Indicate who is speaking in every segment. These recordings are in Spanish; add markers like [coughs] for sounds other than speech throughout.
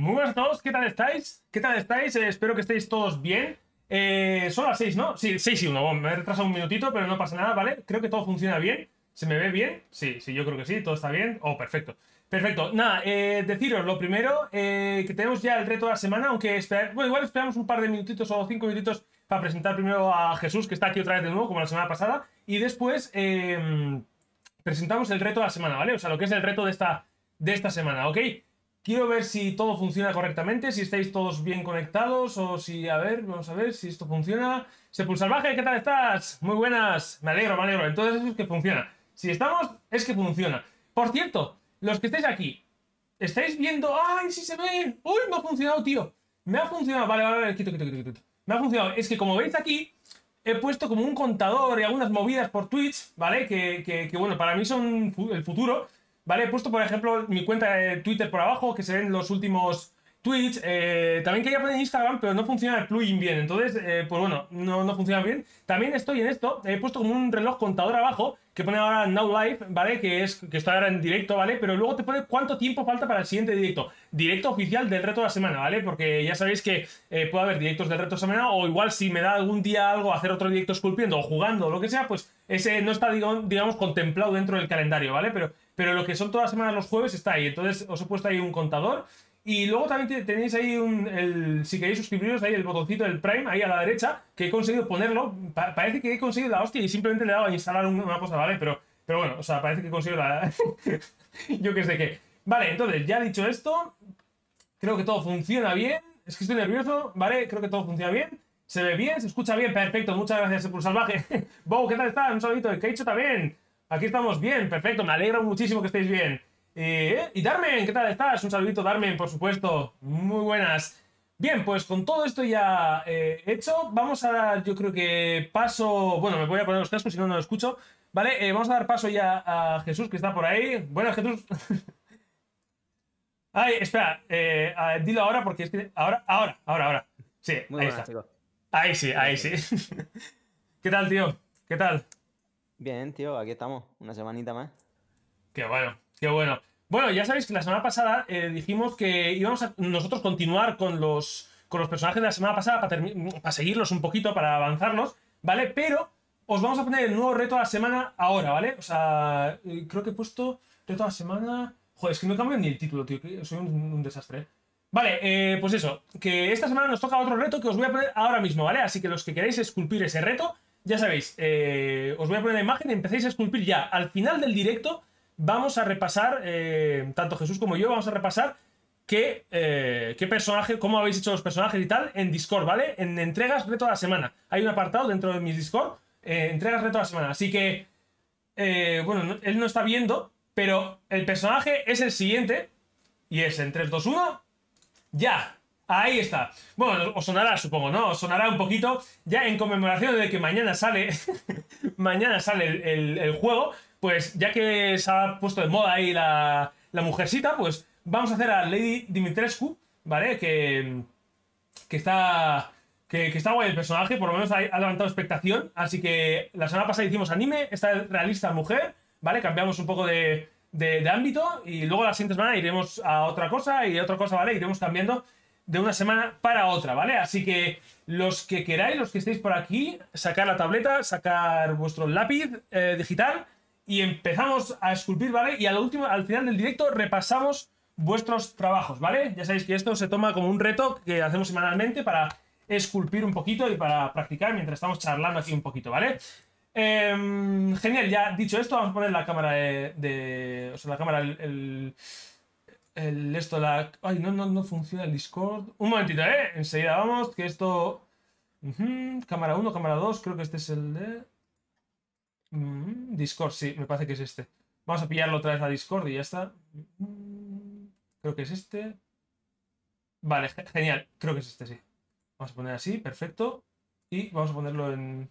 Speaker 1: Muy buenas a todos, ¿qué tal estáis? ¿Qué tal estáis? Eh, espero que estéis todos bien. Eh, son las 6, ¿no? Sí, 6 y 1. me he retrasado un minutito, pero no pasa nada, ¿vale? Creo que todo funciona bien. ¿Se me ve bien? Sí, sí, yo creo que sí, todo está bien. Oh, perfecto. Perfecto. Nada, eh, deciros lo primero, eh, que tenemos ya el reto de la semana, aunque bueno, igual esperamos un par de minutitos o cinco minutitos para presentar primero a Jesús, que está aquí otra vez de nuevo, como la semana pasada, y después em, presentamos el reto de la semana, ¿vale? O sea, lo que es el reto de esta, de esta semana, ¿ok? Quiero ver si todo funciona correctamente, si estáis todos bien conectados o si, a ver, vamos a ver si esto funciona. Sepul Salvaje, ¿qué tal estás? Muy buenas, me alegro, me alegro. Entonces eso es que funciona. Si estamos, es que funciona. Por cierto, los que estáis aquí, estáis viendo, ¡ay, sí se ve! ¡Uy, me ha funcionado, tío! Me ha funcionado, vale, vale, vale, quito, quito, quito, quito. Me ha funcionado. Es que como veis aquí, he puesto como un contador y algunas movidas por Twitch, ¿vale? que bueno, para mí son el futuro ¿vale? He puesto, por ejemplo, mi cuenta de Twitter por abajo, que se ven los últimos tweets. Eh, también quería poner Instagram, pero no funciona el plugin bien. Entonces, eh, pues bueno, no, no, funciona bien. También estoy en esto. He puesto como un reloj contador abajo, que pone ahora Now Live, ¿vale? Que es que está ahora en directo, ¿vale? Pero luego te pone cuánto tiempo falta para el siguiente directo. Directo oficial del reto de la semana, ¿vale? Porque ya sabéis que eh, puede haber directos del reto de la semana, o igual si me da algún día algo hacer otro directo esculpiendo o jugando o lo que sea, pues ese no está, digamos, contemplado dentro del calendario, ¿vale? Pero pero lo que son todas las semanas los jueves está ahí. Entonces os he puesto ahí un contador. Y luego también tenéis ahí un, si queréis suscribiros, ahí el botoncito del Prime, ahí a la derecha, que he conseguido ponerlo. parece que he conseguido la hostia y simplemente le he dado a instalar una cosa, ¿vale? Pero, pero bueno, o sea, parece que he conseguido la... [laughs] Yo qué sé qué. Vale, entonces, ya dicho esto, creo que todo funciona bien. Es que estoy nervioso, ¿vale? Creo que todo funciona bien. Se ve bien, se escucha bien, perfecto. Muchas gracias, por Salvaje. [laughs] Bow, ¿qué tal estás? Un saludito. hecho también. Aquí estamos bien, perfecto, me alegro muchísimo que estéis bien. Eh, y Darmen, ¿qué tal estás? Un saludito, Darmen, por supuesto. Muy buenas. Bien, pues con todo esto ya eh, hecho, vamos a dar, yo creo que paso. Bueno, me voy a poner los cascos si no, no lo escucho. Vale, eh, vamos a dar paso ya a Jesús, que está por ahí. Bueno, Jesús. [laughs] Ay, espera, dilo ahora porque es que. Ahora, ahora, ahora, ahora. Sí, ahí está. Ahí sí, ahí sí. [laughs] ¿Qué tal, tío? ¿Qué
Speaker 2: tal? Bien, tío, aquí estamos, una semanita más.
Speaker 1: Qué bueno, qué bueno. Bueno, ya sabéis que la semana pasada eh, dijimos que íbamos a nosotros continuar con los, con los personajes de la semana pasada para, mm, para seguirlos un poquito, para avanzarlos, ¿vale? Pero os vamos a poner el nuevo reto a la semana ahora, ¿vale? O sea, eh, creo que he puesto reto a la semana... Joder, es que no cambiado ni el título, tío, soy un, desastre. ¿eh? Vale, pues eso, que esta semana nos toca otro reto que os voy a poner ahora mismo, ¿vale? Así que los que queráis esculpir ese reto, ya sabéis, eh, os voy a poner la imagen y empecéis a esculpir ya. Al final del directo vamos a repasar, eh, tanto Jesús como yo, vamos a repasar qué, eh, qué personaje, cómo habéis hecho los personajes y tal en Discord, ¿vale? En entregas reto toda la semana. Hay un apartado dentro de mis Discord, entregas reto de la semana. Así que, bueno, él no está viendo, pero el personaje es el siguiente. Y es en 3, 2, 1. ¡Ya! Ahí está. Bueno, os sonará, supongo, ¿no? Os sonará un poquito. Ya en conmemoración de que mañana sale. [laughs] mañana sale el, juego. Pues ya que se ha puesto de moda ahí la, mujercita, pues vamos a hacer a Lady Dimitrescu, ¿vale? Que. Que está. Que, está guay el personaje, por lo menos ha, levantado expectación. Así que la semana pasada hicimos anime, esta realista mujer, ¿vale? Cambiamos un poco de, ámbito y luego la siguiente semana iremos a otra cosa y otra cosa, ¿vale? Iremos cambiando de una semana para otra, ¿vale? Así que los que queráis, los que estéis por aquí, sacar la tableta, sacar vuestro lápiz eh, digital y empezamos a esculpir, ¿vale? Y al, último, al final del directo repasamos vuestros trabajos, ¿vale? Ya sabéis que esto se toma como un reto que hacemos semanalmente para esculpir un poquito y para practicar mientras estamos charlando aquí un poquito, ¿vale? Em, genial, ya dicho esto, vamos a poner la cámara eh, de... o sea, la cámara... el esto, la... Ay, no, no, no funciona el Discord. Un momentito, ¿eh? Enseguida vamos, que esto... Cámara 1, cámara 2, creo que este es el de... Mm, Discord, sí, me parece que es este. Vamos a pillarlo otra vez a Discord y ya está. Mm, creo que es este. Vale, genial. Creo que es este, sí. Vamos a poner así, perfecto. Y vamos a ponerlo en...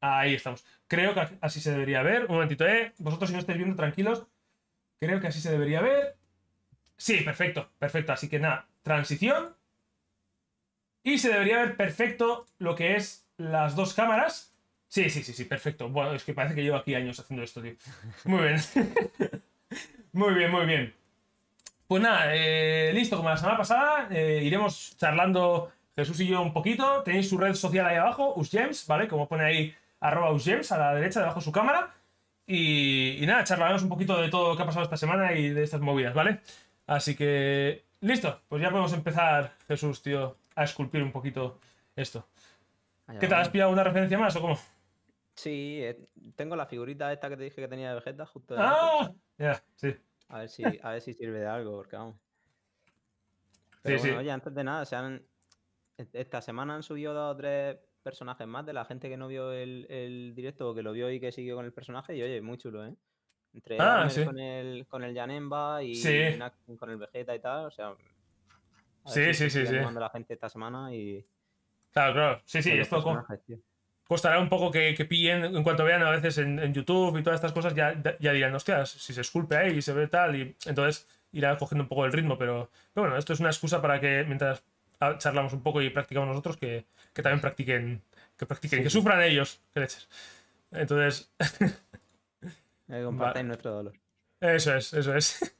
Speaker 1: Ahí estamos. Creo que así se debería ver. Un momentito, ¿eh? Vosotros si no estáis viendo, tranquilos. Creo que así se debería ver. Sí, perfecto, perfecto. Así que nada, transición. Y se debería ver perfecto lo que es las dos cámaras. Sí, sí, sí, sí, perfecto. Bueno, es que parece que llevo aquí años haciendo esto, tío. Muy bien. [laughs] muy bien, muy bien. Pues nada, eh, listo, como la semana pasada, eh, iremos charlando Jesús y yo un poquito. Tenéis su red social ahí abajo, Usgems, ¿vale? Como pone ahí arroba Usgems a la derecha, debajo su cámara. Y, y nada, charlaremos un poquito de todo lo que ha pasado esta semana y de estas movidas, ¿vale? Así que, listo, pues ya podemos empezar, Jesús, tío, a esculpir un poquito esto. ¿Qué tal? ¿Has pillado una referencia más o cómo?
Speaker 2: Sí, eh, tengo la figurita esta que te dije que tenía de Vegeta justo ¡Ah! Ya, sí. A ver, si, a ver si sirve de algo, porque vamos.
Speaker 1: [laughs] sí, bueno, sí. oye,
Speaker 2: antes de nada, se han, e-, esta semana han subido dos o tres personajes más de la gente que no vio el, el directo o que lo vio y que siguió con el personaje. Y oye, muy chulo, ¿eh? ah, sí. con, el, con el Janemba y con el Vegeta y tal. O sea,
Speaker 1: sí, sí, sí, sí. la
Speaker 2: gente esta semana y.
Speaker 1: Claro, claro. Sí, sí, esto costará un poco que, que, pillen en cuanto vean a veces en, en, YouTube y todas estas cosas, ya, ya dirán, hostias, si se esculpe ahí y se ve tal, y entonces irá cogiendo un poco el ritmo, pero, bueno, esto es una excusa para que mientras charlamos un poco y practicamos nosotros, que, que también practiquen, que practiquen, que sufran ellos, que leches. Entonces, [laughs] compartáis nuestro dolor. Eso es, eso es.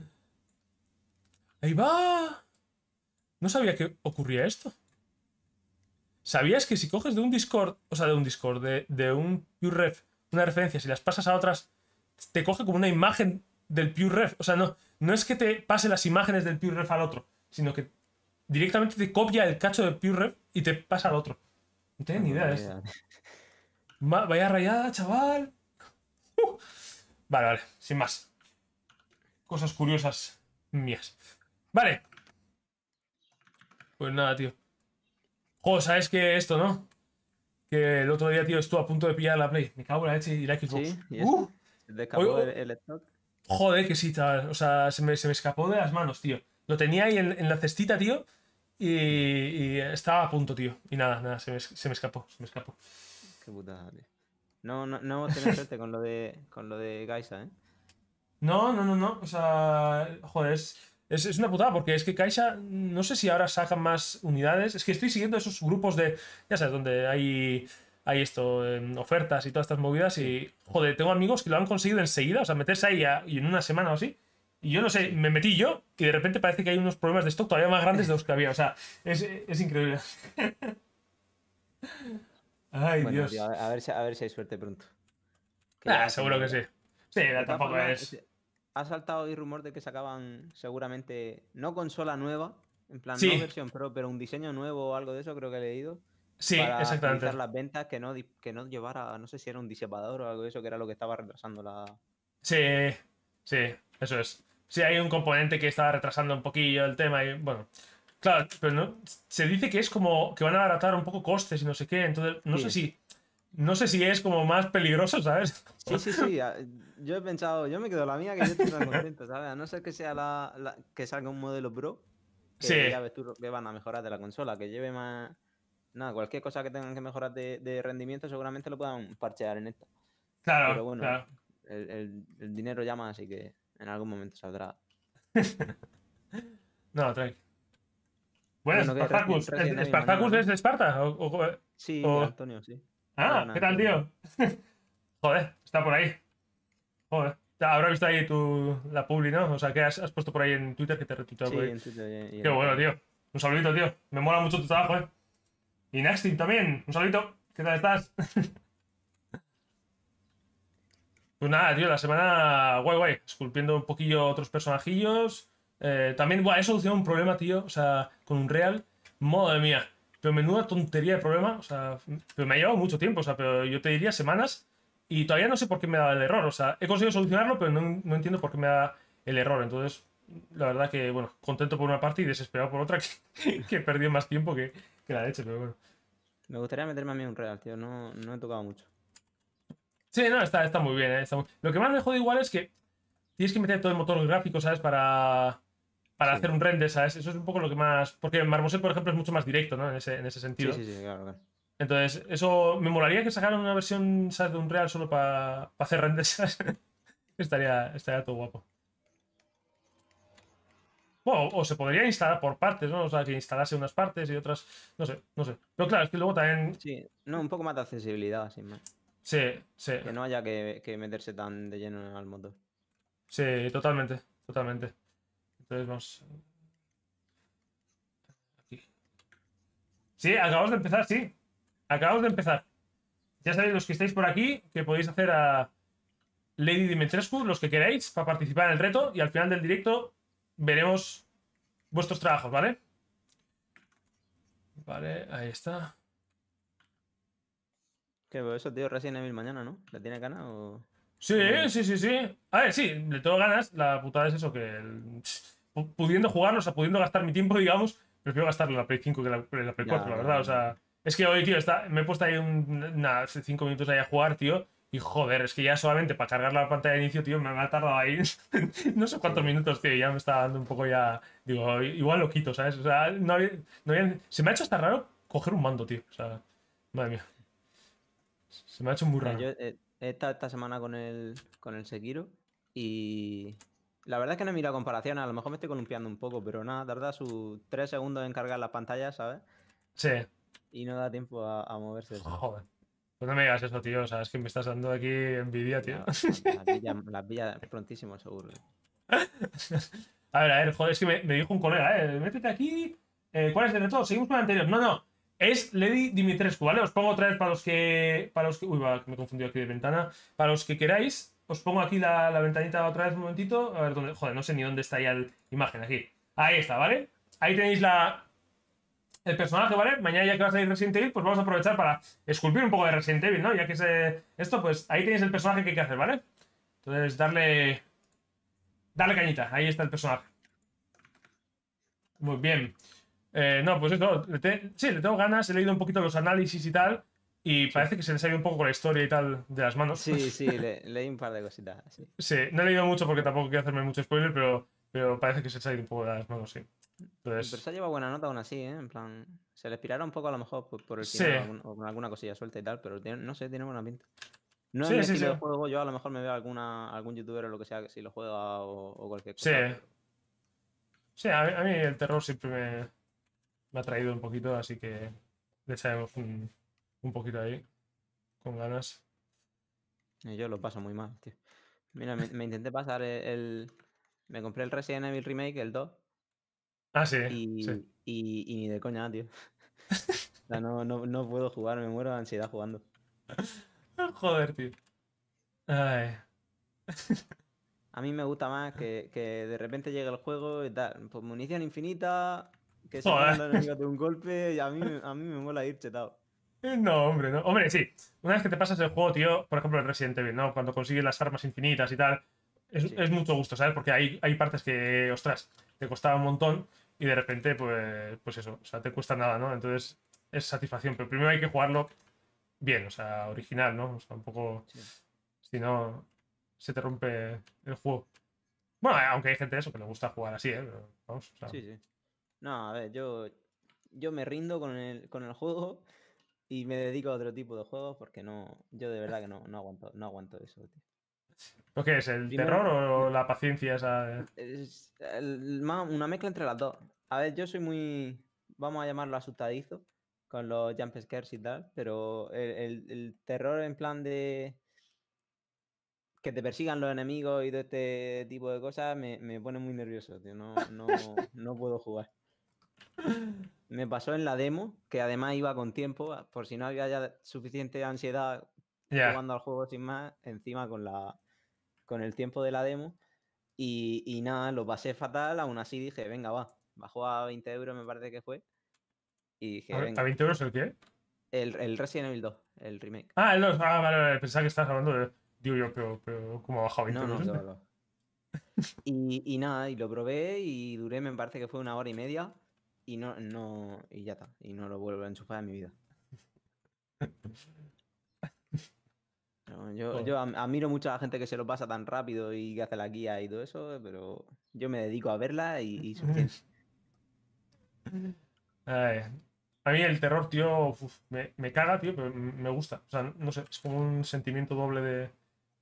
Speaker 1: [laughs] ¡Ahí va! No sabía que ocurría esto. ¿Sabías que si coges de un Discord, o sea, de un Discord, de, un PureRef, una referencia, si las pasas a otras, te coge como una imagen del PureRef? O sea, no, no es que te pase las imágenes del PureRef al otro, sino que directamente te copia el cacho del PureRef y te pasa al otro. No tenía ni idea de esto. Vaya rayada, chaval. Uh. Vale, vale, sin más. Cosas curiosas mías. Vale. Pues nada, tío. Joder, ¿sabes que esto, no? Que el otro día, tío, estuve a punto de pillar la Play. Me cago en la leche y la Xbox. Sí, ¿y uh. oh. el, stock? Joder, que sí, chaval. O sea, se me, escapó de las manos, tío. Lo tenía ahí en, la cestita, tío. Y, estaba a punto, tío. Y nada, nada, se me, se me escapó, se me escapó.
Speaker 2: Qué putada, tío. No, no, no suerte con lo de, con lo de ¿eh?
Speaker 1: No, no, no, no. O sea, joder, es, es, una putada, porque es que Caixa, no sé si ahora saca más unidades. Es que estoy siguiendo esos grupos de, ya sabes, donde hay, hay esto, em, ofertas y todas estas movidas. Y, joder, tengo amigos que lo han conseguido enseguida, o sea, meterse ahí y en una semana o así. Y yo no sé, me metí yo y de repente parece que hay unos problemas de stock todavía más grandes de los que había. O sea, es, es increíble. [laughs]
Speaker 2: Ay, Dios. a, ver si, a, ver si, hay suerte pronto. Ah, seguro que sí. Sí, tampoco es. Este, ha saltado hoy rumor de que sacaban seguramente no consola nueva, en plan no versión pro, pero un diseño nuevo o algo de eso, creo que he leído. Sí, para exactamente. las ventas que no, que no llevara, no sé si era un disipador o algo de eso, que era lo que estaba retrasando la.
Speaker 1: Sí, sí, eso es. Sí, hay un componente que estaba retrasando un poquillo el tema y bueno. Claro, pero se dice que es como que van a abaratar un poco costes y no sé qué, entonces no sé si no sé si es como más peligroso, ¿sabes? Sí, sí, sí.
Speaker 2: Yo he pensado, yo me quedo la mía que yo estoy tan contento, ¿sabes? A no ser que sea la, que salga un modelo Pro, que ya ves tú que van a mejorar de la consola, que lleve más nada, cualquier cosa que tengan que mejorar de, rendimiento seguramente lo puedan parchear en esta.
Speaker 1: Claro, pero bueno,
Speaker 2: El, dinero llama, así que en algún momento saldrá.
Speaker 1: [laughs] no,
Speaker 2: trae. Bueno, Spartacus. ¿Es, ¿Spartacus de
Speaker 1: Esparta? sí, Antonio, sí. Ah, ¿qué tal, tío? [laughs] Joder, está por ahí. Joder. Habrá visto ahí tu, la publi, ¿no? O sea, que has, puesto por ahí en Twitter que te retuiteaba sí, en
Speaker 2: Twitter, Qué bueno,
Speaker 1: tío. Un saludito, tío. Me mola mucho tu trabajo, eh. Y Nasty también. Un saludito. ¿Qué tal estás? [laughs] pues nada, tío. La semana guay, guay. Esculpiendo un poquillo otros personajillos. Eh, también, bueno, he solucionado un problema, tío. O sea, con un real. Madre mía. Pero menuda tontería de problema. O sea, pero me ha llevado mucho tiempo. O sea, pero yo te diría semanas. Y todavía no sé por qué me da el error. O sea, he conseguido solucionarlo, pero no, entiendo por qué me da el error. Entonces, la verdad que, bueno, contento por una parte y desesperado por otra, [laughs] que, que he perdido más tiempo que, que, la leche, pero bueno. Me gustaría
Speaker 2: meterme a mí un real, tío. No, no he tocado mucho.
Speaker 1: Sí, no, está, muy bien. ¿eh? Lo que más me jode igual es que tienes que meter todo el motor gráfico, ¿sabes? Para, para hacer un render, ¿sabes? Eso es un poco lo que más. Porque Marmoset, por ejemplo, es mucho más directo, ¿no? En ese, en ese sentido. Sí, sí, sí, claro. Entonces, eso me molaría que sacaran una versión, ¿sabes? De Unreal solo para hacer renders, [laughs] estaría, estaría todo guapo. o se podría instalar por partes, ¿no? O sea, que instalase unas partes y otras. No sé, no sé. Pero claro, es que luego también.
Speaker 2: Sí, no, un poco más de accesibilidad, así más. Sí, sí. Que no haya que, que meterse tan de lleno en el motor.
Speaker 1: Sí, totalmente, totalmente. Entonces vamos. Sí, acabamos de empezar, sí. Acabamos de empezar. Ya sabéis, los que estáis por aquí, que podéis hacer a Lady Dimitrescu, los que queráis, para participar en el reto. Y al final del directo veremos
Speaker 2: vuestros trabajos, ¿vale? Vale, ahí está. Que eso, tío, recién Evil mañana, ¿no? ¿Le tiene ganas o...?
Speaker 1: Sí, sí, sí, sí. A ver, sí, le tengo ganas. La putada es eso, que pudiendo jugarlo, o sea, pudiendo gastar mi tiempo, digamos, prefiero gastarlo en la Play 5 que en la, Play 4, la verdad. O sea, es que hoy, tío, me he puesto ahí una, 5 minutos ahí a jugar, tío. Y joder, es que ya solamente para cargar la pantalla de inicio, tío, me ha tardado ahí [laughs] no sé cuántos minutos, tío, ya me está dando un poco ya. Digo, igual lo quito, ¿sabes? O sea, no había, se me ha hecho hasta raro coger un mando, tío. O sea, madre mía. Se me ha hecho muy raro. Yo,
Speaker 2: he esta, esta, semana con el, con el Sekiro y la verdad es que no he mirado comparaciones, a lo mejor me estoy columpiando un poco, pero nada, tarda sus tres segundos en cargar las pantallas, ¿sabes? Sí. Y no da tiempo a, moverse. Joder.
Speaker 1: Pues no me digas eso, tío. O sea, es que me estás dando aquí envidia, tío. Las pilla, [laughs] prontísimo, seguro. [laughs] A ver, a ver, joder, es que me, dijo un colega, eh, métete aquí. Eh, ¿Cuál es el todos? Seguimos con el anterior. No, no. Es Lady Dimitrescu, ¿vale? Os pongo otra vez para los que. Para los que. Uy, va, me confundido aquí de ventana. Para los que queráis. Os pongo aquí la, ventanita otra vez un momentito. A ver dónde. Joder, no sé ni dónde está ya la imagen aquí. Ahí está, ¿vale? Ahí tenéis la. El personaje, ¿vale? Mañana ya que va a salir Resident Evil, pues vamos a aprovechar para esculpir un poco de Resident Evil, ¿no? Ya que es esto, pues ahí tenéis el personaje que hay que hacer, ¿vale? Entonces, darle. Darle cañita. Ahí está el personaje. Muy bien. Eh, no, pues esto, Sí, le tengo ganas. He leído un poquito los análisis y tal. Y parece que se le ha ido un poco con la historia y tal de las manos. Sí, sí,
Speaker 2: leí un par de cositas. [laughs]
Speaker 1: Sí. no he leído mucho porque tampoco quiero hacerme mucho spoiler, pero, pero parece que se le ha ido un poco de las manos, sí.
Speaker 2: Entonces... Pero se ha llevado buena nota aún así, ¿eh? En plan, se le inspirará un poco a lo mejor por, el final, sí. o alguna cosilla suelta y tal, pero no sé, tiene buena pinta. No sé sí, juego, yo a lo mejor me veo alguna, algún youtuber o lo que sea que si lo juega o, cualquier cosa. Sí.
Speaker 1: Sí, a mí, el terror siempre me, ha traído un poquito, así que le echamos un, un poquito ahí, con ganas.
Speaker 2: yo lo paso muy mal, tío. Mira, me, intenté pasar el, Me compré el Resident Evil Remake, el 2. Ah, sí. Y, y, ni de coña, tío. o no, no, no, puedo jugar, me muero de ansiedad jugando. [laughs] Joder, tío. A mí me gusta más que, que de repente llegue el juego y tal. Pues munición infinita, que se enemigos de un golpe y a mí, a mí me mola ir chetado.
Speaker 1: No, hombre, no. Hombre, sí. Una vez que te pasas el juego, tío, por ejemplo, el Resident Evil, ¿no? Cuando consigues las armas infinitas y tal, es, mucho gusto, ¿sabes? Porque hay, hay partes que, ostras, te costaba un montón y de repente, pues, pues eso, o sea, te cuesta nada, ¿no? Entonces, es satisfacción, pero primero hay que jugarlo bien, o sea, original, ¿no? O sea, un poco. Si no, se te rompe el juego. Bueno, aunque hay gente de eso que le gusta jugar así, ¿eh? vamos, o sea... Sí,
Speaker 2: sí. No, a ver, yo, yo me rindo con el, con el juego y me dedico a otro tipo de juegos porque no, yo de verdad que no, no aguanto, no aguanto eso, tío.
Speaker 1: qué es? ¿El terror o mm, la paciencia
Speaker 2: Es una mezcla entre las dos. A ver, yo soy muy, vamos a llamarlo asustadizo con los jump scares y tal, pero el, terror en plan de que te persigan los enemigos y todo este tipo de cosas me, pone muy nervioso, tío. No, no puedo jugar. [laughs] Me pasó en la demo, que además iba con tiempo, ah, por si no había suficiente ansiedad jugando al juego sin más, encima con, la, con el tiempo de la demo. Y, y nada, lo pasé fatal, aún así dije, venga, va, bajó a 20 euros me parece que fue. Y ¿A, 20 euros el qué? El, el, Resident Evil 2, el remake.
Speaker 1: Ah, el 2, ah, vale, pensaba que estabas hablando de... Digo yo, pero, pero ¿cómo ha bajado 20 no, no, no,
Speaker 2: [laughs] y, y nada, y lo probé y duré, me parece que fue una hora y media y no, no, y ya está. Y no lo vuelvo a enchufar en mi vida. yo, yo admiro mucho a la gente que se lo pasa tan rápido y que hace la guía y todo eso, pero yo me dedico a verla y,
Speaker 1: [laughs] a mí el terror, tío, me, me, caga, tío, pero me gusta. O sea, no sé, es como un sentimiento doble de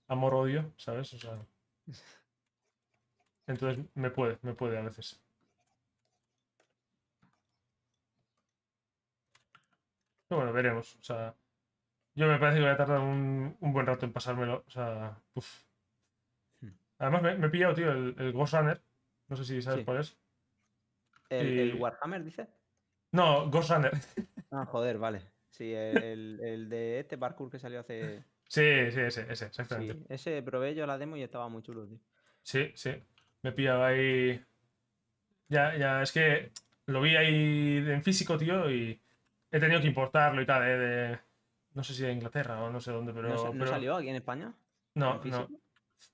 Speaker 1: amor-odio, ¿sabes? O sea. [laughs] Entonces me puede, me puede a veces. bueno, veremos. O sea, yo me parece que voy a tardar un, un buen rato en pasármelo. O sea, uff. Hmm. Además, me, he pillado, tío, el, Ghost Runner. No sé si sabes cuál es.
Speaker 2: ¿El, Warhammer, dice?
Speaker 1: No, Ghost Runner. [laughs]
Speaker 2: Ah, joder, vale. Sí, el, el de este parkour que salió hace.
Speaker 1: Sí, sí, ese, ese, exactamente. Sí,
Speaker 2: ese probé yo la demo y estaba muy chulo, tío.
Speaker 1: Sí, sí. Me pillaba ahí. Ya, ya, es que lo vi ahí en físico, tío, y he tenido que importarlo y tal, eh, de, no sé si de Inglaterra o no sé dónde, pero. ¿No, salió
Speaker 2: aquí en España? No,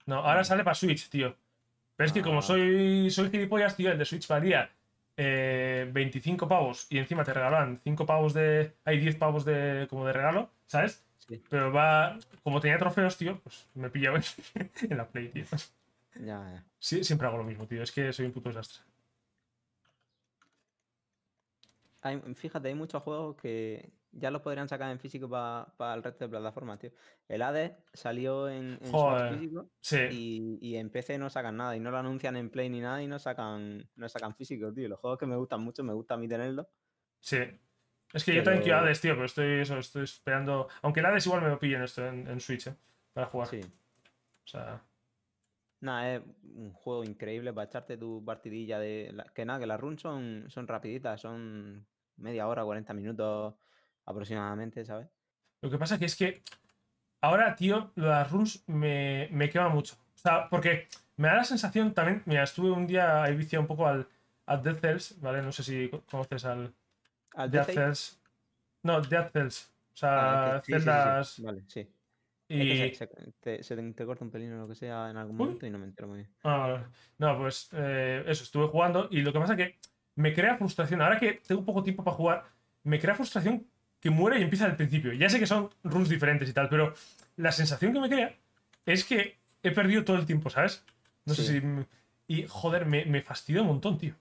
Speaker 1: no. ahora ah. sale para Switch, tío. Pero es que como ah. soy, soy gilipollas, tío, el de Switch valía 25 eh, pavos y encima te regalaban 5 pavos de. Hay 10 pavos de como de regalo, ¿sabes? Pero va. Como tenía trofeos, tío, pues me pillaba [laughs] en la Play, tío. Ya, Sí, siempre hago lo mismo, tío. Es que soy un puto desastre.
Speaker 2: fíjate, hay muchos juegos que ya los podrían sacar en físico para el resto de plataformas, tío. El ADE salió en, físico y, y, en PC no sacan nada y no lo anuncian en Play ni nada y no sacan, no sacan físico, tío. Los juegos que me gustan mucho, me gusta a mí tenerlos. Sí. Es que yo también quiero Hades,
Speaker 1: tío, pero estoy, estoy esperando. Aunque el Hades igual me lo pillen esto en, Switch, eh, Para jugar. Sí. O
Speaker 2: sea. Nada, es un juego increíble para echarte tu partidilla de... que nada, que las runs son, son rapiditas, son media hora, 40 minutos aproximadamente, ¿sabes?
Speaker 1: Lo que pasa que es que ahora, tío, las runs me, me queman mucho. O sea, porque me da la sensación también, mira, estuve un día, ahí un poco al, al Death Cells, ¿vale? No sé si conoces al... Death, Cells? No, Death Cells. O sea, ah, vale, sí.
Speaker 2: Y... se, te, corta un pelín o lo que sea en algún momento y no me entero muy bien.
Speaker 1: Ah, no, pues eh, eso, estuve jugando y lo que pasa es que me crea frustración. Ahora que tengo poco tiempo para jugar, me crea frustración que muere y empieza al principio. Ya sé que son runs diferentes y tal, pero la sensación que me crea es que he perdido todo el tiempo, ¿sabes? No sé si. Y joder, me, me un montón, tío.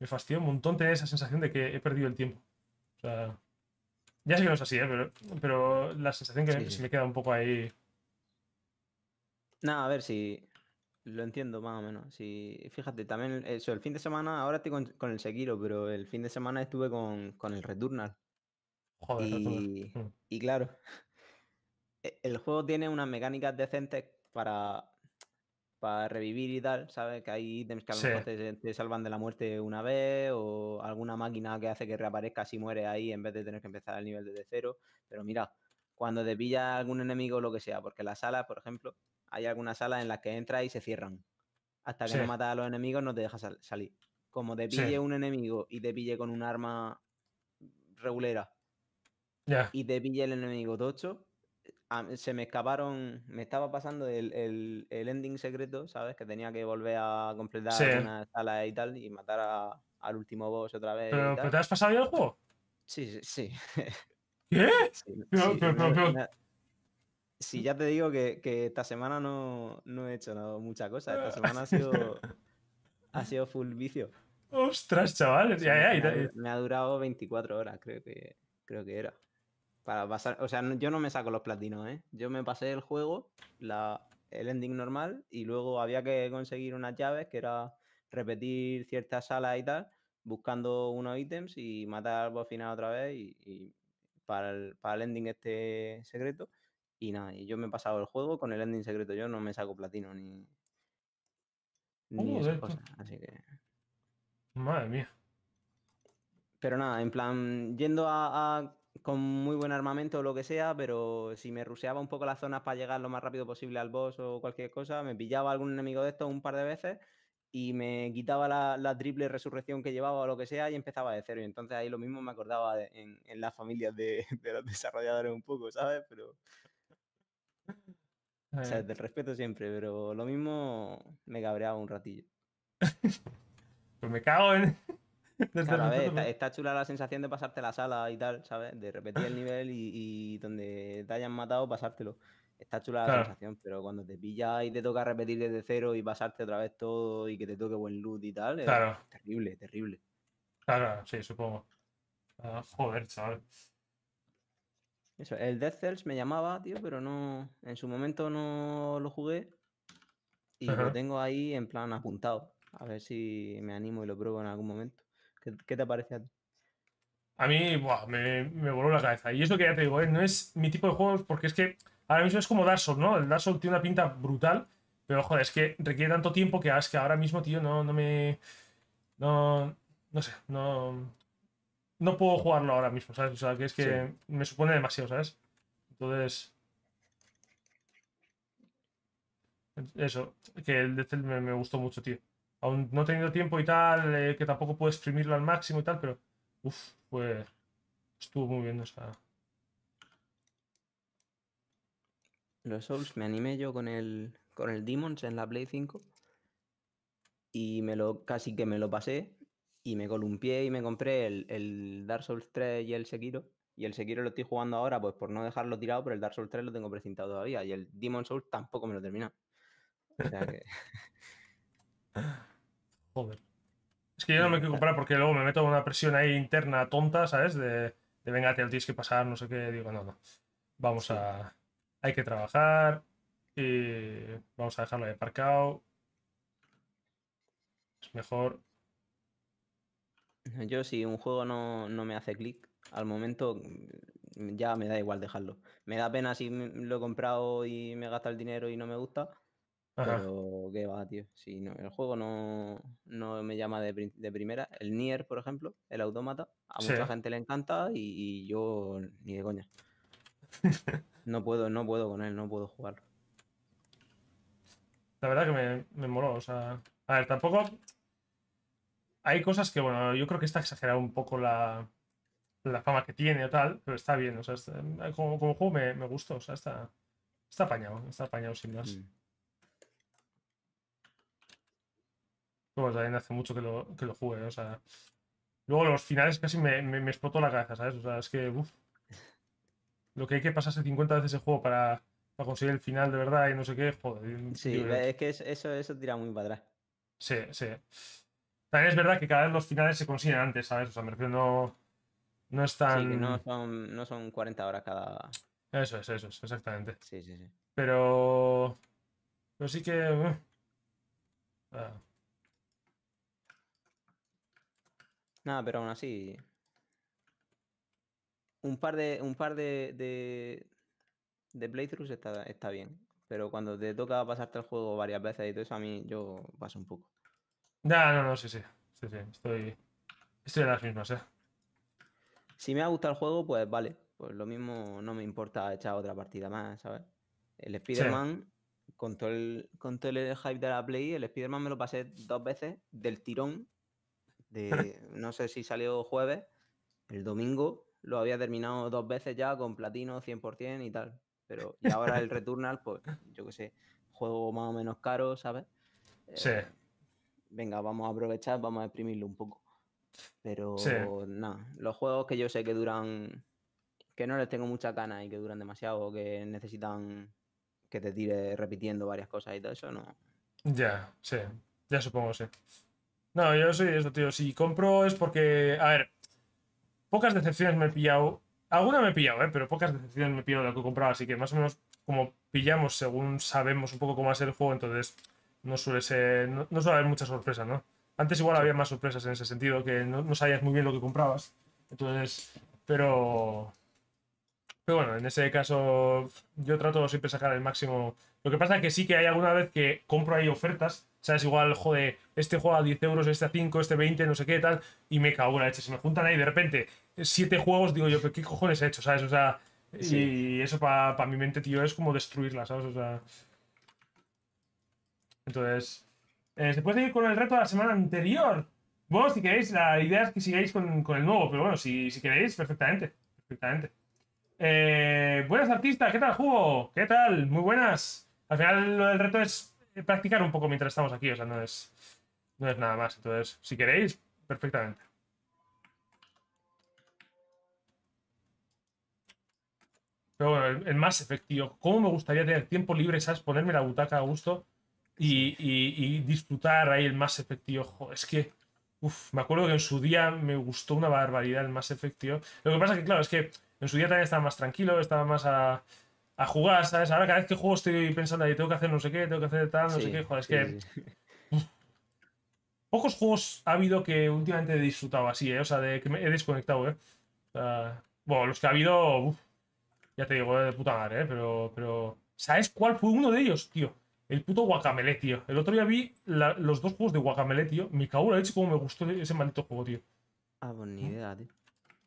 Speaker 1: Me fastidio un montón tener esa sensación de que he perdido el tiempo. O sea. Ya sé así, ¿eh?
Speaker 2: pero, la sensación que se me, queda un poco ahí. Nada, a ver si lo entiendo más o menos. Si, fíjate, también eh, eso, el fin de semana, ahora estoy con, el Sekiro, pero el fin de semana estuve con, el Returnal. Joder, y, y claro, [laughs] e, el juego tiene unas mecánicas decentes para para revivir y tal, ¿sabes? Que hay ítems que a lo mejor te, salvan de la muerte una vez o alguna máquina que hace que reaparezca si mueres ahí en vez de tener que empezar al nivel desde cero. Pero mira, cuando te pilla algún enemigo o lo que sea, porque las salas, por ejemplo, hay algunas salas en las que entras y se cierran. Hasta que no matas a los enemigos no te dejas salir. Como te pille un enemigo y te pille con un arma regulera y te pille el enemigo tocho, se me escaparon, me estaba pasando el, ending secreto, ¿sabes? Que tenía que volver a completar una sala y tal y matar al último boss otra vez. ¿Pero, te has
Speaker 1: pasado el juego?
Speaker 2: Sí, sí. sí.
Speaker 1: [laughs] ¿Qué? [laughs]
Speaker 2: Sí, ya te digo que, esta semana no, he hecho mucha cosa. Esta [laughs] semana ha sido, ha full vicio.
Speaker 1: Ostras, chaval.
Speaker 2: Me, ha, durado 24 horas, creo que, creo que era. Para pasar, o sea, yo no me saco los platinos, ¿eh? Yo me pasé el juego, la, el ending normal, y luego había que conseguir unas llaves, que era repetir ciertas salas y tal, buscando unos ítems y matar al boss final otra vez y, para, el, para, el, ending este secreto. Y nada, y yo me he pasado el juego con el ending secreto. Yo no me saco platino ni, ni oh, esas cosas. Así que. Madre mía. Pero nada, en plan, yendo a con muy buen armamento o lo que sea, pero si me ruseaba un poco las zonas para llegar lo más rápido posible al boss o cualquier cosa, me pillaba algún enemigo de estos un par de veces y me quitaba la, triple resurrección que llevaba o lo que sea y empezaba de cero. Y entonces ahí lo mismo me acordaba en, las familias de, [laughs] de, los desarrolladores un poco, ¿sabes? Pero... O sea, del respeto siempre, pero lo mismo me cabreaba un ratillo. [laughs] pues me cago en...
Speaker 1: [laughs]
Speaker 2: está, chula la sensación de pasarte la sala y tal, ¿sabes? De repetir el nivel y, donde te hayan matado, pasártelo. Está chula la sensación, pero cuando te pilla y te toca repetir desde cero y pasarte otra vez todo y que te toque buen loot y tal, es terrible, terrible.
Speaker 1: Claro, sí, supongo. Ah, joder, ¿sabes?
Speaker 2: Eso, el Death Cells me llamaba, tío, pero no. En su momento no lo jugué. Y lo tengo ahí en plan apuntado. A ver si me animo y lo pruebo en algún momento. ¿Qué, te parece a ti?
Speaker 1: A mí, buah, me, voló la cabeza. Y es lo que ya te digo, ¿eh? no es mi tipo de juegos porque es que ahora mismo es como Dark ¿no? El Dark tiene una pinta brutal, pero joder, es que requiere tanto tiempo que, que ahora mismo, tío, no, no me. No. No sé, no. No puedo jugarlo ahora mismo, ¿sabes? O sea, que es que me supone demasiado, ¿sabes? Entonces. Eso, que el Death me gustó mucho, tío aún no teniendo tiempo y tal, eh, que tampoco puedo exprimirlo al máximo y tal, pero uff, pues estuvo muy bien
Speaker 2: Los Souls me animé yo con el, con el Demons en la Play 5 y me lo casi que me lo pasé y me columpié y me compré el, el Dark Souls 3 y el Sekiro. Y el Sekiro lo estoy jugando ahora, pues por no dejarlo tirado, pero el Dark Souls 3 lo tengo precintado todavía. Y el Demon Souls tampoco me lo termina. O sea que.
Speaker 1: [laughs] Joder. Es que yo no me quiero comprar porque luego me meto una presión ahí interna tonta, ¿sabes? De, venga, te lo tienes que pasar, no sé qué. Digo, no, no. Vamos a. Hay que trabajar. Y vamos a dejarlo ahí
Speaker 2: aparcado. Es mejor. Yo, si un juego no, me hace clic, al momento ya me da igual dejarlo. Me da pena si lo he comprado y me gasta el dinero y no me gusta pero qué va, tío. el juego no, me llama de, primera. El Nier, por ejemplo, el Autómata, a mucha gente le encanta y, yo ni de coña. [laughs] No puedo, no puedo con él, no puedo jugarlo. La
Speaker 1: verdad que me, me moló, o sea. A ver, tampoco. Hay cosas que, bueno, yo creo que está exagerado un poco la, la fama que tiene o tal, pero está bien, o sea, eh, como, juego me, me gustó, o sea, está, está apañado, está apañado sin más. Mm. Pues también hace mucho que lo, que lo jugué, o sea. Luego los finales casi me, explotó la cabeza, ¿sabes? O sea, es que. lo que hay que pasarse 50 veces el juego para, conseguir el final de verdad y no sé qué, joder. Sí, es
Speaker 2: que eso, eso tira muy para atrás. Sí, sí. También
Speaker 1: es verdad que cada vez los finales se consiguen antes, ¿sabes? O sea, me no. No es
Speaker 2: no son, 40 horas cada. Eso es, eso es, exactamente. Sí, sí, sí.
Speaker 1: Pero. Pero sí que.
Speaker 2: Ah, Nada, pero aún así. Un par de. Un par de. de, de playthroughs está, bien. Pero cuando te toca pasarte el juego varias veces y todo eso, a mí yo paso un poco.
Speaker 1: No, no, no, sí, sí. Sí, sí. Estoy. Estoy en las mismas, eh.
Speaker 2: Si me ha gustado el juego, pues vale. Pues lo mismo no me importa echar otra partida más, ¿sabes? El Spider-Man, con, todo el, con todo el hype de la Play, el Spider-Man me lo pasé dos veces del tirón no sé si salió jueves, el domingo lo había terminado dos veces ya con platino 100% y tal. Pero y ahora el [laughs] Returnal, pues yo que sé, juego más o menos caro, ¿sabes? sí. Eh, venga, vamos a aprovechar, vamos a exprimirlo un poco. Pero nada, los juegos que yo sé que duran, que no les tengo mucha cana y que duran demasiado, que necesitan que te tire repitiendo varias cosas y todo eso, no.
Speaker 1: Ya, sí, ya supongo, sí. No, yo soy eso, tío. Si compro es porque. A ver, pocas decepciones me he pillado. Alguna me he pillado, ¿eh? pero pocas decepciones me he pillado de lo que compraba. Así que más o menos, como pillamos según sabemos un poco cómo va a ser el juego, entonces no suele ser. No, suele haber mucha sorpresa, ¿no? Antes igual había más sorpresas en ese sentido, que no, sabías muy bien lo que comprabas. Entonces, pero. Pero bueno, en ese caso yo trato de siempre sacar el máximo. Lo que pasa es que sí que hay alguna vez que compro ahí ofertas ¿Sabes? Igual, joder, este juego a 10 euros, este a 5, este a 20, no sé qué, tal. Y me cago en la leche. Se me juntan ahí de repente siete juegos, digo yo, ¿qué cojones he hecho? ¿Sabes? O sea,
Speaker 2: y
Speaker 1: eso para mi mente, tío, es como destruirla, ¿sabes? O sea. Entonces. Eh, se puede seguir con el reto de la semana anterior. Vos, si queréis, la idea es que sigáis con, el nuevo, pero bueno, si, si queréis, perfectamente. Perfectamente. Eh, buenas artistas, ¿qué tal, Jugo? ¿Qué tal? Muy buenas. Al final, lo del reto es eh, practicar un poco mientras estamos aquí, o sea, no es, no es nada más. Entonces, si queréis, perfectamente. Pero bueno, el más efectivo. ¿Cómo me gustaría tener tiempo libre, sabes? Ponerme la butaca a gusto y, disfrutar ahí el más efectivo. es que, uff, me acuerdo que en su día me gustó una barbaridad el más efectivo. Lo que pasa es que, claro, es que en su día también estaba más tranquilo, estaba más a a jugar, ¿sabes? Ahora cada vez que juego estoy pensando ahí, tengo que hacer no sé qué, tengo que hacer tal, no sé qué. Joder, es que. Pocos juegos ha habido que últimamente he disfrutado así, ¿eh? O sea, de que me he desconectado, ¿eh? bueno, los que ha habido. Uf, ya te digo, ¿eh? de puta madre, ¿eh? Pero, pero. ¿Sabes cuál fue uno de ellos, tío? El puto Guacamele, tío. El otro día vi los dos juegos de Guacamele, tío. Me cago en la cómo me gustó ese maldito juego, tío. Ah, pues ni ¿Mm? idea, tío.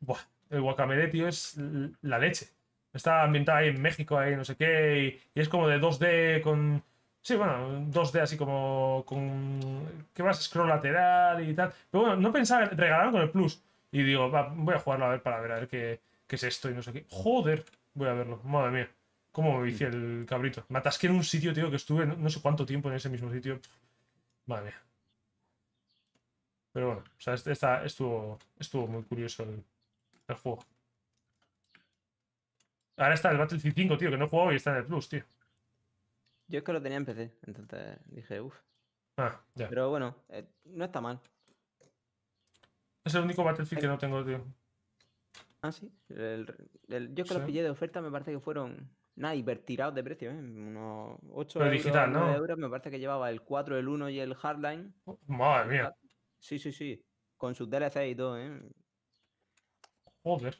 Speaker 1: Buah, el Guacamele, tío, es la leche. Está ambientada ahí en México, ahí no sé qué, y, es como de 2D con... Sí, bueno, 2D así como con... que vas scroll lateral y tal. Pero bueno, no pensaba, regalaron con el Plus. Y digo, voy a jugarlo a ver para ver, a ver qué, es esto y no sé qué. Joder, voy a verlo, madre mía. ¿Cómo me hice el cabrito? Me atasqué en un sitio, tío, que estuve no, sé cuánto tiempo en ese mismo sitio. madre mía. Pero bueno, o sea, este, esta, estuvo, estuvo muy curioso el juego.
Speaker 2: Ahora está el Battlefield 5, tío, que no he jugado y está en el Plus, tío. Yo es que lo tenía en PC, entonces dije, uff. Ah, ya. Pero bueno, eh, no está mal. Es el único
Speaker 1: Battlefield que no tengo, tío. Ah,
Speaker 2: sí. El, el, yo que lo pillé de oferta me parece que fueron. Nada, hipertirados de precio, ¿eh? Unos 8 Pero digital, ¿no? Me parece que llevaba el 4, el 1 y el Hardline. Oh, madre mía. Sí, sí, sí. Con sus DLC y todo, ¿eh? Joder.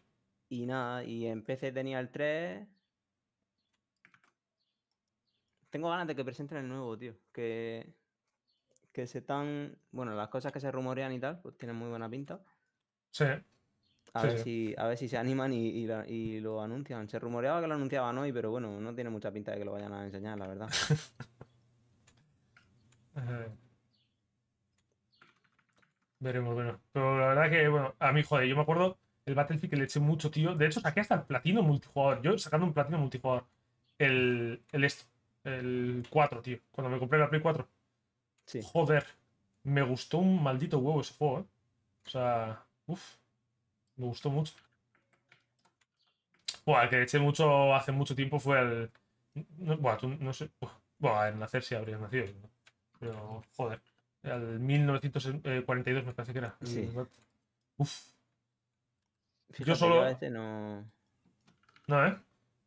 Speaker 2: Y nada, y en PC tenía el 3. Tengo ganas de que presenten el nuevo, tío. Que, que se están. Bueno, las cosas que se rumorean y tal, pues tienen muy buena pinta.
Speaker 1: Sí. A, ver,
Speaker 2: Si, se animan y, lo anuncian. Se rumoreaba que lo anunciaban hoy, pero bueno, no tiene mucha pinta de que lo vayan a enseñar, la verdad.
Speaker 1: [laughs] veremos, bueno. Pero la verdad que, bueno, a mí, joder, yo me acuerdo el Battlefield que le eché mucho, tío. De hecho, saqué hasta el platino multijugador. Yo sacando un platino multijugador. El, el esto. El 4, tío. Cuando me compré la Play 4. Joder. Me gustó un maldito huevo ese juego, ¿eh? O sea, Uf. Me gustó mucho. Buah, el que le eché mucho hace mucho tiempo fue el. No, bueno, tú, no sé. Buah, en nacer sí habría nacido. Pero, joder. El 1942 me parece que era. Sí.
Speaker 2: Uf yo solo. Este no...
Speaker 1: ¿eh?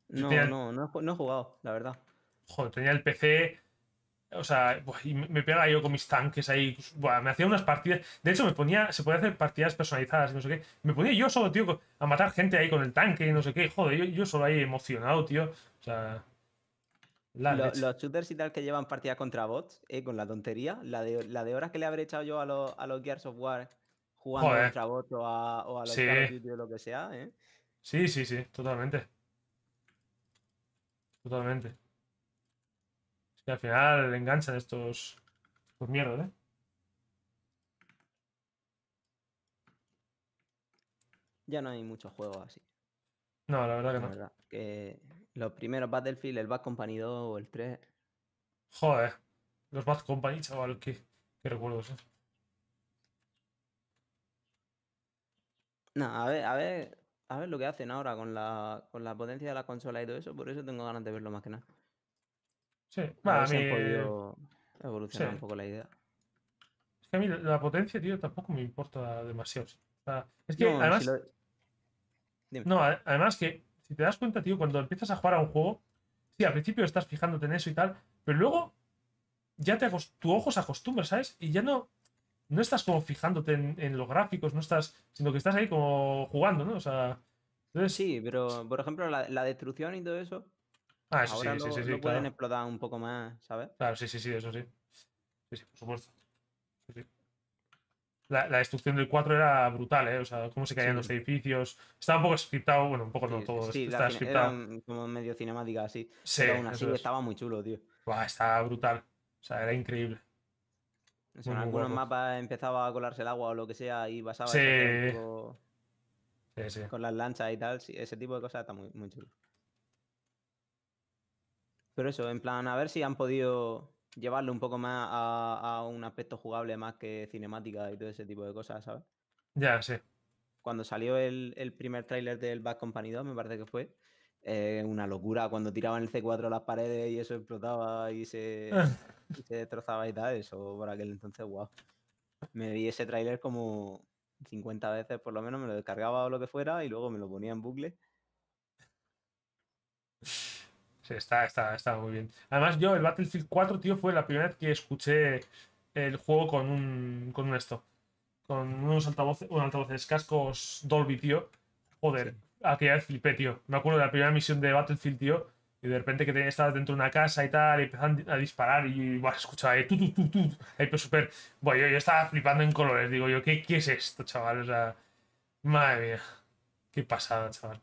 Speaker 1: No,
Speaker 2: no, no, he jugado, la verdad. Joder, tenía el PC. O sea,
Speaker 1: y me pegaba yo con mis tanques ahí. Pues, me hacía unas partidas. De hecho, me ponía. Se podía hacer partidas personalizadas y no sé qué. Me ponía yo solo, tío, a matar gente ahí con el tanque y no sé qué. Joder, yo, solo ahí emocionado, tío. O sea. los
Speaker 2: shooters y tal que llevan partidas contra bots, eh, con la tontería, la de, la horas que le habré echado yo a, los, a los Gears of War jugando Joder. contra o a, o a los o lo que sea, ¿eh?
Speaker 1: Sí, sí, sí, totalmente. Totalmente. al final enganchan estos, estos mierdos ¿eh?
Speaker 2: Ya no hay muchos juegos así. No, la verdad que no. que los primeros Battlefield, el Bad Company 2 o el 3.
Speaker 1: Joder, los Bad Company, chaval, qué, recuerdo recuerdos, ¿eh?
Speaker 2: No, a ver, a ver, a ver lo que hacen ahora con la, potencia de la consola y todo eso, por eso tengo ganas de verlo más que nada.
Speaker 1: Sí, a mí... podido evolucionar un poco la idea. Es que a mí la potencia, tío, tampoco me importa demasiado. es que además. No, además que si te das cuenta, tío, cuando empiezas a jugar a un juego, sí, al principio estás fijándote en eso y tal, pero luego ya te tu ojo se acostumbra, ¿sabes? Y ya no no estás como fijándote en, los gráficos, no estás, sino que estás ahí como jugando, ¿no? O sea.
Speaker 2: Sí, pero por ejemplo, la, destrucción y todo eso. Ah, eso sí, sí, sí, pueden explotar un poco más, ¿sabes? Claro, sí, sí, sí, eso sí. Sí, sí, por supuesto.
Speaker 1: La, destrucción del 4 era brutal, ¿eh? O sea, cómo se caían los edificios. Estaba un poco scriptado, bueno, un poco no todo. Sí, estaba
Speaker 2: como medio cinemática así. Sí. Pero aún así estaba muy chulo, tío. estaba brutal. O sea, era increíble en algunos pues. mapas empezaba a colarse el agua o lo que sea y basaba Con, con las lanchas y tal. ese tipo de cosas está muy, muy chulo. Pero eso, en plan, a ver si han podido llevarlo un poco más a, un aspecto jugable más que cinemática y todo ese tipo de cosas, ¿sabes? Ya, sí. Cuando salió el, primer tráiler del Bad Company 2, me parece que fue, eh, una locura cuando tiraban el C4 a las paredes y eso explotaba y se... [laughs] y se destrozaba y tal, eso por aquel entonces, wow. Me vi ese tráiler como 50 veces por lo menos, me lo descargaba o lo que fuera y luego me lo ponía en bucle. Sí, está, está, está muy bien.
Speaker 1: Además, yo el Battlefield 4, tío, fue la primera vez que escuché el juego con un, con un esto. Con unos altavoces, unos altavoces cascos Dolby, tío. Joder, aquella vez flipé, tío. Me acuerdo de la primera misión de Battlefield, tío y de repente que te, dentro de una casa y tal, y empiezan a disparar y vas a escuchar súper... Bueno, yo, estaba flipando en colores, digo yo, ¿qué, ¿qué es esto, chaval? madre mía, qué pasada, chaval.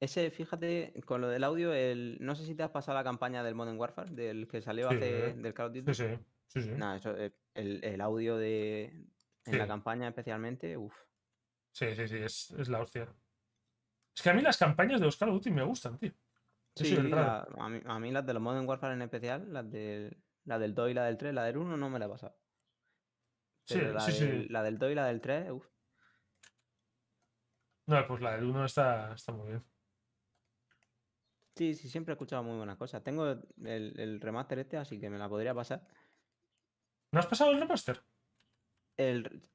Speaker 2: Ese, fíjate, con lo del audio, el... no sé si te has pasado la campaña del Modern Warfare, del que salió hace del Call Sí, sí, sí. nada eh, el, audio de en la campaña especialmente, uff.
Speaker 1: Sí, sí, sí, es, la hostia.
Speaker 2: Es que a mí las campañas de Oscar Call me gustan, tío. Sí, a, mí, las de los Modern Warfare en especial, las del, la del 2 y la del 3, la del 1 no me la he pasado. sí, la, sí, del, sí. la del 2 y la del 3, uff.
Speaker 1: No, pues la del 1 está, muy bien.
Speaker 2: Sí, sí, siempre he escuchado muy buenas cosas. Tengo el, remaster este, así que me la podría pasar. ¿No has pasado el remaster?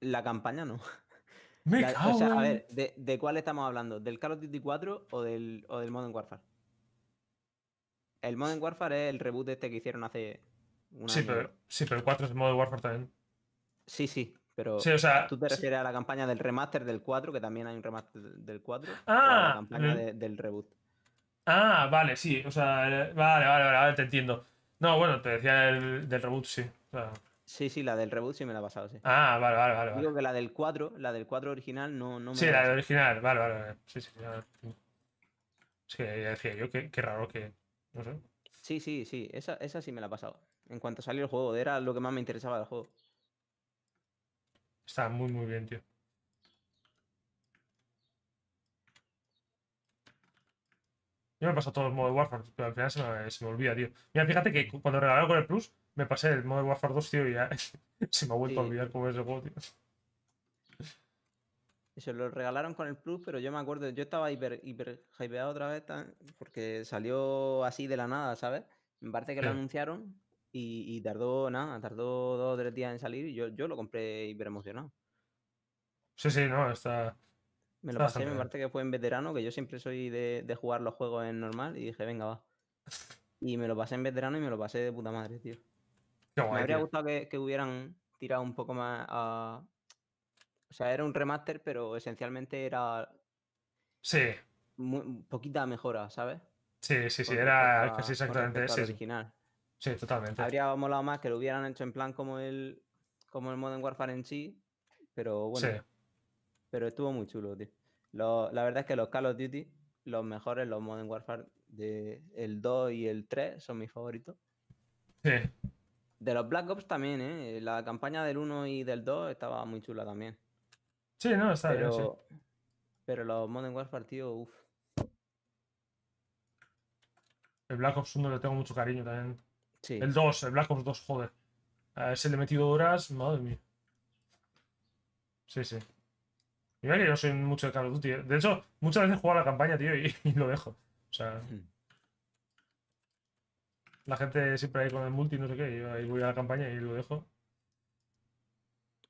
Speaker 2: la campaña no. o sea, a ver, de, cuál estamos hablando? ¿Del Call of 4 o del, o del Modern Warfare? El Modern Warfare es el reboot este que hicieron hace. Un sí, Pero,
Speaker 1: sí, pero el 4 es el Modern Warfare también. Sí, sí, pero sí, tú te refieres
Speaker 2: a la campaña del remaster del 4, que también hay un remaster del 4. Ah, campaña mm. del reboot.
Speaker 1: Ah, vale, sí. O sea, eh, vale, vale, vale, te entiendo. No, bueno, te decía el, del reboot, sí.
Speaker 2: Sí, sí, la del reboot sí me la ha pasado, sí. Ah, vale, vale, vale. Digo que la del 4, la del 4 original no, no pasado. Sí, la, del original,
Speaker 1: vale, vale, Sí, sí, sí. decía yo, qué, qué raro que, no
Speaker 2: Sí, sí, sí. Esa, sí me la ha pasado. En cuanto salió el juego, era lo que más me interesaba del juego.
Speaker 1: Está muy, muy bien, tío. Yo me he todo el modo de Warfare, pero al final se me, olvida, tío. Mira, fíjate que cuando regalaron con el Plus, me pasé el modo Warfare 2, tío, y ya [laughs] se me ha vuelto a olvidar cómo es el juego, tío
Speaker 2: se lo regalaron con el Plus, pero yo me acuerdo, yo estaba hiper, hiper hypeado otra vez porque salió así de la nada, ¿sabes? Me parece que lo anunciaron y, tardó nada, tardó dos o tres días en salir y yo, yo lo compré hiper emocionado.
Speaker 1: Sí, sí, no, está. Me lo pasé, me parece
Speaker 2: que fue en veterano, que yo siempre soy de, jugar los juegos en normal y dije, venga, va. Y me lo pasé en veterano y me lo pasé de puta madre, tío.
Speaker 1: me habría gustado
Speaker 2: que hubieran tirado un poco más a, o sea, era un remaster, pero esencialmente era. Sí. Muy, mm, poquita mejora, ¿sabes? Sí, sí, sí, era casi exactamente sí, original. Sí, totalmente. Habría molado más que lo hubieran hecho en plan como el, como el Modern Warfare en sí, pero bueno. Sí. Pero estuvo muy chulo, tío. la verdad es que los Call of Duty, los mejores, los Modern Warfare de el 2 y el 3 son mis favoritos. Sí. De los Black Ops también, ¿eh? La campaña del 1 y del 2 estaba muy chula también. Sí, no, está bien, sí. Pero los Modern Warfare, tío, uff.
Speaker 1: El Black Ops 1 le tengo mucho cariño también. Sí. El 2, el Black Ops 2, joder. A ese le he metido horas, madre mía. Sí, sí. Mira que yo soy mucho de Call of Duty. Eh. De hecho, muchas veces juego a la campaña, tío, y, [laughs] lo dejo. O sea. La gente siempre ahí con el multi, no sé qué. Y yo ahí voy a la campaña y lo dejo.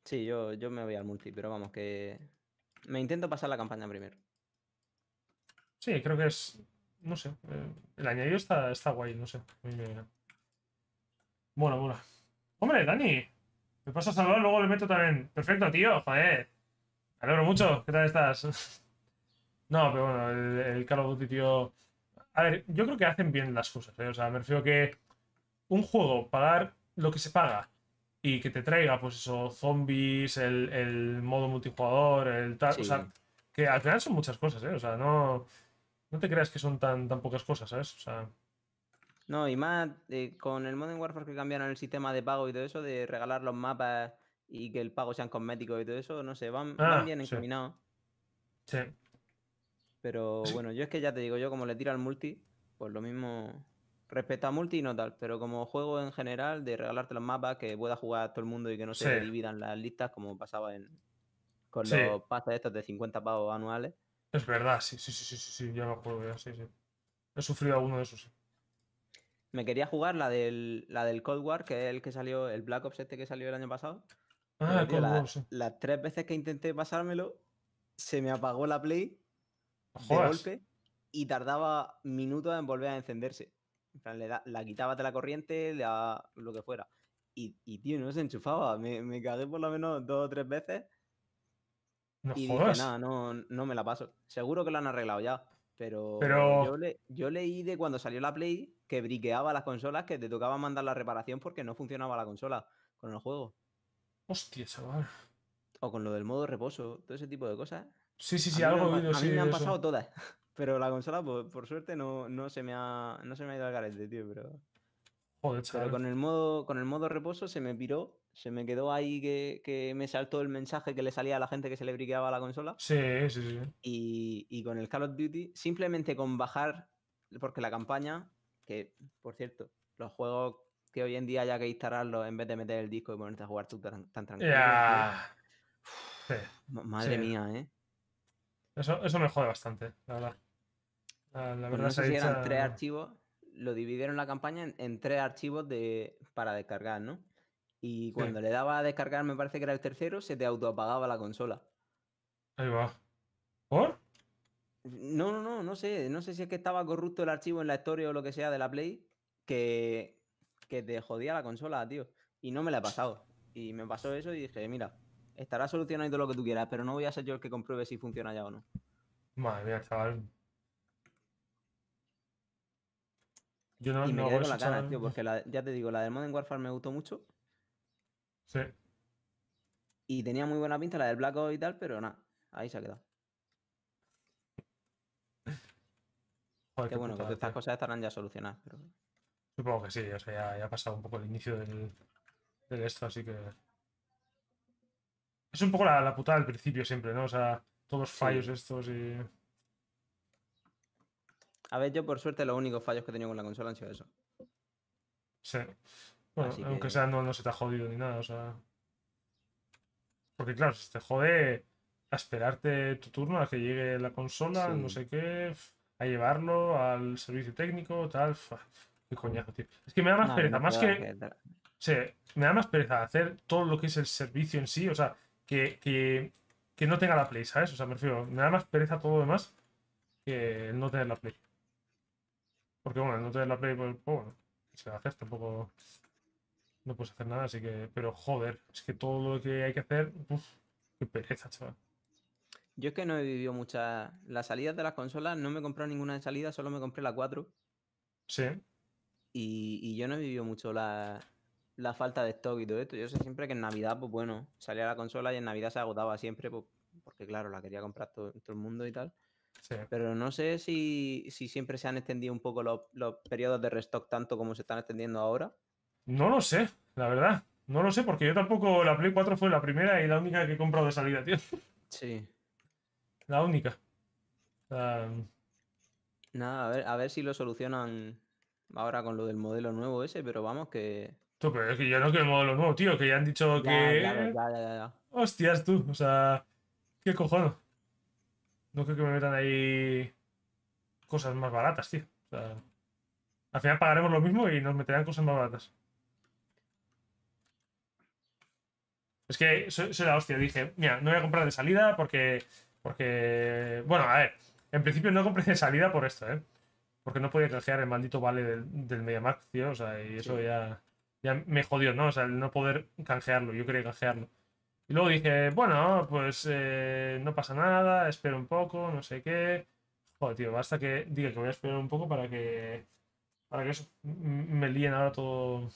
Speaker 2: Sí, yo, yo me voy al multi, pero vamos, que me intento pasar la campaña primero.
Speaker 1: Sí, creo que es. No sé. Eh, el añadido está, está guay, no sé. Bueno, bueno, Hombre, Dani. Me paso a salvar, luego le meto también. Perfecto, tío. Joder. Me alegro mucho. ¿Qué tal estás? [laughs] no, pero bueno, el, el Call tío. A ver, yo creo que hacen bien las cosas. ¿eh? O sea, me refiero que un juego, pagar lo que se paga y que te traiga, pues eso, zombies, el, modo multijugador, el tal. O sea, que al final son muchas cosas, ¿eh? O sea, no, no te creas que son tan, tan pocas cosas, ¿sabes? O sea.
Speaker 2: No, y más eh, con el Modern Warfare que cambiaron el sistema de pago y todo eso, de regalar los mapas y que el pago sean cosméticos y todo eso, no sé, van, ah, bien encaminados. sí. Pero bueno, yo es que ya te digo, yo como le tiro al multi, pues lo mismo Respecto a multi, no tal, pero como juego en general, de regalarte los mapas, que pueda jugar todo el mundo y que no se dividan las listas, como pasaba en, con los pases estos de 50 pavos anuales.
Speaker 1: Es verdad, sí, sí, sí, sí, sí, ya lo puedo ya, sí, sí. He sufrido alguno de esos, sí.
Speaker 2: Me quería jugar la del, la del Cold War, que es el que salió, el Black Ops este que salió el año pasado. Ah, las tres veces que intenté pasármelo, se me apagó la play de golpe y tardaba minutos en volver a encenderse le la quitaba de la corriente, lo que fuera. Y, y, tío, no se enchufaba. Me, me, cagué por lo menos dos o tres veces. y dije, no, no me la paso. Seguro que lo han arreglado ya. Pero, Yo, leí de cuando salió la Play que briqueaba las consolas, que te tocaba mandar la reparación porque no funcionaba la consola con el juego. Hostia, chaval. O con lo del modo reposo, todo ese tipo de cosas. Sí, sí, sí, algo sí, me han pasado todas. Pero la consola, pues, por, suerte, no, se me ha, no se me ha ido al garete, tío, pero...
Speaker 1: con
Speaker 2: el, modo, con el modo reposo se me piró, se me quedó ahí que, me saltó el mensaje que le salía a la gente que se le briqueaba la consola. Sí, sí, sí. Y, con el Call of Duty, simplemente con bajar, porque la campaña, que por cierto, los juegos que hoy en día ya que instalarlos en vez de meter el disco y ponerte a jugar tú tan, tranquilo. madre mía, ¿eh?
Speaker 1: Eso, eso me jode bastante, la
Speaker 2: verdad. Ah, no sé si tres archivos, lo dividieron la campaña en, tres archivos de, para descargar, ¿no? Y cuando le daba a descargar, me parece que era el tercero, se te autoapagaba la consola. Ahí va. ¿Por? No, no, no, no sé. No sé si es que estaba corrupto el archivo en la historia o lo que sea de la Play, que, te jodía la consola, tío. Y no me la ha pasado. Y me pasó eso y dije, mira, estará solucionado lo que tú quieras, pero no voy a ser yo el que compruebe si funciona ya o no. Madre mía, chaval.
Speaker 1: Yo no, y me con la cara, tío, porque
Speaker 2: ya te digo, la del Modern Warfare me gustó mucho. Sí. Y tenía muy buena pinta la del Black Ops y tal, pero nada, ahí se ha quedado. [laughs] qué bueno, que estas cosas estarán ya solucionadas.
Speaker 1: Supongo que sí, o sea, ya, ha pasado un poco el inicio del, esto, así que. Es un poco la, la putada del principio siempre, ¿no? O sea, todos los fallos estos y.
Speaker 2: A ver, yo por suerte los únicos fallos que he tenido con la consola han sido eso.
Speaker 1: Sí. Bueno, aunque sea, no, se te ha jodido ni nada, o sea. Porque claro, si te jode a esperarte tu turno, a que llegue la consola, no sé qué, a llevarlo al servicio técnico, tal. Qué coñazo, tío. Es que me da más pereza, más que. Sí, me da más pereza hacer todo lo que es el servicio en sí, o sea, que, que, que no tenga la play, ¿sabes? O sea, me refiero, me da más pereza todo lo demás que no tener la play. Porque bueno, no te la Play, pues, pues, bueno, se va a hacer, tampoco no puedes hacer nada, así que, pero joder, es que todo lo que hay que hacer, uff, qué pereza, chaval.
Speaker 2: Yo es que no he vivido muchas, las salidas de las consolas, no me he comprado ninguna de salida, solo me compré la 4. Sí. Y, yo no he vivido mucho la, falta de stock y todo esto. Yo sé siempre que en Navidad, pues bueno, salía la consola y en Navidad se agotaba siempre, pues, porque claro, la quería comprar todo el mundo y tal. Pero no sé si, siempre se han extendido un poco los, periodos de restock tanto como se están extendiendo ahora.
Speaker 1: No lo sé, la verdad. No lo sé, porque yo tampoco. La Play 4 fue la primera y la única que he comprado de salida, tío. Sí. La única. Nada,
Speaker 2: a ver, a ver si lo solucionan ahora con lo del modelo nuevo ese, pero vamos que. Tú, pero es que ya no quiero el modelo nuevo, tío, que ya han dicho que.
Speaker 1: Ya, Hostias, tú, o sea. ¿Qué cojones? No creo que me metan ahí cosas más baratas, tío. O sea, al final pagaremos lo mismo y nos meterán cosas más baratas. Es que soy, la hostia. Dije, mira, no voy a comprar de salida porque. Porque. Bueno, a ver. En principio no compré de salida por esto, ¿eh? Porque no podía canjear el maldito vale del, del MediaMarkt, tío. O sea, y eso ya. Ya me jodió, ¿no? O sea, el no poder canjearlo. Yo quería canjearlo. Y luego dije, bueno, pues eh, no pasa nada, espero un poco, no sé qué. Joder, tío, basta que diga que voy a esperar un poco para que. Para que me líen ahora todo.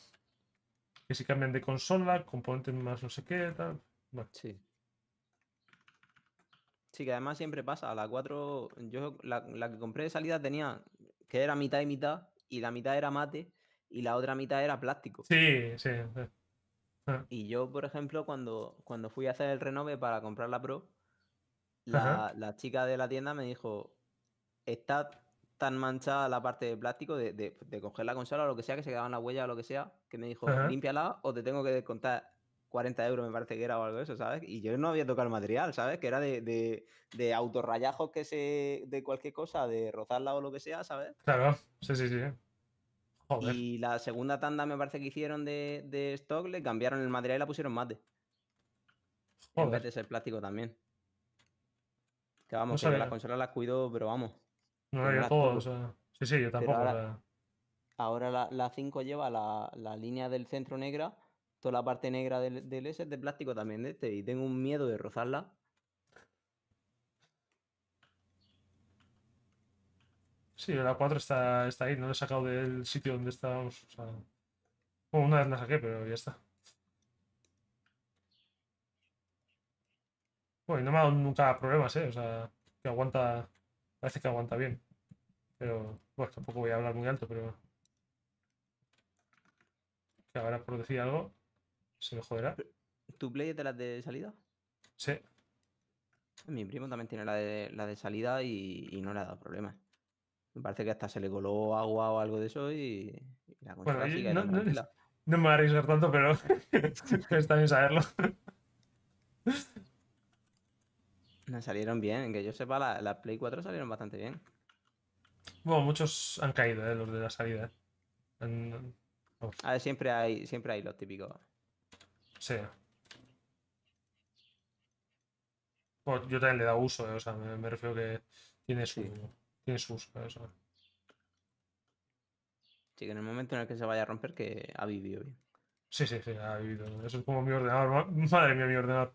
Speaker 1: Que si cambian de consola, componentes más no sé qué, tal. Sí.
Speaker 2: Sí, que además siempre pasa. La 4, yo la, la, que compré de salida tenía que era mitad y mitad, y la mitad era mate, y la otra mitad era plástico. sí. sí. Ah. Y yo, por ejemplo, cuando, cuando fui a hacer el renove para comprar la Pro, la, chica de la tienda me dijo, está tan manchada la parte de plástico de, de, coger la consola o lo que sea, que se quedaban la huella o lo que sea, que me dijo, límpiala o te tengo que descontar 40 euros, me parece que era o algo de eso, ¿sabes? Y yo no había tocado el material, ¿sabes? Que era de, de, de autorrayajos que se. de cualquier cosa, de rozarla o lo que sea, ¿sabes?
Speaker 1: Claro, sí, sí, sí.
Speaker 2: Y la segunda tanda, me parece que hicieron de, de, stock, le cambiaron el material y la pusieron mate. En vez de ser plástico también. Que vamos, no que las consolas las cuido, pero vamos. No, yo todo, o sea. Sí, sí, yo tampoco. ahora, la, 5 lleva la, línea del centro negra, toda la parte negra del, del S es de plástico también de este, y tengo un miedo de rozarla.
Speaker 1: Sí, la 4 está, está ahí, no la he sacado del sitio donde estábamos. O sea... una vez la saqué, pero ya está. Bueno, no me ha dado nunca problemas, ¿eh? O sea, que aguanta, parece que aguanta bien. Pero, bueno, tampoco voy a hablar muy alto, pero... Que ahora por decir algo,
Speaker 2: se me joderá. ¿Tu play es de la de salida? Sí. Mi primo también tiene la de, la de salida y, y no le ha dado problemas. Me parece que hasta se le coló agua o algo de eso y, la bueno, sigue no, no,
Speaker 1: me voy a arriesgar tanto, pero [laughs] [laughs] está bien saberlo.
Speaker 2: salieron bien, que yo sepa, las la Play 4 salieron bastante bien.
Speaker 1: Bueno, muchos han caído, eh, los de la salida. Oh.
Speaker 2: A siempre hay, siempre hay los típicos.
Speaker 1: Sí. yo también le da uso, eh, o sea, me, refiero que tiene su... Sí,
Speaker 2: que en el momento en el que se vaya a romper, que ha vivido bien.
Speaker 1: Sí, sí, sí, ha vivido. Eso es como mi ordenador. Madre mía, mi ordenador.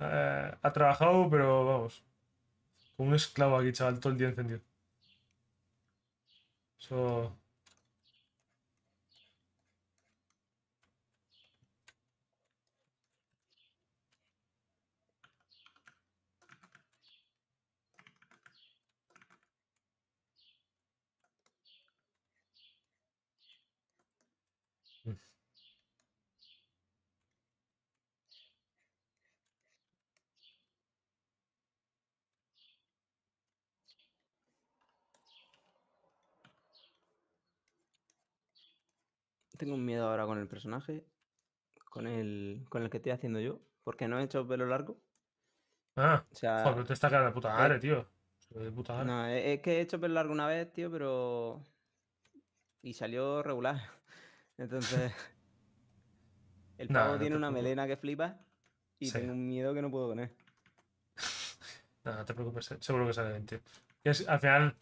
Speaker 1: Eh, ha trabajado, pero vamos. Como un esclavo aquí, chaval, todo el día encendido. Eso.
Speaker 2: tengo un miedo ahora con el personaje, con el, con el que estoy haciendo yo, porque no he hecho pelo largo.
Speaker 1: Ah, o sea, joder, te está cara de puta madre, tío.
Speaker 2: No, es que he hecho pelo largo una vez, tío, pero. Y salió regular. [laughs] Entonces. [laughs] El pavo tiene una melena que flipa y tengo un miedo que no puedo poner.
Speaker 1: [laughs] no, te preocupes, eh, seguro que sale bien, tío. es, al final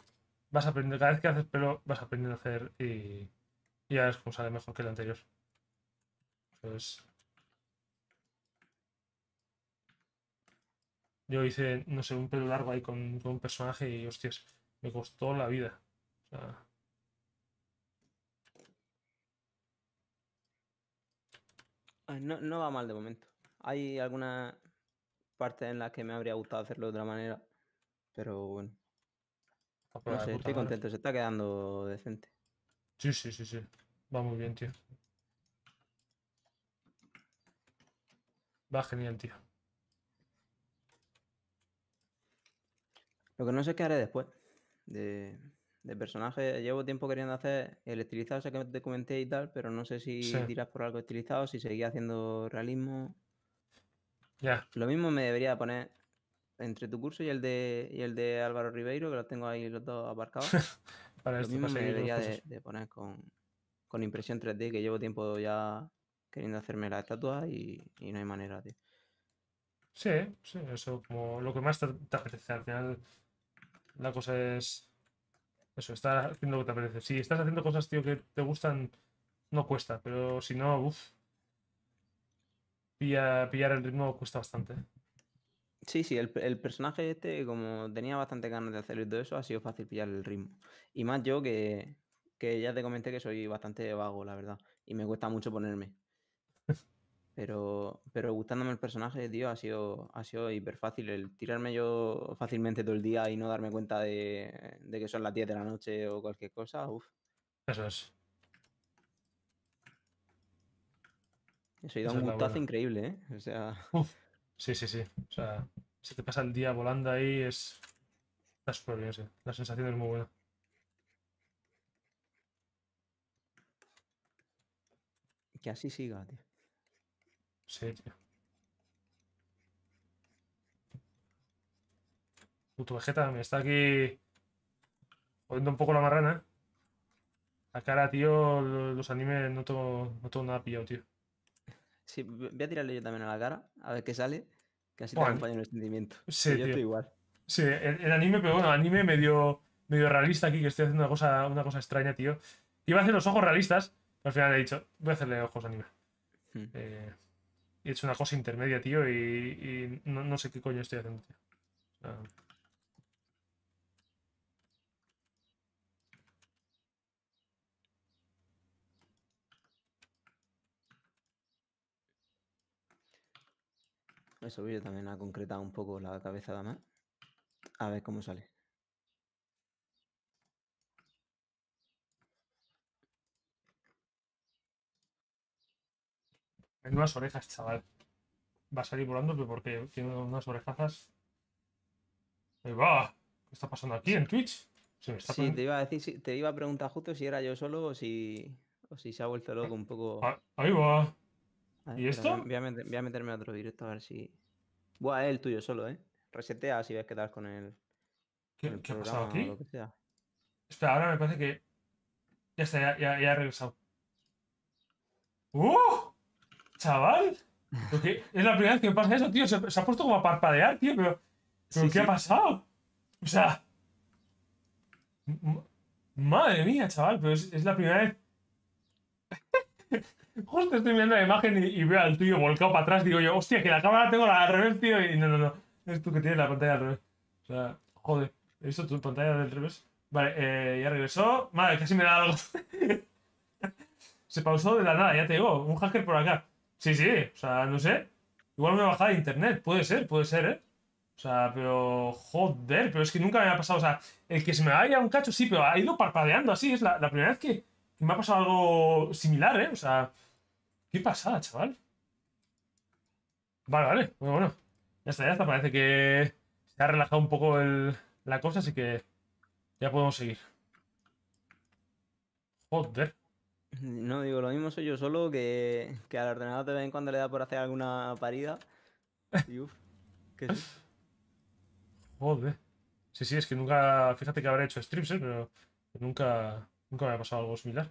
Speaker 1: vas aprendiendo, cada vez que haces pelo, vas aprendiendo a hacer y ya es como sale mejor que el anterior. yo hice, no sé, un pelo largo ahí con, con un personaje y hostias, me costó la vida. O sea,
Speaker 2: No, no, va mal de momento. Hay alguna parte en la que me habría gustado hacerlo de otra manera, pero bueno.
Speaker 1: No sé, estoy contento,
Speaker 2: se está quedando decente.
Speaker 1: Sí, sí, sí, sí. Va muy bien, tío. Va genial, tío.
Speaker 2: Lo que no sé qué haré después de, de, personaje. Llevo tiempo queriendo hacer el estilizado, sé que te comenté y tal, pero no sé si dirás tiras por algo estilizado, si seguía haciendo realismo. Ya. Lo mismo me debería poner entre tu curso y el de, y el de Álvaro Ribeiro, que los tengo ahí los dos aparcados. [laughs] Para lo de, poner con, impresión 3D, que llevo tiempo ya queriendo hacerme la estatua y, no hay manera, tío.
Speaker 1: Sí, sí, eso, como lo que más te, apetece. Al final, la cosa es. Eso, estar haciendo lo que te apetece. Si estás haciendo cosas, tío, que te gustan, no cuesta, pero si no, uff. Pillar, pillar el ritmo cuesta bastante.
Speaker 2: Sí, sí, el, personaje este, como tenía bastante ganas de hacerlo y todo eso, ha sido fácil pillar el ritmo. Y más yo que, ya te comenté que soy bastante vago, la verdad, y me cuesta mucho ponerme. Pero, pero gustándome el personaje, tío, ha sido, ha sido hiper fácil el tirarme yo fácilmente todo el día y no darme cuenta de, que son las 10 de la noche o cualquier cosa, uff. Eso es. Eso ha dado un gustazo increíble, ¿eh? O sea...
Speaker 1: Sí, sí, sí. O sea, si te pasa el día volando ahí, es. Estás súper bien, sí. La sensación es muy buena.
Speaker 2: Que así siga, tío. Sí, tío.
Speaker 1: Puto Vegeta, me está aquí ...poniendo un poco la marrana. La cara, tío, los animes no no tengo nada pillado, tío.
Speaker 2: Sí, voy a tirarle yo también a la cara, a ver qué sale, que así te acompañe en el Sí, igual.
Speaker 1: Sí, el, anime, pero bueno, anime medio, realista aquí, que estoy haciendo una cosa, una cosa extraña, tío. Iba a hacer los ojos realistas, pero al final he dicho, voy a hacerle ojos anime. Hmm. Eh, y he hecho una cosa intermedia, tío, y, no, sé qué coño estoy haciendo, tío.
Speaker 2: Eso yo también ha concretado un poco la cabeza de más. A ver cómo sale.
Speaker 1: Hay unas orejas, chaval. Va a salir volando, pero porque tiene unas orejazas. Ahí va. ¿Qué está pasando aquí en Twitch?
Speaker 2: sí, te iba a decir, te iba a preguntar justo si era yo solo o si, o si se ha vuelto loco [laughs] un poco. Ah, ahí va. ¿Y esto? Voy a, meterme a otro directo a ver si. Buah, es el tuyo solo, ¿eh? Resetea si ves que das con el. ¿Qué, ha pasado aquí?
Speaker 1: Espera, ahora me parece que. Ya está, ya, ya, he regresado. ¡Uh! ¡Chaval! es la primera vez que me pasa eso, tío. Se, ha puesto como a parpadear, tío, pero. ¿Qué ha pasado? O sea. Madre mía, chaval, pero es, es la primera vez. Justo estoy mirando la imagen y, veo al tuyo volcado para atrás. Digo yo, hostia, que la cámara tengo la al revés, tío. Y no, no, no. Es tú que tienes la pantalla al revés. O sea, joder. ¿He visto tu pantalla del revés? Vale, eh, ya regresó. Madre, casi me da algo. [laughs] Se pausó de la nada, ya te digo. Un hacker por acá. Sí, sí. O sea, no sé. Igual una bajada de internet. Puede ser, puede ser, ¿eh? O sea, pero joder, pero es que nunca me ha pasado. O sea, el que se me vaya un cacho, sí, pero ha ido parpadeando así. Es la primera vez que, me ha pasado algo similar, ¿eh? O sea, qué pasada, chaval. Vale, vale. Bueno, bueno. Ya está, ya está. Parece que se ha relajado un poco la cosa, así que ya podemos seguir.
Speaker 2: Joder. No, digo, lo mismo soy yo solo que, que al ordenador de vez en cuando le da por hacer alguna parida. Y uff, sí.
Speaker 1: Joder. Sí, sí, es que nunca. Fíjate que habré hecho strips, ¿eh? pero nunca. Nunca me ha pasado algo similar.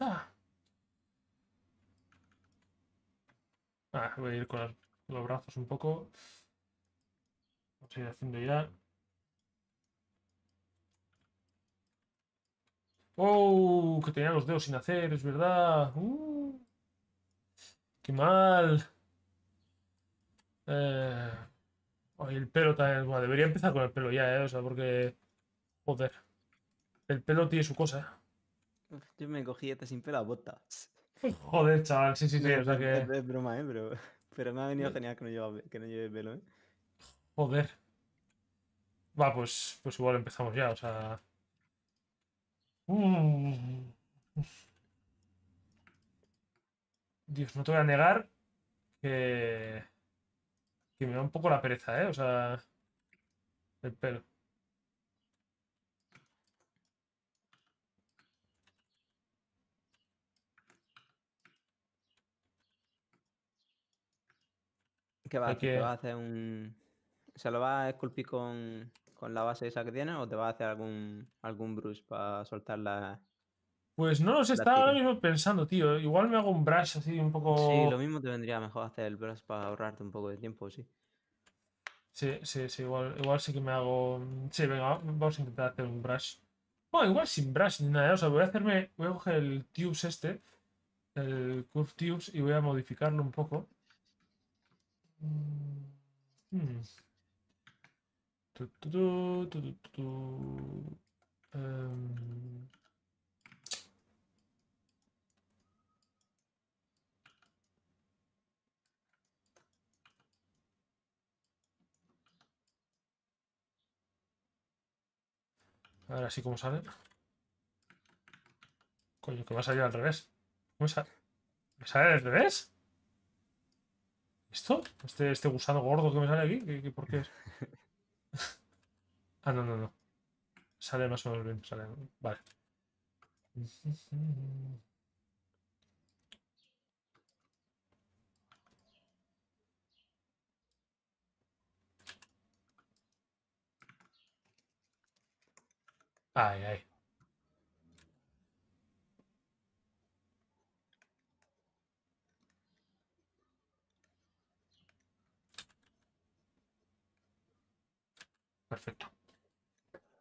Speaker 1: Ah. ah, voy a ir con los brazos un poco. Vamos a ir haciendo ya. ¡Oh! Que tenía los dedos sin hacer, es verdad. Uh. ¡Qué mal! Eh, el pelo también. Bueno, debería empezar con el pelo ya, ¿eh? O sea, porque. Joder. El pelo tiene su cosa.
Speaker 2: Eh. Yo me cogí este sin pelo a botas. [laughs] Joder, chaval, sí, sí, sí. o sea que... Es, broma, ¿eh? Pero, pero, me ha venido [laughs] genial que no, que no lleve pelo, ¿eh? Joder.
Speaker 1: Va, pues, pues igual empezamos ya, o sea. Uh. Dios, no te voy a negar que. Que me da un poco la pereza, ¿eh? O sea, el pelo.
Speaker 2: ¿Qué va, que... va a hacer un... ¿Se lo va a esculpir con, la base esa que tiene o te va a hacer algún, algún brush para soltar la, pues no los estaba ahora
Speaker 1: mismo pensando, tío. Igual me hago un brush así un poco. Sí, lo
Speaker 2: mismo te vendría mejor hacer el brush para ahorrarte un poco de tiempo, sí. Sí, sí, sí, igual, igual sí que me hago.
Speaker 1: Sí, venga, vamos a intentar hacer un brush. Bueno, igual sin brush ni nada. O sea, voy a hacerme. Voy a coger el tubes este. El curve tubes y voy a modificarlo un poco. Mm, mm. Tu, em, A ver así como sale, Coño, que me a salir al revés. ¿Cómo sale? ¿Me sale al revés? ¿Esto? ¿Este, este gusano gordo que me sale aquí? ¿Qué, por qué es? [laughs] ah, no, no, no. Sale más o menos bien. Sale... Vale. Ay, ay. Perfecto.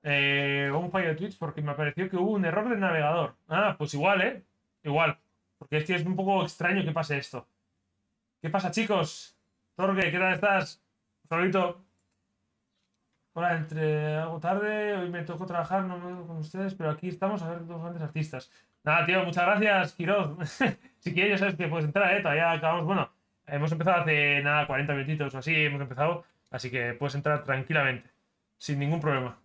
Speaker 1: Eh, un fallo de Twitch porque me pareció que hubo un error de navegador. Ah, pues igual, ¿eh? Igual. Porque es que es un poco extraño que pase esto. ¿Qué pasa, chicos? Torque, ¿qué tal estás? Solito. Hola, entre algo tarde, hoy me tocó trabajar, no con ustedes, pero aquí estamos a ver dos grandes artistas. Nada, tío, muchas gracias, Quiroz. [laughs] si quieres, ya sabes que puedes entrar, ¿eh? Todavía acabamos, bueno, hemos empezado hace nada, 40 minutitos o así, hemos empezado, así que puedes entrar tranquilamente, sin ningún problema.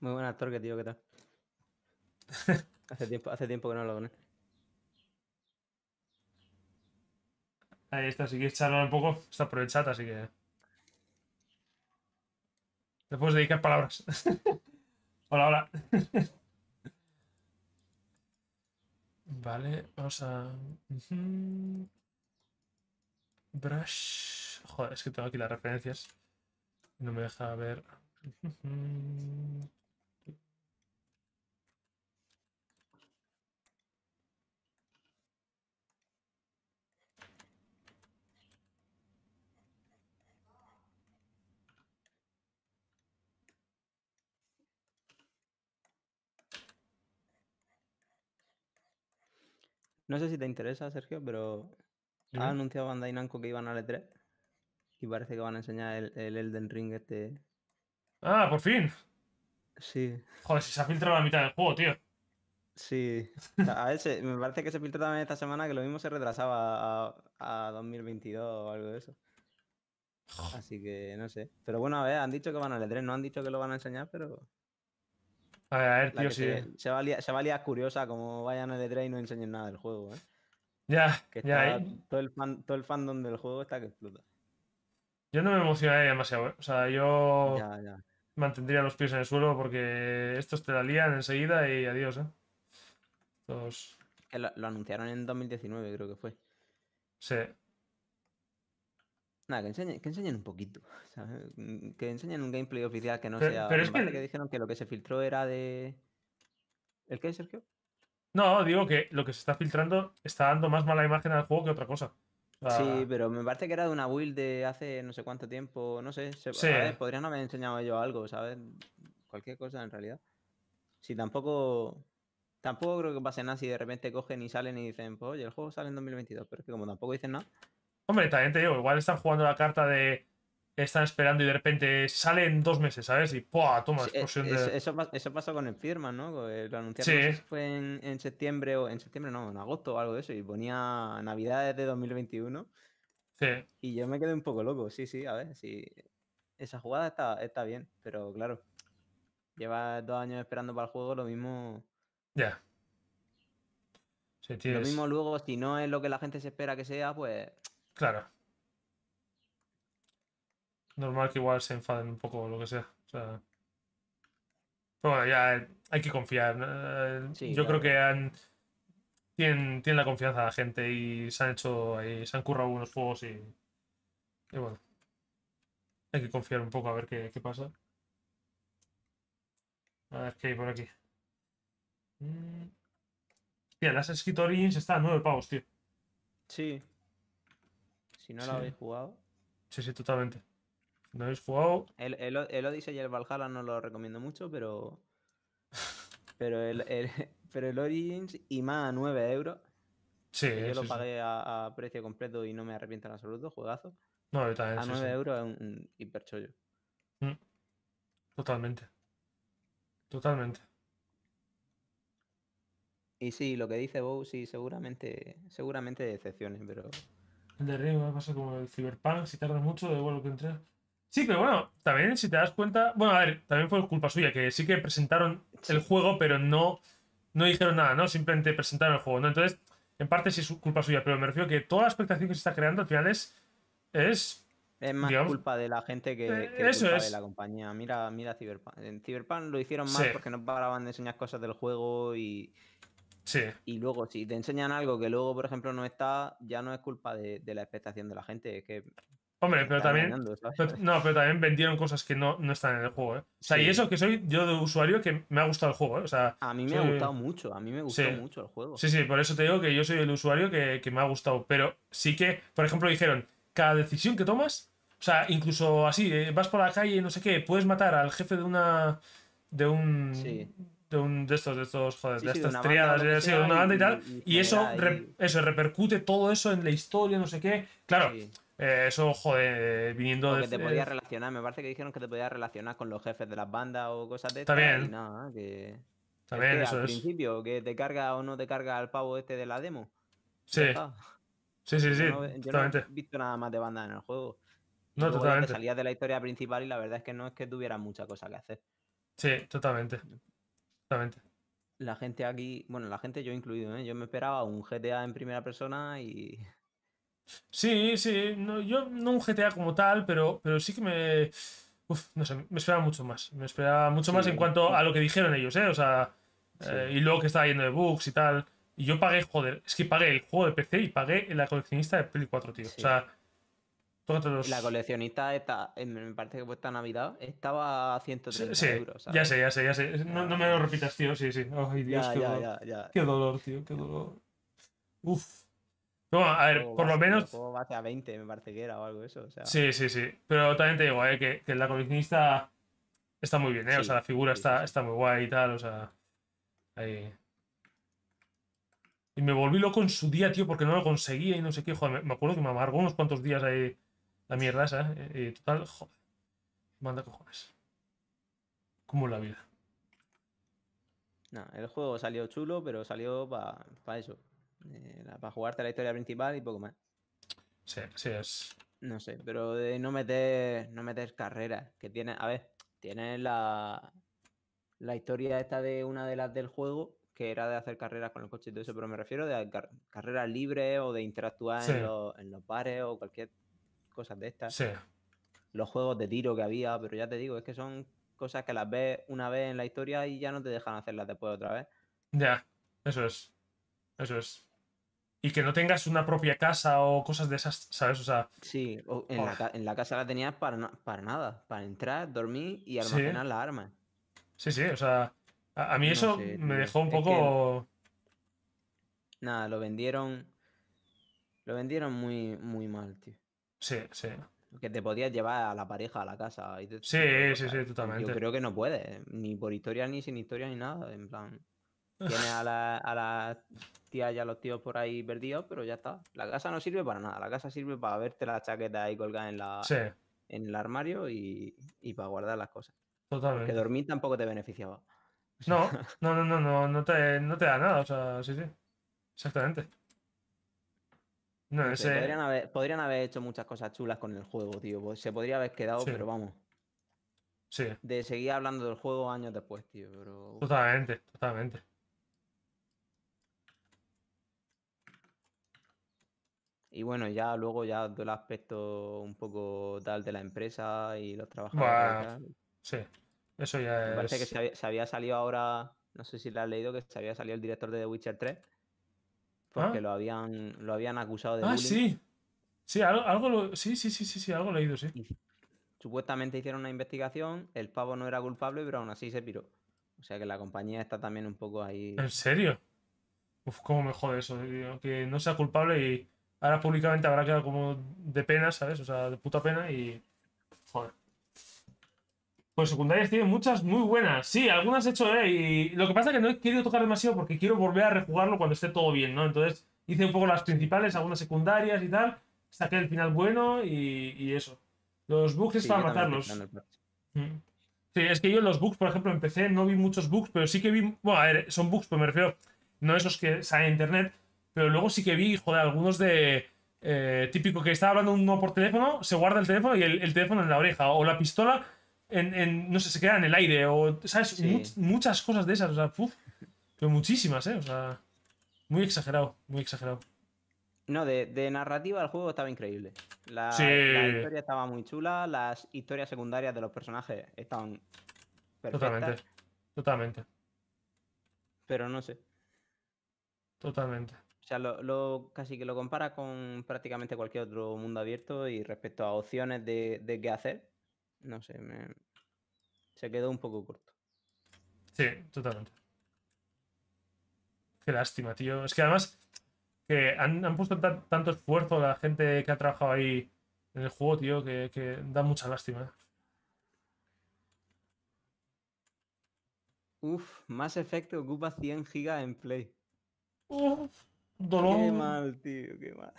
Speaker 2: Muy buena Torque, tío, ¿qué tal? [laughs] hace, tiempo, que no lo con
Speaker 1: Ahí está, si quieres charlar un poco, está aprovechada, así que... Le puedes dedicar palabras. [laughs] hola, hola. [laughs] vale, vamos a... Brush... Joder, es que tengo aquí las referencias. No me deja ver... [laughs]
Speaker 2: No sé si te interesa, Sergio, pero ha anunciado Bandai Namco que iban a E3 y parece que van a enseñar el, el, Elden Ring este.
Speaker 1: ¡Ah, por fin! Sí.
Speaker 2: Joder, si se ha filtrado la mitad del juego, tío. Sí. a ese, me parece que se filtró también esta semana que lo mismo se retrasaba a, 2022 o algo de eso. Así que no sé. Pero bueno, a ver, han dicho que van a E3, no han dicho que lo van a enseñar, pero.
Speaker 1: A ver, tío, sí.
Speaker 2: Se, va a liar curiosa como vayan a E3 y no enseñen nada del juego, ¿eh?
Speaker 1: Ya, ya. Está,
Speaker 2: todo, el fan, todo el fandom del juego está que explota.
Speaker 1: Yo no me emocionaría demasiado, ¿eh? O sea, yo ya, ya. mantendría los pies en el suelo porque estos te la lían enseguida y adiós, ¿eh?
Speaker 2: Lo, lo, anunciaron en 2019, creo que fue. Sí. Nada, que enseñen, un poquito. Mm, que enseñen un gameplay oficial que no sea. Pero es que... dijeron que lo que se filtró era de. ¿El qué, Sergio?
Speaker 1: No, digo que lo que se está filtrando está dando más mala imagen al juego que otra cosa.
Speaker 2: Sí, pero me parece que era de una build de hace no sé cuánto tiempo, no sé, podrían haber enseñado yo algo, ¿sabes? Cualquier cosa en realidad. Si tampoco tampoco creo que pase nada si de repente cogen y salen y dicen, pues oye, el juego sale en 2022, pero es que como tampoco dicen nada, Hombre, también te digo, igual están jugando la carta de. Están esperando y de repente salen
Speaker 1: dos meses, ¿sabes? Y ¡pua! Toma, e, explosión de...
Speaker 2: eso, eso, pasó con el Firman, ¿no? Eh, lo anunciaron fue en, septiembre o en septiembre, no, en agosto o algo de eso. Y ponía Navidades de 2021. Sí. Y yo me quedé un poco loco. Sí, sí, a ver, si Esa jugada está, bien, pero claro. Lleva dos años esperando para el juego, lo mismo.
Speaker 1: Ya. lo mismo
Speaker 2: luego, si no es lo que la gente se espera que sea, pues
Speaker 1: Claro. Normal que igual se enfaden un poco lo que sea. O sea... Pero bueno, ya eh, hay que confiar. Eh, yo creo que han... tienen, la confianza la gente y se han hecho ahí, eh, se han currado unos juegos y, y bueno. Hay que confiar un poco a ver qué, qué pasa. A ver qué hay por aquí. Mm. Tía, las escritorines está a 9 pavos, tío. Sí. Si no lo habéis jugado. Sí, sí, totalmente. No habéis jugado.
Speaker 2: El, el, Odyssey y el Valhalla no lo recomiendo mucho, pero. [laughs] Pero el, pero el Origins y más a 9 euros. Sí. yo lo pagué a, precio completo y no me arrepiento en absoluto, juegazo.
Speaker 1: No, A 9 euros
Speaker 2: es un, hiperchollo.
Speaker 1: Mm. Totalmente. Totalmente.
Speaker 2: Y sí, lo que dice Bow, sí, seguramente, seguramente excepciones, pero
Speaker 1: el de arriba va a como el Cyberpunk, si tarda mucho, de igual que entre. Sí, pero
Speaker 2: bueno, también si te das
Speaker 1: cuenta. Bueno, a ver, también fue culpa suya, que sí que presentaron el juego, pero no, no dijeron nada, ¿no? Simplemente presentaron el juego, ¿no? Entonces, en parte sí es culpa suya, pero me refiero que toda la expectación que se está creando al final es. Es,
Speaker 2: más culpa de la gente que, eh, eso culpa es. de la compañía. Mira, mira Cyberpunk. En Cyberpunk lo hicieron mal porque no paraban de enseñar cosas del juego y y luego, si te enseñan algo que luego, por ejemplo, no está, ya no es culpa de, la expectación de la gente. que. Hombre, pero también.
Speaker 1: también vendieron cosas que no, están en el juego, ¿eh? O sea, y eso que soy yo de usuario que me ha gustado el juego, ¿eh? O sea. A mí me ha gustado mucho, a mí me gustó mucho el juego. Sí, sí, por eso te digo que yo soy el usuario que, me ha gustado. Pero sí que, por ejemplo, dijeron, cada decisión que tomas, o sea, incluso así, eh, vas por la calle, y no sé qué, puedes matar al jefe de una. de un. Sí de, estos, de estos, joder, de estas triadas, de, una banda y, tal. Y, eso, repercute todo eso en la historia, no sé qué. Claro, eh, eso, joder, viniendo de. Que te podías
Speaker 2: relacionar, me parece que dijeron que te podías relacionar con los jefes de las bandas o cosas de Está bien. que... Está al principio, que te carga o no te carga al pavo este de la demo. Sí. Sí, sí, sí. no, he visto nada más de banda en el juego.
Speaker 1: No, totalmente. salías
Speaker 2: de la historia principal y la verdad es que no es que tuviera mucha cosa que hacer. Sí, totalmente. Exactamente. La gente aquí, bueno, la gente yo incluido, ¿eh? yo me esperaba un GTA en primera persona y.
Speaker 1: Sí, sí, no, yo no un GTA como tal, pero, pero sí que me. Uf, no sé, me esperaba mucho más. Me esperaba mucho más en cuanto a lo que dijeron ellos, ¿eh? O sea, eh, y luego que estaba yendo de bugs y tal. Y yo pagué, joder, es que pagué el juego de PC y pagué la coleccionista de Play 4, tío. O sea, la
Speaker 2: coleccionista está, eh, me parece que puesta Navidad estaba a 130 euros. ¿sabes? Ya sé,
Speaker 1: ya sé, ya sé. No, me lo repitas, tío. Sí, sí. Ay, Dios, qué, dolor. qué dolor, tío, qué dolor. Uf. Bueno, a ver, por lo menos.
Speaker 2: va a 20, me parece que era o algo eso. O sea... Sí,
Speaker 1: sí, sí. Pero también te digo, ¿eh? que, que, la coleccionista está muy bien, ¿eh? o sea, la figura está, está muy guay y tal, o sea. Ahí. Y me volví loco en su día, tío, porque no lo conseguía y no sé qué. Joder, me acuerdo que me amargó unos cuantos días ahí la mierda esa, Y eh, eh, total, joder. Manda cojones. Como la vida.
Speaker 2: No, el juego salió chulo, pero salió para eso. Eh, para jugarte la historia principal y poco más.
Speaker 1: Sí, sí es.
Speaker 2: No sé, pero de no meter, no meter carreras. Que tiene, a ver, tiene la, la historia esta de una de las del juego, que era de hacer carreras con el coche y todo eso, pero me refiero de carreras libres o de interactuar en, los, en, los, bares o cualquier cosas de estas. Los juegos de tiro que había, pero ya te digo, es que son cosas que las ves una vez en la historia y ya no te dejan hacerlas después otra vez.
Speaker 1: Ya, eso es. Eso es. Y que no tengas una propia casa o cosas de esas,
Speaker 2: ¿sabes? O sea. Sí, en, la, casa la tenías para, para nada, para entrar, dormir y almacenar las armas. Sí, sí, o sea. A, mí eso me dejó un poco. Nada, lo vendieron. Lo vendieron muy, muy mal, tío. Sí, sí. Que te podías llevar a la pareja a la casa. sí, sí, sí, totalmente. Yo creo que no puede, ni por historia, ni sin historia, ni nada. En plan, tienes a las a la tías y a los tíos por ahí perdidos, pero ya está. La casa no sirve para nada. La casa sirve para verte las chaquetas ahí colgadas en, la, en el armario y, para guardar las cosas. Totalmente. Que dormir tampoco te beneficiaba.
Speaker 1: No, [laughs] no, no, no, no, te, no te da nada. O sea, sí, sí. Exactamente.
Speaker 2: No Podrían haber, hecho muchas cosas chulas con el juego, tío. Pues se podría haber quedado, pero vamos. Sí. De seguir hablando del juego años después, tío. Totalmente, totalmente. Y bueno, ya luego ya del aspecto un poco tal de la empresa y los trabajadores.
Speaker 1: sí, eso ya parece que
Speaker 2: se había, salido ahora, no sé si la has leído, que se había salido el director de The Witcher 3. ¿Ah? porque lo, habían, lo habían acusado de... Ah, sí. Sí, algo, algo
Speaker 1: sí, sí, sí, sí, sí, algo leído, sí.
Speaker 2: Supuestamente hicieron una investigación, el pavo no era culpable, pero aún así se piró. O sea que la compañía está también un poco ahí. ¿En serio?
Speaker 1: Uf, cómo me jode eso, que no sea culpable y ahora públicamente habrá quedado como de pena, ¿sabes? O sea, de puta pena y. Joder. Pues secundarias tiene muchas muy buenas. Sí, algunas he hecho, eh, Y lo que pasa es que no he querido tocar demasiado porque quiero volver a rejugarlo cuando esté todo bien, ¿no? Entonces hice un poco las principales, algunas secundarias y tal. Saqué el final bueno y, eso. Los bugs es para matarlos. Mm. Sí, es que yo los bugs, por ejemplo, empecé, no vi muchos bugs, pero sí que vi. Bueno, a ver, son bugs, pero me refiero. No esos que salen internet. Pero luego sí que vi, joder, algunos de. Eh, típico que estaba hablando uno por teléfono, se guarda el teléfono y el teléfono en la oreja. O la pistola no sé, se queda en el aire. O, ¿sabes? muchas cosas de esas. O sea, pero muchísimas, ¿eh? O sea, muy exagerado, muy exagerado.
Speaker 2: No, de, narrativa el juego estaba increíble. La, historia estaba muy chula, las historias secundarias de los personajes estaban perfectas. Totalmente, totalmente. Pero no sé. Totalmente. O sea, lo, casi que lo compara con prácticamente cualquier otro mundo abierto y respecto a opciones de qué hacer, no sé, me... se quedó un poco corto.
Speaker 1: Sí, totalmente. Qué lástima, tío. Es que además que han, puesto tanto esfuerzo la gente que ha trabajado ahí en el juego, tío, que, da mucha lástima.
Speaker 2: Uf, más efecto ocupa 100 gigas en Play. Uf, dolor. Qué mal, tío, qué mal.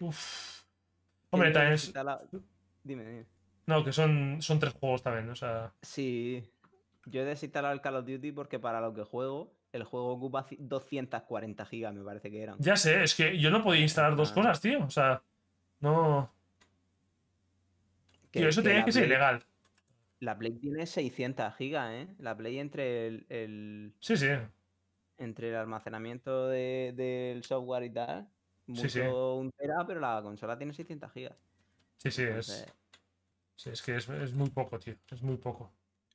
Speaker 2: Uf. [laughs] Hombre, también Dime, dime.
Speaker 1: No, que son, son tres juegos también, o
Speaker 2: sea. Sí. Yo he desinstalado el Call of Duty porque para lo que juego, el juego ocupa 240 gigas, me parece que eran. Ya sé, es
Speaker 1: que yo no podía instalar dos cosas, tío. O sea, no.
Speaker 2: Que, eso tenía que ser ilegal. La Play tiene 600 gigas, ¿eh? La Play entre el. Sí, sí. Entre el almacenamiento del software y tal. Mucho sí, pero la consola tiene 600 gigas. Sí, sí, es.
Speaker 1: Sí, es que es, muy poco, tío. Es muy poco.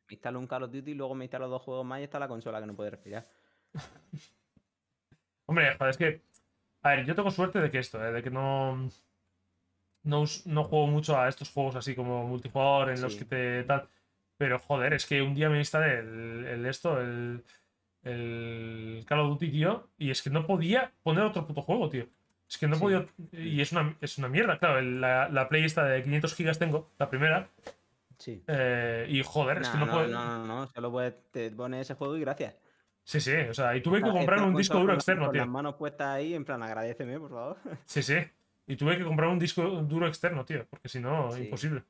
Speaker 2: Me instalo un Call of Duty, luego me instalo dos juegos más y está la consola que no puede respirar.
Speaker 1: [laughs] Hombre, es que. A ver, yo tengo suerte de que esto, eh, de que no, no. juego mucho a estos juegos así como multijugador, en los que te tal. Pero joder, es que un día me instalé el, esto, el, el Call of Duty, tío, y es que no podía poner otro puto juego, tío. Es que no he podido. Y es una, es una mierda, claro. La, la Play de 500 gigas tengo, la primera. Sí. Eh, y joder, es que no, puedo. No, no,
Speaker 2: no, solo puedes, te pone ese juego y gracias. Sí, sí, o sea, y tuve que comprar un disco duro externo, con tío. Las manos puestas ahí, en plan, agradeceme, por favor. [laughs]
Speaker 1: Sí, sí. Y tuve que comprar un disco duro externo, tío, porque si no, imposible.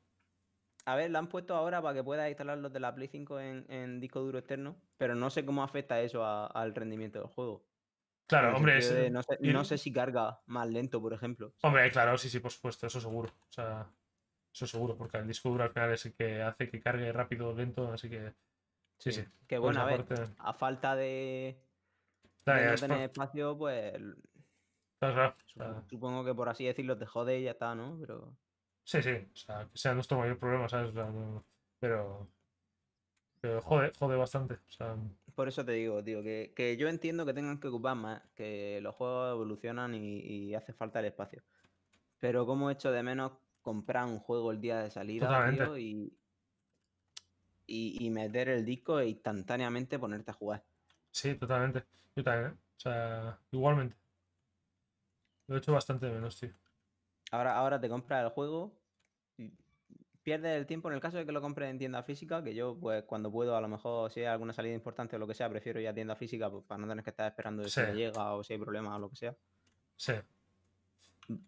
Speaker 2: A ver, la han puesto ahora para que puedas instalar los de la Play 5 en, disco duro externo, pero no sé cómo afecta eso al rendimiento del juego.
Speaker 1: Claro, hombre. no, sé,
Speaker 2: si carga más lento, por ejemplo.
Speaker 1: Hombre, claro, sí, sí, por supuesto, eso seguro. O sea, eso seguro, porque el disco duro al final es el que hace que cargue rápido o lento, así que. Sí, sí. Qué buena, a ver,
Speaker 2: a falta de. tener espacio, pues. supongo, que por así decirlo te jode y ya está, ¿no? Pero. Sí, sí, o sea,
Speaker 1: que sea nuestro mayor problema, ¿sabes? Pero. Pero jode, jode bastante. O sea,
Speaker 2: por eso te digo, tío, que, yo entiendo que tengan que ocupar más, que los juegos evolucionan y, hace falta el espacio. Pero como hecho de menos comprar un juego el día de salida, y, y, meter el disco e instantáneamente ponerte a jugar.
Speaker 1: Sí, totalmente. Yo también, ¿eh? O sea, igualmente. Lo he hecho bastante de menos, tío.
Speaker 2: Ahora, ahora te compras el juego, pierde el tiempo en el caso de que lo compres en tienda física, que yo, pues, cuando puedo, a lo mejor si hay alguna salida importante o lo que sea, prefiero ir a tienda física pues, para no tener que estar esperando si llega o si hay problemas o lo que sea. Sí.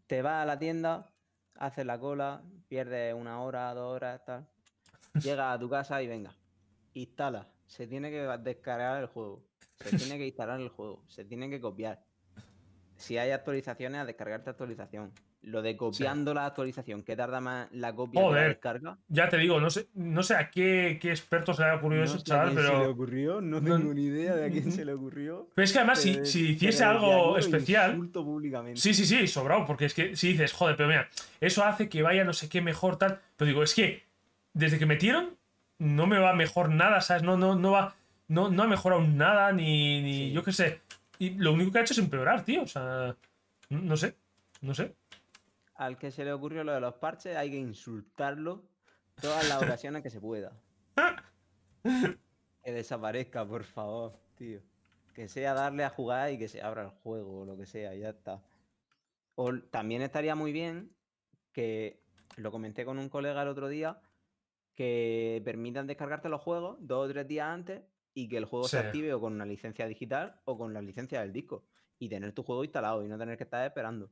Speaker 2: Te vas a la tienda, haces la cola, pierdes una hora, dos horas, tal. Llega a tu casa y venga, instala. Se tiene que descargar el juego. Se tiene que [laughs] instalar el juego. Se tiene que copiar. Si hay actualizaciones, a descargarte actualización. Lo de copiando la actualización, que tarda más la copia Joder, la descarga.
Speaker 1: Ya te digo, no sé, no sé a qué, qué experto se le ha ocurrido eso, chaval, a quién se le
Speaker 2: ocurrió? No tengo ni idea de a quién se le ocurrió. Pero es que además, si, hiciese algo especial. Públicamente.
Speaker 1: Sí, sí, sí, sobrado, porque es que si dices, joder, pero mira, eso hace que vaya no sé qué mejor, tal. Pero digo, es que desde que metieron, no me va mejor nada, ¿sabes? No, no, no va. No, no ha mejorado nada, ni. yo qué sé. Y lo único que ha hecho es empeorar,
Speaker 2: tío. O sea. No sé. No sé al que se le ocurrió lo de los parches hay que insultarlo todas las ocasiones que se pueda. [laughs] que desaparezca, por favor, tío. Que sea darle a jugar y que se abra el juego o lo que sea, ya está. O también estaría muy bien que, lo comenté con un colega el otro día, que permitan descargarte los juegos dos o tres días antes y que el juego se active o con una licencia digital o con la licencia del disco y tener tu juego instalado y no tener que estar esperando.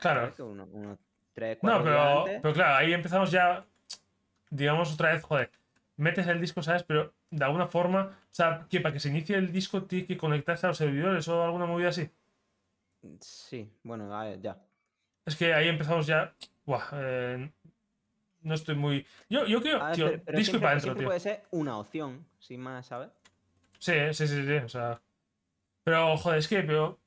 Speaker 2: Claro. no, pero, pero,
Speaker 1: claro, ahí empezamos ya, digamos otra vez, joder, metes el disco, ¿sabes? Pero de alguna forma, o sea, que para que se inicie el disco tiene que conectarse a los servidores o alguna movida así.
Speaker 2: Sí, bueno, ya.
Speaker 1: Es que ahí empezamos ya, buah, eh, no estoy muy... Yo, yo creo, tío, disco y para adentro, tío. puede
Speaker 2: ser una opción, sin más, ¿sabes?
Speaker 1: Sí, sí, sí, sí, o sea... Pero, joder, es que, pero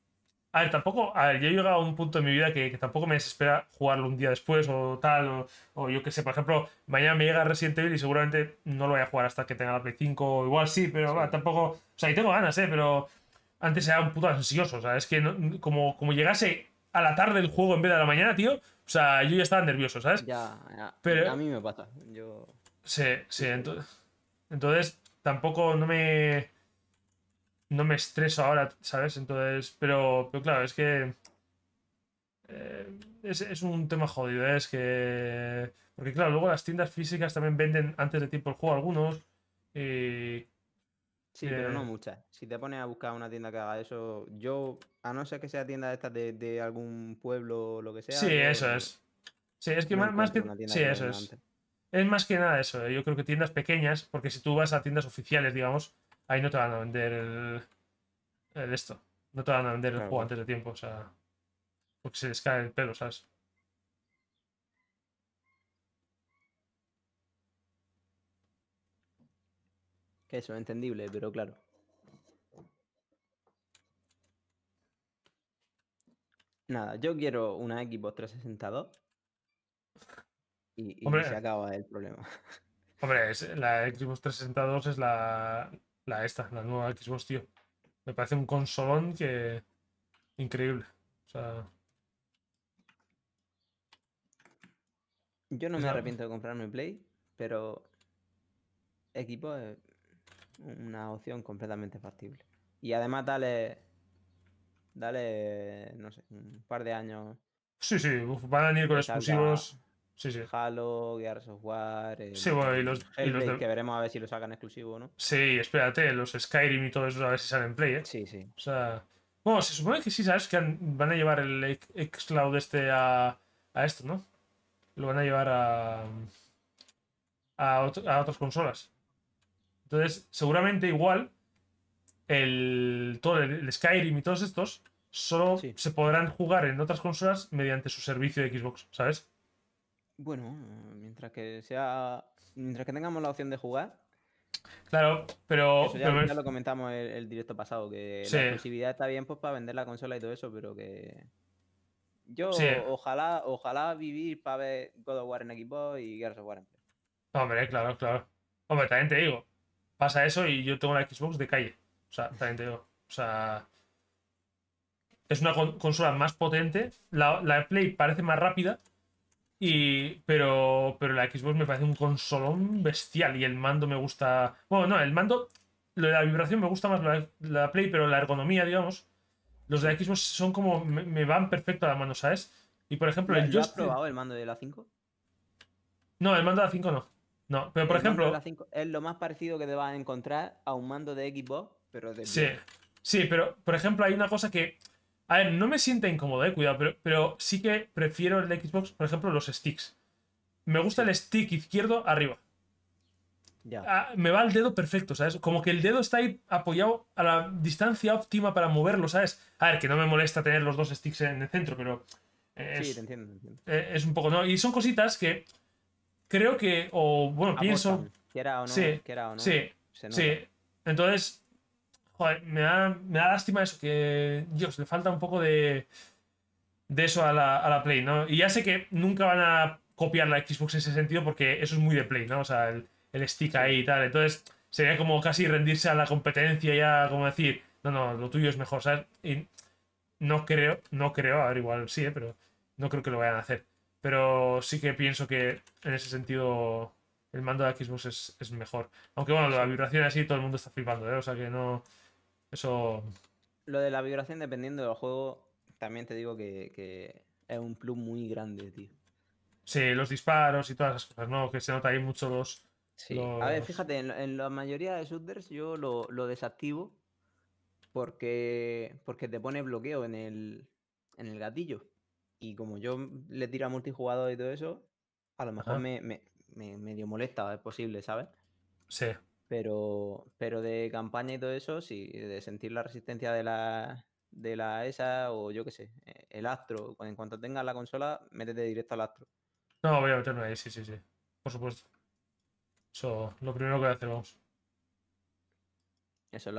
Speaker 1: a ver, tampoco. A ver, yo he llegado a un punto en mi vida que, tampoco me desespera jugarlo un día después o tal, o, yo qué sé. Por ejemplo, mañana me llega Resident Evil y seguramente no lo voy a jugar hasta que tenga la P 5. Igual sí, pero tampoco. O sea, ahí tengo ganas, ¿eh? Pero antes era un puto ansioso. O sea, es que como, como llegase a la tarde el juego en vez de a la mañana, tío. O sea, yo ya estaba nervioso, ¿sabes? Ya, ya. a mí me pasa. Yo... Sí, sí, entonces. Entonces, tampoco no me no me estreso ahora, ¿sabes? Entonces, pero, pero claro, es que eh, es, un tema jodido, ¿eh? es que... Porque claro, luego las tiendas físicas también venden antes de tiempo el juego
Speaker 2: algunos. Y... Sí, pero no muchas. Si te pones a buscar una tienda que haga eso, yo, a no ser que sea tienda de estas de, algún pueblo o lo que sea. Sí, eso es. Sí, es que más, que... Sí, eso es.
Speaker 1: Es más que nada eso. ¿eh? Yo creo que tiendas pequeñas, porque si tú vas a tiendas oficiales, digamos, ahí no te van a vender el, esto. No te van a vender el juego antes de tiempo, o sea. Porque se les cae el pelo, ¿sabes?
Speaker 2: Que eso es entendible, pero claro. Nada, yo quiero una Xbox 362 y, y se acaba el problema. [laughs]
Speaker 1: Hombre, la Xbox 362 es la, la esta, la nueva Xbox, tío. Me parece un consolón que. Increíble. O sea.
Speaker 2: Yo no me arrepiento de comprarme Play, pero. Equipo es una opción completamente factible. Y además, dale. Dale, no sé, un par de años. Sí, sí, van a venir con exclusivos. Sí, sí. Halo, Gears of War, sí, bueno, y los, que veremos a ver si lo sacan exclusivo no.
Speaker 1: Sí, espérate, los Skyrim y todo eso a ver si salen play, ¿eh? Sí, sí. O sea, bueno, se supone que sí, sabes que van a llevar el xCloud este a, a esto, ¿no? Lo van a llevar a a, otras consolas. Entonces, seguramente igual el todo el, Skyrim y todos estos solo se podrán jugar en otras consolas mediante su servicio de Xbox,
Speaker 2: ¿sabes? Bueno, eh, mientras que sea. Mientras que tengamos la opción de jugar. Claro, pero. ya, lo comentamos el, el, directo pasado, que la exclusividad está bien pues para vender la consola y todo eso, pero que. Yo ojalá, ojalá vivir para ver God of War en Xbox y Gears of War
Speaker 1: Hombre, claro, claro. Hombre, también te digo, pasa eso y yo tengo la Xbox de calle. O sea, también te digo. O sea. Es una consola más potente. La, la Play parece más rápida, y, pero, pero la Xbox me parece un consolón bestial y el mando me gusta. Bueno, no, el mando, la vibración me gusta más la, Play, pero la ergonomía, digamos, los de Xbox son como. Me, van perfecto a la mano, ¿sabes? Y por ejemplo, el ¿Has probado
Speaker 2: el mando de la 5?
Speaker 1: No, el mando de la 5 no. No, pero por el ejemplo. Mando de la
Speaker 2: 5 es lo más parecido que te vas a encontrar a un mando de Xbox, pero de. Sí,
Speaker 1: sí, pero por ejemplo, hay una cosa que a ver, no me sienta incómodo, eh, cuidado, pero, sí que prefiero el de Xbox, por ejemplo, los sticks. Me gusta el stick izquierdo arriba. Ya. Ah, me va el dedo perfecto, ¿sabes? Como que el dedo está ahí apoyado a la distancia óptima para moverlo, ¿sabes? A ver, que no me molesta tener los dos sticks en el centro, pero. sí, te entiendo, te entiendo. Eh, es un poco, ¿no? Y son cositas que creo que, o bueno, pienso.
Speaker 2: Quiera o no, sí, Sí, sí.
Speaker 1: Entonces, me da, lástima eso, que Dios, le falta un poco de, eso a la, Play, ¿no? Y ya sé que nunca van a copiar la Xbox en ese sentido porque eso es muy de Play, ¿no? O sea, el, stick ahí y tal. Entonces sería como casi rendirse a la competencia ya, como decir, no, no, lo tuyo es mejor, ¿sabes? Y no creo, no creo, a ver, igual sí, ¿eh? pero no creo que lo vayan a hacer. Pero sí que pienso que en ese sentido el mando de Xbox es, es mejor. Aunque bueno, la vibración así todo el mundo está flipando, ¿eh? O sea que no... Eso.
Speaker 2: Lo de la vibración, dependiendo del juego, también te digo que, que es un plus muy grande, tío.
Speaker 1: Sí, los disparos y todas esas cosas, ¿no? Que se nota ahí mucho los. Sí. A ver, fíjate,
Speaker 2: en, la mayoría de shooters yo lo, desactivo porque, porque te pone bloqueo en el, en el gatillo. Y como yo le tiro a multijugador y todo eso, a lo mejor me, me, me, medio molesta, es posible, ¿sabes? Sí. Pero, pero de campaña y todo eso, sí, de sentir la resistencia de la, de la ESA o yo qué sé, eh, el Astro. En cuanto tengas la consola, métete directo al Astro.
Speaker 1: No, voy a meterme ahí, sí, sí, sí. Por supuesto. Eso, lo primero que voy hacer, vamos.
Speaker 2: Eso,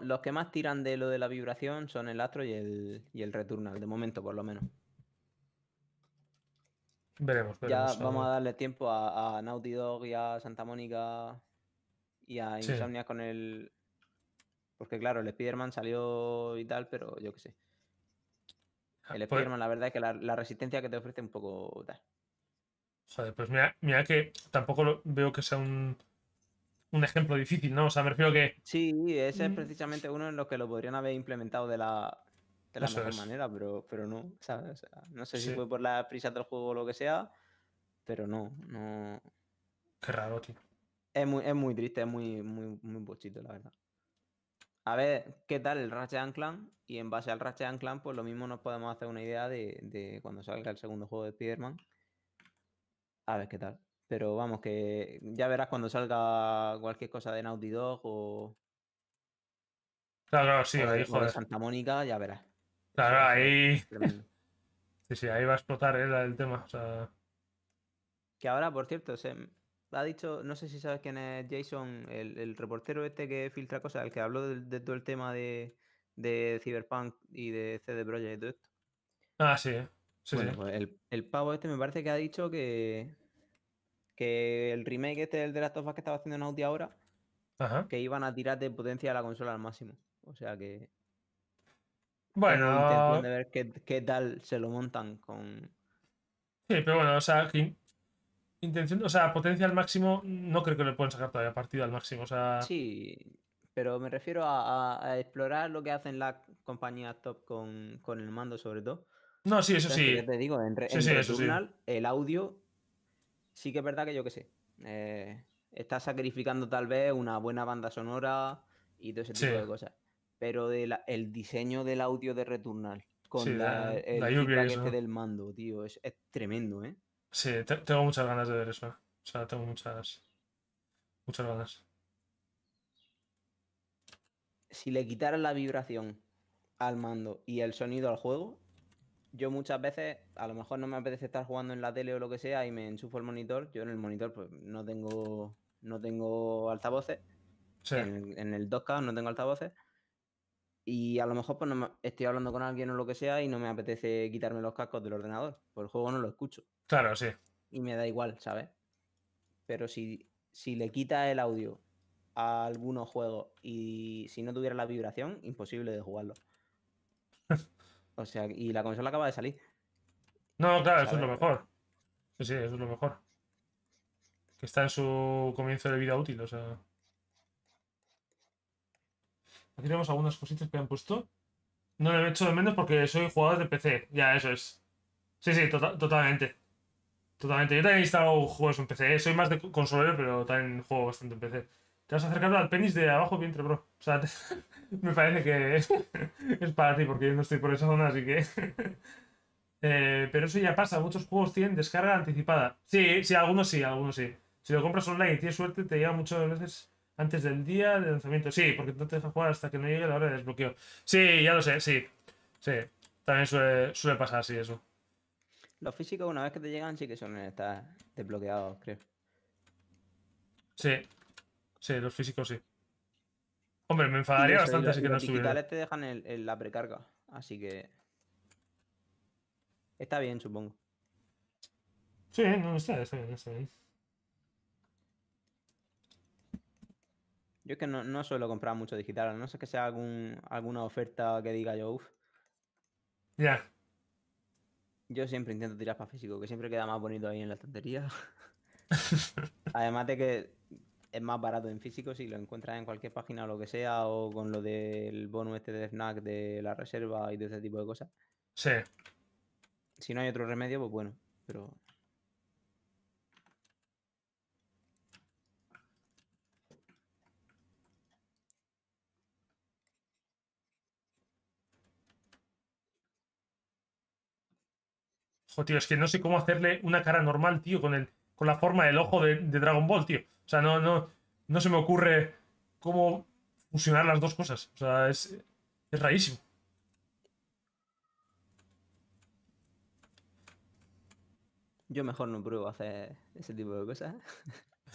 Speaker 2: los que más tiran de lo de la vibración son el Astro y el, y el Returnal, de momento, por lo menos.
Speaker 1: Veremos, veremos. Ya vamos a
Speaker 2: darle tiempo a, a Naughty Dog y a Santa Mónica y a Insomnia con el. Porque claro, el Spider-Man salió y tal, pero yo qué sé. El pues Spider-Man, la verdad es que la, resistencia que te ofrece un poco tal.
Speaker 1: pues mira, mira que tampoco veo que sea un, ejemplo difícil, ¿no? O sea, me refiero que.
Speaker 2: Sí, ese es mm. precisamente uno en los que lo podrían haber implementado de la, la mejor manera, pero, pero no, no sé si fue por la prisa del juego o lo que sea, pero no, no. Qué raro, tío. Es muy, es muy triste, es muy, muy, muy bochito, la verdad. A ver qué tal el Ratchet Clan. Y en base al Ratchet Clan, pues lo mismo nos podemos hacer una idea de, cuando salga el segundo juego de Spider-Man. A ver qué tal. Pero vamos, que ya verás cuando salga cualquier cosa de Naughty Dog o.
Speaker 1: Claro, sí, ahí, de Santa
Speaker 2: Mónica, ya verás.
Speaker 1: Claro, ahí. [laughs] Sí, sí, ahí va a explotar eh, el tema.
Speaker 2: Que ahora, por cierto, se, ha dicho, no sé si sabes quién es Jason, el, reportero este que filtra cosas, el que habló de, todo el tema de, Cyberpunk y de CD Projekt y todo esto.
Speaker 1: Ah, sí. ¿eh? sí, sí.
Speaker 2: Pues el, el, pavo este me parece que ha dicho que, que el remake este del de las of Us que estaba haciendo Naughty ahora, que iban a tirar de potencia a la consola al máximo. O sea que... Bueno... de ver qué, qué tal se lo montan con...
Speaker 1: Sí, pero bueno, o sea, Intención, o sea, potencia al máximo, no creo que le puedan sacar todavía partido al máximo. O sea...
Speaker 2: Sí, pero me refiero a, explorar lo que hacen las compañías top con, el mando, sobre todo. No, sí, eso sí. te digo, en, Returnal, el audio, sí que es verdad que yo qué sé. Eh, está sacrificando tal vez una buena banda sonora y todo ese tipo de cosas. Pero de el diseño del audio de Returnal con la, la, este del mando, tío, es, es tremendo, ¿eh?
Speaker 1: Sí, tengo muchas ganas de ver eso. O sea, tengo muchas. Muchas ganas.
Speaker 2: Si le quitaran la vibración al mando y el sonido al juego, yo muchas veces, a lo mejor no me apetece estar jugando en la tele o lo que sea y me enchufo el monitor. Yo en el monitor pues no tengo no tengo altavoces. Sí. En, el 2K no tengo altavoces y a lo mejor pues, estoy hablando con alguien o lo que sea y no me apetece quitarme los cascos del ordenador, por el juego no lo escucho. Claro, sí. Y me da igual, ¿sabes? Pero si, le quita el audio a algunos juegos y si no tuviera la vibración, imposible de jugarlo. [laughs] o sea, y la consola acaba de salir.
Speaker 1: No, claro, eso es lo mejor. Sí, sí, eso es lo mejor. Que está en su comienzo de vida útil, o sea. Aquí algunas cositas que han puesto. No lo he hecho de menos porque soy jugador de PC. Ya, eso es. Sí, sí, tota-, totalmente. Totalmente. Yo también he instalado juegos en PC. Soy más de consolero, pero también juego bastante en PC. Te vas acercando al penis de abajo vientre, bro. O sea, [laughs] me parece que [laughs] es... para ti porque yo no estoy por esa zona, así que... [laughs] Eh, pero eso ya pasa, muchos juegos tienen descarga anticipada. Sí, sí, algunos sí, algunos sí. Si lo compras online y tienes suerte, te llega muchas veces antes del día de lanzamiento. Sí, porque no te deja jugar hasta que no llegue la hora de desbloqueo. Sí, ya lo sé, sí. Sí, también suele, suele pasar así eso.
Speaker 2: Los físicos, una vez que te llegan, sí que suelen estar desbloqueados, creo. Sí, sí, los físicos sí.
Speaker 1: Hombre, me enfadaría bastante si que no Los digitales
Speaker 2: te dejan el, la precarga, así que. Está bien, supongo.
Speaker 1: Sí, no, sé, está bien, está bien.
Speaker 2: Yo es que no, no suelo comprar mucho digital, no sé que sea algún, alguna oferta que diga yo, uff. Ya. Yo siempre intento tirar para físico, que siempre queda más bonito ahí en la estantería. [laughs] Además de que es más barato en físico si lo encuentras en cualquier página o lo que sea, o con lo del bono este de FNAC de la reserva y de ese tipo de cosas. Sí. Si no hay otro remedio, pues bueno, pero
Speaker 1: tío, es que no sé cómo hacerle una cara normal, tío, con, el, con la forma del ojo de, Dragon Ball, tío. O sea, no, no, no se me ocurre cómo fusionar las dos cosas. O sea, es, es rarísimo.
Speaker 2: Yo mejor no pruebo a hacer ese tipo de cosas.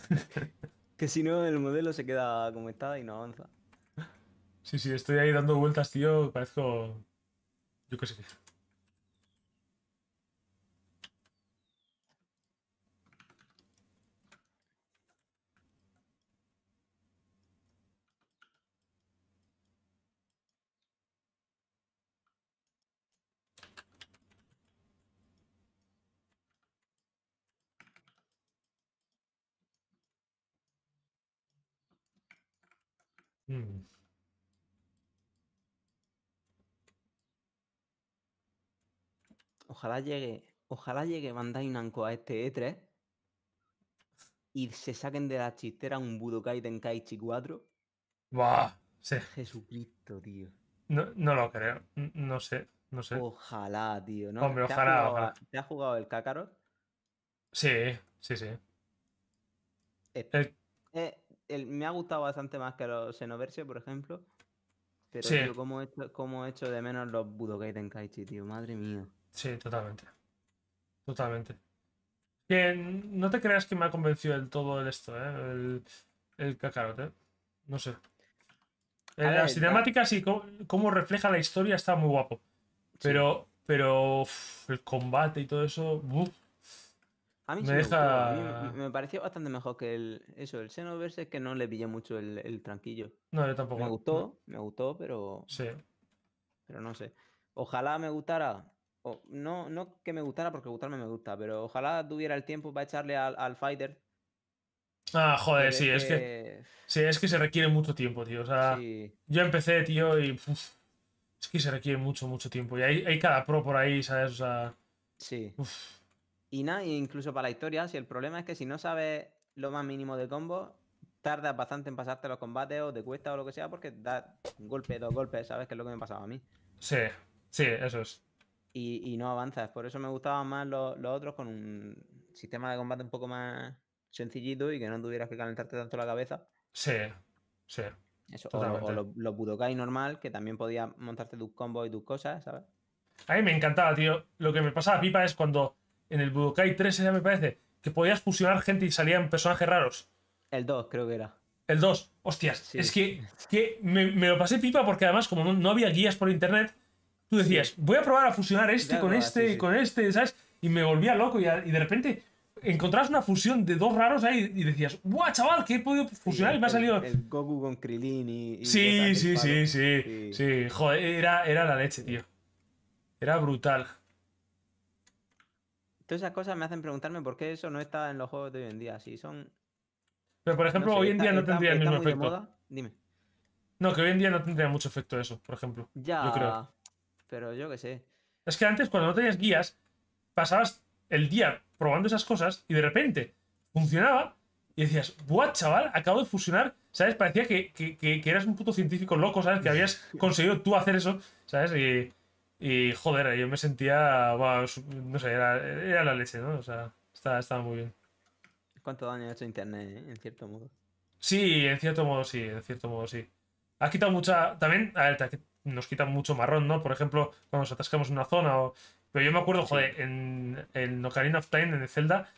Speaker 2: [laughs] que si no, el modelo se queda como está y no avanza.
Speaker 1: Sí, sí, estoy ahí dando vueltas, tío. Parezco. Yo qué sé.
Speaker 2: Mm. Ojalá llegue, ojalá llegue Bandai a este E3 y se saquen de la chistera un Budokai Tenkaichi 4. ¡Buah! Jesucristo, tío. No, lo creo.
Speaker 1: No sé, no sé. Ojalá, tío. ¿no? Hombre, ojalá, ¿Te ojalá.
Speaker 2: has jugado el Kakarot?
Speaker 1: Sí, sí, sí. Eh,
Speaker 2: eh, me ha gustado bastante más que los Xenoverse, por ejemplo. Pero, ¿cómo he, hecho, de menos los Budokai Tenkaichi, tío? Madre mía.
Speaker 1: Sí, totalmente. Totalmente. Que no te creas que me ha convencido del todo el esto, ¿eh? El, el ¿eh? No sé. las cinemáticas y cómo, refleja la historia está muy guapo. Pero, pero el combate y todo eso.
Speaker 2: A mí me, me, pareció bastante mejor que el, eso, el Xenoverse, es que no le pillé mucho el, tranquillo. No, yo tampoco. Me gustó, me gustó, pero. Sí. Pero no sé. Ojalá me gustara. O, no, no que me gustara, porque gustarme me gusta, pero ojalá tuviera el tiempo para echarle al, Fighter.
Speaker 1: Ah, joder, sí, es que... Sí, es que se requiere mucho tiempo, tío. O sea, yo empecé, tío, y. es que se requiere mucho, mucho tiempo. Y hay, hay cada pro por ahí, ¿sabes? O sea. Sí. Uf.
Speaker 2: Y nada, incluso para la historia, si el problema es que si no sabes lo más mínimo de combo, tardas bastante en pasarte los combates o te cuesta o lo que sea porque da un golpe, dos golpes, ¿sabes? Que es lo que me pasaba a mí.
Speaker 1: Sí, sí, eso
Speaker 2: es. Y, no avanzas. Por eso me gustaban más los, otros con un sistema de combate un poco más sencillito y que no tuvieras que calentarte tanto la cabeza. Sí, sí. Eso, o, los, Budokai normal, que también podías montarte tus combos y tus cosas, ¿sabes?
Speaker 1: A mí me encantaba, tío. Lo que me pasaba pipa es cuando en el Budokai 3 ya me parece, que podías fusionar gente y salían personajes raros. El 2 creo que era. El 2, hostias, es que, que me, lo pasé pipa porque además como no, había guías por internet, tú decías, voy a probar a fusionar este con este, con este, ¿sabes? Y me volvía loco y, de repente encontrabas una fusión de dos raros ahí y decías, ¡guau, chaval! Que he podido fusionar y me ha salido.
Speaker 2: El, Goku con Krilin sí, sí, sí, sí, sí, Joder,
Speaker 1: era, era la leche, tío. Era brutal
Speaker 2: todas esas cosas me hacen preguntarme por qué eso no está en los juegos de hoy en día. Si son.
Speaker 1: Pero por ejemplo, hoy en día no tendría el mismo efecto. Dime. No, que hoy en día no tendría mucho efecto eso, por ejemplo. Ya. Yo creo.
Speaker 2: Pero yo qué sé.
Speaker 1: Es que antes, cuando no tenías guías, pasabas el día probando esas cosas y de repente funcionaba y decías, ¡buah, chaval! Acabo de fusionar. ¿Sabes? Parecía que, que eras un puto científico loco, ¿sabes? Que habías [laughs] conseguido tú hacer eso, ¿sabes? Y y joder, yo me sentía, no sé, era, era, la leche, ¿no? O sea, estaba, muy bien.
Speaker 2: ¿Cuánto daño ha hecho Internet, eh? en cierto modo?
Speaker 1: Sí, en cierto modo sí, en cierto modo sí. Ha quitado mucha, también, nos quita mucho marrón, ¿no? Por ejemplo, cuando nos atascamos en una zona o... Pero yo me acuerdo, joder, en, en Ocarina of Time, en Zelda,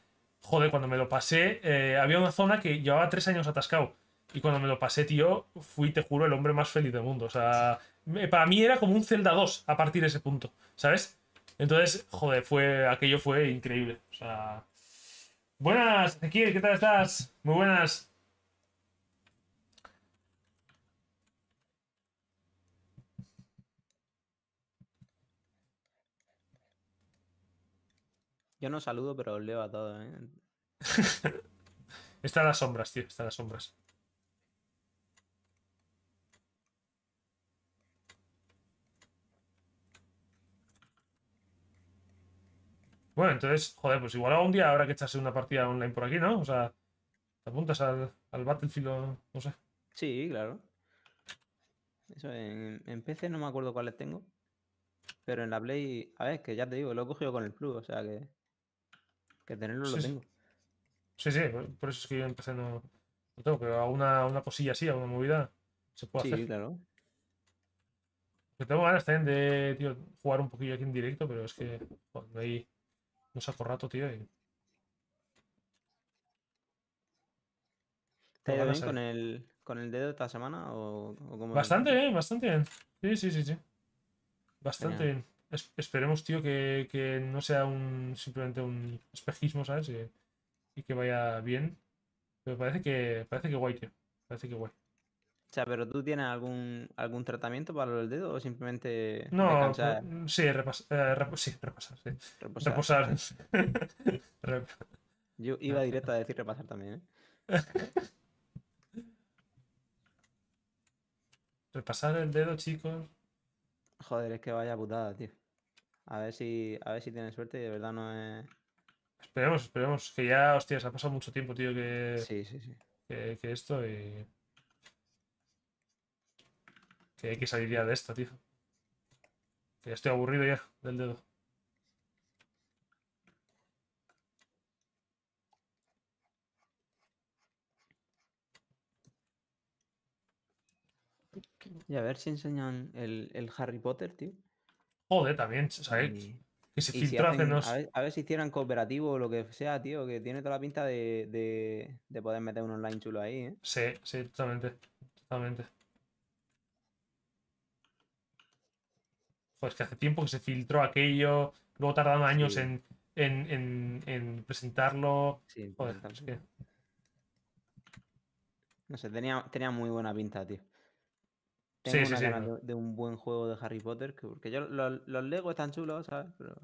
Speaker 1: joder, cuando me lo pasé, eh, había una zona que llevaba tres años atascado. Y cuando me lo pasé, tío, fui, te juro, el hombre más feliz del mundo. O sea, para mí era como un Zelda 2 a partir de ese punto, ¿sabes? Entonces, joder, fue, aquello fue increíble. O sea. Buenas, Ezequiel, ¿qué tal estás? Muy buenas.
Speaker 2: Yo no saludo, pero os leo a todo. ¿eh? [laughs] está las sombras, tío, está las sombras.
Speaker 1: Bueno, entonces, joder, pues igual algún día habrá que echarse una partida online por aquí, ¿no? O sea, te apuntas al, al Battlefield o no sé.
Speaker 2: Sí, claro. Eso, en, PC no me acuerdo cuáles tengo. Pero en la Play, a ver, que ya te digo, lo he cogido con el Plus, o sea que. Que tenerlo lo tengo.
Speaker 1: Sí, sí, por, eso es que yo en PC no, no tengo, pero a una, cosilla así, a una movida, se puede hacer. Sí, claro. Yo tengo ganas también de tío, jugar un poquillo aquí en directo, pero es que no hay un saco rato, tío.
Speaker 2: ¿Te ha pues bien con el, con el dedo esta semana? bastante,
Speaker 1: eh, bastante bien. Sí, sí, sí, sí. Bastante bien. esperemos, tío, que, no sea un simplemente un espejismo, ¿sabes? Y, que
Speaker 2: vaya bien. Pero parece que, parece que guay, tío. Parece que guay. O sea, pero tú tienes algún, algún tratamiento para el dedo o simplemente no, mm, Sí,
Speaker 1: sí, repasar, eh, sí. Reposar. [laughs]
Speaker 2: Yo iba directo a decir repasar también, ¿eh? [laughs] repasar el dedo, chicos. Joder, es que vaya putada, tío. A ver si, a ver si suerte y de verdad no es. Esperemos, esperemos. Que ya, se ha pasado mucho tiempo, tío, que. Sí, sí, sí. Que, que esto y.
Speaker 1: Que hay que salir ya de esta, tío. Que ya estoy aburrido ya del dedo.
Speaker 2: Y a ver si enseñan el, el Harry Potter, tío. Joder, también, o sea, eh, a, ver, si hicieran cooperativo o lo que sea, tío, que tiene toda la pinta de, de poder meter un online chulo ahí, ¿eh? Sí, sí,
Speaker 1: totalmente. Totalmente. pues que hace tiempo que se filtró aquello, luego tardaron años en,
Speaker 2: presentarlo. Sí, que... No sé, tenía, tenía muy buena pinta, tío. Tengo sí, sí, de, un buen juego de Harry Potter, que, porque yo los, los, Lego están chulos, ¿sabes? Pero...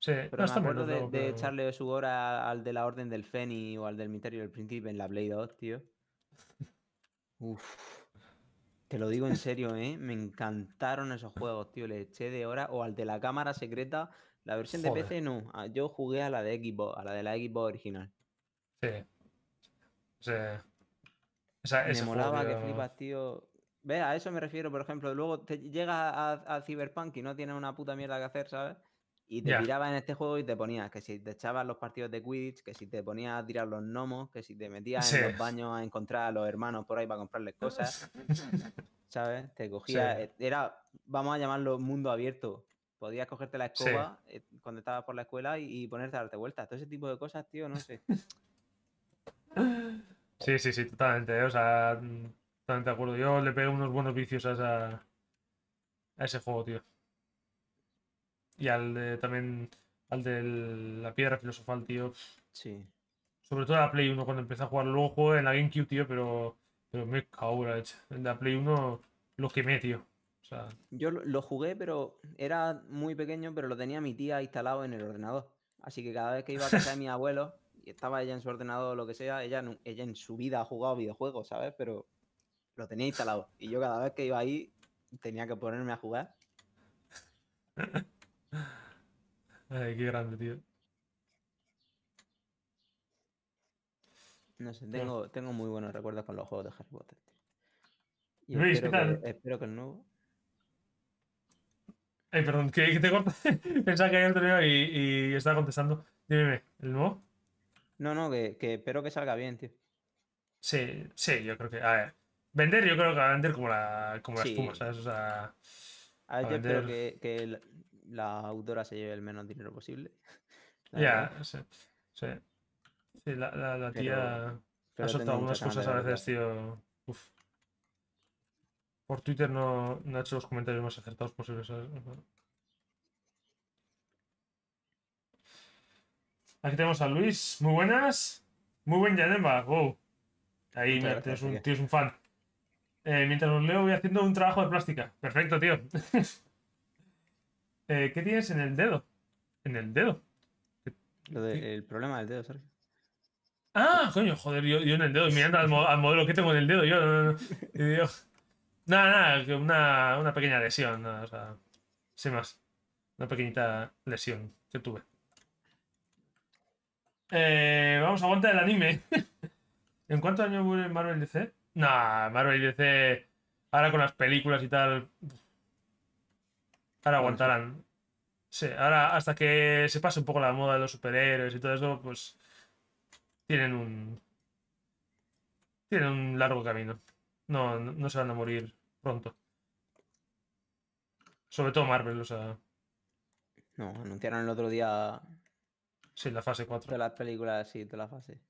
Speaker 2: Sí, pero no me acuerdo de, de, echarle su hora al de la Orden del Feni o al del Misterio del Príncipe en la Blade 2, tío. [laughs] Uf. Te lo digo en serio, ¿eh? Me encantaron esos juegos, tío. Le eché de hora. O al de la cámara secreta. La versión de PC no. Ah, yo jugué a la de Xbox, a la de la Xbox original. Sí. sea, Esa, me molaba que flipas, tío. Ve, a eso me refiero, por ejemplo. Luego te llegas al a Cyberpunk y no tienes una puta mierda que hacer, ¿sabes? Y te en este juego y te ponías que si te echabas los partidos de Quidditch, que si te ponías a tirar los gnomos, que si te metías en los baños a encontrar a los hermanos por ahí para comprarles cosas. ¿Sabes? Te [laughs] cogía. E, era, vamos a llamarlo mundo abierto. Podías cogerte la escoba eh, cuando estabas por la escuela y, ponerte a darte vueltas. Todo ese tipo de cosas, tío, no sé.
Speaker 1: Sí, sí, sí, totalmente. O sea, mm, totalmente de acuerdo. Yo le pegué unos buenos vicios a ese juego, tío. Y al de, también al de la piedra filosofal, tío. Sí. Sobre todo a la Play 1 cuando empecé a jugar Luego jugué en la GameCube, tío, pero, pero me cago en la Play 1 lo quemé, tío.
Speaker 2: Yo lo jugué, pero era muy pequeño, pero lo tenía mi tía instalado en el ordenador. Así que cada vez que iba a casa de mi [laughs] abuelo y estaba ella en su ordenador o lo que sea, ella, ella en su vida ha jugado videojuegos, ¿sabes? Pero lo tenía instalado. Y yo cada vez que iba ahí tenía que ponerme a jugar. [laughs] Ay, qué grande, tío. No sé, tengo, tengo muy buenos recuerdos con los juegos de Harry Potter. Tío. Y Luis, espero, ¿qué tal? Que, espero que el nuevo.
Speaker 1: Ay, perdón, que, te [laughs] Pensaba que había terminado y, y estaba contestando. Dime, ¿el nuevo?
Speaker 2: No, no, que, espero que salga bien, tío. Sí, sí, yo creo que. A ver. Vender, yo creo que va a vender como
Speaker 1: la, como espuma, ¿sabes? O
Speaker 2: sea. A ver, yo creo que, que, la autora se lleve el menos dinero posible. [laughs] Ya,
Speaker 1: sí. sí. la, tía ha soltado unas cosas a veces, tío. Uf. Por Twitter no, ha hecho los comentarios más acertados posibles. Aquí tenemos a Luis. Muy buenas. Muy buen Yanemba. Wow. Ahí tío, un, fan. Eh, mientras los leo voy haciendo un trabajo de plástica. Perfecto, tío. [laughs] Eh, ¿Qué tienes en el dedo? ¿En el dedo?
Speaker 2: Lo de, el problema del dedo, Sergio.
Speaker 1: Ah, coño, joder, yo, en el dedo, mirando al, modelo que tengo en el dedo, yo. No, no, [laughs] nada, nada, una, una pequeña lesión, No o sea, sin más. Una pequeñita lesión que tuve. Eh, vamos, aguantar el anime. [laughs] ¿En cuánto año vuelve Marvel DC? Nah, Marvel DC, ahora con las películas y tal, Ahora aguantarán. Sí, ahora hasta que se pase un poco la moda de los superhéroes y todo eso, pues tienen un. Tienen un largo camino. No, no, se van a morir pronto.
Speaker 2: Sobre todo Marvel, o sea. No, anunciaron el otro día. Sí, la fase 4. De las películas, sí, de la fase.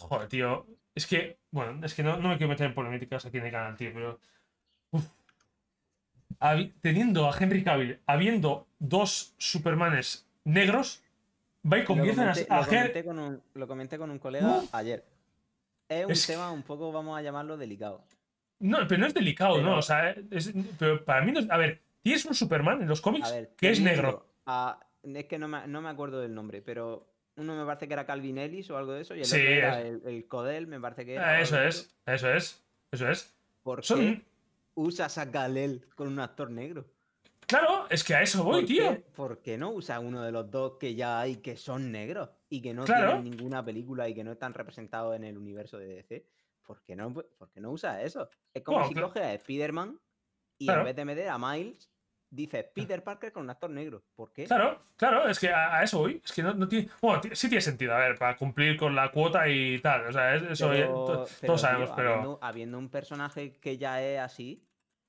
Speaker 1: Joder, tío. Es que, bueno, es que no, no me quiero meter en polémicas aquí en el canal, tío, pero teniendo a Henry Cavill, habiendo dos Supermanes negros, va y comienzan a, ser... lo,
Speaker 2: comenté con un, colega ayer. Es un tema un poco, vamos a llamarlo, delicado.
Speaker 1: No, pero no es delicado, ¿no? O sea, para mí A ver, tienes un Superman en los cómics que es negro.
Speaker 2: es que no me, acuerdo del nombre, pero uno me parece que era Calvin Ellis o algo de eso, y el sí, era el, Codel, me parece que era. Ah, eso es, eso es, eso es. por Son usas a Galel con un actor negro? Claro, es que a eso voy, tío. ¿Por qué no usa uno de los dos que ya hay que son negros y que no tienen ninguna película y que no están representados en el universo de DC? ¿Por qué no, porque no usas eso? Es como si a Spider-Man y en vez de meter a Miles, dice Peter Parker con un actor negro. ¿Por qué? Claro,
Speaker 1: claro, es que a, eso voy. Es que no, tiene. Bueno, sí tiene sentido, a ver, para cumplir con la cuota y tal. O sea, eso todos sabemos, pero.
Speaker 2: habiendo un personaje que ya es así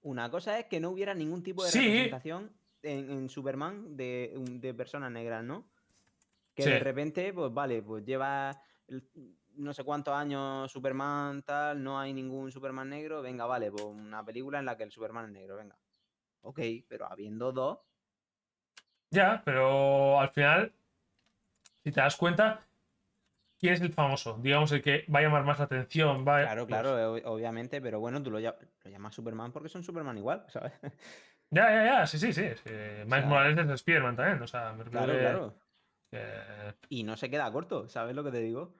Speaker 2: una cosa es que no hubiera ningún tipo de representación en, Superman de, personas negras, ¿no? Que de repente, pues vale, pues lleva no sé cuántos años Superman tal, no hay ningún Superman negro, venga, vale, pues una película en la que el Superman es negro, venga. Ok, pero habiendo dos.
Speaker 1: Ya, pero al final, si te das cuenta, quién es el famoso, digamos, el que va a llamar más la atención. claro, pues claro,
Speaker 2: obviamente, pero bueno, tú lo, llamas Superman porque son Superman igual, [laughs] ¿sabes?
Speaker 1: Ya, ya, ya, sí, sí, sí.
Speaker 2: Eh, Miles Morales
Speaker 1: es Spiderman también, o sea, me Claro, claro.
Speaker 2: Y no se queda corto, ¿sabes lo que te digo?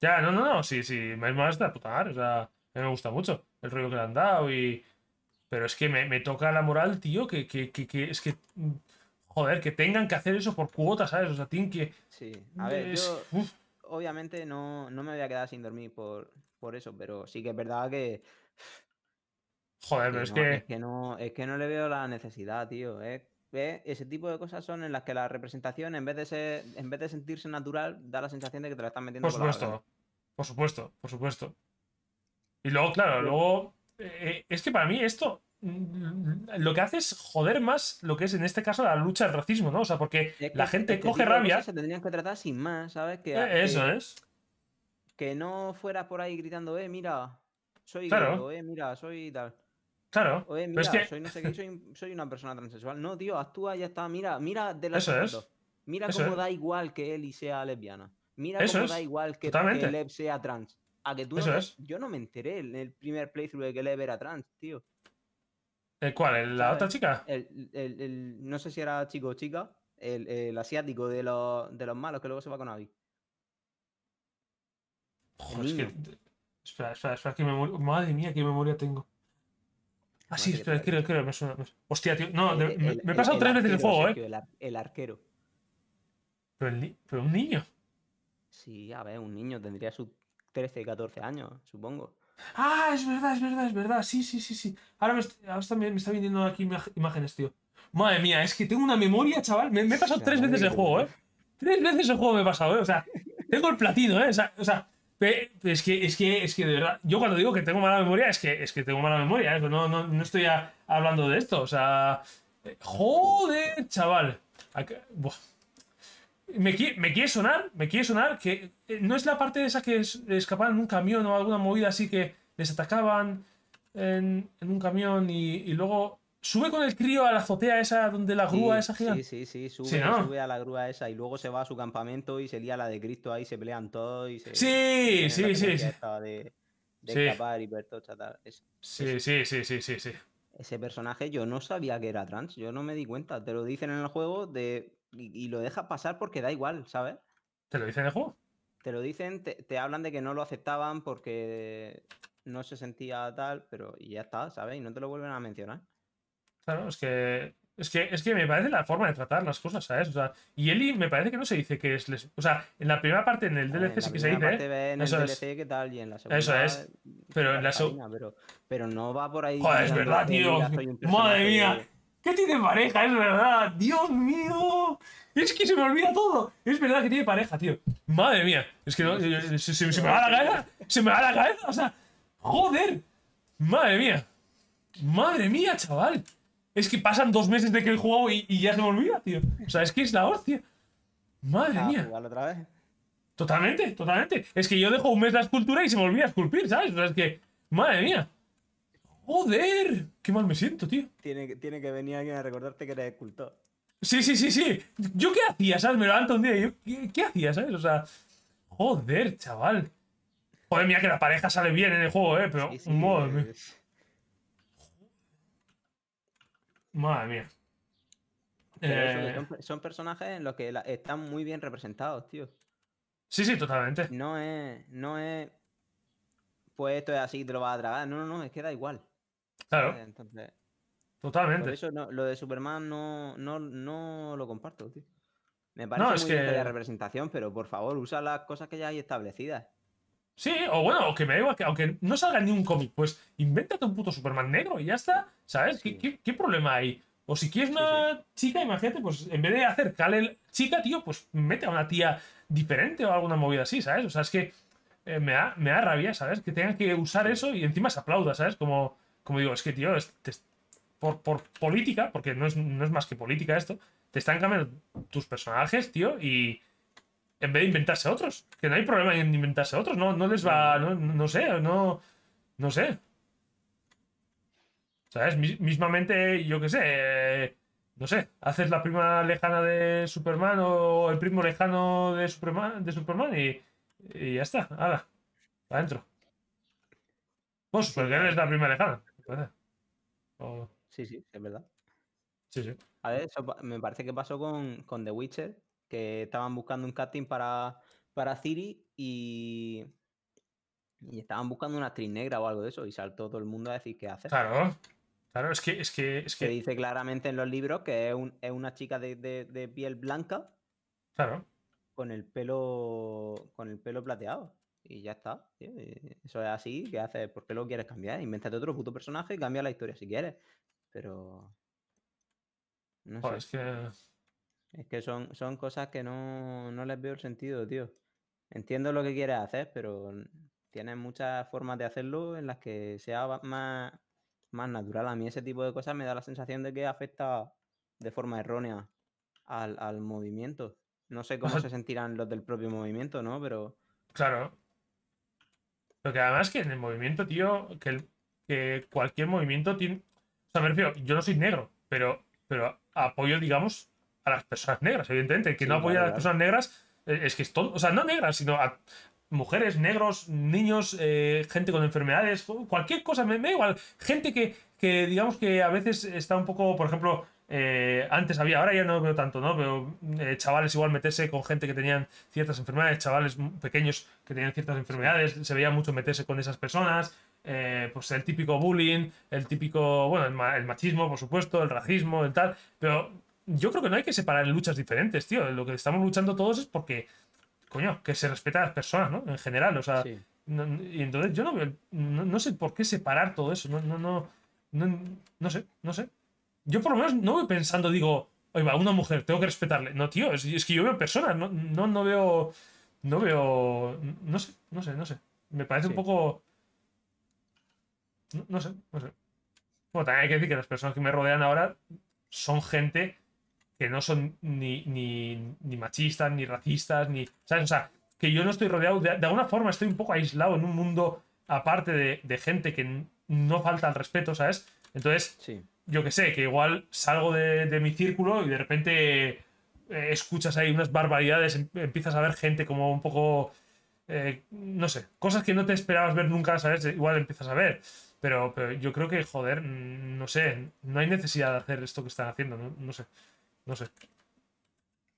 Speaker 1: Ya, no, no, no, sí, sí, Miles Morales de puta madre, o sea, a mí me gusta mucho el rollo que le han dado y... Pero es que me, me toca la moral, tío, que, que, que, es que joder, que tengan que hacer eso por cuotas, ¿sabes? O sea,
Speaker 2: tienen que. Sí, a ver, yo, obviamente no, me había quedado sin dormir por, eso, pero sí que es verdad que.
Speaker 1: Joder, es, que... es
Speaker 2: que. no, es que no le veo la necesidad, tío. Ese tipo de cosas son en las que la representación, en vez de en vez de sentirse natural, da la sensación de que te la están metiendo. Por supuesto, por,
Speaker 1: por supuesto, por supuesto. Y luego, claro, luego.
Speaker 2: Eh, eh, es que para mí esto lo
Speaker 1: que hace es joder más lo que es en este caso la lucha del racismo, ¿no? O sea, porque la gente coge rabia. Se
Speaker 2: tendrían que tratar sin más, ¿sabes? Que, eh, eso es. Que no fuera por ahí gritando, eh, mira, soy claro. eh, mira, soy tal.
Speaker 1: Claro. Oye, eh, mira, soy no sé
Speaker 2: qué, soy, una persona transexual. No, tío, actúa, ya está. Mira, mira de la Eso es. Mira cómo da igual que Eli sea lesbiana. Mira Eso cómo da igual que, que sea trans. A que tú Eso Yo no me enteré en el primer playthrough de que Lev era trans, tío.
Speaker 1: Eh, cuál? ¿La otra chica?
Speaker 2: El, el, no sé si era chico o chica. El, asiático de los, de los malos que luego se va con Abby. Joder, es que. Espera, espera,
Speaker 1: espera, que memoria. Madre mía, qué memoria tengo. Ah, sí, espera, creo, creo, Hostia, tío. No, me, he pasado tres veces el juego, ¿eh?
Speaker 2: El, arquero. Pero, pero un niño. Sí, a ver, un niño tendría sus 13, 14 años, supongo.
Speaker 1: Ah, es verdad, es verdad, es verdad. Sí, sí, sí, sí. Ahora me, me, está viniendo aquí imágenes, tío. Madre mía, es que tengo una memoria, chaval. Me, he pasado tres veces el juego, ¿eh? Tres veces el juego me he pasado, ¿eh? O sea, tengo el platino, ¿eh? O sea, es que, es que, es que de verdad, yo cuando digo que tengo mala memoria, es que, es que tengo mala memoria, ¿eh? Pues no, no, estoy hablando de esto, o sea, eh, joder, chaval. buah. Me quiere, sonar, me quiere sonar que eh, no es la parte de esa que escapaban en un camión o alguna movida así que les atacaban en, un camión y, luego sube con el crío a la azotea esa donde la grúa esa gigante.
Speaker 2: Sí, sí, sí, sube, a la grúa esa y luego se va a su campamento y se lía la de Cristo ahí, se pelean todos y se. Sí, sí, sí. sí. De, escapar y ver todo, chatar, sí, sí, sí, sí, sí. Ese personaje yo no sabía que era trans, yo no me di cuenta. Te lo dicen en el juego de y, lo deja pasar porque da igual, ¿sabes?
Speaker 1: ¿Te lo dicen de juego?
Speaker 2: Te lo dicen, te, hablan de que no lo aceptaban porque no se sentía tal, pero y ya está, ¿sabes? Y no te lo vuelven a mencionar.
Speaker 1: Claro, es que es que, es que me parece la forma de tratar las cosas, ¿sabes? O sea, y Eli me parece que no se dice que es O sea, en la primera parte, en el DLC sí que se dice.
Speaker 2: eso es. Pero en la segunda. Pero, no va por ahí. Joder, es verdad, tío. Madre
Speaker 1: mía. ¿Qué tiene pareja? Es verdad. Dios mío. Es que se me olvida todo. Es verdad que tiene pareja, tío. Madre mía. Es que se, me va la cabeza. Se me va la cabeza. O sea, joder. Madre mía. Madre mía, chaval. Es que pasan dos meses de que he jugado y, ya se me olvida, tío. O sea, es que es la hostia. Madre mía. Otra vez. Totalmente, totalmente. Es que yo dejo un mes la escultura y se me olvida esculpir, ¿sabes? O sea, es que, madre mía. ¡Joder! ¡Qué mal me siento, tío!
Speaker 2: Tiene, tiene que venir alguien a recordarte que eres escultor.
Speaker 1: Sí, sí, sí, sí. ¿Yo qué hacía, sabes? Me levanto un día ¿qué, hacías, hacía, sabes? O sea, joder, chaval. Joder, mira que la pareja sale bien en el juego, ¿eh? Pero, madre mía. Eh,
Speaker 2: son, personajes en los que están muy bien representados, tío. Sí, sí, totalmente. No es, no es, pues esto es así, te lo vas a tragar. No, no, no, es que da igual. Claro.
Speaker 1: Totalmente. eso
Speaker 2: lo de Superman no, no, no lo comparto, tío. Me parece es muy que... bien la representación, pero por favor, usa las cosas que ya hay establecidas.
Speaker 1: Sí, o bueno, o que me da que aunque no salga ni un cómic, pues invéntate un puto Superman negro y ya está, ¿sabes? ¿Qué, problema hay? O si quieres una chica, imagínate, pues en vez de hacer Kalel chica, tío, pues mete a una tía diferente o alguna movida así, ¿sabes? O sea, es que eh, me, da, me da rabia, ¿sabes? Que tengan que usar eso y encima se aplauda, ¿sabes? Como, como digo, es que, tío, por, política, porque no es, más que política esto, te están cambiando tus personajes, tío, y en vez de inventarse otros, que no hay problema en inventarse otros, no, no les va, no, no sé, no, no sé. ¿Sabes? Mismamente, yo qué sé, eh, no sé, haces la prima lejana de Superman o el primo lejano de Superman, de Superman y, y ya está, ahora, adentro. Pues Supergirl es la prima lejana.
Speaker 2: Sí, sí, es verdad. Sí, sí. A ver, eso me parece que pasó con, The Witcher, que estaban buscando un casting para, para Ciri y, y estaban buscando una actriz negra o algo de eso y saltó todo el mundo a decir qué hace. Claro,
Speaker 1: claro, es que... Es que, Se dice
Speaker 2: claramente en los libros que es, una chica de, de, piel blanca. Claro. Con el pelo, con el pelo plateado. Y ya está. Tío. Eso es así. ¿Qué haces? ¿Por qué lo quieres cambiar? Invéntate otro puto personaje y cambia la historia si quieres. Pero. No sé. Es que. son, son cosas que no, no les veo el sentido, tío. Entiendo lo que quieres hacer, pero tienes muchas formas de hacerlo en las que sea más, más natural. A mí ese tipo de cosas me da la sensación de que afecta de forma errónea al, al movimiento. No sé cómo [laughs] se sentirán los del propio movimiento, ¿no? Pero. Claro.
Speaker 1: Lo que además que en el movimiento, tío, que, que cualquier movimiento tiene... O sea, me refiero, yo no soy negro, pero, pero apoyo, digamos, a las personas negras, evidentemente. Que no apoya a las personas negras eh, es que es todo, o sea, no negras, sino a mujeres, negros, niños, eh, gente con enfermedades, cualquier cosa, me, da igual. Gente que, que, digamos que a veces está un poco, por ejemplo, eh, antes había, ahora ya no veo tanto, ¿no? Pero eh, chavales igual meterse con gente que tenían ciertas enfermedades, chavales pequeños que tenían ciertas enfermedades, se veía mucho meterse con esas personas, eh, pues el típico bullying, el típico, bueno, el, machismo, por supuesto, el racismo, el tal, pero yo creo que no hay que separar en luchas diferentes, tío, lo que estamos luchando todos es porque, coño, que se respeta a las personas, ¿no? En general, o sea, y entonces yo no, veo, no, sé por qué separar todo eso, no, no, no, no sé, no sé yo por lo menos no voy pensando, digo, oiga una mujer, tengo que respetarle. No, tío, es, que yo veo personas, no, no, veo. No veo. No sé, no sé, no sé. Me parece un poco. No, sé, no sé. Bueno, también hay que decir que las personas que me rodean ahora son gente que no son ni, ni, ni machistas, ni racistas, ni. O sea, que yo no estoy rodeado. De, alguna forma estoy un poco aislado en un mundo aparte de, de gente que no falta al respeto, ¿sabes? Entonces, sí yo qué sé, que igual salgo de, mi círculo y de repente eh, escuchas ahí unas barbaridades, em, empiezas a ver gente como un poco, eh, no sé, cosas que no te esperabas ver nunca, ¿sabes? Eh, igual empiezas a ver. Pero, yo creo que, joder, no sé, no hay necesidad de hacer esto que están haciendo, no, sé, no sé.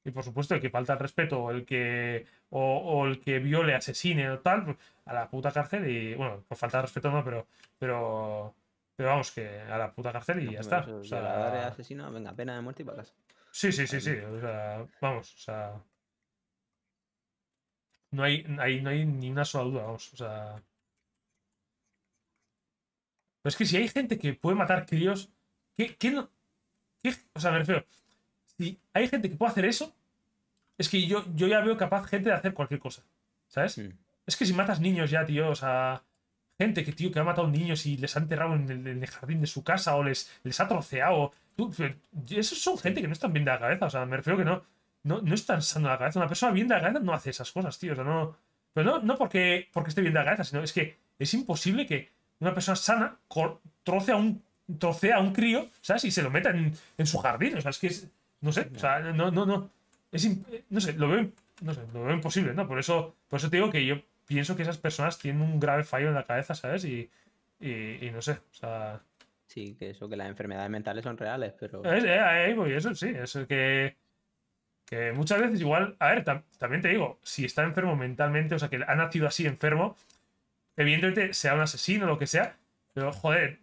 Speaker 1: Y por supuesto, el que falta el respeto, el que, o, o, el que viole, asesine o tal, pues, a la puta cárcel y, bueno, por falta de respeto no, pero, pero pero vamos, que a la puta cárcel y ya está. O sea...
Speaker 2: asesino, venga, pena de muerte y para casa. Sí, sí, sí, sí. O
Speaker 1: sea, vamos, o sea. No hay, no hay ni una sola duda, vamos. O sea. Pero es que si hay gente que puede matar críos, ¿qué, qué no? o sea, me refiero. Si hay gente que puede hacer eso, es que yo, yo ya veo capaz gente de hacer cualquier cosa. ¿Sabes? Hmm. Es que si matas niños ya, tío, o sea gente que, tío, que ha matado niños y les ha enterrado en el, jardín de su casa o les, les ha troceado. esos son gente que no están bien de la cabeza, o sea, me refiero que no, no, no están sano de la cabeza. Una persona bien de la cabeza no hace esas cosas, tío, o sea, no... Pero no, porque, porque esté bien de la cabeza, sino es que es imposible que una persona sana troce a un, trocea a un crío, ¿sabes? Y se lo meta en, su jardín, o sea, es que No sé, o sea, no, no, no. Es, no sé, lo veo, no lo veo imposible, ¿no? Por eso, por eso te digo que yo pienso que esas personas tienen un grave fallo en la
Speaker 2: cabeza, ¿sabes? Y, y, no sé, o sea... Sí, que eso, que las enfermedades mentales son reales, pero... Es,
Speaker 1: eh, eso sí, es que, que muchas veces igual... A ver, también te digo, si está enfermo mentalmente, o sea, que ha nacido así enfermo, evidentemente sea un asesino, o lo que sea, pero joder,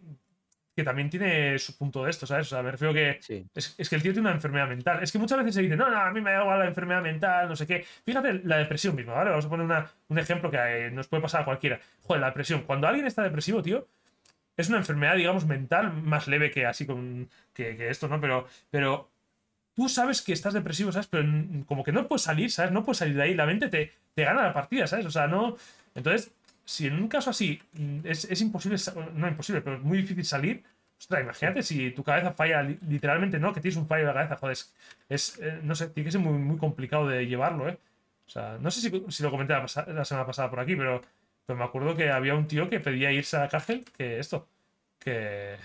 Speaker 1: que también tiene su punto de esto, ¿sabes? O sea, me refiero que es, que el tío tiene una enfermedad mental. Es que muchas veces se dice, no, no, a mí me da igual la enfermedad mental, no sé qué. Fíjate la depresión misma, ¿vale? Vamos a poner un ejemplo que eh, nos puede pasar a cualquiera. Joder, la depresión. Cuando alguien está depresivo, tío, es una enfermedad, digamos, mental más leve que así con, que, esto, ¿no? Pero, pero tú sabes que estás depresivo, ¿sabes? Pero como que no puedes salir, ¿sabes? No puedes salir de ahí. La mente te, te gana la partida, ¿sabes? O sea, no... Entonces, si en un caso así mm, es, imposible, no imposible, pero es muy difícil salir, Ostras, imagínate si tu cabeza falla literalmente, ¿no? Que tienes un fallo de la cabeza, joder. Es, eh, no sé, tiene que ser muy, muy complicado de llevarlo, ¿eh? O sea, no sé si, lo comenté la, semana pasada por aquí, pero, me acuerdo que había un tío que pedía irse a la cárcel, que esto, que,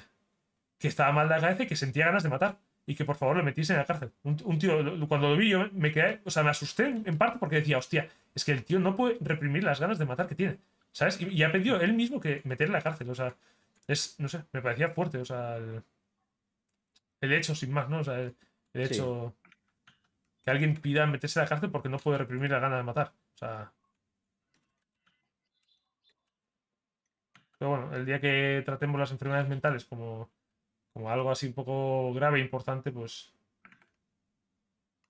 Speaker 1: que estaba mal de la cabeza y que sentía ganas de matar. Y que por favor le metiese en la cárcel. Un, tío, cuando lo vi, yo me quedé, o sea, me asusté en parte porque decía, hostia, es que el tío no puede reprimir las ganas de matar que tiene. ¿Sabes? Y, ha pedido él mismo que meter en la cárcel. O sea, es, no sé, me parecía fuerte. O sea, el, hecho, sin más, ¿no? O sea, el, hecho que alguien pida meterse en la cárcel porque no puede reprimir la gana de matar. O sea. Pero bueno, el día que tratemos las enfermedades mentales como, como algo así un poco grave, e importante, pues.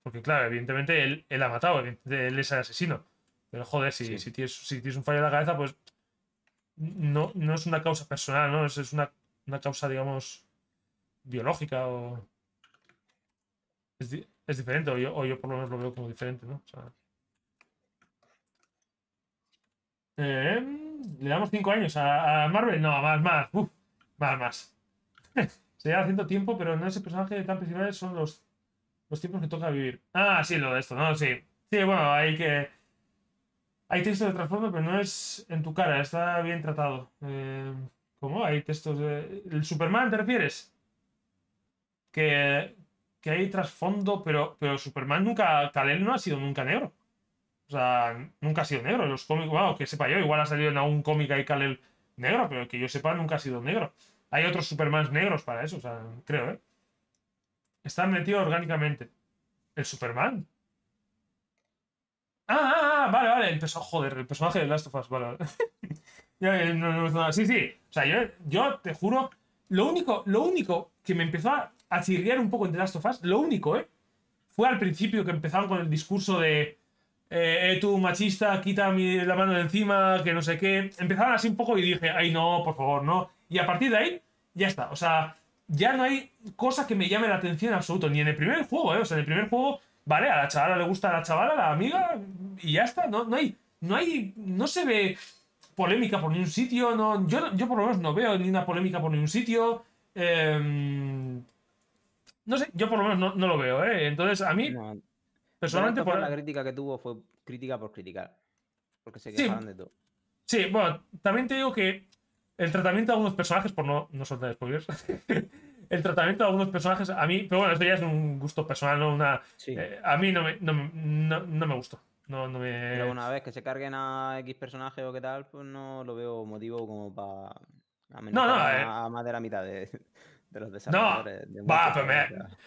Speaker 1: Porque, claro, evidentemente él, él ha matado, él es el asesino. Pero joder, si, tienes, si tienes un fallo de la cabeza, pues no, es una causa personal, ¿no? Es, una, causa, digamos, biológica o... Es, diferente, o yo, por lo menos lo veo como diferente, ¿no? Em, le damos cinco años a, Marvel. No, más, más. más, más. [laughs] Se lleva haciendo tiempo, pero no ese personaje tan principal son los, los tiempos que toca vivir. Ah, sí, lo de esto, ¿no? Sí. Sí, bueno, hay que hay textos de trasfondo, pero no es en tu cara, está bien tratado. Eh, ¿Cómo? Hay textos de. ¿El Superman te refieres? Que, que hay trasfondo, pero, pero Superman nunca. Kalel no ha sido nunca negro. O sea, nunca ha sido negro. Los cómics, Bueno, que sepa yo, igual ha salido en algún cómic ahí Kalel negro, pero que yo sepa nunca ha sido negro. Hay otros Supermans negros para eso, o sea, creo, ¿eh? Están metidos orgánicamente. ¿El Superman? ¡Ah! ah, ah Vale, ah, vale, vale. El joder, el personaje de Last of Us, vale. [laughs] sí, sí. O sea, yo, yo te juro. Lo único, lo único que me empezó a, a chirriar un poco entre Last of Us, lo único, ¿eh? Fue al principio que empezaron con el discurso de. Eh, eh, tú machista, quita mi, la mano de encima, que no sé qué. Empezaron así un poco y dije, ay, no, por favor, no. Y a partir de ahí, ya está. O sea, ya no hay cosa que me llame la atención en absoluto. Ni en el primer juego, ¿eh? O sea, en el primer juego ¿Vale? A la chavala le gusta a la chavala, a la amiga, y ya está. No, no hay. No hay. No se ve polémica por ningún sitio. No, yo, yo por lo menos no veo ni una polémica por ningún sitio. Em, no sé, yo por lo menos no, lo veo, ¿eh? Entonces, a mí.
Speaker 2: personalmente. Por... La crítica que tuvo fue crítica por criticar. Porque se quejaron sí, de todo.
Speaker 1: Sí, bueno, también te digo que el tratamiento de algunos personajes, por no, no soltar spoilers, [laughs] el tratamiento de algunos personajes, a mí, pero bueno, esto ya es un gusto personal, ¿no? Una, eh, a mí no me, no, no, me gustó. No, no me... Pero una vez
Speaker 2: que se carguen a X personaje o qué tal, pues no lo veo motivo como para... No, eh. a más de la mitad de, de los desarrolladores. No, va, pero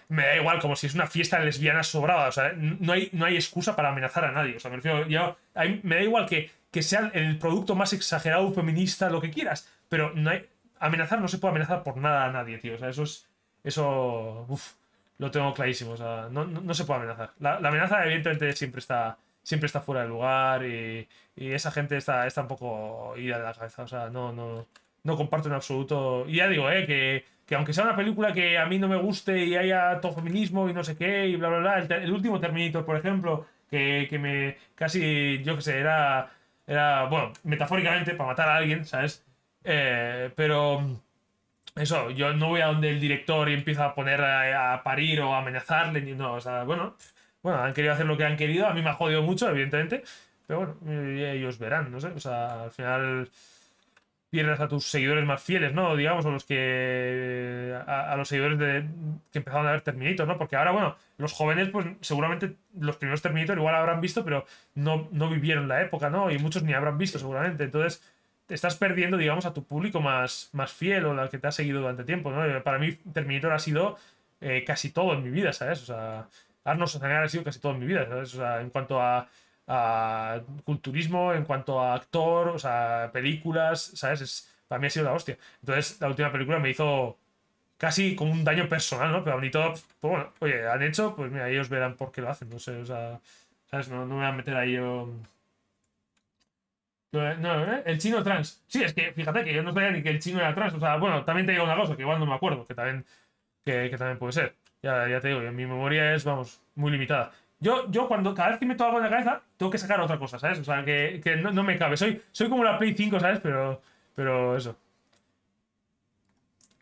Speaker 1: me, da igual, como si es una fiesta lesbiana sobrada. O sea, no hay, no hay excusa para amenazar a nadie. O sea, me refiero, yo, me da igual que, que sea el producto más exagerado, feminista, lo que quieras, pero no hay, amenazar no se puede amenazar por nada a nadie, tío. O sea, eso es. Eso. uff, lo tengo clarísimo. O sea, no, se puede amenazar. La, amenaza, evidentemente, siempre está. Siempre está fuera de lugar. Y, y, esa gente está, está un poco ida de la cabeza. O sea, no, no. comparto en absoluto. Y ya digo, eh, que, que aunque sea una película que a mí no me guste y haya todo feminismo y no sé qué, y bla bla bla. El, último Terminator, por ejemplo, que, que me. casi, yo qué sé, era. Era. Bueno, metafóricamente, para matar a alguien, ¿sabes? Eh, pero eso, yo no voy a donde el director y empieza a poner a, parir o a amenazarle, no, o sea, bueno, bueno, han querido hacer lo que han querido, a mí me ha jodido mucho, evidentemente, pero bueno, ellos verán, no sé, o sea, al final pierdes a tus seguidores más fieles, ¿no? Digamos, a los que. a, los seguidores de, que empezaron a ver Terminator, ¿no? Porque ahora, bueno, los jóvenes, pues seguramente los primeros Terminator igual habrán visto, pero no, no vivieron la época, ¿no? Y muchos ni habrán visto, seguramente. Entonces, estás perdiendo, digamos, a tu público más, más fiel o al que te ha seguido durante tiempo, ¿no? Para mí Terminator ha sido eh, casi todo en mi vida, ¿sabes? O sea, Arnold Schwarzenegger ha sido casi todo en mi vida, ¿sabes? O sea, en cuanto a, culturismo, en cuanto a actor, o sea, películas, ¿sabes? Es, para mí ha sido la hostia. Entonces, la última película me hizo casi como un daño personal, ¿no? Pero a todo, pues bueno, oye, han hecho, pues mira, ellos verán por qué lo hacen, no sé, o sea, ¿sabes? No, me voy a meter ahí yo... No, eh, eh, el chino trans. Sí, es que fíjate que yo no sabía ni que el chino era trans. O sea, bueno, también te digo una cosa que igual no me acuerdo, que también, que, también puede ser. Ya, ya te digo, mi memoria es, vamos, muy limitada. Yo, yo cuando cada vez que meto algo en la cabeza, tengo que sacar otra cosa, ¿sabes? O sea, que, que no, me cabe. Soy, soy como la Play 5, ¿sabes? Pero, pero eso.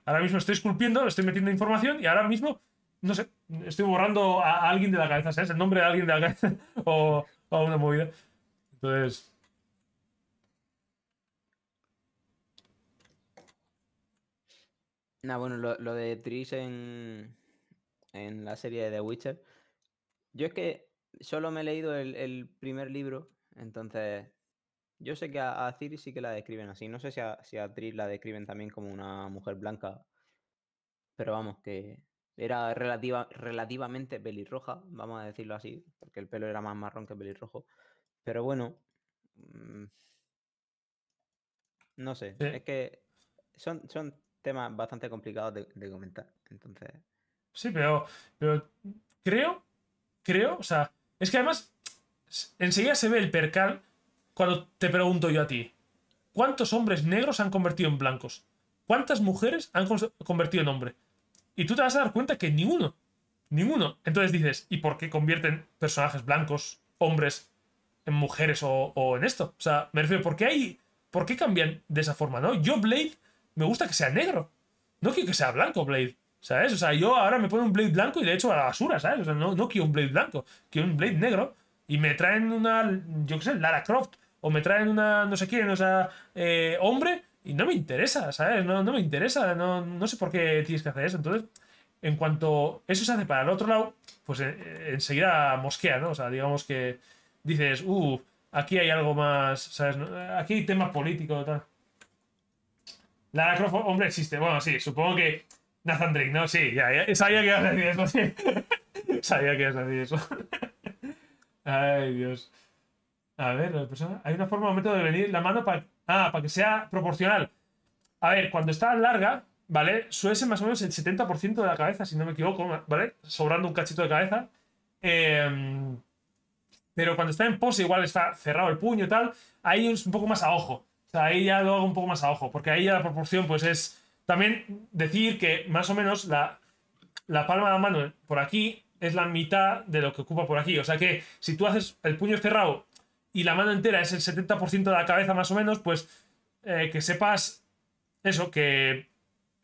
Speaker 1: Ahora mismo estoy esculpiendo, estoy metiendo información y ahora mismo, no sé, estoy borrando a, alguien de la cabeza, ¿sabes? El nombre de alguien de la cabeza [laughs] o, o una movida. Entonces...
Speaker 2: Nah, bueno, lo, de Tris en, en, la serie de The Witcher. Yo es que solo me he leído el, primer libro, entonces yo sé que a, Ciri sí que la describen así. No sé si a, si la describen también como una mujer blanca, pero vamos, que era relativamente pelirroja, vamos a decirlo así, porque el pelo era más marrón que pelirrojo. Pero bueno, mm, no sé, es que son, son tema bastante complicado de, comentar. Entonces.
Speaker 1: Sí, pero, creo, creo, o sea, es que además enseguida se ve el percal cuando te pregunto yo a ti, ¿cuántos hombres negros han convertido en blancos? ¿Cuántas mujeres han convertido en hombre? Y tú te vas a dar cuenta que ninguno, ninguno. Entonces dices, ¿y por qué convierten personajes blancos, hombres, en mujeres o, en esto? O sea, me refiero, ¿por qué hay, por qué cambian de esa forma, no? Yo Blade me gusta que sea negro. No quiero que sea blanco Blade. ¿Sabes? O sea, yo ahora me pongo un Blade blanco y de hecho a la basura, ¿sabes? O sea, no, quiero un Blade blanco, quiero un Blade negro. Y me traen una, yo qué sé, Lara Croft, o me traen una, no sé quién, o sea, eh, hombre, y no me interesa, ¿sabes? No, no me interesa, no, no, sé por qué tienes que hacer eso. Entonces, en cuanto eso se hace para el otro lado, pues eh, eh, enseguida mosquea, ¿no? O sea, digamos que dices, uff, aquí hay algo más, ¿sabes? Aquí hay tema político, tal. La Croft, hombre, existe. Bueno, sí, supongo que Nathan Drake, ¿no? Sí, sabía que ibas a eso, sí. [laughs] sabía que ibas a eso. [laughs] Ay, Dios. A ver, persona. Hay una forma, o método de venir la mano para. Ah, para que sea proporcional. A ver, cuando está larga, ¿vale? Suele ser más o menos el 70% de la cabeza, si no me equivoco, ¿vale? Sobrando un cachito de cabeza. Em, pero cuando está en pose, igual está cerrado el puño y tal. Ahí es un poco más a ojo sea, ahí ya lo hago un poco más a ojo, porque ahí ya la proporción, pues es. También decir que más o menos la, palma de la mano por aquí es la mitad de lo que ocupa por aquí. O sea que si tú haces el puño cerrado y la mano entera es el 70% de la cabeza más o menos, pues eh, que sepas eso, que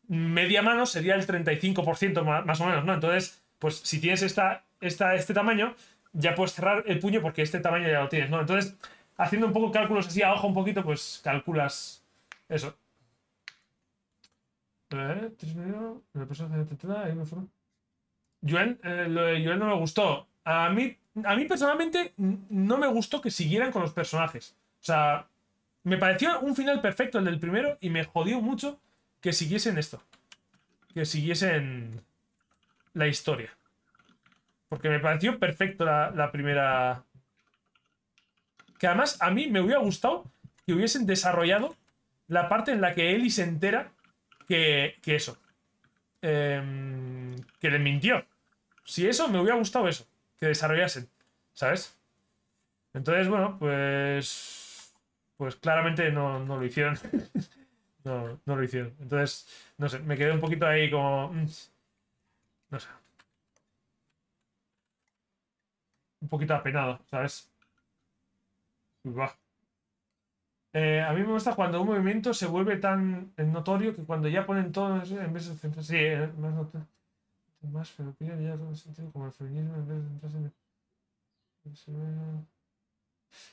Speaker 1: media mano sería el 35% más, o menos, ¿no? Entonces, pues si tienes esta, esta, este tamaño, ya puedes cerrar el puño porque este tamaño ya lo tienes, ¿no? Entonces, haciendo un poco cálculos así abajo un poquito, pues calculas eso. Yo eh, no me gustó. A mí, a mí personalmente no me gustó que siguieran con los personajes. O sea, me pareció un final perfecto el del primero y me jodió mucho que siguiesen esto. Que siguiesen la historia. Porque me pareció perfecto la, la primera que además a mí me hubiera gustado que hubiesen desarrollado la parte en la que Ellie se entera que, eso. Em, que le mintió. Si eso, me hubiera gustado eso. Que desarrollasen. ¿Sabes? Entonces, bueno, pues. Pues claramente no, no lo hicieron. [laughs] no, no lo hicieron. Entonces, no sé, me quedé un poquito ahí como. Mm, no sé. Un poquito apenado, ¿sabes? Eh, a mí me gusta cuando un movimiento se vuelve tan eh, notorio que cuando ya ponen todo en vez de centrarse. Sí, eh, más notorio. Más ya todo sentido como el feminismo en vez de centrarse en.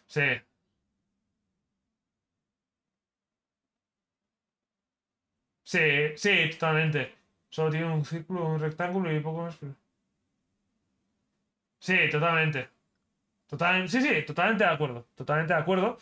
Speaker 1: Sí. Sí, sí, totalmente. Solo tiene un círculo, un rectángulo y poco más. Sí, totalmente. Totalmente, sí, sí, totalmente de acuerdo. Totalmente de acuerdo.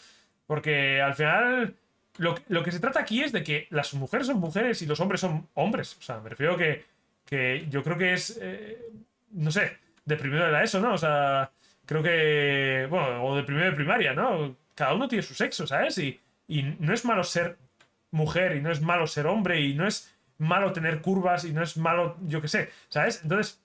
Speaker 1: Porque al final lo, lo, que se trata aquí es de que las mujeres son mujeres y los hombres son hombres. O sea, me refiero que, que yo creo que es, eh, no sé, de primero de la ESO, ¿no? O sea, creo que, bueno, o de primero de primaria, ¿no? Cada uno tiene su sexo, ¿sabes? Y, y no es malo ser mujer y no es malo ser hombre y no es malo tener curvas y no es malo, yo qué sé, ¿sabes? Entonces,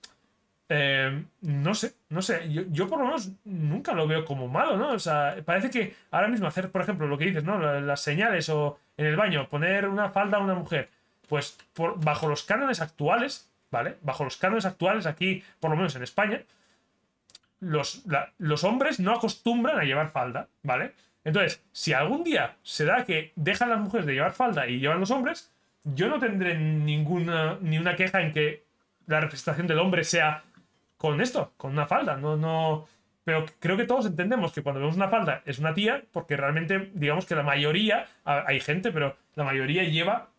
Speaker 1: Em, no sé, no sé. Yo, por lo menos nunca lo veo como malo, ¿no? O sea, parece que ahora mismo hacer, por ejemplo, lo que dices, ¿no? Las señales o en el baño, poner una falda a una mujer, pues bajo los cánones actuales, ¿vale? Bajo los cánones actuales aquí, por lo menos en España, los, los hombres no acostumbran a llevar falda, ¿vale? Entonces, si algún día se da que dejan las mujeres de llevar falda y llevan los hombres, yo no tendré ninguna ni una queja en que la representación del hombre sea con esto, con una falda. No, no. Pero creo que todos entendemos que cuando vemos una falda es una tía, porque realmente, digamos que la mayoría, hay gente, pero la mayoría lleva.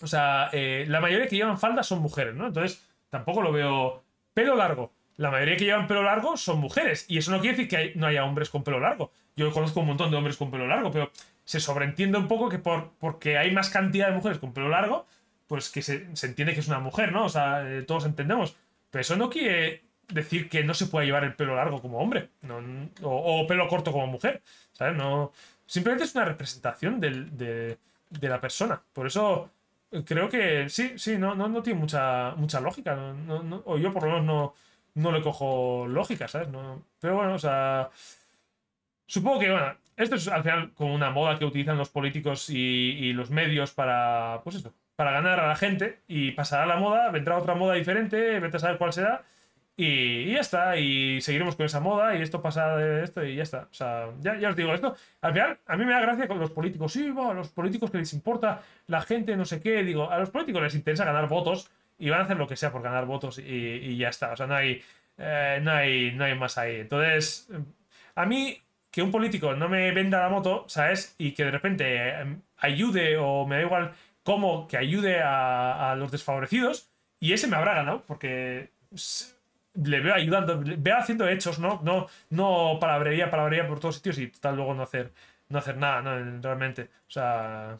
Speaker 1: O sea, eh, la mayoría que llevan falda son mujeres, ¿no? Entonces, tampoco lo veo. Pelo largo. La mayoría que llevan pelo largo son mujeres. Y eso no quiere decir que no haya hombres con pelo largo. Yo conozco un montón de hombres con pelo largo, pero se sobreentiende un poco que por, porque hay más cantidad de mujeres con pelo largo, pues que se, entiende que es una mujer, ¿no? O sea, eh, todos entendemos. Pero eso no quiere decir que no se pueda llevar el pelo largo como hombre o, pelo corto como mujer. ¿sabes? No, simplemente es una representación de, la persona. Por eso creo que sí, sí, no, no, tiene mucha, mucha lógica. o yo por lo menos no, no le cojo lógica, ¿sabes? pero bueno, o sea... Supongo que, bueno, esto es al final como una moda que utilizan los políticos y, y los medios para, pues esto para ganar a la gente y pasará la moda, vendrá otra moda diferente, vete a saber cuál será y, ya está, y seguiremos con esa moda y esto pasa de esto y ya está. O sea, ya, ya os digo esto. Al final, a mí me da gracia con los políticos, sí, a los políticos que les importa la gente, no sé qué, digo, a los políticos les interesa ganar votos y van a hacer lo que sea por ganar votos y, ya está, o sea, no hay, eh, no, hay, no hay más ahí. Entonces, a mí que un político no me venda la moto, ¿sabes? Y que de repente em, ayude o me da igual como que ayude a, los desfavorecidos y ese me habrá ganado porque le veo ayudando, veo haciendo hechos, ¿no? No, no palabrería, palabrería por todos sitios y tal luego no hacer, no hacer nada, ¿no? Realmente. O sea,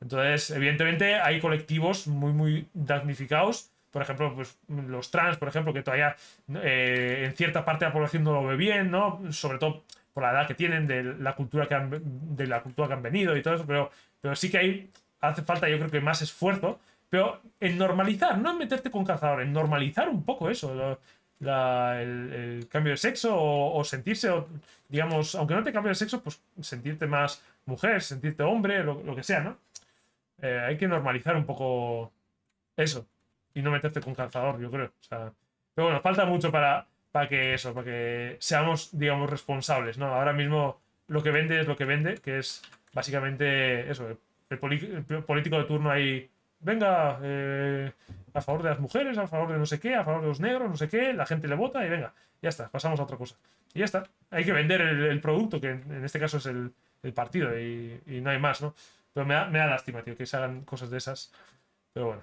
Speaker 1: entonces, evidentemente hay colectivos muy, muy damnificados. Por ejemplo, pues, los trans, por ejemplo, que todavía eh, en cierta parte de la población no lo ve bien, ¿no? Sobre todo por la edad que tienen, de la cultura que han, de la cultura que han venido y todo eso, pero, pero sí que hay hace falta yo creo que más esfuerzo, pero en normalizar, no en meterte con cazador, en normalizar un poco eso, el, cambio de sexo o, sentirse, digamos, aunque no te cambie de sexo, pues sentirte más mujer, sentirte hombre, lo, que sea, ¿no? Eh, hay que normalizar un poco eso y no meterte con cazador yo creo. O sea, pero bueno, falta mucho para, para que eso, para que seamos, digamos, responsables, ¿no? Ahora mismo lo que vende es lo que vende, que es básicamente eso, el, político de turno ahí, venga, eh, a favor de las mujeres, a favor de no sé qué, a favor de los negros, no sé qué, la gente le vota y venga, ya está, pasamos a otra cosa. Y ya está, hay que vender el, producto, que en, este caso es el, partido y, no hay más, ¿no? Pero me da, me da lástima, tío, que se hagan cosas de esas. Pero bueno.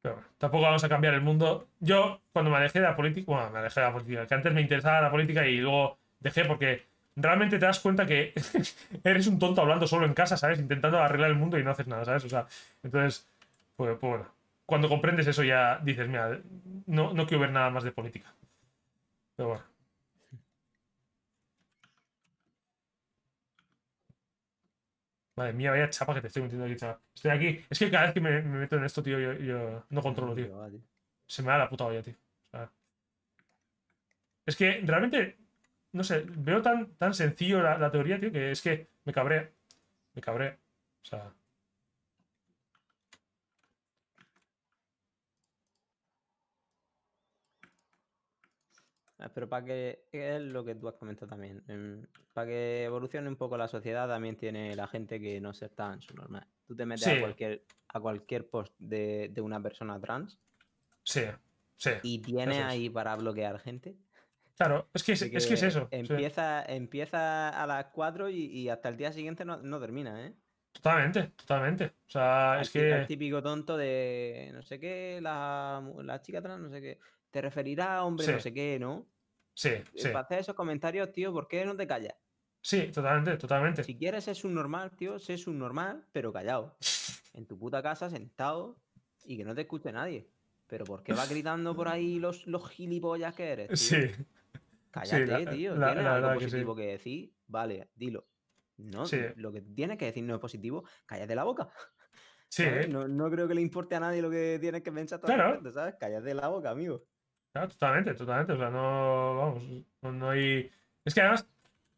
Speaker 1: Pero bueno, tampoco vamos a cambiar el mundo. Yo, cuando me alejé de la política, bueno, me alejé de la política, que antes me interesaba la política y luego dejé porque realmente te das cuenta que [laughs] eres un tonto hablando solo en casa, ¿sabes? Intentando arreglar el mundo y no haces nada, ¿sabes? O sea, entonces, pues, pues bueno, cuando comprendes eso ya dices, mira, no, quiero ver nada más de política. Pero bueno. Madre mía, vaya chapa que te estoy metiendo aquí, chaval. Estoy aquí. Es que cada vez que me, meto en esto, tío, yo, yo no controlo, tío. Se me da la puta olla, tío. O sea, es que realmente no sé, veo tan, tan sencillo la, teoría, tío, que es que me cabré. Me cabré.
Speaker 2: O sea. Ah, pero para que es lo que tú has comentado también. Para que evolucione un poco la sociedad, también tiene la gente que no se está en su normal. Tú te metes a cualquier a cualquier post de, una persona trans. Sí. Sí. Y tiene ahí para bloquear gente Claro, es que es, que eso. Empieza, empieza a las 4 y, hasta el día siguiente no, termina, ¿eh?
Speaker 1: Totalmente, totalmente. O sea, es que. El
Speaker 2: típico tonto de no sé qué, la, chica trans, no sé qué. Te referirá a hombre, no sé qué, ¿no?
Speaker 1: Sí, eh, sí. Para
Speaker 2: hacer esos comentarios, tío, ¿por qué no te callas? Sí, totalmente, totalmente. Si quieres es un normal, tío, sé normal pero callado. [laughs] En tu puta casa, sentado y que no te escuche nadie. Pero ¿por qué va [laughs] gritando por ahí los, los gilipollas que eres? Tío? Sí. Cállate, eh, tío. La, ¿Tienes algo positivo que, decir? Vale, dilo. No, lo que tienes que decir no es positivo, cállate la boca. [laughs] Sí. No, creo que le importe a nadie lo que tienes que pensar todo claro. ¿sabes? Cállate la boca, amigo.
Speaker 1: Claro, totalmente, totalmente. O sea, no, vamos, no, hay... Es que además,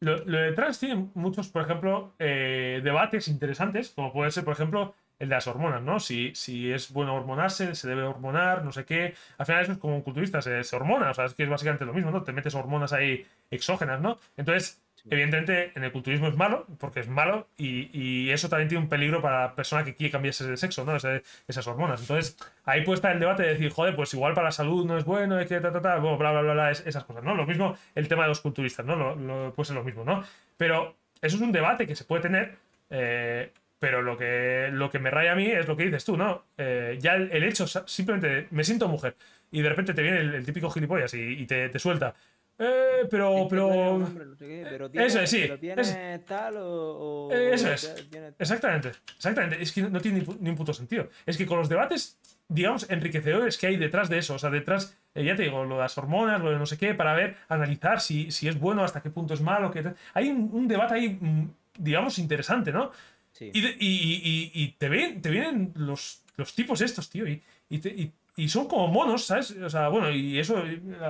Speaker 1: lo, detrás tiene muchos, por ejemplo, eh, debates interesantes, como puede ser, por ejemplo, el de las hormonas, ¿no? Si, si es bueno hormonarse, se debe hormonar, no sé qué. Al final es como un culturista, se, hormona, o sea, es que es básicamente lo mismo, ¿no? Te metes hormonas ahí exógenas, ¿no? Entonces, evidentemente en el culturismo es malo, porque es malo, y, eso también tiene un peligro para la persona que quiere cambiarse de sexo, ¿no? esas hormonas. Entonces, ahí puede estar el debate de decir, joder, pues igual para la salud no es bueno, etc, ta, ta, ta, bla, bla, bla, bla, esas cosas, ¿no? Lo mismo el tema de los culturistas, ¿no? Pues lo, lo mismo, ¿no? Pero eso es un debate que se puede tener. Eh, pero lo que, lo que me raya a mí es lo que dices tú, ¿no? Eh, ya el, hecho, simplemente me siento mujer y de repente te viene el, típico gilipollas y, te, suelta. Eh, pero, este
Speaker 2: pero. eso es, sí. tal o, eh, eso es.
Speaker 1: exactamente, exactamente. Es que no tiene ni un puto sentido. Es que con los debates, digamos, enriquecedores que hay detrás de eso, o sea, detrás, ya te digo, lo de las hormonas, lo de no sé qué, para ver, analizar si, si es bueno, hasta qué punto es malo. Que, hay un debate ahí mm, digamos, interesante, ¿no? Y, te, ven, te vienen los, los tipos estos, tío. Y, y, son como monos, ¿sabes? O sea, bueno, y eso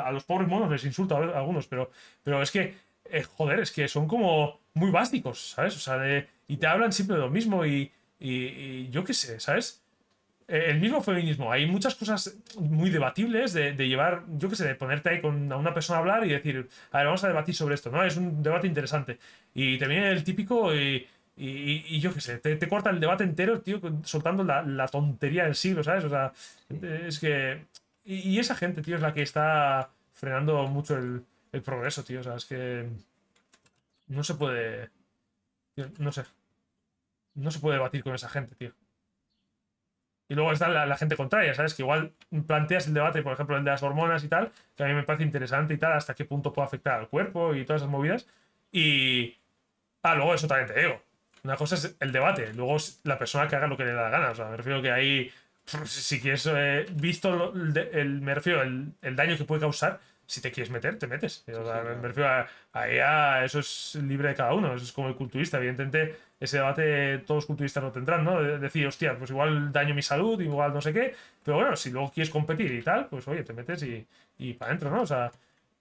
Speaker 1: a los pobres monos les insulto a algunos, pero, pero es que, eh, joder, es que son como muy básicos, ¿sabes? O sea, y te hablan siempre de lo mismo y, yo qué sé, ¿sabes? Eh, el mismo feminismo. Hay muchas cosas muy debatibles de, llevar, yo qué sé, de ponerte ahí con una persona a hablar y decir, a ver, vamos a debatir sobre esto, ¿no? Es un debate interesante. Y viene el típico... Y, y, yo qué sé, te, corta el debate entero, tío, soltando la, tontería del siglo, ¿sabes? O sea, es que. Y, esa gente, tío, es la que está frenando mucho el, progreso, tío. O sea, es que. No se puede. no sé. No se puede debatir con esa gente, tío. Y luego está la, la, gente contraria, ¿sabes? Que igual planteas el debate, por ejemplo, el de las hormonas y tal, que a mí me parece interesante y tal, hasta qué punto puede afectar al cuerpo y todas esas movidas. Y. Ah, luego eso también te digo. Una cosa es el debate, luego es la persona que haga lo que le da la gana. O sea, me refiero que ahí, si quieres, eh, visto el, el, el, daño que puede causar, si te quieres meter, te metes. O sea, me refiero a, eso es libre de cada uno, es como el culturista. Evidentemente, ese debate todos los culturistas lo tendrán, ¿no? decir, hostia, pues igual daño mi salud, igual no sé qué, pero bueno, si luego quieres competir y tal, pues oye, te metes y, y para adentro, ¿no? O sea,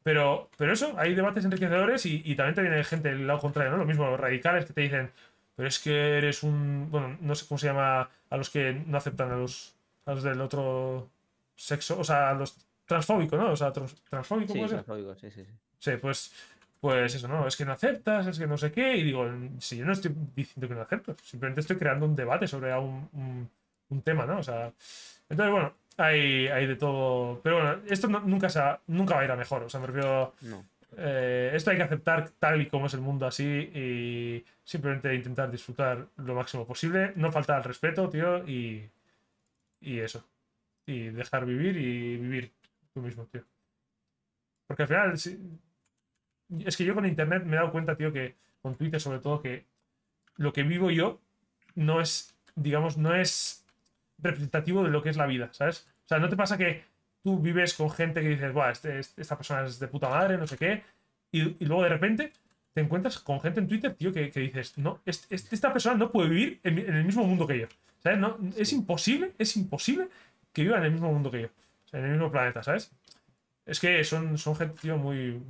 Speaker 1: pero, pero eso, hay debates enriquecedores y, y también te viene gente del lado contrario, ¿no? Lo mismo, los radicales que te dicen, pero es que eres un... Bueno, no sé cómo se llama a los que no aceptan a los, del otro sexo, o sea, a los transfóbicos, ¿no? O sea, transfóbico, sí, transfóbico,
Speaker 2: sí, sí, sí. Sí, pues,
Speaker 1: pues eso, ¿no? Es que no aceptas, es que no sé qué, y digo, si yo no estoy diciendo que no acepto, simplemente estoy creando un debate sobre un, un, tema, ¿no? O sea, entonces, bueno, hay, hay de todo, pero bueno, esto nunca, se nunca va a ir a mejor, o sea, me refiero... No eh, esto hay que aceptar tal y como es el mundo así y simplemente intentar disfrutar lo máximo posible, no faltar al respeto, tío, y, y eso. Y dejar vivir y vivir tú mismo, tío. Porque al final, es que yo con internet me he dado cuenta, tío, que con Twitter sobre todo, que lo que vivo yo no es, digamos, no es representativo de lo que es la vida, ¿sabes? O sea, ¿no te pasa que tú vives con gente que dices, este, este, esta persona es de puta madre, no sé qué, y, luego de repente te encuentras con gente en Twitter, tío, que, dices, no, este, esta persona no puede vivir en, el mismo mundo que yo. ¿Sabes? No, es imposible, es imposible que viva en el mismo mundo que yo, en el mismo planeta, ¿sabes? Es que son, son gente, tío, muy...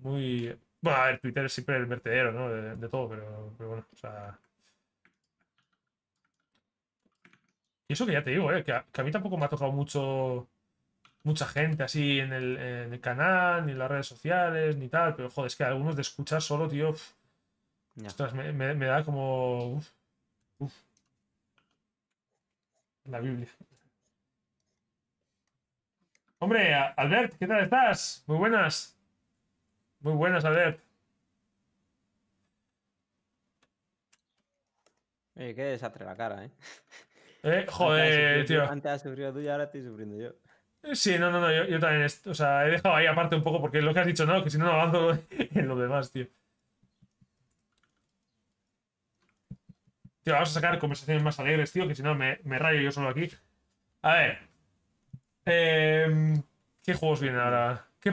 Speaker 1: muy... Bueno, a ver, Twitter es siempre el vertedero, ¿no? De, todo, pero, pero bueno, o sea... Y eso que ya te digo, eh, que, a, mí tampoco me ha tocado mucho mucha gente así en el, canal, ni en las redes sociales, ni tal, pero joder, es que algunos de escuchar solo, tío, me, da como... La Biblia. Hombre, Albert, ¿qué tal estás? Muy buenas.
Speaker 2: Muy buenas, Albert. Que qué desastre la cara, ¿eh? [laughs] Eh, joder, tío. Antes has sufrido tú y ahora estoy sufriendo yo.
Speaker 1: Sí, no, no, no, yo, también. O sea, he dejado ahí aparte un poco porque lo que has dicho, no, que si no, no avanzo [laughs] en lo demás, tío. Tío, vamos a sacar conversaciones más alegres, tío, que si no me, me rayo yo solo aquí. A ver. Em, ¿Qué juegos vienen ahora? ¿Qué,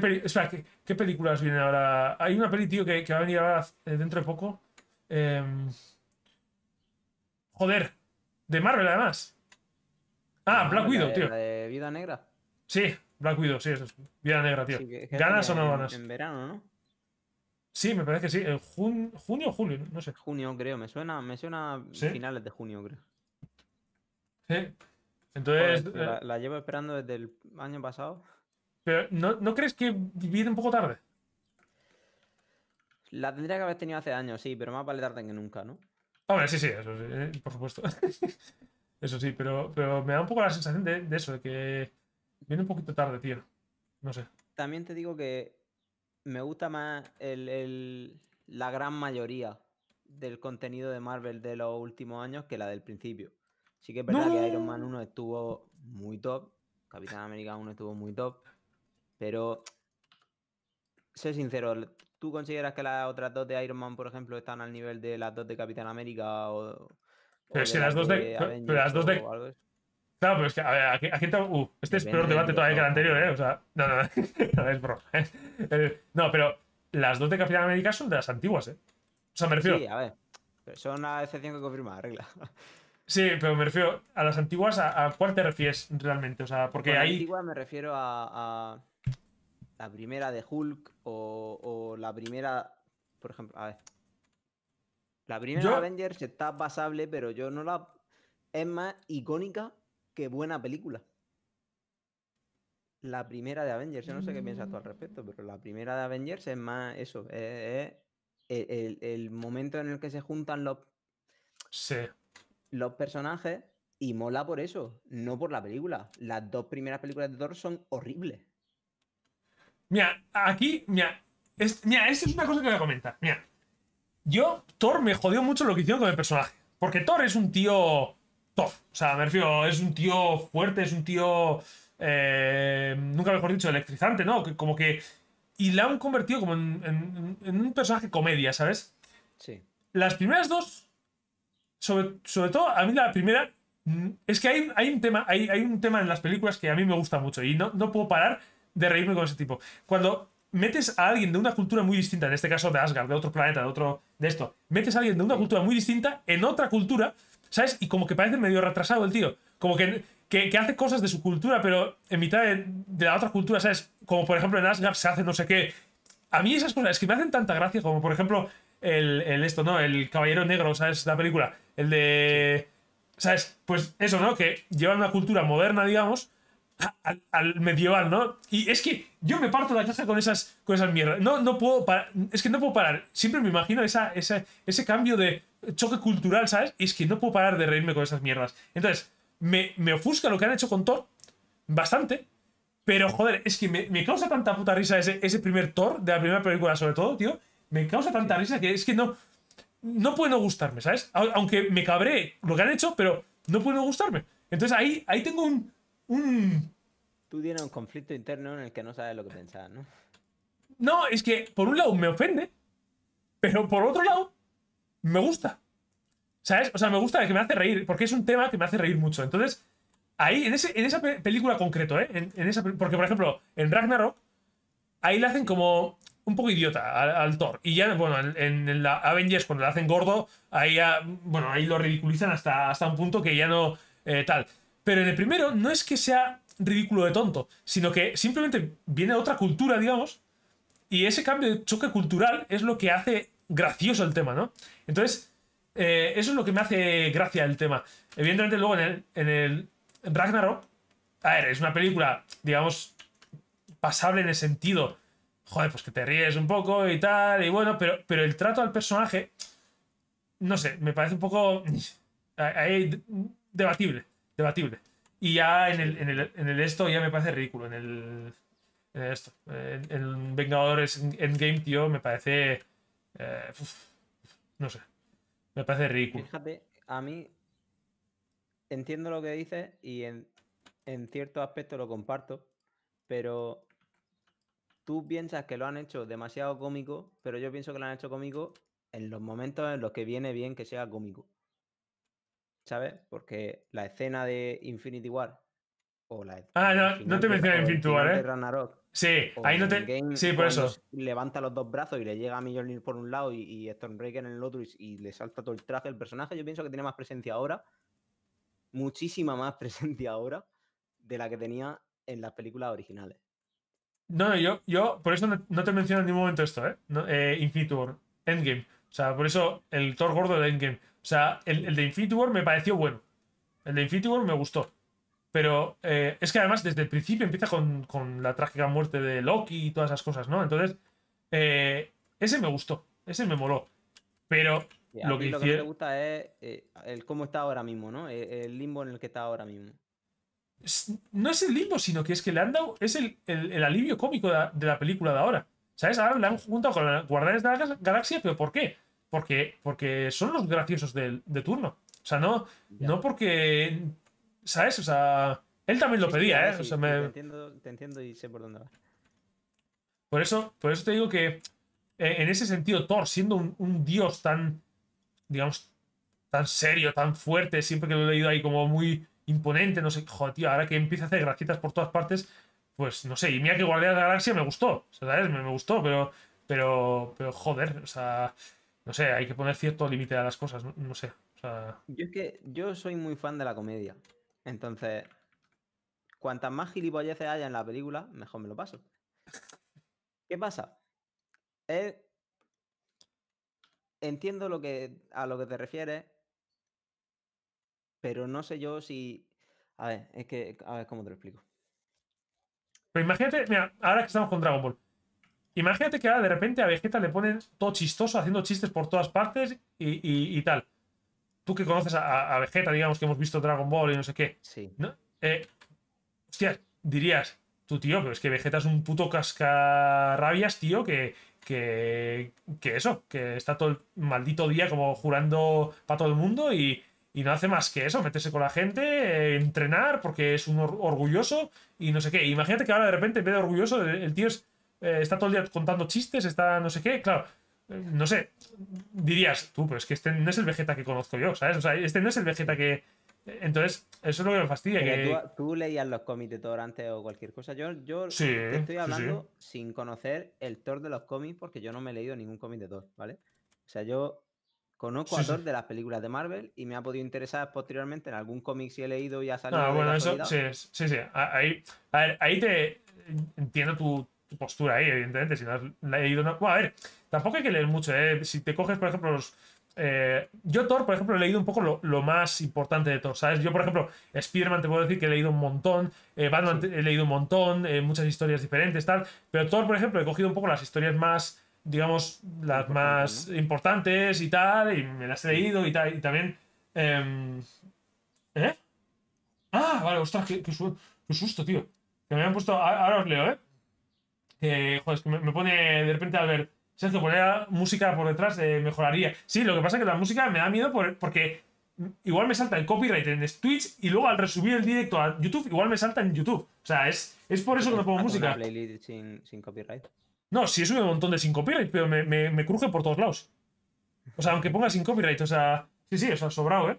Speaker 1: películas vienen ahora? Hay una peli, tío, que, que va a venir ahora dentro de poco. Em, joder, de Marvel, además. Ah, Black Widow, tío. ¿La
Speaker 2: de Vida Negra? Sí, Black Widow, sí, es. Vida Negra, tío. ¿Ganas o no ganas? En verano, ¿no? Sí, me parece que sí. en ¿Junio o julio? No sé. Junio, creo. Me suena, me finales de junio, creo. Sí. Entonces. la, llevo esperando desde el año pasado.
Speaker 1: Pero, ¿no, ¿no crees que viene un poco tarde?
Speaker 2: La tendría que haber tenido hace años, sí, pero más vale tarde que nunca, ¿no? sí, sí,
Speaker 1: eso sí, eh, por supuesto. [laughs] eso sí, pero, pero me da un poco la sensación de, eso, de que viene un poquito tarde, tío. No sé.
Speaker 2: También te digo que me gusta más el, el, la gran mayoría del contenido de Marvel de los últimos años que la del principio. Sí que es verdad que Iron Man 1 estuvo muy top, Capitán América 1 estuvo muy top, pero sé sincero, ¿Tú consideras que las otras dos de Iron Man, por ejemplo, están al nivel de las dos de Capitán América o... Pero si las dos de... pero las dos de... Claro,
Speaker 1: pero es que, a ver, aquí, uh, este es peor debate todavía que el anterior, ¿eh? O sea, no, no, [laughs] no, es broma. Eh. Eh, no, pero las dos de Capitán América son de las antiguas, ¿eh? O sea, me refiero. Sí, a
Speaker 2: ver. son una excepción que confirma la regla. [laughs]
Speaker 1: Sí, pero me refiero a las antiguas, ¿a, cuál te refieres realmente? O sea, porque ahí.
Speaker 2: antiguas me refiero a, a, la primera de Hulk o, la primera, por ejemplo, a ver. La primera de Avengers está pasable, pero yo no la... Es más icónica que buena película. La primera de Avengers, yo no sé qué piensas tú al respecto, pero la primera de Avengers es más eso, es, el, momento en el que se juntan los, los personajes y mola por eso, no por la película. Las dos primeras películas de Thor son horribles.
Speaker 1: Mira, aquí, mira, es, esta es una cosa que voy a comentar. Mira, yo, Thor me jodió mucho lo que hicieron con el personaje. Porque Thor es un tío. Thor. O sea, me es un tío fuerte, es un tío. Eh, nunca mejor dicho, electrizante, ¿no? Como que. Y la han convertido como en, un personaje comedia, ¿sabes? Sí. Las primeras dos. Sobre, todo, a mí la primera. Mm, es que hay, un tema. Hay, hay, un tema en las películas que a mí me gusta mucho. Y no, no puedo parar de reírme con ese tipo. Cuando metes a alguien de una cultura muy distinta, en este caso de Asgard, de otro planeta, de otro de esto, metes a alguien de una cultura muy distinta en otra cultura, ¿sabes? Y como que parece medio retrasado el tío, como que, que, hace cosas de su cultura, pero en mitad de, la otra cultura, ¿sabes? Como por ejemplo en Asgard se hace no sé qué. A mí esas cosas es que me hacen tanta gracia, como por ejemplo el, esto, ¿no? El Caballero Negro, ¿sabes? La película, el de... ¿Sabes? Pues eso, ¿no? Que lleva una cultura moderna, digamos, al, medieval, ¿no? Y es que yo me parto la casa con esas, mierdas. No, no puedo parar. Es que no puedo parar. Siempre me imagino esa, ese cambio de choque cultural, ¿sabes? Y es que no puedo parar de reírme con esas mierdas. Entonces, me, ofusca lo que han hecho con Thor. Bastante. Pero, joder, es que me, causa tanta puta risa ese, ese, primer Thor de la primera película, sobre todo, tío. Me causa tanta risa que es que no. No puedo no gustarme, ¿sabes? Aunque me cabré lo que han hecho, pero no puedo no gustarme. Entonces ahí, ahí tengo un, Mm.
Speaker 2: Tú tienes un conflicto interno en el que no sabes lo que pensar, ¿no?
Speaker 1: No, es que por un lado me ofende, pero por otro lado me gusta. ¿Sabes? O sea, me gusta que me hace reír, porque es un tema que me hace reír mucho. Entonces, ahí, en, ese, en esa película concreto, ¿eh? En, esa, porque, por ejemplo, en Ragnarok, ahí le hacen como un poco idiota al, Thor. Y ya, bueno, en, la Avengers, cuando le hacen gordo, ahí bueno, ahí lo ridiculizan hasta, hasta un punto que ya no eh, tal. Pero en el primero no es que sea ridículo de tonto, sino que simplemente viene de otra cultura, digamos, y ese cambio de choque cultural es lo que hace gracioso el tema, ¿no? Entonces, eh, eso es lo que me hace gracia el tema. Evidentemente, luego en el, en Ragnarok, a ver, es una película, digamos, pasable en el sentido, joder, pues que te ríes un poco y tal, y bueno, pero, pero el trato al personaje, no sé, me parece un poco debatible. Y ya en el, en el, en el esto ya me parece ridículo. En el, esto. En, Vengadores Endgame, tío, me parece. Eh, no sé. Me parece ridículo.
Speaker 2: Fíjate, a mí entiendo lo que dices y en, en cierto aspecto lo comparto, pero tú piensas que lo han hecho demasiado cómico, pero yo pienso que lo han hecho cómico en los momentos en los que viene bien que sea cómico. ¿sabes? Porque la escena de Infinity War o la e, Ah, no, no te mencioné Infinity War, ¿eh? sí, ahí no te Sí, por eso. Levanta los dos brazos y le llega a Mjolnir por un lado y, y Stormbreaker en el otro y, le salta todo el traje del personaje, yo pienso que tiene más presencia ahora. Muchísima más [laughs] presencia ahora de la que tenía en las películas originales.
Speaker 1: No, yo, yo por eso no, te menciono en ningún momento esto, ¿eh? eh Infinity War, Endgame. O sea, por eso el Thor gordo de Endgame. O sea, el, de Infinity War me pareció bueno. El de Infinity War me gustó. Pero eh, es que además desde el principio empieza con, la trágica muerte de Loki y todas esas cosas, ¿no? Entonces, eh, ese me gustó, ese me moló. Pero lo, que lo que me
Speaker 2: gusta es eh, el cómo está ahora mismo, ¿no? El, limbo en el que está ahora mismo. No es el limbo,
Speaker 1: sino que es que le han dado. Es el, alivio cómico de la, película de ahora. ¿Sabes? Ahora le han juntado con los Guardianes de la Galaxia, pero ¿por qué? porque, son los graciosos de, turno. O sea, no, no porque. ¿Sabes? O sea, él también lo pedía, ¿eh?
Speaker 2: te, entiendo, y sé por dónde va.
Speaker 1: Por eso, por eso te digo que eh, en ese sentido, Thor, siendo un, dios tan, digamos, tan serio, tan fuerte, siempre que lo he leído ahí como muy imponente, no sé, joder, tío, ahora que empieza a hacer gracitas por todas partes, pues no sé, y mira que guardia de la Galaxia me gustó, ¿sabes? Me, me gustó, pero, pero, pero joder, o sea, no sé, hay que poner cierto límite a las cosas, no, sé.
Speaker 2: Yo que yo soy muy fan de la comedia. Entonces, cuantas más gilipolleces haya en la película, mejor me lo paso. ¿Qué pasa? Entiendo lo que, a lo que te refieres, pero no sé yo si. A ver, es que. A ver, ¿cómo te lo explico?
Speaker 1: Pero imagínate, mira, ahora que estamos con Dragon Ball. Imagínate que ahora de repente a Vegeta le ponen todo chistoso, haciendo chistes por todas partes y, tal. Tú que conoces a, Vegeta, digamos que hemos visto Dragon Ball y no sé qué. Sí. ¿no? Eh, hostias, dirías, tú tío, pero es que Vegeta es un puto cascarrabias, tío, que, que, eso, que está todo el maldito día como jurando para todo el mundo y, no hace más que eso, meterse con la gente, eh, entrenar porque es un orgulloso y no sé qué. Imagínate que ahora de repente, en vez de orgulloso, el tío es eh, está todo el día contando chistes, está no sé qué, claro. Eh, no sé, dirías tú, pero es que este no es el Vegeta que conozco yo, ¿sabes? O sea, este no es el Vegeta que.
Speaker 2: Entonces,
Speaker 1: eso es lo que me fastidia. Que...
Speaker 2: Tú, leías los cómics de Thor antes o cualquier cosa. Yo, yo te estoy hablando sin conocer el Thor de los cómics porque yo no me he leído ningún cómic de Thor, ¿vale? O sea, yo conozco a Thor de las películas de Marvel y me ha podido interesar posteriormente en algún cómic si he leído y ha salido. Ah, bueno, eso, sí,
Speaker 1: sí, sí. Ahí, a ver, ahí te entiendo tu, postura ahí, evidentemente. Si no has leído. No... a ver, tampoco hay que leer mucho, ¿eh? Si te coges, por ejemplo, los. Eh, yo Thor, por ejemplo, he leído un poco lo, más importante de Thor, ¿sabes? Yo, por ejemplo, spider te puedo decir que he leído un montón, eh, Batman he leído un montón, eh, muchas historias diferentes, tal, pero Thor, por ejemplo, he cogido un poco las historias más, digamos, las más importantes y tal, y me las he leído y tal, y también... Em, ¿Eh? Ah, vale, ostras, qué, qué susto, tío. Que me han puesto... Ahora os leo, ¿eh? Eh, joder, es que me, pone de repente al ver Sergio, poner música por detrás eh, mejoraría. Sí, lo que pasa es que la música me da miedo porque igual me salta el copyright en Twitch y luego al resubir el directo a YouTube, igual me salta en YouTube. O sea, es, por eso que no pongo música.
Speaker 2: playlist sin, copyright?
Speaker 1: No, sí, es un montón de sin copyright, pero me, me, cruje por todos lados. O sea, aunque ponga sin copyright, o sea, sí, sí, o sea, sobrado, ¿eh?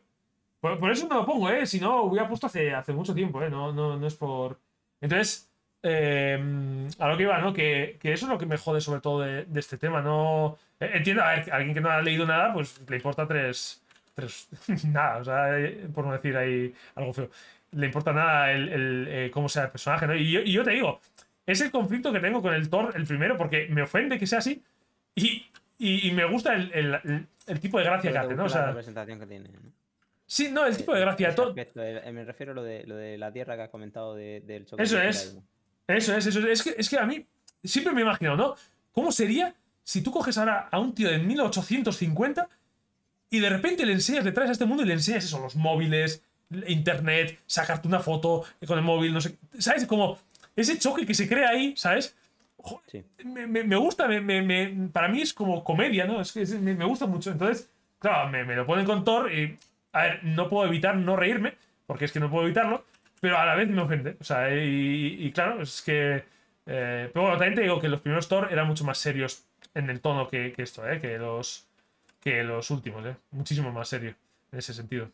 Speaker 1: Por, eso no lo pongo, ¿eh? Si no, hubiera puesto hace, hace mucho tiempo, ¿eh? No, no, no es por. Entonces, Em, a lo que iba, ¿no? Que, eso es lo que me jode sobre todo de, este tema, ¿no? E, entiendo, a, ver, alguien que no ha leído nada, pues le importa tres, tres [laughs] nada, o sea, eh, por no decir ahí algo feo. Le importa nada el, eh, cómo sea el personaje, ¿no? Y yo, te digo, es el conflicto que tengo con el Thor, el primero, porque me ofende que sea así y, me gusta el, tipo de gracia que hace, ¿no? O sea, la
Speaker 2: representación que tiene, Sí, no, el tipo de eh, gracia. Thor me refiero a lo de, lo de la tierra que has comentado de, del choque. Eso es.
Speaker 1: Eso es, eso es. Es que, es que a mí siempre me he imaginado, ¿no? ¿Cómo sería si tú coges ahora a un tío de 1850 y de repente le enseñas, detrás traes a este mundo y le enseñas eso, los móviles, internet, sacarte una foto con el móvil, no sé. ¿Sabes? Como ese choque que se crea ahí, ¿sabes? me, me, gusta, me, para mí es como comedia, ¿no? Es que me, gusta mucho. Entonces, claro, me, lo ponen con Thor y, a ver, no puedo evitar no reírme, porque es que no puedo evitarlo, pero a la vez me ofende. O sea, y, claro, es que. Eh, pero bueno, también te digo que los primeros Thor eran mucho más serios en el tono que, esto, ¿eh? Que los, que los últimos, ¿eh? Muchísimo más serio en ese sentido.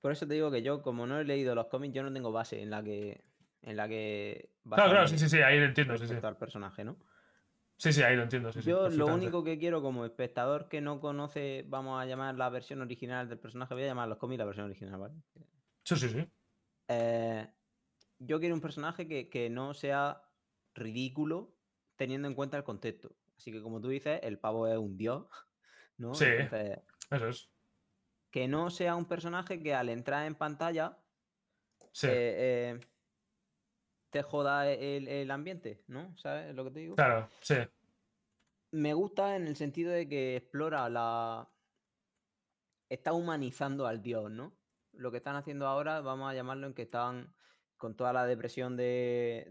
Speaker 2: Por eso te digo que yo, como no he leído los cómics, yo no tengo base en la que. En la que claro, claro, sí, sí, ahí lo entiendo. Sí, sí. personaje, ¿no? Sí, sí, ahí lo entiendo. Sí, yo lo único que quiero como espectador que no conoce, vamos a llamar la versión original del personaje, voy a llamar los cómics la versión original, ¿vale? Sí, sí, sí. Eh, yo quiero un personaje que, no sea ridículo teniendo en cuenta el contexto. Así que, como tú dices, el pavo es un dios,
Speaker 1: [laughs] ¿no? Sí, eso es.
Speaker 2: Que no sea un personaje que al entrar en pantalla eh, eh, te joda el, el, ambiente, ¿no? ¿Sabes lo que te digo? Claro, sí. Me gusta en el sentido de que explora la... Está humanizando al dios, ¿no? lo que están haciendo ahora, vamos a llamarlo en que están con toda la depresión de,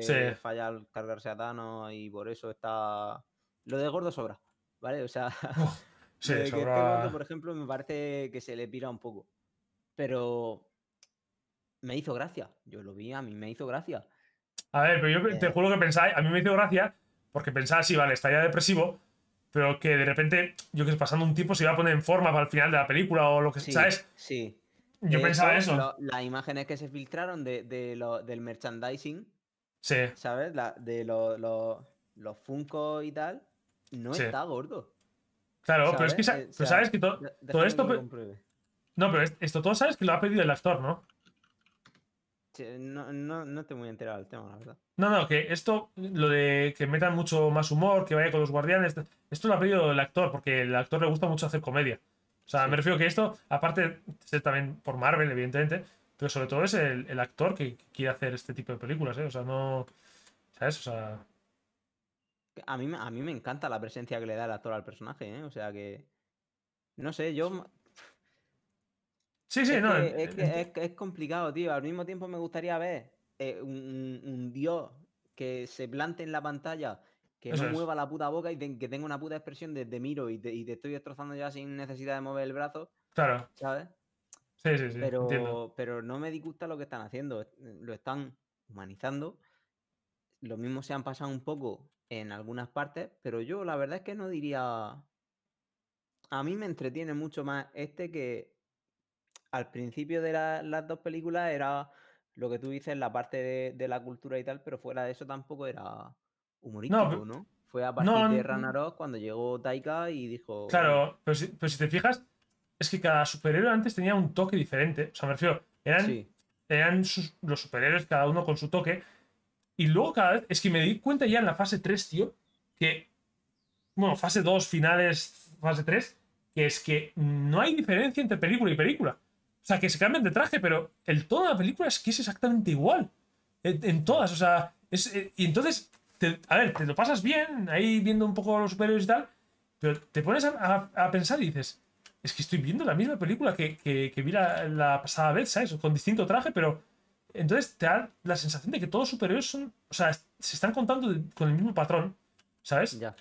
Speaker 2: que falla al cargarse a Thanos y por eso está... Lo de gordo sobra, ¿vale? O sea, [laughs] este por ejemplo, me parece que se le pira un poco. Pero me hizo gracia. Yo lo vi, a mí me hizo gracia.
Speaker 1: A ver, pero yo eh. te juro que pensáis, a mí me hizo gracia porque pensaba, sí, vale, está ya depresivo, pero que de repente, yo que sé, pasando un tipo, se iba a poner en forma para el final de la película o lo que sea, sí, ¿sabes?
Speaker 2: Sí. Yo pensaba eso. las imágenes que se filtraron de, lo, del merchandising, sí. ¿sabes? La, de los Funko y tal, no está gordo.
Speaker 1: Claro, pero es que, sabes eh, que todo esto. no, pero esto todo sabes que lo ha pedido el actor, ¿no?
Speaker 2: No, no, no te muy enterado del tema, la verdad.
Speaker 1: No, no, que esto, lo de que metan mucho más humor, que vaya con los guardianes, esto lo ha pedido el actor, porque el actor le gusta mucho hacer comedia. O sea, me refiero que esto, aparte ser también por Marvel, evidentemente, pero sobre todo es el, el actor que, quiere hacer este tipo de películas, ¿eh? O sea, no. O sea.
Speaker 2: A mí, a mí me encanta la presencia que le da el actor al personaje, ¿eh? O sea que. No sé, yo Sí, sí, no. es, complicado, tío. Al mismo tiempo me gustaría ver eh, un, dios que se plante en la pantalla, que no mueva la puta boca y que tenga una puta expresión de, miro y te, estoy destrozando ya sin necesidad de mover el brazo. Claro. ¿Sabes?
Speaker 1: Sí, sí, sí. Pero,
Speaker 2: pero no me disgusta lo que están haciendo. Eh, lo están humanizando. Lo mismo se han pasado un poco en algunas partes, pero yo la verdad es que no diría. A mí me entretiene mucho más este que al principio de las dos películas era lo que tú dices, la parte de, la cultura y tal, pero fuera de eso tampoco era humorístico, ¿no? Fue a partir de Ranarok cuando llegó Taika y dijo... Claro,
Speaker 1: pero si, te fijas, es que cada superhéroe antes tenía un toque diferente. O sea, me refiero, eran, los superhéroes cada uno con su toque. Y luego cada vez, es que me di cuenta ya en la fase 3, tío, que... Bueno, fase 2, finales, fase 3, que es que no hay diferencia entre película y película. O sea, que se cambian de traje, pero el tono de la película es que es exactamente igual. En, todas, o sea. Eh, y entonces, a ver, te lo pasas bien, ahí viendo un poco los superhéroes y tal, pero te pones a, pensar y dices, es que estoy viendo la misma película que, que, vi la, pasada vez, ¿sabes? Con distinto traje, pero. Entonces te da la sensación de que todos los superhéroes son. O sea, se están contando con el mismo patrón, ¿sabes? Ya.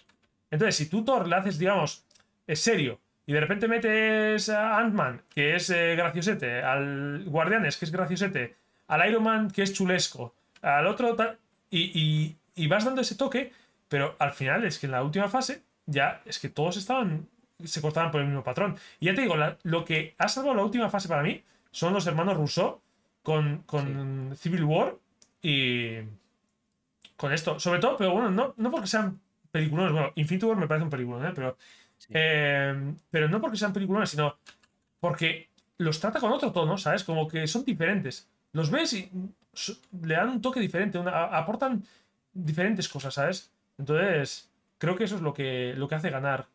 Speaker 1: Entonces, si tú Thor le haces, digamos, es eh, serio, y de repente metes a Ant-Man, que es eh, graciosete, al Guardianes, que es graciosete, al Iron Man, que es chulesco, al otro tal. Y, vas dando ese toque, pero al final es que en la última fase ya es que todos estaban. se cortaban por el mismo patrón. Y ya te digo, lo que ha salvado la última fase para mí son los hermanos Russo con, Civil War y. con esto. Sobre todo, pero bueno, no, porque sean películas. Bueno, Infinity War me parece un peliculón, ¿eh? pero Em, pero no porque sean películas sino porque los trata con otro tono, ¿sabes? Como que son diferentes. Los ves y le dan un toque diferente, aportan diferentes cosas, ¿sabes? Entonces, creo que eso es lo que, lo que hace ganar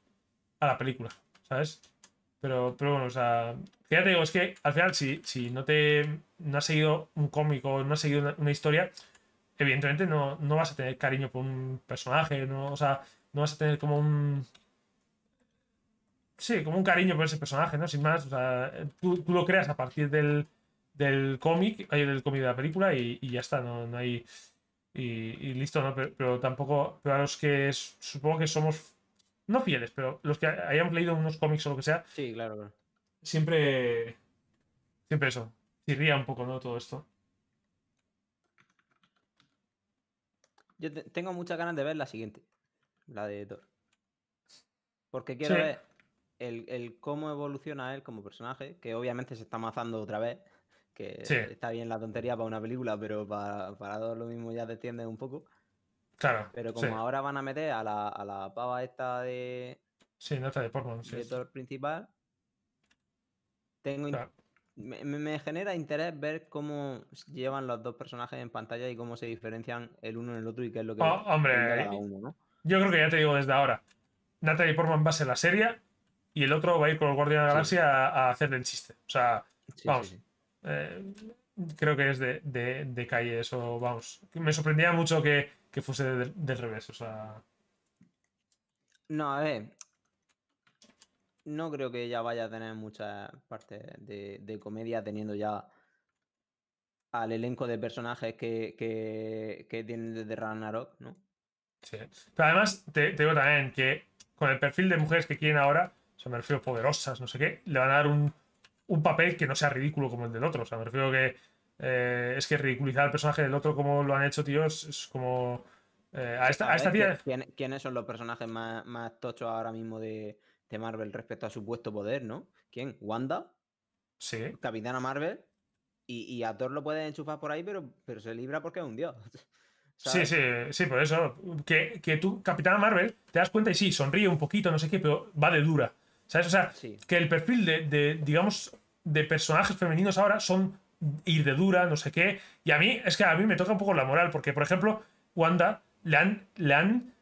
Speaker 1: a la película, ¿sabes? Pero, pero bueno, o sea, Fíjate, digo, es que al final, si, no te no has seguido un cómico, no has seguido una, historia, evidentemente no, no, vas a tener cariño por un personaje, no, o sea, no vas a tener como un, Sí, como un cariño por ese personaje, ¿no? Sin más, o sea, eh, tú, lo creas a partir del, del cómic, del cómic de la película y, ya está, no, no hay... Y, listo, ¿no? Pero, tampoco, pero a los que supongo que somos, no fieles, pero los que hayamos leído unos cómics o lo que sea, sí, claro,
Speaker 2: siempre, siempre
Speaker 1: eso, Sirvía un poco, ¿no?
Speaker 2: Todo esto. Yo tengo muchas ganas de ver la siguiente, la de Thor. Porque quiero ver el, cómo evoluciona él como personaje, que obviamente se está mazando otra vez, que está bien la tontería para una película, pero para, para todo lo mismo ya te un poco. Claro. Pero como ahora van a meter a la, a pava esta de.
Speaker 1: Sí, Nata de Portman. Sí, director
Speaker 2: principal. Tengo. Me, genera interés ver cómo llevan los dos personajes en pantalla y cómo se diferencian el uno en el otro y qué es lo que. Oh, hombre, eh, yo
Speaker 1: creo que ya te digo desde ahora. Natalie Portman va a ser la serie y el otro va a ir con el Guardianes de la Galaxia a, hacerle el chiste. O sea, vamos. Eh, creo que es de, calle eso, vamos. Me sorprendía mucho que, fuese del revés, o sea.
Speaker 2: No, a ver. No creo que ella vaya a tener mucha parte de, comedia teniendo ya al elenco de personajes que, que, que tienen desde Ragnarok, ¿no? Sí. Pero además,
Speaker 1: te digo también que con el perfil de mujeres que quieren ahora, o sea, me refiero poderosas, no sé qué, le van a dar un, un papel que no sea ridículo como el del otro. O sea, me refiero que eh, es que ridiculizar al personaje del otro como lo han hecho, tío, es, como... Eh, a esta, a
Speaker 2: ¿Quiénes son los personajes más, tochos ahora mismo de, de, Marvel respecto a su puesto poder, no? ¿Quién? ¿Wanda? Sí. Capitana Marvel. Y, y a Thor lo pueden enchufar por ahí, pero, pero se libra porque es un dios. [laughs] Sí, sí,
Speaker 1: sí, por eso. Que, que, tú, Capitana Marvel, te das cuenta y sí, sonríe un poquito, no sé qué, pero va de dura. ¿Sabes? O sea, que el perfil de, digamos, de personajes femeninos ahora son ir de dura, no sé qué. Y a mí, es que a mí me toca un poco la moral, porque, por ejemplo, Wanda le han,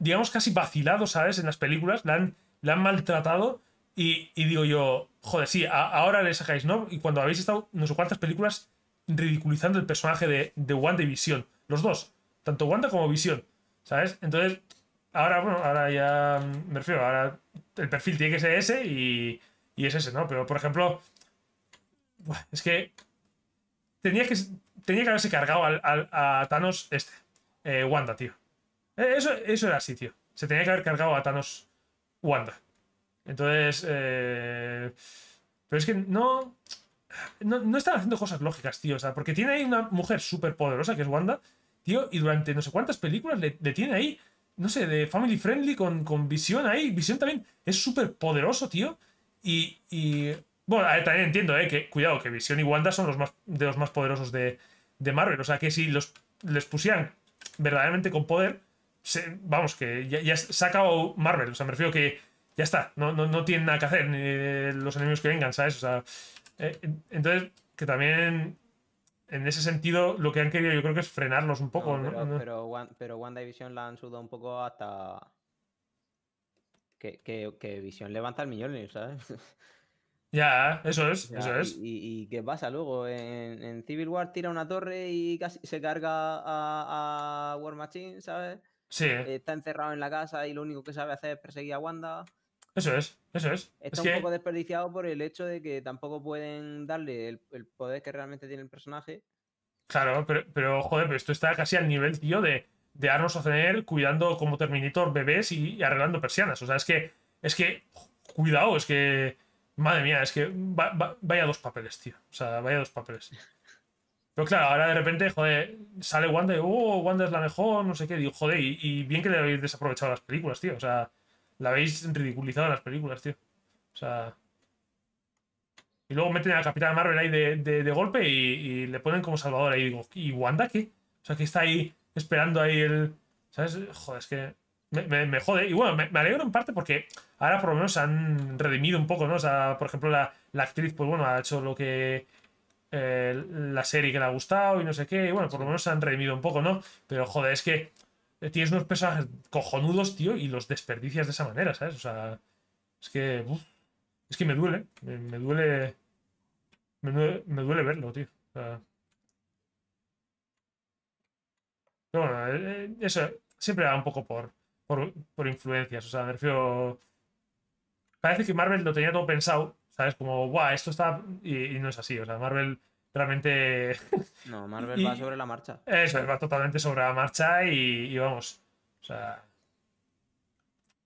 Speaker 1: digamos, casi vacilado, ¿sabes? En las películas, le han, han maltratado. Y, digo yo, joder, sí, ahora le sacáis, ¿no? Y cuando habéis estado no sé cuántas películas ridiculizando el personaje de, de Wanda y Visión, los dos, tanto Wanda como Visión, ¿sabes? Entonces, ahora, bueno, ahora ya mm, me refiero, ahora el perfil tiene que ser ese y, y es ese, ¿no? Pero, por ejemplo, es que tenía que, tenía que haberse cargado a Thanos este, eh, Wanda, tío. Eh, eso, eso era así, tío. Se tenía que haber cargado a Thanos Wanda. Entonces, eh, pero es que no, no, están haciendo cosas lógicas, tío. O sea, porque tiene ahí una mujer súper poderosa que es Wanda, tío, y durante no sé cuántas películas le tiene ahí no sé, de family friendly con, con visión ahí. Visión también es súper poderoso, tío. Y, bueno, también entiendo, eh, que cuidado, que Visión y Wanda son los más, de los más poderosos de, de Marvel. O sea, que si los, les pusieran verdaderamente con poder, vamos, que ya, ya se ha acabado Marvel. O sea, me refiero que ya está, no, no, tienen nada que hacer, ni eh, los enemigos que vengan, ¿sabes? O sea, eh, entonces, que también en ese sentido, lo que han querido yo creo que es frenarlos un poco, Pero, Wanda
Speaker 2: Pero, One, la han sudado un poco hasta. Que, que, que Vision levanta el millón, ¿sabes? [laughs]
Speaker 1: Ya, eso es, eso es.
Speaker 2: Y, y, qué pasa luego? En, Civil War tira una torre y casi se carga a, a War Machine, ¿sabes?
Speaker 1: Sí. Está
Speaker 2: encerrado en la casa y lo único que sabe hacer es perseguir a Wanda.
Speaker 1: Eso es, eso es. Está un poco
Speaker 2: desperdiciado por el hecho de que tampoco pueden darle el, poder que realmente tiene el personaje.
Speaker 1: Claro, pero, pero, joder, pero esto está casi al nivel, tío, de, de Arnold Schwarzenegger cuidando como Terminator bebés y, arreglando persianas. O sea, es que, es que, cuidado, es que, madre mía, es que vaya dos papeles, tío. O sea, vaya dos papeles. Pero claro, ahora de repente, joder, sale Wanda y, oh, Wanda es la mejor, no sé qué. Digo, joder, y bien que le habéis desaprovechado las películas, tío. O sea, la habéis ridiculizado en las películas, tío. O sea. Y luego meten a la Capitana Marvel ahí de, golpe y, le ponen como salvador ahí. Y digo, ¿y Wanda qué? O sea, que está ahí esperando ahí el. ¿Sabes? Joder, es que. Me, jode. Y bueno, me, alegro en parte porque ahora por lo menos se han redimido un poco, ¿no? O sea, por ejemplo, la, actriz, pues bueno, ha hecho lo que. Eh, la serie que le ha gustado y no sé qué. Y bueno, por lo menos se han redimido un poco, ¿no? Pero joder, es que Tienes unos personajes cojonudos, tío, y los desperdicias de esa manera, ¿sabes? O sea, es que. es que me duele. Me, duele, me, duele. verlo, tío. pero bueno, eh, eh, eso siempre va un poco por, influencias. O sea, me refiero. Parece que Marvel lo tenía todo pensado, ¿sabes? Como, guau, esto está. y, no es así. O sea, Marvel realmente.
Speaker 2: [laughs] No, Marvel va
Speaker 1: sobre la marcha. Eso va totalmente sobre la marcha y, vamos. O sea.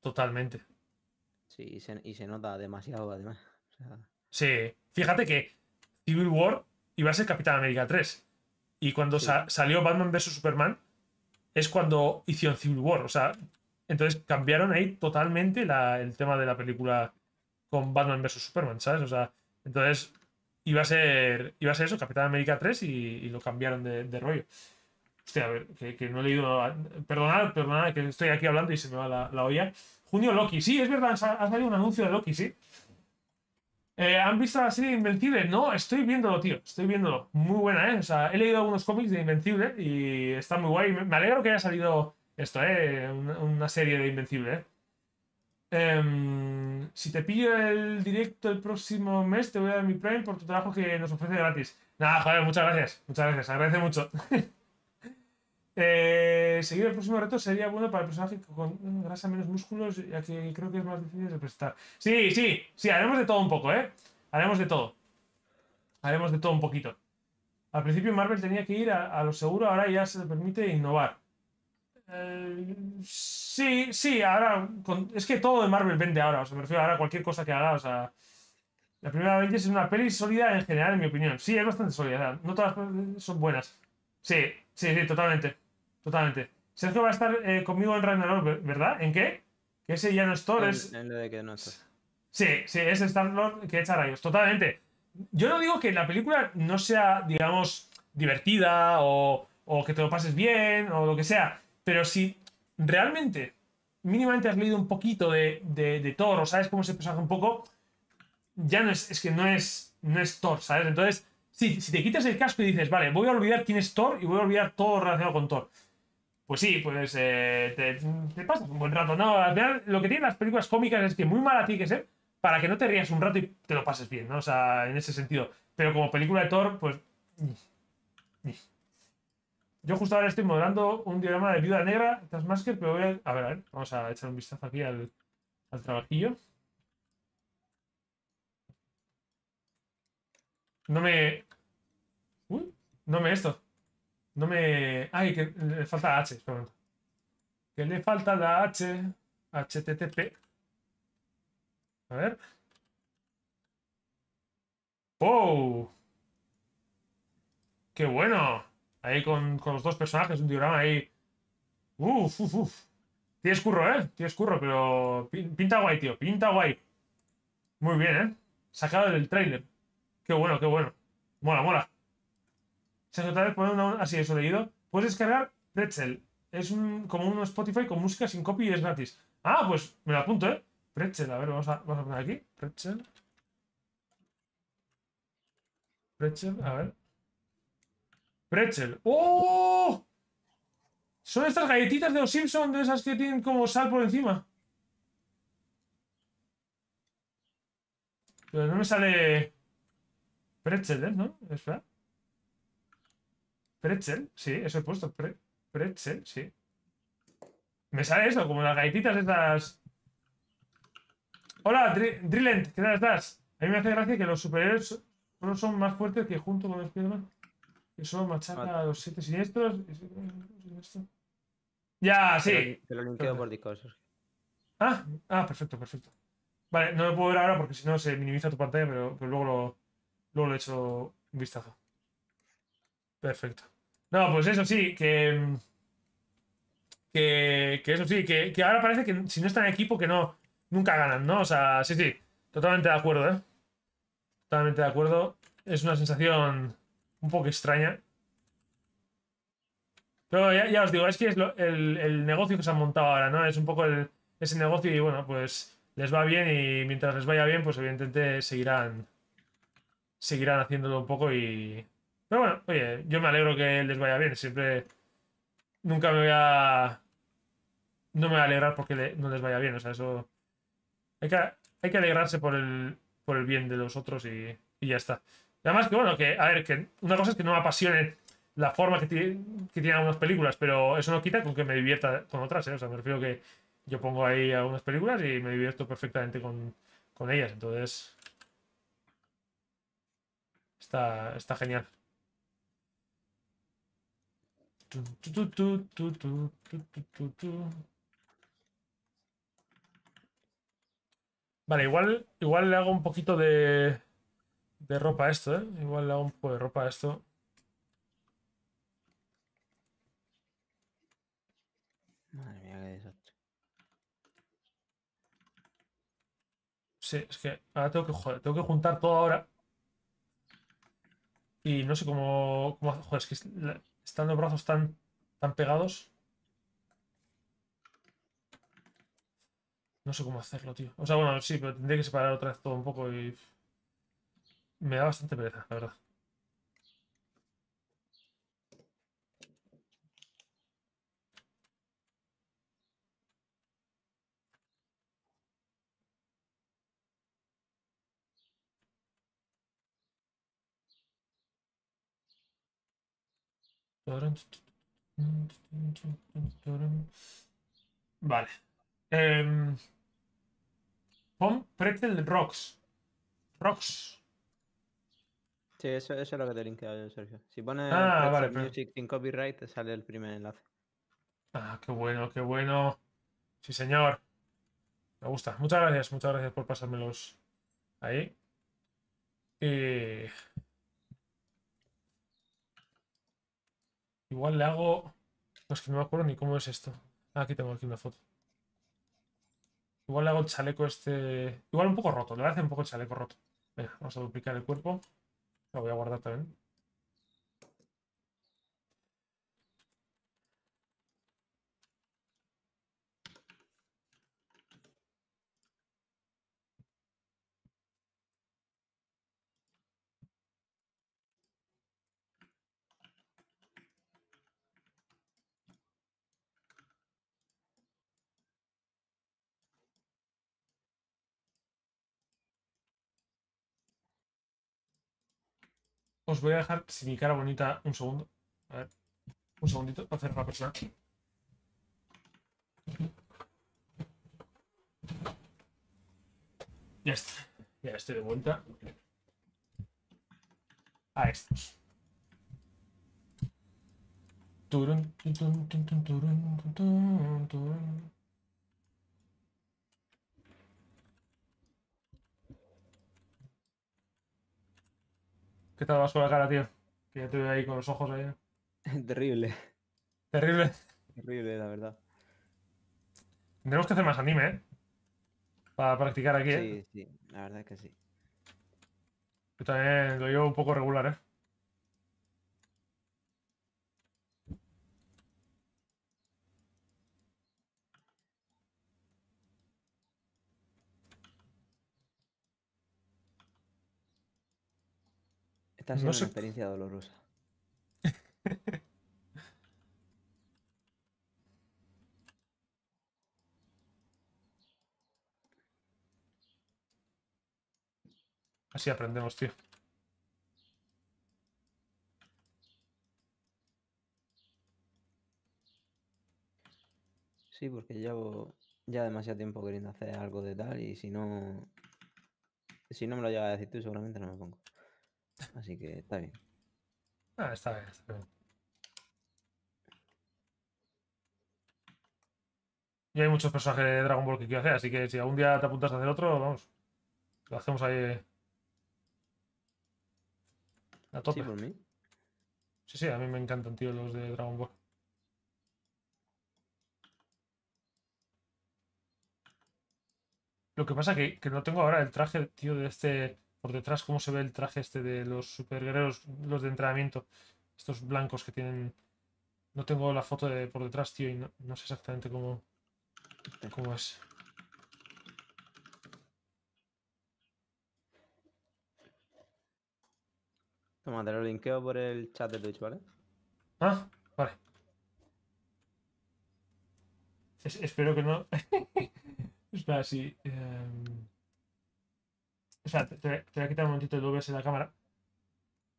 Speaker 1: Totalmente. Sí, y se, nota demasiado, además. Sí, fíjate que Civil War iba a ser Capitán América 3. Y cuando salió Batman vs Superman, es cuando hicieron Civil War. O sea, entonces cambiaron ahí totalmente el tema de la película con Batman vs Superman, ¿sabes? O sea, entonces iba a ser, iba a ser eso, Capitán América 3 y, lo cambiaron de, rollo. Hostia, a ver, que, no he leído. Perdonad, perdonad, que estoy aquí hablando y se me va la, olla. Junio Loki, sí, es verdad, ha salido un anuncio de Loki, sí. Eh, ¿Han visto la serie de Invencible? No, estoy viéndolo, tío. Estoy viéndolo. Muy buena, ¿eh? O sea, he leído algunos cómics de Invencible y está muy guay. Me alegro que haya salido esto, ¿eh? una serie de Invencible, ¿eh? Em, si te pillo el directo el próximo mes, te voy a dar mi Prime por tu trabajo que nos ofrece gratis. Nada, joder, muchas gracias. Muchas gracias, agradece mucho. [laughs] Eh, seguir el próximo reto sería bueno para el personaje con grasa menos músculos, ya que creo que es más difícil de prestar. Sí, sí, sí, haremos de todo un poco, ¿eh? Haremos de todo. Haremos de todo un poquito. Al principio Marvel tenía que ir a, a lo seguro, ahora ya se le permite innovar. Eh, sí, sí, ahora. es que todo de Marvel vende ahora. O sea, me refiero ahora a cualquier cosa que haga. O sea. La primera vez es una peli sólida en general, en mi opinión. Sí, es bastante sólida. No todas son buenas. Sí, sí, sí, totalmente. Totalmente. Sergio va a estar eh, conmigo en Ragnarok, ¿verdad? ¿En qué? Que ese ya no es Thor. que no Sí, sí, es Star-Lord que echa rayos. Totalmente. Yo no digo que la película no sea, digamos, divertida o, o que te lo pases bien o lo que sea. Pero si realmente, mínimamente has leído un poquito de, de, Thor, o sabes cómo se un poco, ya no es, es que no es, no es Thor, ¿sabes? Entonces, sí, si te quitas el casco y dices, vale, voy a olvidar quién es Thor y voy a olvidar todo relacionado con Thor. Pues sí, pues eh, te, te, pasas un buen rato. No, al final, lo que tienen las películas cómicas es que muy mala tiene que ser para que no te rías un rato y te lo pases bien, ¿no? O sea, en ese sentido. Pero como película de Thor, pues. Yo justo ahora estoy modelando un diagrama de viuda negra Taskmaster, pero voy a... A ver, a ver, vamos a echar un vistazo aquí al, al trabajillo. No me... Uy, no me esto. No me... Ay, que le falta H, perdón Que le falta la H. HTTP. A ver. ¡Wow! ¡Qué bueno! Ahí con, con los dos personajes, un diorama ahí. Uf, uf, uf. Tienes curro, ¿eh? Tienes curro, pero pinta guay, tío. Pinta guay. Muy bien, ¿eh? Sacado del trailer. Qué bueno, qué bueno. Mola, mola. Se otra vez poner una... Así, eso leído. Puedes descargar Pretzel. Es como un Spotify con música sin copy y es gratis. Ah, pues me lo apunto, ¿eh? Pretzel. A ver, vamos a, vamos a poner aquí. Pretzel. Pretzel, a ver. Pretzel. ¡Oh! Son estas galletitas de los Simpsons, de esas que tienen como sal por encima. Pero no me sale... Pretzel, ¿eh? ¿no? Espera. Pretzel, sí, eso he puesto. Pre pretzel, sí. Me sale eso, como las galletitas estas... Hola, Drillent, ¿qué tal estás? A mí me hace gracia que los superiores no son más fuertes que junto con los Spiderman eso machaca a los siete siniestros.
Speaker 2: Ya, sí. Te lo, por Discord,
Speaker 1: Ah, ah, perfecto, perfecto. Vale, no lo puedo ver ahora porque si no se minimiza tu pantalla, pero, luego lo, luego hecho echo un vistazo. Perfecto. No, pues eso sí, que. Que, eso sí, que, que, ahora parece que si no están en equipo, que no. Nunca ganan, ¿no? O sea, sí, sí. Totalmente de acuerdo, ¿eh? Totalmente de acuerdo. Es una sensación un poco extraña. Pero ya, os digo, es que es lo, el, el, negocio que se han montado ahora, ¿no? Es un poco el, ese negocio y bueno, pues les va bien y mientras les vaya bien, pues evidentemente seguirán, seguirán haciéndolo un poco y... Pero bueno, oye, yo me alegro que les vaya bien, siempre... Nunca me voy a... No me voy a alegrar porque no les vaya bien, o sea, eso... Hay que, hay que alegrarse por el, por el bien de los otros y, y ya está además, que bueno, que, a ver, que una cosa es que no me apasione la forma que, que tienen algunas películas, pero eso no quita con que me divierta con otras, ¿eh? O sea, me refiero que yo pongo ahí algunas películas y me divierto perfectamente con, ellas, entonces... Está, está genial. Vale, igual, igual le hago un poquito de de ropa esto, ¿eh? Igual le hago un poco de ropa a esto.
Speaker 2: Madre mía, qué desastre.
Speaker 1: Sí, es que ahora tengo que, joder, tengo que juntar todo ahora. Y no sé cómo, cómo joder, es que están los brazos tan, tan pegados. No sé cómo hacerlo, tío. O sea, bueno, sí, pero tendría que separar otra vez todo un poco y me da bastante pereza, la verdad. Vale. Eh, pon Pretzel Rocks.
Speaker 2: Rocks eso, es lo que te he Sergio. Si pone ah, Music sin copyright, te sale el primer enlace.
Speaker 1: Ah, qué bueno, qué bueno. Sí, señor. Me gusta. Muchas gracias, muchas gracias por pasármelos ahí. Eh, igual le hago... No es que no me acuerdo ni cómo es esto. Ah, aquí tengo aquí una foto. Igual le hago el chaleco este... Igual un poco roto, le hace un poco el chaleco roto. Venga, vamos a duplicar el cuerpo lo voy a guardar también. Os voy a dejar sin mi cara bonita un segundo. A ver, un segundito para cerrar la persona. Ya está. Ya estoy de vuelta. A estos. Turun, turun, turun, turun, turun, turun. ¿Qué tal vas con la cara, tío? Que ya te veo ahí con los ojos ahí. [laughs] Terrible. Terrible. Terrible, la verdad. Tenemos que hacer más anime, ¿eh? Para practicar aquí, ¿eh? Sí,
Speaker 2: ¿eh? sí, la verdad es que sí.
Speaker 1: Yo también lo llevo un poco regular, ¿eh?
Speaker 2: Esta ha sido una experiencia dolorosa. [laughs] Así aprendemos, tío. Sí, porque llevo ya demasiado tiempo queriendo hacer algo de tal y si no... Si no me lo llevas a decir tú, seguramente no me pongo. Así que está bien.
Speaker 1: Ah, está bien, está bien. Y hay muchos personajes de Dragon Ball que quiero hacer, así que si algún día te apuntas a hacer otro, vamos. Lo hacemos ahí. A tope. Sí, Sí, sí, a mí me encantan, tío, los de Dragon Ball. Lo que pasa que, que no tengo ahora el traje, tío, de este por detrás cómo se ve el traje este de los superguerreros, los de entrenamiento, estos blancos que tienen... No tengo la foto de por detrás, tío, y no, sé exactamente cómo,
Speaker 2: es. Toma, te lo linkeo por el chat de Twitch, ¿vale?
Speaker 1: Ah, vale. espero que no. [laughs] Espera, sí. Em, o sea, te, voy a quitar un momentito el OBS en la cámara.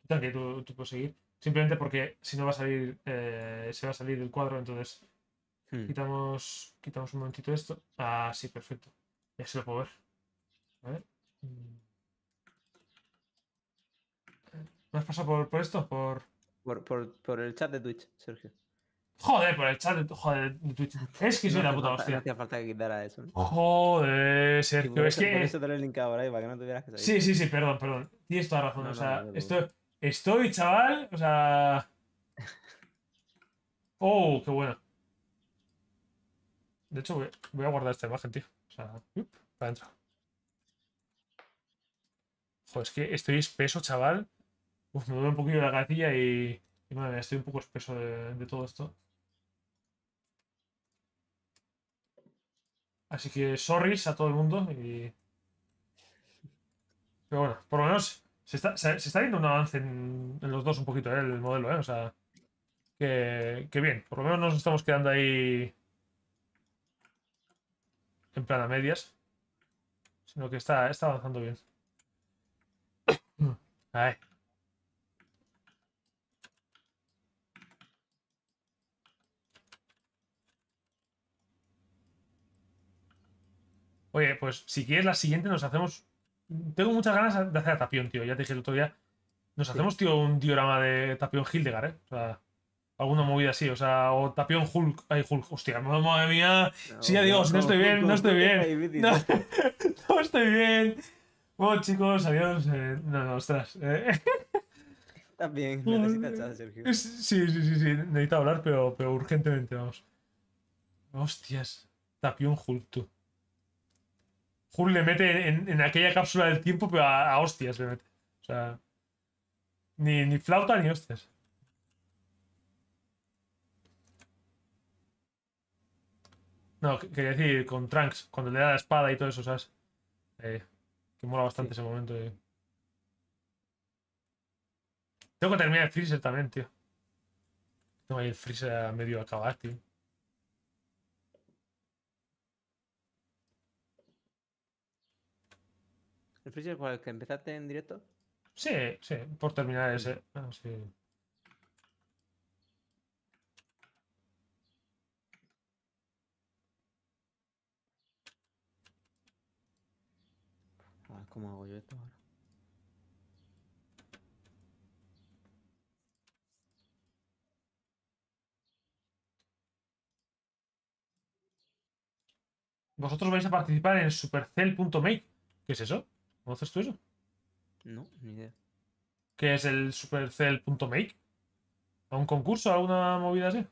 Speaker 1: Tranquilo, tú, tú puedes seguir. Simplemente porque si no va a salir, eh, se va a salir el cuadro, entonces hmm. quitamos, quitamos un momentito esto. Ah, sí, perfecto. Ya se lo puedo ver.
Speaker 2: ¿Me has pasado por, por esto? Por... Por, por el chat de Twitch, Sergio. Joder, por el chat de, joder, de Twitch. Es que soy una puta hostia. hacía falta que quitara eso.
Speaker 1: Joder, Sergio. es que. Eso
Speaker 2: te lo he linkado ahora, para que no tuvieras que salir. Sí, sí, sí,
Speaker 1: perdón, perdón. Tienes toda razón. o sea, estoy, estoy, chaval. O sea. Oh, qué bueno. De hecho, voy, a guardar esta imagen, tío. O sea, para adentro. Joder, es que estoy espeso, chaval. Uf, me duele un poquillo la gatilla y. Y madre estoy un poco espeso de todo esto. Así que sorry a todo el mundo. Y... Pero bueno, por lo menos se está, viendo un avance en, los dos un poquito, ¿eh? el modelo, ¿eh? O sea, que, bien. Por lo menos nos estamos quedando ahí en plan a medias. Sino que está, avanzando bien. ver [coughs] Oye, pues si quieres la siguiente nos hacemos... Tengo muchas ganas de hacer a Tapión, tío. Ya te dije el otro día. Nos hacemos, tío, un diorama de Tapión Hildegard, ¿eh? O sea, alguna movida así. O sea, o Tapión Hulk... Ay, Hulk. Hostia, madre mía. sí, adiós. no, estoy bien, no estoy [laughs] bien. No, estoy bien. Bueno, chicos, adiós. Eh, no, no, ostras. Eh.
Speaker 2: [laughs] También [laughs] necesita chat, Sergio. Eh, sí, sí, sí,
Speaker 1: sí. Necesito hablar, pero, pero urgentemente, vamos. Hostias. Tapión Hulk, tú. Hulk le mete en, aquella cápsula del tiempo, pero a, hostias le mete. O sea, ni, flauta ni hostias. No, quería decir con Trunks, cuando le da la espada y todo eso, ¿sabes? Eh, que mola bastante ese momento. Eh. Tengo que terminar el Freezer también, tío. Tengo ahí el Freezer a medio acabar, tío.
Speaker 2: ¿El Freezer el que empezaste en directo? Sí, sí, por terminar ese. Ah, A ah, ver cómo hago yo esto ahora.
Speaker 1: Vosotros vais a participar en supercell.make. ¿Qué es eso? ¿Conoces tú eso?
Speaker 2: No, ni idea.
Speaker 1: ¿Qué es el supercell.make? ¿A un concurso? alguna movida así?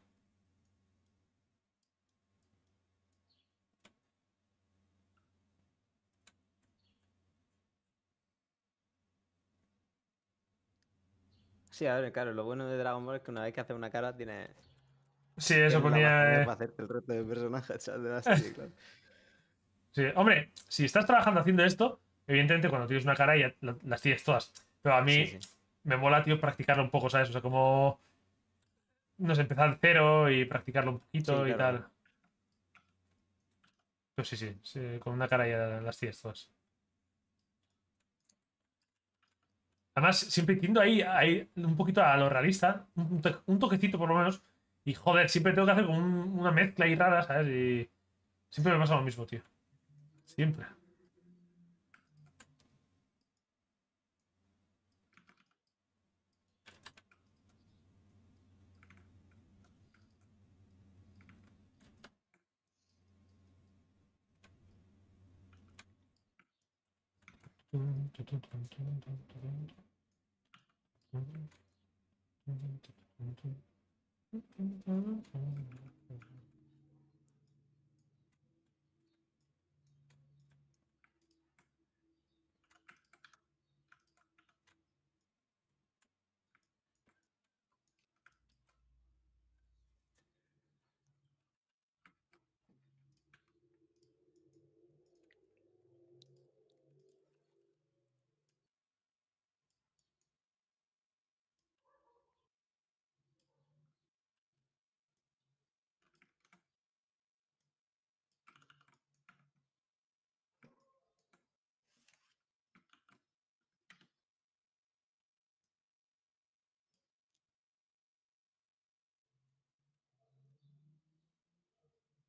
Speaker 2: Sí, a ver, claro, lo bueno de Dragon Ball es que una vez que hace una cara tiene… Sí, eso ponía. Eh. Para hacerte el resto de personajes, [laughs] de la [laughs] claro.
Speaker 1: Sí, hombre, si estás trabajando haciendo esto, Evidentemente, cuando tienes una cara ya las tienes todas. Pero a mí me mola, tío, practicarlo un poco, ¿sabes? O sea, como. No sé, empezar de cero y practicarlo un poquito y tal. Pues sí, sí, con una cara ya las tienes todas. Además, siempre tiendo ahí, un poquito a lo realista, un, toquecito por lo menos. Y joder, siempre tengo que hacer como una mezcla ahí rara, ¿sabes? Y siempre me pasa lo mismo, tío. Siempre. Mm-hmm.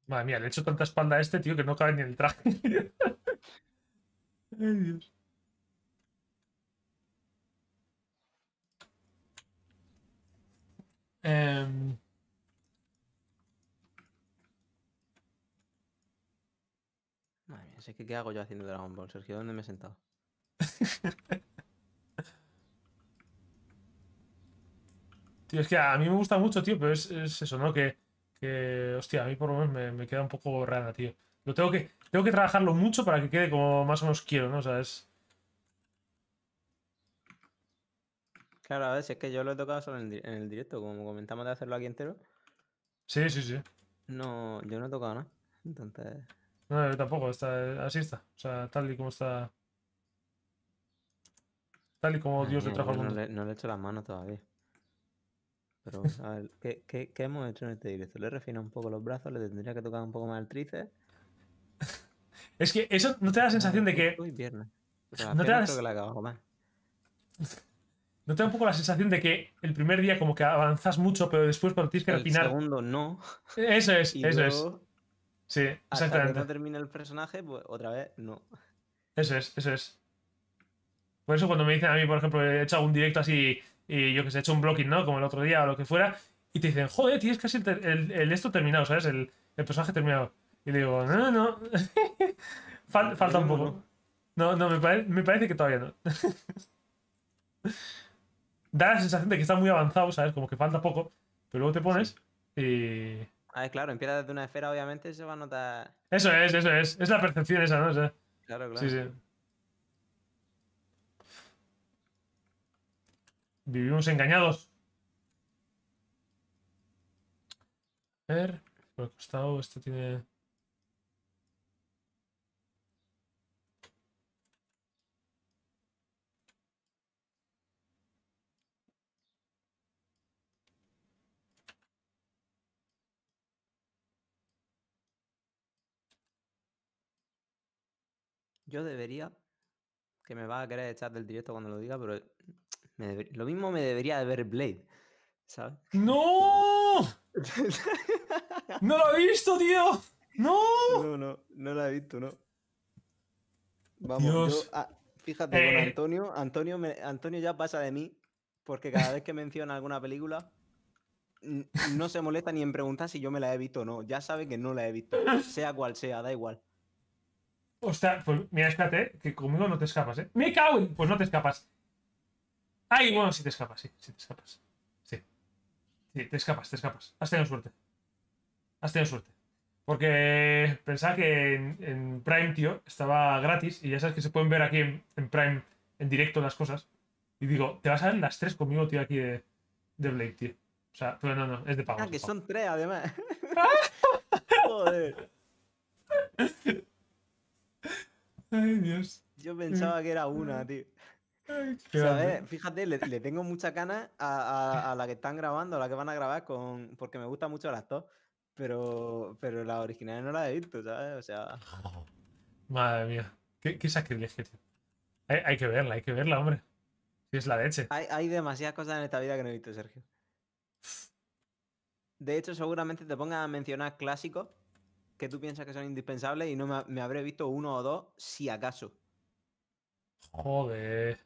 Speaker 1: Madre mía, le he hecho tanta espalda a este, tío, que no cabe ni en el traje. [laughs] Ay, Dios. Em,
Speaker 2: Madre mía, sé que qué hago yo haciendo Dragon Ball, Sergio, ¿dónde me he sentado? [laughs]
Speaker 1: tío, es que a mí me gusta mucho, tío, pero es, es eso, ¿no? Que que, hostia, a mí por lo menos me, queda un poco rana, tío. Lo tengo que, tengo que trabajarlo mucho para que quede como más o menos quiero, ¿no? O sea, es...
Speaker 2: Claro, a ver, si es que yo lo he tocado solo en el, directo, como comentamos de hacerlo aquí entero. Sí, sí, sí. No, yo no he tocado nada, entonces... No,
Speaker 1: yo tampoco, así está. O sea, tal y como está... Tal y como Dios le trajo al mundo.
Speaker 2: No le, he hecho la mano todavía. Pero, a ver, ¿qué, hemos hecho en este directo? Le refina un poco los brazos, le tendría que tocar un poco más el tríceps. [laughs] Es que eso
Speaker 1: no te da la sensación de que. no te da la...
Speaker 2: [laughs]
Speaker 1: ¿No te da un poco la sensación de que el primer día como que avanzas mucho, pero después cuando tienes que el El
Speaker 2: segundo no. Eso es, eso es. Sí, exactamente. Hasta no termina el personaje, pues otra vez no.
Speaker 1: Eso es, eso es. Por eso cuando me dicen a mí, por ejemplo, he hecho algún directo así y yo que sé, he hecho un blocking, ¿no? Como el otro día o lo que fuera, y te dicen, joder, tienes casi el, el, esto terminado, ¿sabes? El, personaje terminado. Y digo, no, no, no. [laughs] falta un poco. No, no, me, me parece que todavía no. [laughs] da la sensación de que está muy avanzado, ¿sabes? Como que falta poco, pero luego te pones y...
Speaker 2: A ver, claro, empieza desde una esfera, obviamente, se va a notar... Eso es, eso es.
Speaker 1: Es la percepción esa, ¿no? claro, claro. Sí, sí. Vivimos engañados. A ver, por el costado, esto tiene...
Speaker 2: Yo debería, que me va a querer echar del directo cuando lo diga, pero lo mismo me debería de ver Blade, ¿sabes? ¡No! ¡No lo he visto, tío! ¡No! No, no, no lo he visto, no. Vamos, ah, fíjate con eh. Antonio. Antonio, Antonio ya pasa de mí, porque cada vez que menciona alguna película, no se molesta ni en preguntar si yo me la he visto o no. Ya sabe que no la he visto, sea cual sea, da igual.
Speaker 1: Hostia, pues mira, espérate, que conmigo no te escapas, ¿eh? ¡Me cago Pues no te escapas. Ay, ah, bueno, si sí te escapas, sí, si te escapas. Sí. Sí, te escapas, te escapas. Has tenido suerte. Has tenido suerte. Porque pensaba que en, Prime, tío, estaba gratis y ya sabes que se pueden ver aquí en, Prime en directo las cosas. Y digo, te vas a ver las tres conmigo, tío, aquí de, de Blade, tío. O sea, pero no, no, es de
Speaker 2: pago. Ah, que son tres, además. [laughs] Joder. Ay, Dios. Yo pensaba que era una, tío. Fíjate, le, tengo mucha cana a, la que están grabando, a la que van a grabar, con, porque me gusta mucho las dos. Pero, pero la original no la he visto, ¿sabes? O sea. [laughs]
Speaker 1: madre mía. Qué, qué sacrilegio, hay, hay, que verla, hay que verla, hombre. Si es la leche.
Speaker 2: Hay, demasiadas cosas en esta vida que no he visto, Sergio. De hecho, seguramente te ponga a mencionar clásicos que tú piensas que son indispensables y no me, me habré visto uno o dos, si acaso.
Speaker 1: Joder.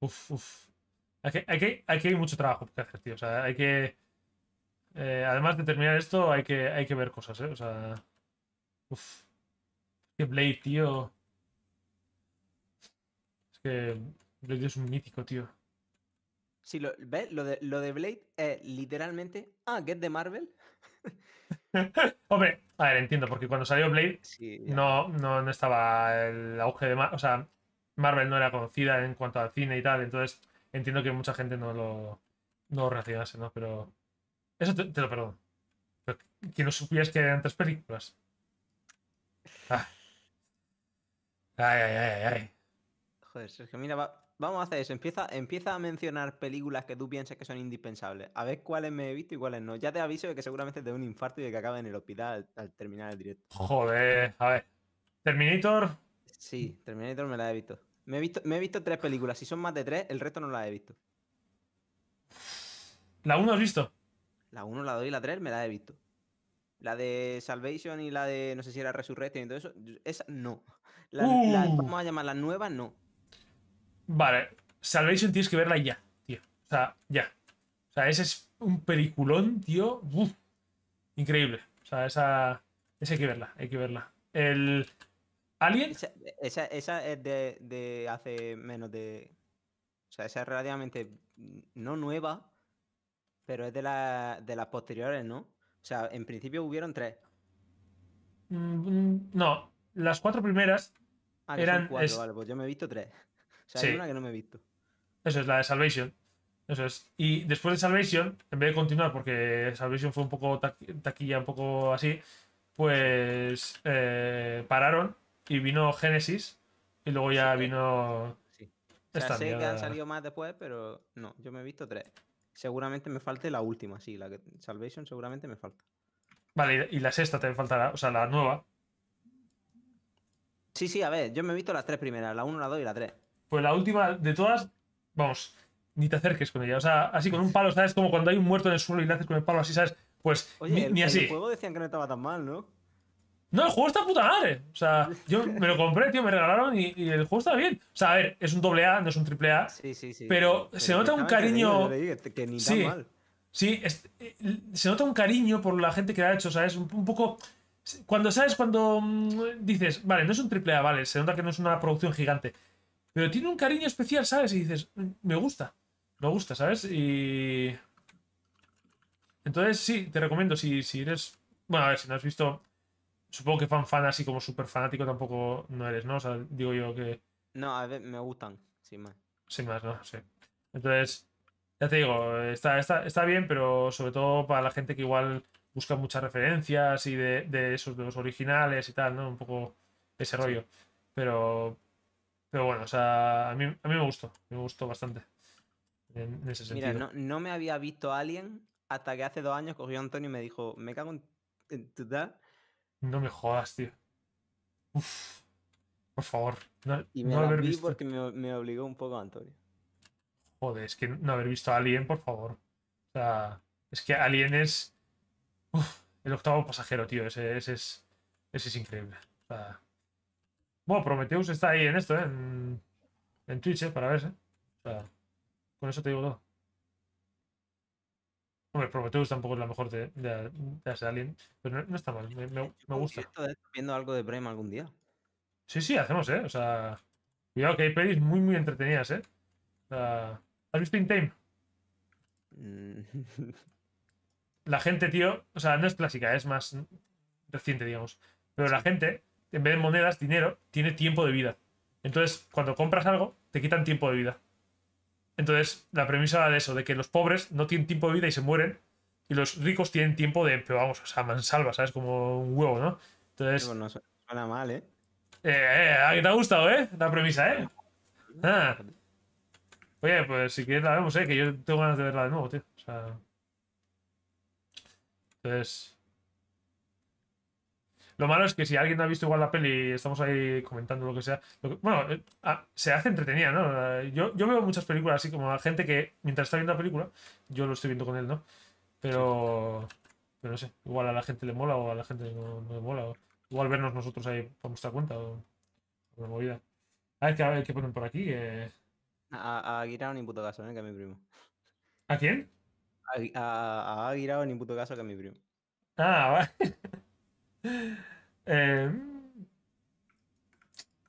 Speaker 1: Uf, uf. Aquí, hay mucho trabajo que hacer, tío. O sea, hay que. Eh, además de terminar esto, hay que, hay que ver cosas, ¿eh? O sea. Uf. Es que Blade, tío. Es que. Blade es un mítico, tío.
Speaker 2: Sí, lo, ¿ves? Lo de, Blade es eh, literalmente. Ah, Get de Marvel.
Speaker 1: [laughs] Hombre, a ver, entiendo, porque cuando salió Blade no, no, estaba el auge de. Marvel o sea, Marvel no era conocida en cuanto al cine y tal, entonces entiendo que mucha gente no lo, no ¿no? Pero eso te, lo perdono. que no supieras que eran tantas películas. Ah.
Speaker 2: Ay, ay, ay, ay. Joder, es mira, vamos a hacer eso. Empieza, empieza a mencionar películas que tú piensas que son indispensables. A ver cuáles me he visto y cuáles no. Ya te aviso de que seguramente te dé un infarto y de que acaba en el hospital al, al terminar el directo.
Speaker 1: Joder,
Speaker 2: a ver. Terminator. Sí, Terminator me la he visto. Me he, visto, he visto tres películas. Si son más de tres, el resto no las he visto.
Speaker 1: ¿La uno has visto?
Speaker 2: La uno, la doy y la tres me la he visto. La de Salvation y la de, no sé si era Resurrection y todo eso, esa no.
Speaker 1: La, la, uh.
Speaker 2: a la nueva, no. Vale,
Speaker 1: Salvation tienes que verla ya, tío. O sea, ya. O sea, ese es un peliculón, tío. Increíble. O sea, esa, esa hay que verla, hay que verla. El,
Speaker 2: Alguien Esa, es de, hace menos de. O sea, esa es relativamente no nueva, pero es de, las posteriores, ¿no? O sea, en principio hubieron tres.
Speaker 1: Mm, no,
Speaker 2: las cuatro primeras
Speaker 1: ah, eran. Cuatro,
Speaker 2: pues yo me he visto tres. O sea, hay una que no me he visto.
Speaker 1: Eso es la de Salvation. Eso es. Y después de Salvation, en vez de continuar, porque Salvation fue un poco taquilla, un poco así, pues eh, pararon y vino Genesis y luego ya vino. Sí. sé que han salido
Speaker 2: más después, pero no, yo me he visto tres. Seguramente me falte la última, sí, la que Salvation seguramente me falta. Vale, y la sexta te faltará, o sea, la nueva. Sí, sí, a ver, yo me he visto las tres primeras, la 1, la 2 y la 3. Pues la última de todas,
Speaker 1: vamos, ni te acerques con ella. O sea, así con un palo, ¿sabes? Como cuando hay un muerto en el suelo y le haces con el palo así, ¿sabes? Pues ni, así. En el
Speaker 2: juego decían que no estaba tan mal, ¿no?
Speaker 1: No, el juego está puta madre. O sea, yo me lo compré, tío, me regalaron y, el juego está bien. O sea, a ver, es un doble A, no es un triple A. Sí,
Speaker 2: sí, sí. Pero, se nota un cariño. Que, sí,
Speaker 1: sí se nota un cariño por la gente que lo ha hecho, ¿sabes? Un, poco. Cuando sabes, cuando mm, dices, vale, no es un triple A, vale, se nota que no es una producción gigante. Pero tiene un cariño especial, ¿sabes? Y dices, mm, me gusta. Me gusta, ¿sabes? Y. Entonces, sí, te recomiendo, si, si eres. Bueno, a ver, si no has visto Supongo que fan fan así como súper fanático tampoco no eres, ¿no? O sea, digo yo que.
Speaker 2: No, a ver, me gustan, sin más.
Speaker 1: Sin más, ¿no? Sí. Entonces, ya te digo, está, está, está bien, pero sobre todo para la gente que igual busca muchas referencias y de, de esos, de los originales y tal, ¿no? Un poco ese rollo. Pero. Pero bueno, o sea, a mí, a mí me gustó, me gustó bastante. En, ese sentido. Mira,
Speaker 2: no, me había visto alguien hasta que hace dos años cogió Antonio y me dijo, me cago en, tu no me jodas, tío. Por favor. No, haber visto. porque me, obligó un poco Antonio.
Speaker 1: Joder, es que no haber visto a Alien, por favor. O sea, es que Alien es. el octavo pasajero, tío. Ese, es, es increíble. O sea... Bueno, Prometheus está ahí en esto, ¿eh? En, Twitch, ¿eh? Para verse. ¿eh? O sea, con eso te digo todo. Hombre, Prometheus tampoco es la mejor de, de, de alguien, pero no, está mal, me, me,
Speaker 2: me gusta. viendo algo de Prime algún día?
Speaker 1: Sí, sí, hacemos, ¿eh? O sea, cuidado que hay pelis muy, muy entretenidas, ¿eh? ¿Has visto In Time?
Speaker 2: Mm. [laughs]
Speaker 1: la gente, tío, o sea, no es clásica, es más reciente, digamos. Pero la gente, en vez de monedas, dinero, tiene tiempo de vida. Entonces, cuando compras algo, te quitan tiempo de vida. Entonces, la premisa era de eso, de que los pobres no tienen tiempo de vida y se mueren, y los ricos tienen tiempo de, pero vamos, o sea, mansalva, ¿sabes? Como un huevo, ¿no? Entonces... no suena mal, ¿eh? Eh, eh, te ha gustado, ¿eh? La premisa, ¿eh? Ah. Oye, pues si quieres la vemos, ¿eh? Que yo tengo ganas de verla de nuevo, tío. O sea... Entonces... Lo malo es que si alguien no ha visto igual la peli y estamos ahí comentando lo que sea, bueno, eh, ah, se hace entretenida, ¿no? Eh, yo, yo veo muchas películas así como la gente que mientras está viendo la película, yo lo estoy viendo con él, ¿no? Pero, pero no sé, igual a la gente le mola o a la gente no, le mola. O, igual vernos nosotros ahí por nuestra cuenta o una movida. A ver, qué ponen por aquí. Eh...
Speaker 2: A, a Girao ni puto caso, ¿eh? que a mi primo. ¿A quién? A, a, a un ni puto caso, que a mi primo.
Speaker 1: Ah, [laughs] vale. Es eh,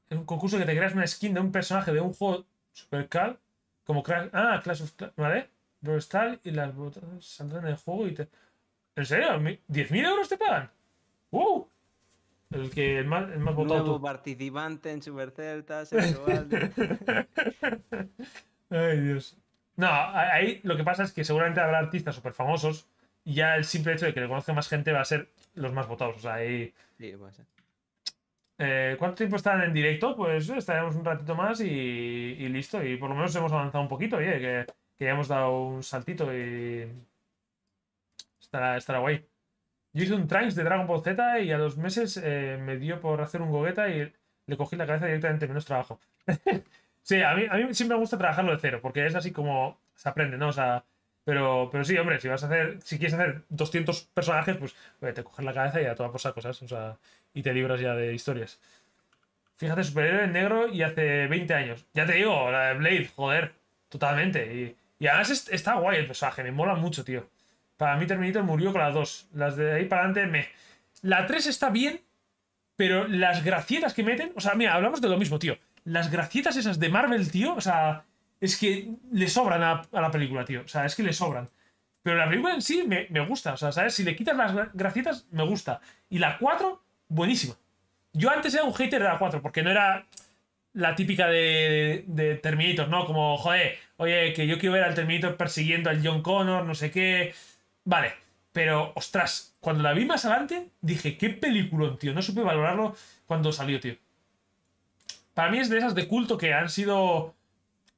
Speaker 1: un concurso que te creas una skin de un personaje de un juego supercal, como Ah, Clash of Clans, ¿vale? Brostal y las botas saldrán el juego y te. ¿En serio? ¿10.000 euros te pagan? ¡Wow! ¡Uh! El que el más, el más votado. Nuevo
Speaker 2: participante en Supercelta, [laughs]
Speaker 1: Ay, Dios. No, ahí lo que pasa es que seguramente habrá artistas superfamosos famosos ya el simple hecho de que le conozca más gente va a ser los más votados. O sea, ahí. Sí, eh, ¿Cuánto tiempo están en directo? Pues estaremos un ratito más y, y, listo. Y por lo menos hemos avanzado un poquito, oye, que, ya hemos dado un saltito y. Estará, estará guay. Yo hice un trunks de Dragon Ball Z y a los meses eh, me dio por hacer un gogueta y le cogí la cabeza directamente menos trabajo. [laughs] sí, a mí, a mí siempre me gusta trabajarlo de cero, porque es así como se aprende, ¿no? O sea, pero, pero sí, hombre, si vas a hacer, si quieres hacer 200 personajes, pues te coges la cabeza y a toda por cosas, o sea, y te libras ya de historias. Fíjate, superhéroe en negro y hace 20 años. Ya te digo, la de Blade, joder, totalmente. Y, además está guay el personaje, me mola mucho, tío. Para mí Terminator murió con las dos. Las de ahí para adelante me... La 3 está bien, pero las gracietas que meten... O sea, mira, hablamos de lo mismo, tío. Las gracietas esas de Marvel, tío, o sea, es que le sobran a, la película, tío. O sea, es que le sobran. Pero la película en sí me, me gusta. O sea, ¿sabes? Si le quitas las gracietas, me gusta. Y la 4, buenísima. Yo antes era un hater de la 4, porque no era la típica de, de, Terminator, ¿no? Como, joder, oye, que yo quiero ver al Terminator persiguiendo al John Connor, no sé qué. Vale. Pero, ostras, cuando la vi más adelante, dije, qué película tío. No supe valorarlo cuando salió, tío. Para mí es de esas de culto que han sido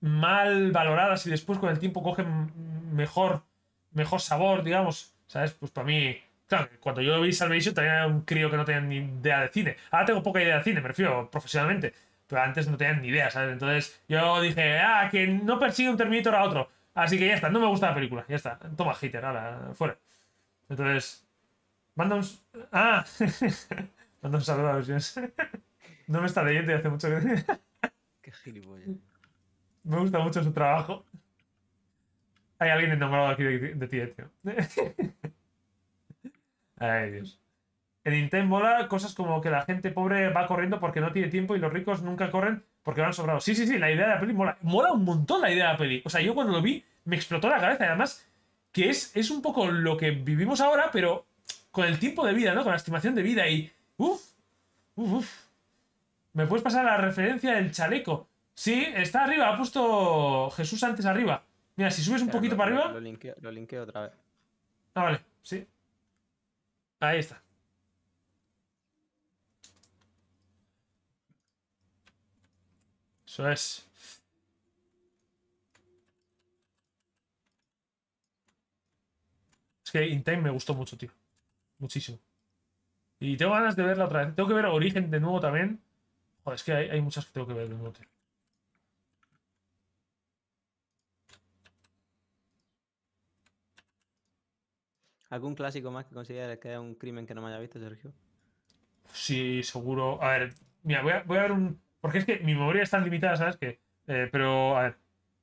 Speaker 1: mal valoradas y después con el tiempo cogen mejor, mejor sabor, digamos. ¿Sabes? Pues para mí. Claro, cuando yo vi Salvation también tenía un crío que no tenía ni idea de cine. Ahora tengo poca idea de cine, me refiero profesionalmente. Pero antes no tenían ni idea, ¿sabes? Entonces yo dije, ah, que no persigue un Terminator a otro. Así que ya está, no me gusta la película, ya está. Toma hater, ahora, fuera. Entonces, Mandamos. Ah, manda un ah, [laughs] [laughs] No me está leyendo y hace mucho que.
Speaker 2: Qué gilipollas.
Speaker 1: Me gusta mucho su trabajo. Hay alguien enamorado aquí de, ti, eh, tío. [laughs] Ay, Dios. En Intent mola cosas como que la gente pobre va corriendo porque no tiene tiempo y los ricos nunca corren porque van sobrados. Sí, sí, sí, la idea de la peli mola. Mola un montón la idea de la peli. O sea, yo cuando lo vi me explotó la cabeza. Además, que es, es un poco lo que vivimos ahora, pero con el tiempo de vida, ¿no? Con la estimación de vida y... Uf, uf, uf. ¿Me puedes pasar la referencia del chaleco? Sí, está arriba, ha puesto Jesús antes arriba. Mira, si subes un poquito para arriba.
Speaker 2: Lo linkeo, otra vez. Ah, vale, sí. Ahí está.
Speaker 1: Eso es. Es que Intime me gustó mucho, tío. Muchísimo. Y tengo ganas de verla otra vez. Tengo que ver Origen de nuevo también. Joder, es que hay, hay muchas que tengo que ver de nuevo, tío.
Speaker 2: ¿Algún clásico más que consideres que es un crimen que no me haya visto, Sergio? Sí, seguro. A ver,
Speaker 1: mira, voy a, voy a ver un. Porque es que mi memoria es tan limitada, ¿sabes qué?
Speaker 2: Eh, pero, a ver,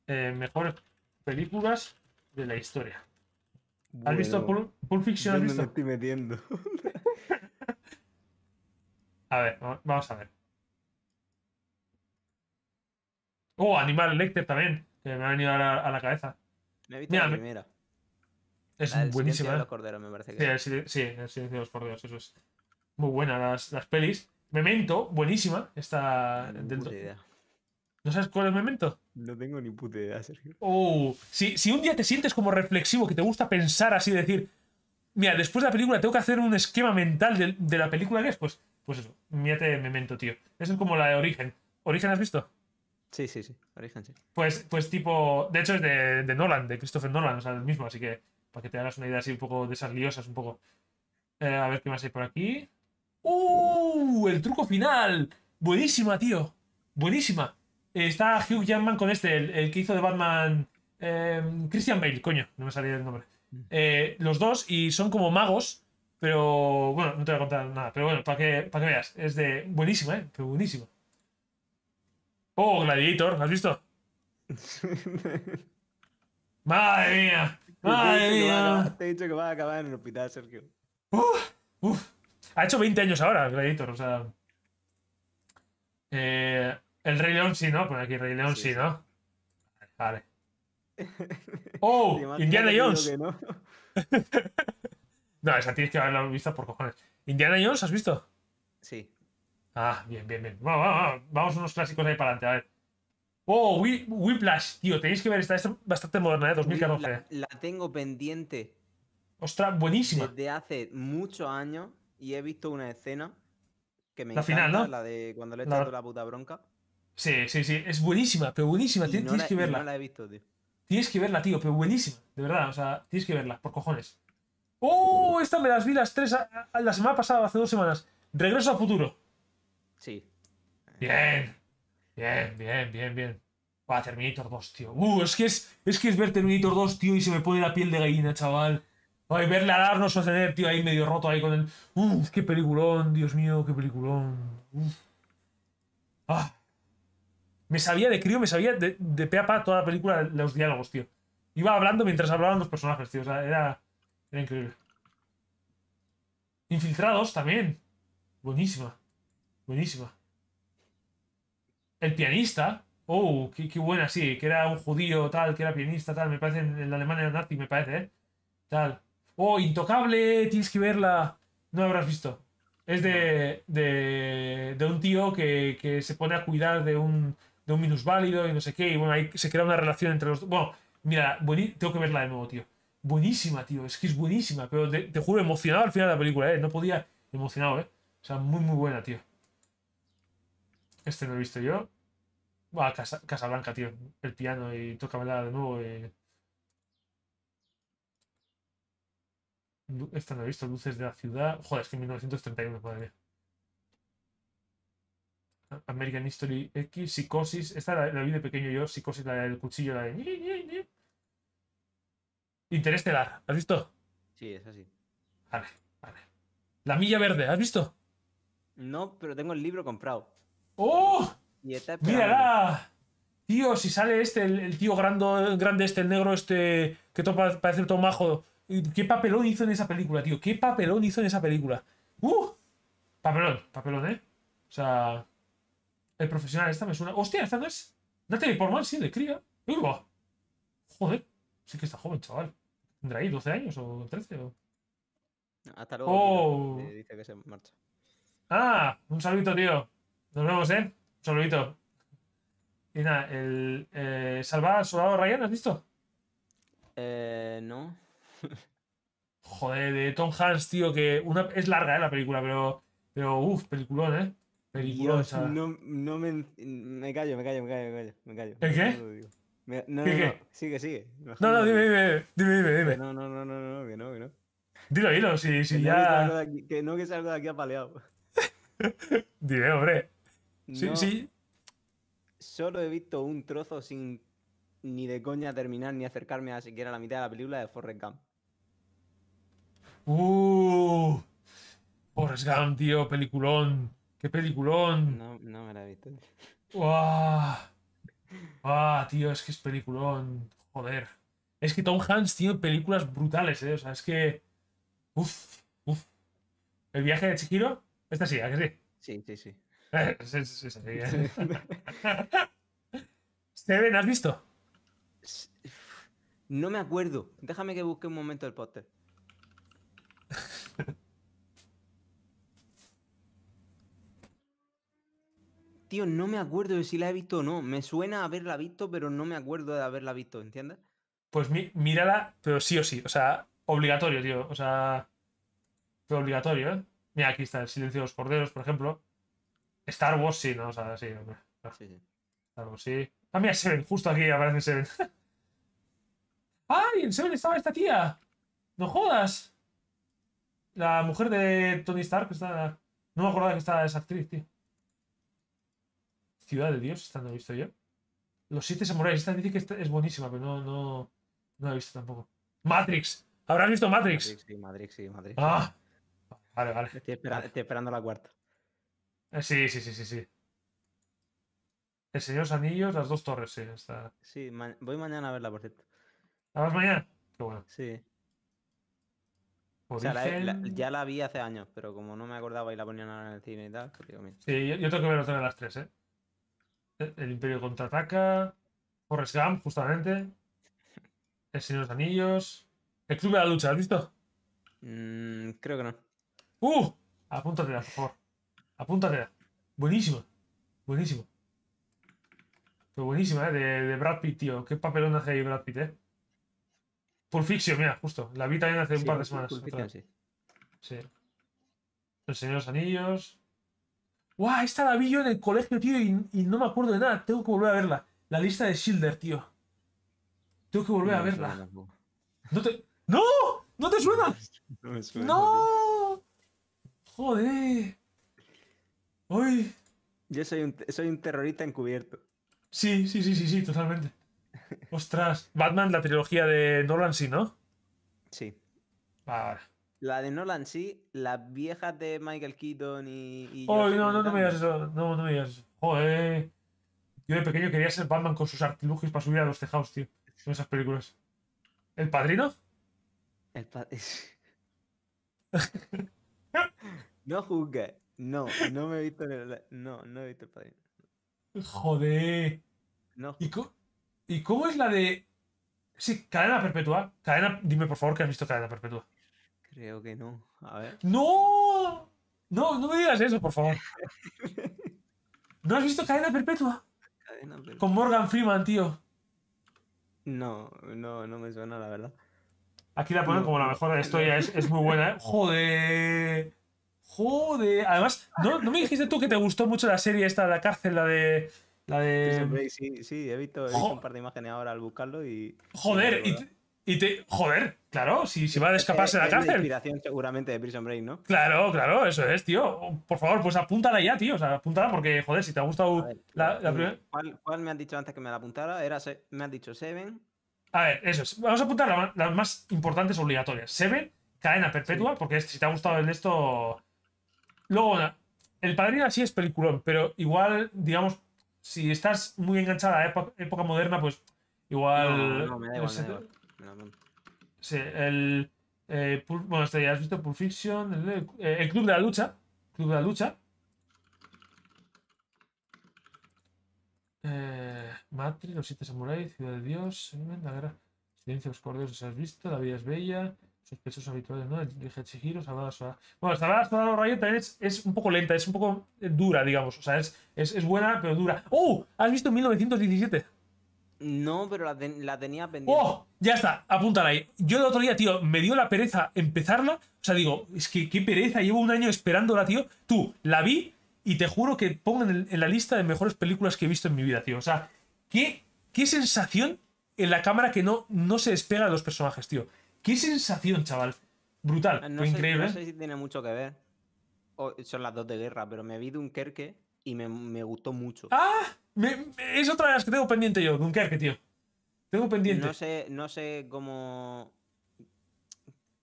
Speaker 2: eh,
Speaker 1: mejores películas de la historia. ¿Has visto Pulp, Fiction? ¿Has visto? me
Speaker 2: estoy metiendo.
Speaker 1: [laughs] a ver, vamos a ver. Oh, Animal Lecter también, que me ha venido a la, cabeza. Me he visto la primera.
Speaker 2: Es buenísima. De ¿eh? los corderos, me parece
Speaker 1: sí, sí, el silencio de los corderos, eso es. Muy buena las, pelis. Memento, buenísima. Está no dentro. Idea. ¿No sabes cuál es Memento? No tengo ni puta idea, Sergio. Oh, si, un día te sientes como reflexivo, que te gusta pensar así, decir, mira, después de la película tengo que hacer un esquema mental de, la película que es, pues, pues eso, mírate Memento, tío. es como la de Origen. ¿Origen has visto?
Speaker 2: Sí, sí, sí. Origen, sí.
Speaker 1: Pues, pues tipo. De hecho, es de, de Nolan, de Christopher Nolan, o sea, el mismo, así que para que te hagas una idea así un poco de esas liosas, un poco. Eh, a ver qué más hay por aquí. ¡Uh! El truco final. Buenísima, tío. Buenísima. Eh, está Hugh Jackman con este, el, que hizo de Batman. Eh, Christian Bale, coño, no me salía el nombre. los dos y son como magos, pero bueno, no te voy a contar nada. Pero bueno, para que, para que veas, es de buenísima, ¿eh? Pero buenísima. Oh, Gladiator, ¿has visto?
Speaker 2: [laughs]
Speaker 1: Madre mía.
Speaker 2: Madre te, he te he dicho que va a acabar en el hospital, Sergio.
Speaker 1: Ha hecho 20 años ahora, Gladiator, o sea. Eh, el Rey León sí, ¿no? Por aquí Rey León sí, ¿no? Vale. ¡Oh! [laughs] Indiana Jones. [laughs] No. esa tienes que haberla visto por cojones. ¿Indiana Jones has visto? Sí. Ah, bien, bien, bien. vamos, vamos, vamos unos clásicos ahí para adelante, a ver. Oh, Whiplash, tío, tenéis que ver, esta, es bastante moderna, ¿eh? 2014.
Speaker 2: La, tengo pendiente. Ostras, buenísima. Desde hace muchos años y he visto una escena que me la encanta, final, La de cuando le he la... la puta bronca.
Speaker 1: Sí, sí, sí, es buenísima, pero buenísima, tienes que verla. No la he visto, tío. Tienes que verla, tío, pero buenísima, de verdad, o sea, tienes que verla, por cojones.
Speaker 2: ¡Oh!
Speaker 1: esta me las vi las tres la semana pasada, hace dos semanas. Regreso al futuro. Sí. Bien. Bien, bien, bien, bien. Va, Terminator 2, tío. Uh, es que es, que es ver Terminator 2, tío, y se me pone la piel de gallina, chaval. Ay, verle a darnos suceder, tío, ahí medio roto ahí con el... Uf, uh, qué peliculón, Dios mío, qué peliculón. Ah. Me sabía de crío, me sabía de, de toda la película, los diálogos, tío. Iba hablando mientras hablaban los personajes, tío. O sea, era, era increíble. Infiltrados también. Buenísima. Buenísima el pianista, oh, qué, buena, sí, que era un judío, tal, que era pianista, tal, me parece, en, la Alemania nazi, me parece, ¿eh? Tal. Oh, intocable, tienes que verla, no la habrás visto. Es de, de, un tío que, que, se pone a cuidar de un, de un minusválido y no sé qué, y bueno, ahí se crea una relación entre los dos. Bueno, mira, tengo que verla de nuevo, tío. Buenísima, tío, es que es buenísima, pero te, te juro, emocionado al final de la película, ¿eh? No podía, emocionado, ¿eh? O sea, muy, muy buena, tío. Este no he visto yo. Buah, Casa, Blanca, tío. El piano y la de nuevo. Eh. Esta no he visto. Luces de la ciudad. Joder, es que 1931, madre American History X, Psicosis. Esta la, vi de pequeño yo, Psicosis, la del cuchillo, la
Speaker 2: de.
Speaker 1: Interestelar, ¿has visto? Sí, es así. Vale, vale. La Milla Verde, ¿has visto?
Speaker 2: No, pero tengo el libro comprado. ¡Oh! ¡Mírala!
Speaker 1: Tío, si sale este, el, tío grande, grande este, el negro este, que topa, parece todo majo. ¿Qué papelón hizo en esa película, tío? ¿Qué papelón hizo en esa película? ¡Uh! Papelón, papelón, ¿eh? O sea... El profesional, esta me suena... ¡Hostia, esta no es! por mal sí, le cría. Joder, sí que está joven, chaval. ¿Tendrá ahí 12 años o 13 o...?
Speaker 2: Hasta luego, oh. dice que se marcha.
Speaker 1: ¡Ah! Un saludito, tío. Nos vemos, ¿eh? Saludito. Y nada, el. Eh, salvado soldado Ryan? ¿Has visto? Eh. No. Joder, de Tom Hanks, tío, que. Una, es larga, eh, La película, pero. Pero, uff, peliculón, ¿eh? Peliculón, Dios, No,
Speaker 2: no me. Me callo, me callo, me callo, me callo. Me callo. ¿El qué? ¿Qué, sigue, sigue. No, no, dime, dime, dime, dime, No, no, no, no, no, que no, que no. Dilo, dilo, si, si ya. No, que salgo aquí, que no que salgo de aquí apaleado. [laughs]
Speaker 1: dime, hombre.
Speaker 2: Sí, sí. Solo he visto un trozo sin ni de coña terminar ni acercarme a siquiera la mitad de la película de Forrest Gump.
Speaker 1: ¡Uh! Forrest Gump, tío, peliculón. ¡Qué peliculón! No, me la he visto. ¡Guau! ¡Guau, tío! Es que es peliculón. Joder. Es que Tom Hanks tiene películas brutales, ¿eh? O sea, es que. Uf, uf. ¿El viaje de Chihiro? Esta sí, ¿a que sí? Sí, sí, sí. [laughs] sí,
Speaker 2: [laughs]
Speaker 1: [laughs] Steven, ¿has visto?
Speaker 2: No me acuerdo. Déjame que busque un momento el póster. Tío, no me acuerdo de si la he visto o no. Me suena haberla visto, pero no me acuerdo de haberla visto, ¿entiendes?
Speaker 1: Pues mírala, pero sí o sí. O sea, obligatorio, tío. O sea, pero obligatorio, ¿eh? Mira, aquí está el silencio de los corderos, por ejemplo. Star Wars sí, ¿no? O sea, sí. hombre. Star Wars sí. Ah, mira, Seven, justo aquí aparece Seven. [laughs] ¡Ay! En Seven estaba esta tía. ¡No jodas! La mujer de Tony Stark está. No me acordaba que estaba esa actriz, tío. Ciudad de Dios, esta no la he visto yo. Los siete samuráis, esta dice que es buenísima, pero no, no, no la he visto tampoco.
Speaker 2: Matrix. ¿Habrás visto Matrix? Matrix sí, Matrix sí, Matrix. Ah. Vale, vale. estoy esperando la cuarta. Sí, sí, sí, sí, sí. El Señor de los Anillos, las dos torres, sí. Sí, voy mañana a verla, por cierto. ¿La vas mañana? Qué bueno. Sí.
Speaker 1: O sea, ya
Speaker 2: la vi hace años, pero como no me acordaba y la ponían en el cine y tal, pues digo, Sí, yo, tengo que verlo también
Speaker 1: a las tres, ¿eh? El, Imperio contraataca, Forrest Gump, justamente. El Señor de los Anillos. El Club de la Lucha, ¿has visto?
Speaker 2: creo
Speaker 1: que no. ¡Uh! Apúntate, por favor. Apúntate. Buenísima. Buenísimo. Pero buenísima, ¿eh? De, de, Brad Pitt, tío. Qué papelón hace ahí Brad Pitt, ¿eh? por ficción mira, justo. La vi también hace un par de semanas. sí. El Señor de los Anillos. ¡Guau! Esta la vi yo en el colegio, tío, y, y, no me acuerdo de nada. Tengo que volver a verla. La lista de Schilder, tío. Tengo que volver a verla. No te... ¡No! ¡No te suena! [laughs]
Speaker 3: No, me suena,
Speaker 2: ¡No! ¡Joder! Uy. Yo soy un, soy un terrorista encubierto. Sí, sí, sí, sí, sí, totalmente. [laughs] Ostras,
Speaker 1: Batman, la trilogía de Nolan sí, ¿no?
Speaker 2: Sí. La de Nolan sí, las viejas de Michael Keaton y... uy no, no, me digas eso,
Speaker 1: no, no me digas eso.
Speaker 2: Yo de pequeño quería ser
Speaker 1: Batman con sus artilugios para subir a los tejados, tío. Son esas películas. ¿El padrino?
Speaker 2: El padrino. [laughs] no juzgues. No, no me he visto el, no, no he visto el padrino. Joder. No. ¿Y, cómo es la de.
Speaker 1: Sí, cadena perpetua. Cadena. Dime por favor que has visto cadena perpetua. Creo que no. A ver. ¡No! No, no me digas eso, por favor. ¿No has visto cadena perpetua? Con Morgan Freeman, tío.
Speaker 2: No, no, no me suena, la verdad. Aquí la ponen como la mejor de la historia, es, es muy buena, ¿eh?
Speaker 1: ¡Joder! Joder, además, ¿no, me dijiste tú que te gustó mucho la serie esta de la cárcel, la de. La de...
Speaker 2: Sí, sí, he visto, un par de imágenes ahora al buscarlo y. Joder, y, te. Joder, claro, si, si va a escaparse de la cárcel. inspiración seguramente de Prison Break, ¿no?
Speaker 1: Claro, claro, eso es, tío. Por favor, pues apúntala ya, tío. O sea, apúntala porque, joder, si te ha gustado la, primera.
Speaker 2: ¿Cuál, me han dicho antes que me la apuntara? Era, me han dicho Seven.
Speaker 1: A ver, eso es. Vamos a apuntar las más importantes obligatorias. Seven, cadena perpetua, porque este, si te ha gustado el esto Luego, El Padrino así es peliculón, pero igual, digamos, si estás muy enganchada a época, moderna, pues igual... No, no, me sí, el... Eh, bueno, este ya has visto Pulp Fiction, eh, el, Club de la Lucha. Club de la Lucha. Matri, eh, Matrix, Los Siete Samuráis, Ciudad de Dios, La Guerra, Silencio de has visto? La Vida es Bella, sospechosos habituales, ¿no? El Bueno, Rayota es, es un poco lenta, es un poco eh, dura, digamos. O sea, es,
Speaker 2: es, es buena, pero dura. ¡Oh! ¿Has visto 1917? No, pero la, la, tenía pendiente. ¡Oh!
Speaker 1: Ya está, apúntala ahí. Yo el otro día, tío, me dio la pereza empezarla. O sea, digo, es que qué pereza, llevo un año esperándola, tío. Tú, la vi y te juro que pongo en, en la lista de mejores películas que he visto en mi vida, tío. O sea, qué, qué sensación en la cámara que no, no se despega de los personajes, tío. Qué sensación, chaval. Brutal. increíble. No ¿eh? sé
Speaker 2: si tiene mucho que ver. son las dos de guerra, pero me vi Dunkerque y me, gustó mucho. ¡Ah!
Speaker 1: es otra de las que tengo pendiente yo, Dunkerque, tío. Tengo
Speaker 2: pendiente. No sé, no sé cómo.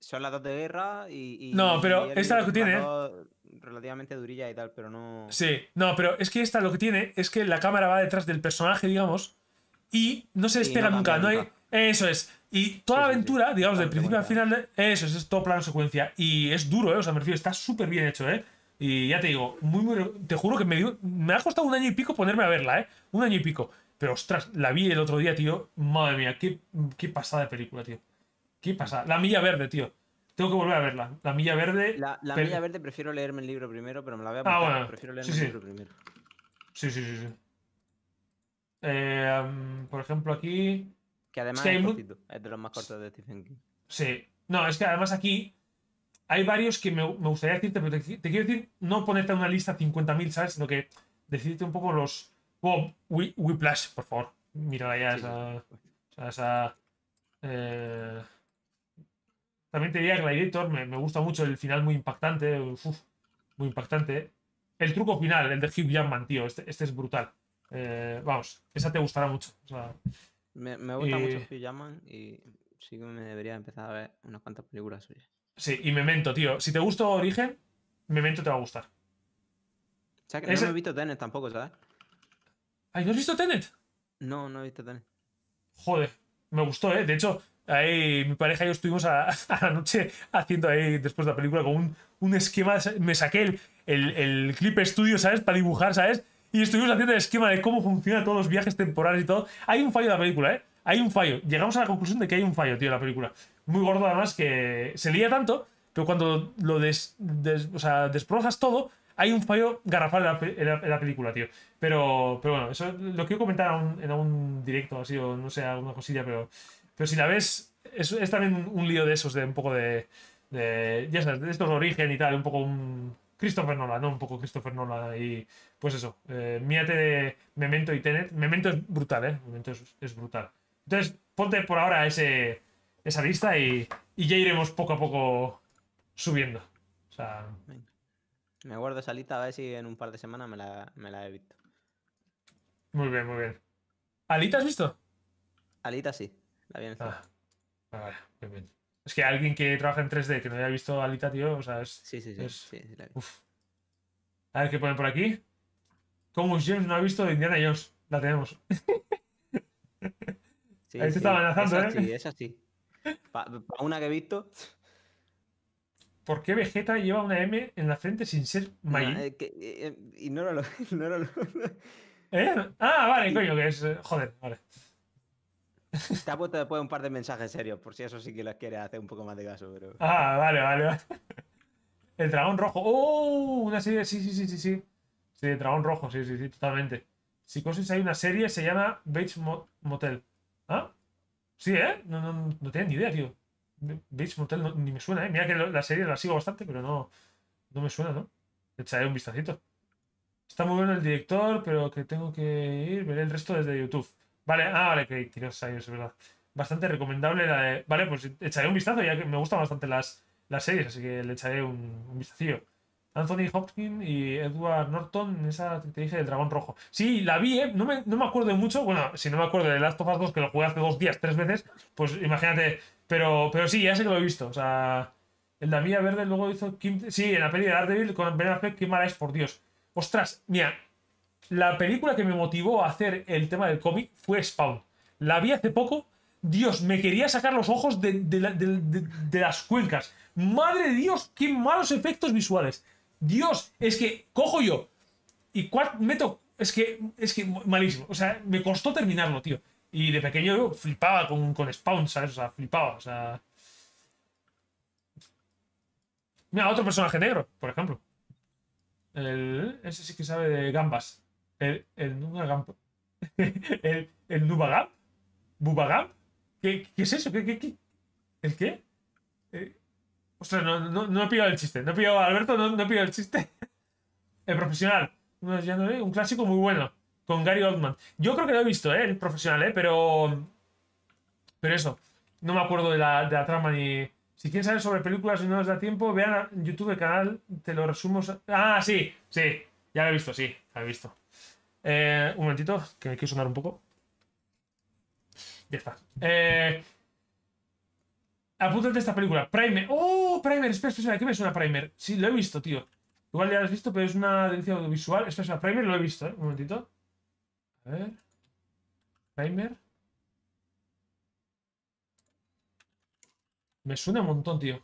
Speaker 2: Son las dos de guerra y. no, pero esta la que tiene. ¿eh? Relativamente durilla y tal, pero no.
Speaker 1: Sí, no, pero es que esta lo que tiene es que la cámara va detrás del personaje, digamos, y no se despega nunca. No hay... Eso es. Y toda la aventura, digamos, del principio al final, eh, es, es todo plano secuencia. Y es duro, ¿eh? O sea, me refiero, está súper bien hecho, ¿eh? Y ya te digo, muy, muy, te juro que me, ha costado un año y pico ponerme a verla, ¿eh? Un año y pico. Pero ostras, la vi el otro día, tío. Madre mía, qué, pasada de película, tío. Qué pasada. La milla verde, tío. Tengo que volver a verla. La milla verde. La, milla
Speaker 2: verde prefiero leerme el libro primero, pero me la voy a poner. Ah, bueno. Prefiero leerme el libro primero.
Speaker 1: Sí, sí, sí, sí. Eh, por ejemplo, aquí. Que además es,
Speaker 2: de los más cortos de Stephen King.
Speaker 1: Sí. No, es que además aquí hay varios que me, gustaría decirte, pero te, quiero decir, no ponerte en una lista 50.000, ¿sabes? Sino que decidiste un poco los. Oh, We, Whiplash, por favor. Mírala ya esa. esa eh, También te diría Gladiator, me, me gusta mucho el final muy impactante. muy impactante. El truco final, el de Hugh Jackman, tío. Este, este es brutal. Eh, vamos, esa te gustará mucho.
Speaker 2: Me, gusta mucho llaman y sí que me debería empezar a ver unas cuantas películas suyas.
Speaker 1: Sí, y Memento, tío. Si te gustó Origen, Memento te va a gustar. O
Speaker 2: sea, que no, he visto Tenet tampoco, ¿sabes?
Speaker 1: ¿Ay, no has visto Tenet?
Speaker 2: No, no he visto Tenet.
Speaker 1: Joder, me gustó, ¿eh? De hecho, ahí mi pareja y yo estuvimos a, [laughs] la noche haciendo ahí, después de la película, con un, esquema. Me saqué el, el, el Clip estudio ¿sabes? Para dibujar, ¿sabes? y estuvimos haciendo el esquema de cómo funciona todos los viajes temporales y todo. Hay un fallo de la película, ¿eh? Hay un fallo. Llegamos a la conclusión de que hay un fallo, tío, en la película. Muy gordo, además, que se lía tanto, pero cuando lo des, todo, hay un fallo garrafal en la, película, tío. Pero, pero bueno, eso lo quiero comentar en algún directo, así, o no sé, alguna cosilla, pero, pero si la ves, es, también un lío de esos, de un poco de, de ya sabes, de estos origen y tal, un poco un Christopher Nola, ¿no? Un poco Christopher Nola y pues eso. Eh, de Memento y Tenet. Memento es brutal, ¿eh? Memento es, brutal. Entonces, ponte por ahora ese, esa lista y, y, ya iremos poco a poco subiendo.
Speaker 2: O sea... Me guardo esa lista, a ver si en un par de semanas me la, me la he visto. Muy bien, muy bien. ¿Alita has visto? Alita sí,
Speaker 1: la vi ah, ah, bien. Es que alguien que trabaja en 3D que no haya visto Alita, tío, o sea, es. Sí, sí, sí. Uf. A ver qué ponen por aquí. Como James no ha visto Indiana Jones. La tenemos. [laughs] Sí, Ahí se está amenazando, ¿eh? Sí, esa
Speaker 2: sí. Para una que he visto. ¿Por qué
Speaker 1: Vegeta lleva una M en la frente sin ser Majin? Eh,
Speaker 2: eh, no, lo, ignóralo, [laughs] lo... [laughs] ¿Eh? Ah, vale, coño, que es. Eh, joder, vale. Te ha puesto después un par de mensajes serios, por si eso sí que las quiere hacer un poco más de caso, pero. Ah,
Speaker 1: vale, vale, [laughs] El dragón rojo. ¡Oh! Una serie. Sí, sí, sí, sí, sí. Sí, dragón rojo, sí, sí, sí, totalmente. si Psicosis hay una serie, se llama Bates Motel. ¿Ah? Sí, ¿eh? No, no, no tenía ni idea, tío. Bates Motel ni me suena, ¿eh? Mira que la serie la sigo bastante, pero no, no me suena, ¿no? Echaré un vistacito. Está muy bueno el director, pero que tengo que ir, veré el resto desde YouTube. Vale, ah, vale, que ahí, es verdad. Bastante recomendable la de... Vale, pues echaré un vistazo, ya que me gustan bastante las, las series, así que le echaré un, un vistacillo. Anthony Hopkins y Edward Norton, esa que te dije del dragón rojo. Sí, la vi, ¿eh? no, me, acuerdo mucho. Bueno, si no me acuerdo de Last of Us 2, que lo jugué hace dos días, tres veces, pues imagínate. Pero, pero sí, ya sé que lo he visto. O sea, el de la Verde luego hizo Kim. Sí, en la peli de Daredevil con Ben Affleck, qué mala es, por Dios. Ostras, mira, la película que me motivó a hacer el tema del cómic fue Spawn. La vi hace poco. Dios, me quería sacar los ojos de, las cuencas. Madre de Dios, qué malos efectos visuales. Dios, es que cojo yo y meto. Es que, es que malísimo. O sea, me costó terminarlo, tío. Y de pequeño yo flipaba con, Spawn, ¿sabes? O sea, flipaba, o sea. Mira, otro personaje negro, por ejemplo. ese sí que sabe de gambas el, el Nubagamp. [laughs] el, el ¿Qué, ¿Qué, es eso? ¿Qué, el qué? Eh, ostras, no, no, no, he pillado el chiste. No he pillado, Alberto, no, no he pillado el chiste. [laughs] el profesional. Eh, un clásico muy bueno. Con Gary Oldman. Yo creo que lo he visto, eh, El profesional, eh, Pero. Pero eso. No me acuerdo de la, de la trama ni. Si quieren saber sobre películas y no les da tiempo, vean a YouTube el canal, te lo resumo. Ah, sí, sí, ya lo he visto, sí, lo he visto. Eh, un momentito, que hay quiero sonar un poco. Ya está. Eh, de esta película. Primer. ¡Oh! Primer, espera, espera, ¿qué me suena Primer? Sí, lo he visto, tío. Igual ya lo has visto, pero es una delicia audiovisual. Espera, espera, Primer lo he visto, ¿eh? Un momentito. A ver. Primer. Me suena un montón, tío.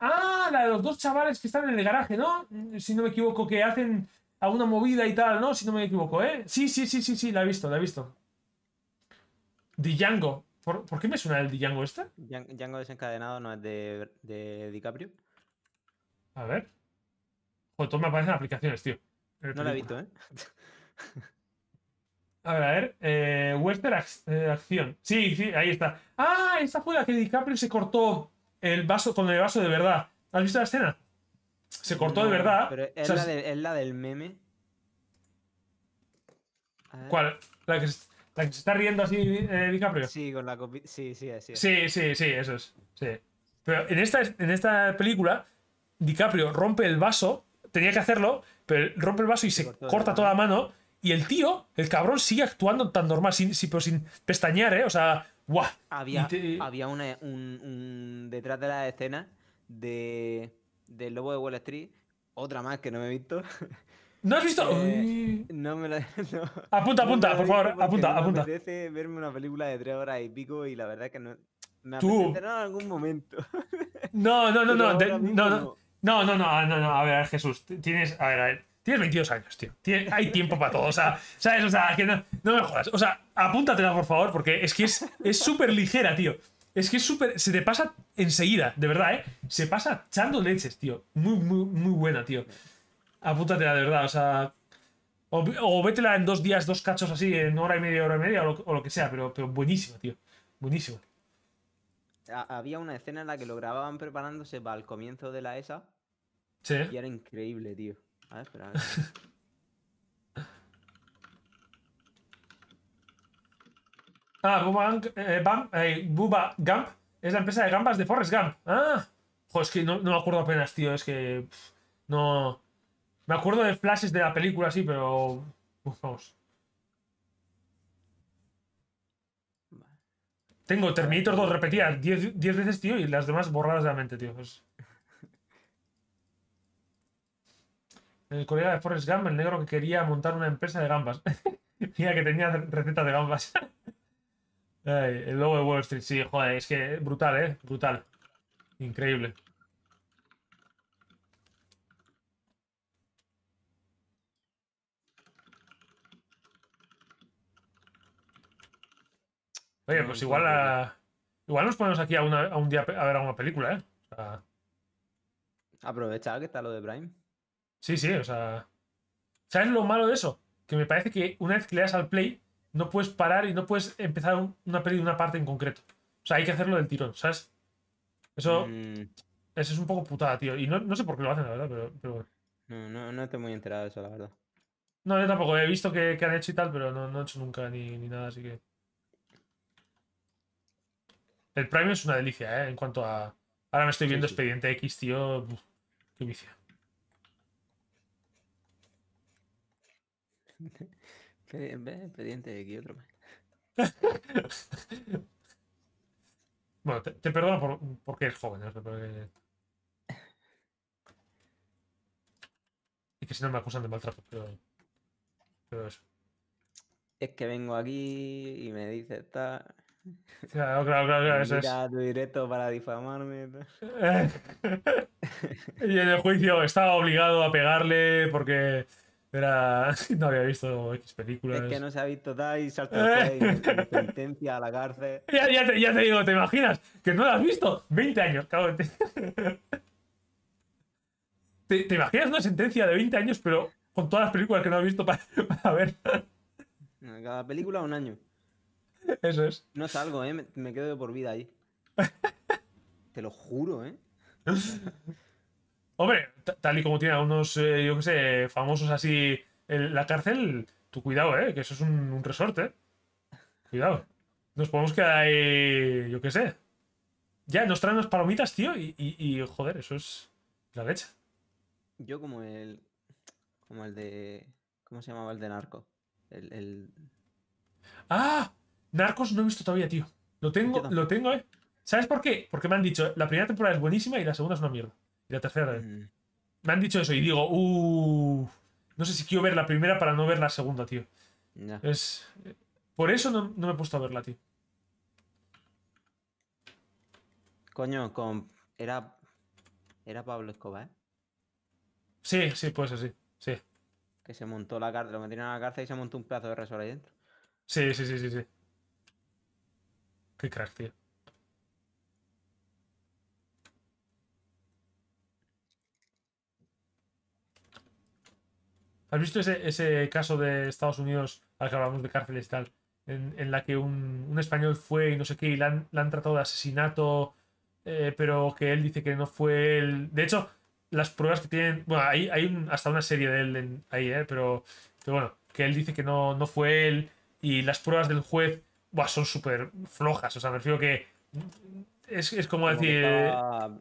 Speaker 1: Ah, la de los dos chavales que están en el garaje, ¿no? Si no me equivoco, que hacen alguna movida y tal, ¿no? Si no me equivoco, ¿eh? Sí, sí, sí, sí, sí, la he visto, la he visto. Django.
Speaker 2: ¿Por, qué me suena el Django este? Django desencadenado no es de, DiCaprio.
Speaker 1: A ver. Joder, todos me aparecen aplicaciones, tío. Eh, no la he visto, ¿eh?
Speaker 2: [laughs]
Speaker 1: A ver, a ver. Eh, Western eh, acción. Sí,
Speaker 2: sí, ahí está.
Speaker 1: Ah, esta fue la que DiCaprio se cortó el vaso con el vaso de verdad. ¿Has visto la escena? Se cortó de verdad. es,
Speaker 2: la del, meme.
Speaker 1: ¿Cuál? La que, se, está riendo así, eh, DiCaprio. Sí,
Speaker 2: con la Sí, sí, Sí, sí, sí, eso es. Sí.
Speaker 1: Pero en esta, en esta película, DiCaprio rompe el vaso. Tenía que hacerlo, pero rompe el vaso y se, corta toda la mano. Y el tío, el cabrón, sigue actuando tan normal, sin, sin, pero sin pestañear, ¿eh? O sea, ¡guau! Había,
Speaker 2: había un, detrás de la escena de del Lobo de Wall Street, otra más que no me he visto. [laughs] ¿No has visto? Eh, no me la. [laughs] No, apunta, apunta, por favor, apunta, apunta. Me apetece verme una película de tres horas y pico y la verdad que no. Me apetece en algún momento. [laughs] No, no, no, no, no,
Speaker 1: no, no, no, no, no, a ver, Jesús, tienes, a ver, a ver, tienes 22 años, tío. hay tiempo para todo, o sea, ¿sabes? O sea, que no, no me jodas. O sea, apúntatela, por favor, porque es que es súper ligera, tío. Es que es súper. Se te pasa enseguida, de verdad, ¿eh? Se pasa echando leches, tío. Muy, muy, muy buena, tío. Apúntatela, de verdad, o sea. O, vétela en dos días, dos cachos así, en hora y media, hora y media, o lo, que sea, pero, pero buenísima, tío. Buenísima.
Speaker 2: Había una escena en la que lo grababan preparándose para el comienzo de la ESA. Sí. Y era increíble, tío. A ver, espera. [laughs] Ah, Bubang,
Speaker 1: eh, eh, Gump es la empresa de gambas de Forrest Gump. Ah, es que no, me acuerdo apenas, tío. Es que. no. Me acuerdo de flashes de la película, sí, pero. vamos. Tengo Terminator 2 repetidas 10 veces, tío, y las demás borradas de la mente, tío. Pues. El colega de Forrest Gump, el negro que quería montar una empresa de gambas. [laughs] Mira que tenía receta de gambas el logo de Wall Street, sí, joder, es que brutal, ¿eh? Brutal. Increíble. Oye, pues igual igual nos ponemos aquí a, un día a ver alguna película, ¿eh? O
Speaker 2: sea... Aprovecha que está lo de Brian.
Speaker 1: Sí, sí, o sea... ¿Sabes lo malo de eso? Que me parece que una vez que le das al play, no puedes parar y no puedes empezar una pérdida una parte en concreto. O sea, hay que hacerlo del tirón, ¿sabes? Eso, mm. es un poco putada, tío. Y no, sé por qué lo hacen, la verdad, pero, bueno.
Speaker 2: No, no, no estoy muy enterado de eso, la verdad.
Speaker 1: No, yo tampoco. He visto que, que han hecho y tal, pero no, no he hecho nunca ni, nada, así que... El Prime es una delicia, ¿eh? En cuanto a... Ahora me estoy viendo Expediente X, tío. qué vicio.
Speaker 2: [laughs] vez de aquí otro más. [laughs]
Speaker 1: bueno, te, perdono por, porque es joven. ¿no? Porque... Eh, y que si no me acusan de maltrato, pero, pero eso.
Speaker 2: Es que vengo aquí y me dice, está... Claro, claro, claro, eso tu directo para difamarme. [laughs]
Speaker 1: y en el juicio estaba obligado a pegarle porque era... [laughs] No había visto X películas. Es que
Speaker 2: no se ha visto Dice, y de Sentencia, a la cárcel.
Speaker 1: Ya, te, digo, ¿te imaginas? ¿Que no lo has visto? 20 años, cabrón. [laughs] ¿Te, imaginas una sentencia de 20 años, pero con todas las películas que no has visto para,
Speaker 2: [laughs] ver? Cada película un año. Eso es. No salgo, ¿eh? Me, quedo quedo por vida ahí. te lo juro, ¿eh?
Speaker 1: Hombre, tal y como tiene a unos, eh, yo qué sé, famosos así en la cárcel, tu cuidado, ¿eh? Que eso es un, resorte. Cuidado. Nos podemos quedar ahí, yo qué sé. Ya, nos traen las palomitas, tío, y, y, joder, eso es
Speaker 2: la leche. Yo como el... Como el de... ¿Cómo se llamaba el de narco? El... el...
Speaker 1: ¡Ah! Narcos no he visto todavía, tío. Lo tengo, lo tengo, ¿eh? ¿Sabes por qué? Porque me han dicho, la primera temporada es buenísima y la segunda es una mierda la tercera Me han dicho eso y digo, no sé si quiero ver la primera para no ver la segunda, tío. Es, eh, por eso no, me he puesto a verla, tío.
Speaker 2: Coño, con... era, era Pablo Escobar. ¿eh?
Speaker 1: Sí, sí, pues así, sí.
Speaker 2: Que se montó la cárcel, lo metieron a la cárcel y se montó un plazo de resort ahí dentro.
Speaker 1: Sí, sí, sí, sí, sí. Qué crack, tío. ¿Has visto ese, caso de Estados Unidos, al que hablamos de cárceles y tal, en, la que un, español fue y no sé qué, y la han, tratado de asesinato, eh, pero que él dice que no fue él? De hecho, las pruebas que tienen. Bueno, hay, hasta una serie de él ahí, eh, pero, bueno, que él dice que no, no fue él, y las pruebas del juez son súper flojas.
Speaker 2: O sea, me refiero que.
Speaker 1: Es, como, decir.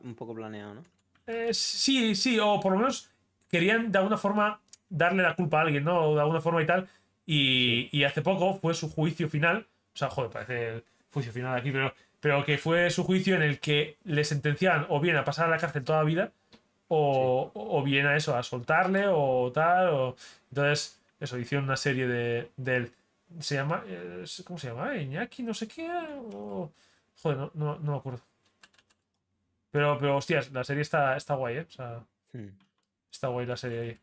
Speaker 2: un poco planeado, ¿no?
Speaker 1: Eh, sí, sí, o por lo menos querían de alguna forma darle la culpa a alguien, ¿no? De alguna forma y tal. Y, hace poco fue su juicio final. O sea, joder, parece el juicio final aquí, pero, pero que fue su juicio en el que le sentenciaban o bien a pasar a la cárcel toda la vida, o, bien a eso, a soltarle, o tal. O... Entonces, eso, hicieron una serie de, Se llama. Eh, ¿Cómo se llama? Iñaki, no sé qué. O... Joder, no, no, me acuerdo. Pero, pero, hostias, la serie está, está guay, ¿eh? O sea, Está guay la serie ahí.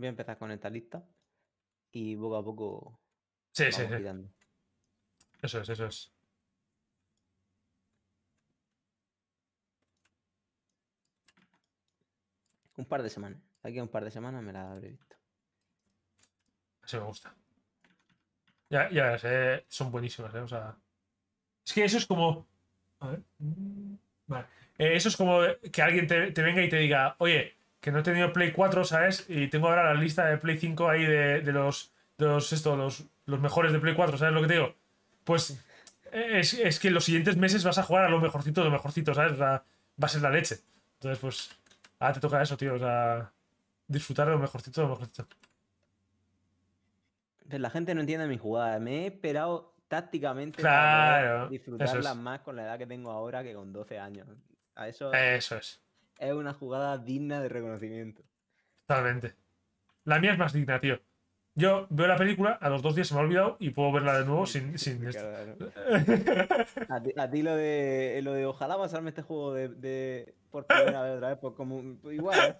Speaker 2: voy a empezar con esta lista y poco a poco. Sí, sí, Eso es, eso es. Un par de semanas. Aquí un par de semanas me la habré visto. Eso me gusta.
Speaker 1: Ya, ya verás, eh, son buenísimas, eh, o sea. Es que eso es como. A ver. Mm, vale. Eh, eso es como que alguien te venga y te diga, oye, que no he tenido Play 4, ¿sabes? Y tengo ahora la lista de Play 5 ahí de, de los, de los, esto, los, mejores de Play 4, ¿sabes lo que te digo? Pues eh, es, que en los siguientes meses vas a jugar a lo mejorcito de lo mejorcito, ¿sabes? va a ser la leche. Entonces, pues, ahora te toca eso, tío, o sea, disfrutar de lo mejorcito de lo mejorcito.
Speaker 2: la gente no entiende mi jugada, me he esperado tácticamente disfrutarla más con la edad que tengo ahora que con 12 años. A eso... Eso es es una jugada digna de reconocimiento.
Speaker 1: Totalmente. La mía es más digna, tío. Yo veo la película, a los dos días se me ha olvidado y puedo verla de nuevo sin. esto.
Speaker 2: [laughs] a, ti, lo de lo de ojalá pasarme este juego de, por primera vez otra vez, pues como pues igual.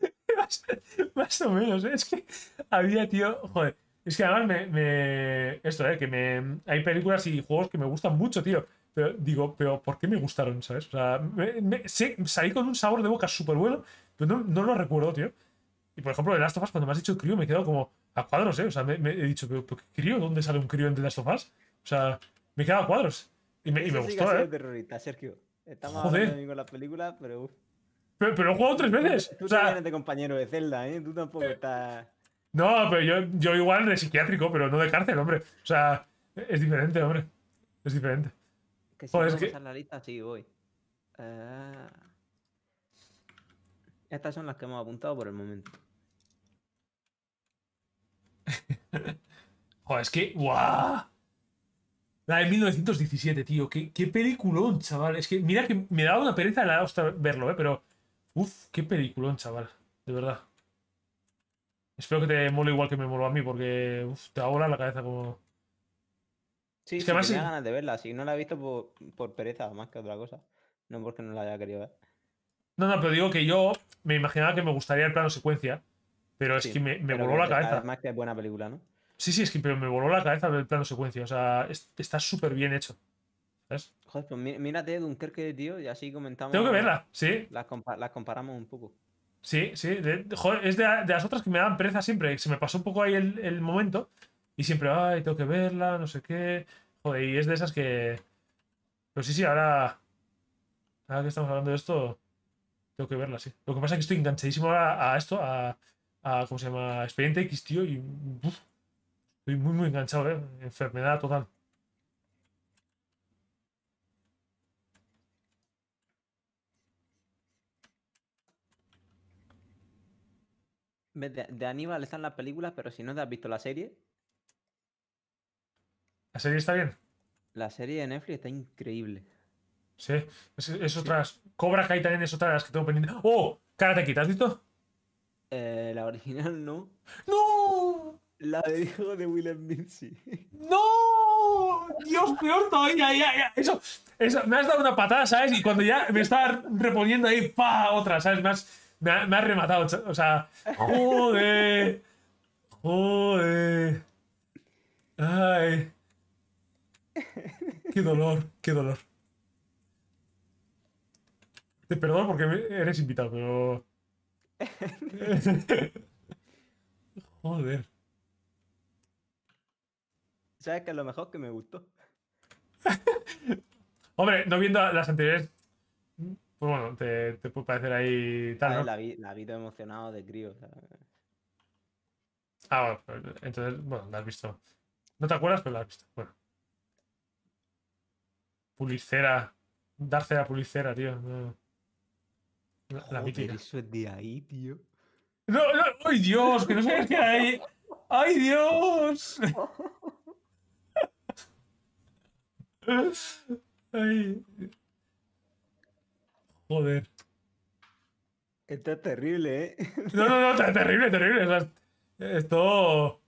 Speaker 2: ¿eh? Más, o menos, ¿eh? es que había,
Speaker 1: tío. Joder. Es que además me. esto, ¿eh? Que me. Hay películas y juegos que me gustan mucho, tío digo, pero ¿por qué me gustaron, sabes? O sea, salí con un sabor de boca súper bueno, pero no, lo recuerdo, tío. Y por ejemplo, de Last of Us, cuando me has dicho crío, me he quedado como a cuadros, ¿eh? O sea, me, he dicho, ¿pero, ¿qué crío? ¿Dónde sale un crío en The Last of Us? O sea, me he quedado a cuadros. Y me, y me gustó, ¿eh?
Speaker 2: Terrorista, Sergio. Estamos hablando de la película, pero Pero, he jugado tres veces. Tú, también eres de compañero de Zelda, ¿eh? Tú tampoco eh, estás. No,
Speaker 1: pero yo, yo igual de psiquiátrico, pero no de cárcel, hombre. O sea, es diferente, hombre. Es diferente. Que si es
Speaker 2: la lista, sí, voy. Ah, estas son las que hemos apuntado por el momento. [laughs] Joder, es que. ¡Guau! La de
Speaker 1: 1917, tío. Qué, qué peliculón, chaval. Es que mira que me da una pereza la verlo, ¿eh? Pero. Uf, qué peliculón, chaval. De verdad. Espero que te mole igual que me moló a mí, porque. Uf, te volar la cabeza como. Sí, es que tenía ganas
Speaker 2: de verla. Si no la he visto por, pereza, más que otra cosa. No porque no la haya querido ver.
Speaker 1: No, no, pero digo que yo me imaginaba que me gustaría el plano secuencia. Pero es que me, voló la cabeza. Además
Speaker 2: que es buena película, ¿no?
Speaker 1: Sí, sí, es que pero me voló la cabeza el plano secuencia. O sea, está súper bien hecho.
Speaker 2: ¿Ves? Joder, pues mírate Dunkerque, tío, y así comentamos. Tengo que verla, sí. Las, comparamos un poco.
Speaker 1: Sí, sí. es de, las otras que me dan pereza siempre. Se me pasó un poco ahí el, el momento. Y siempre, ay, tengo que verla, no sé qué. Joder, y es de esas que. Pero sí, sí, ahora. Ahora que estamos hablando de esto, tengo que verla, sí. Lo que pasa es que estoy enganchadísimo ahora a esto, a. ¿Cómo se llama? Expediente X, tío, y. estoy muy, muy enganchado, ¿eh? Enfermedad total.
Speaker 2: De, de, Aníbal está en la película, pero si no te has visto la serie, ¿La serie está bien? La serie de Netflix está increíble.
Speaker 1: Sí, es, otra. otras. cobra Cobra Kai también es otras que tengo pendiente.
Speaker 2: ¡Oh! Karate Kid, ¿has visto? Eh, la original no. ¡No! La de hijo de Willem Smith,
Speaker 1: ¡No! Dios, peor todavía. Ya, ya. Eso, eso, me has dado una patada, ¿sabes? Y cuando ya me está reponiendo ahí, pa, otra, ¿sabes? me, me has rematado. O sea, [laughs] joder. Joder. Ay. [laughs] Qué dolor, qué dolor. Te perdono porque eres invitado, pero. [laughs] Joder.
Speaker 2: ¿Sabes que es lo mejor que me gustó?
Speaker 1: [laughs] Hombre, no viendo las anteriores, pues bueno, te, puede parecer ahí tal, ¿no? La
Speaker 2: vida la emocionado de crío. Ah,
Speaker 1: bueno, pues, entonces, bueno, la has visto. No te acuerdas, pero la has visto. Bueno. Pulicera. Darse la pulicera, tío. La, Joder, Eso es de ahí, tío. No, no, ¡Ay, Dios! Que no vea que hay. ¡Ay, Dios! Ay. Joder.
Speaker 2: está terrible, ¿eh?
Speaker 1: No, no, no, terrible, terrible. Esto.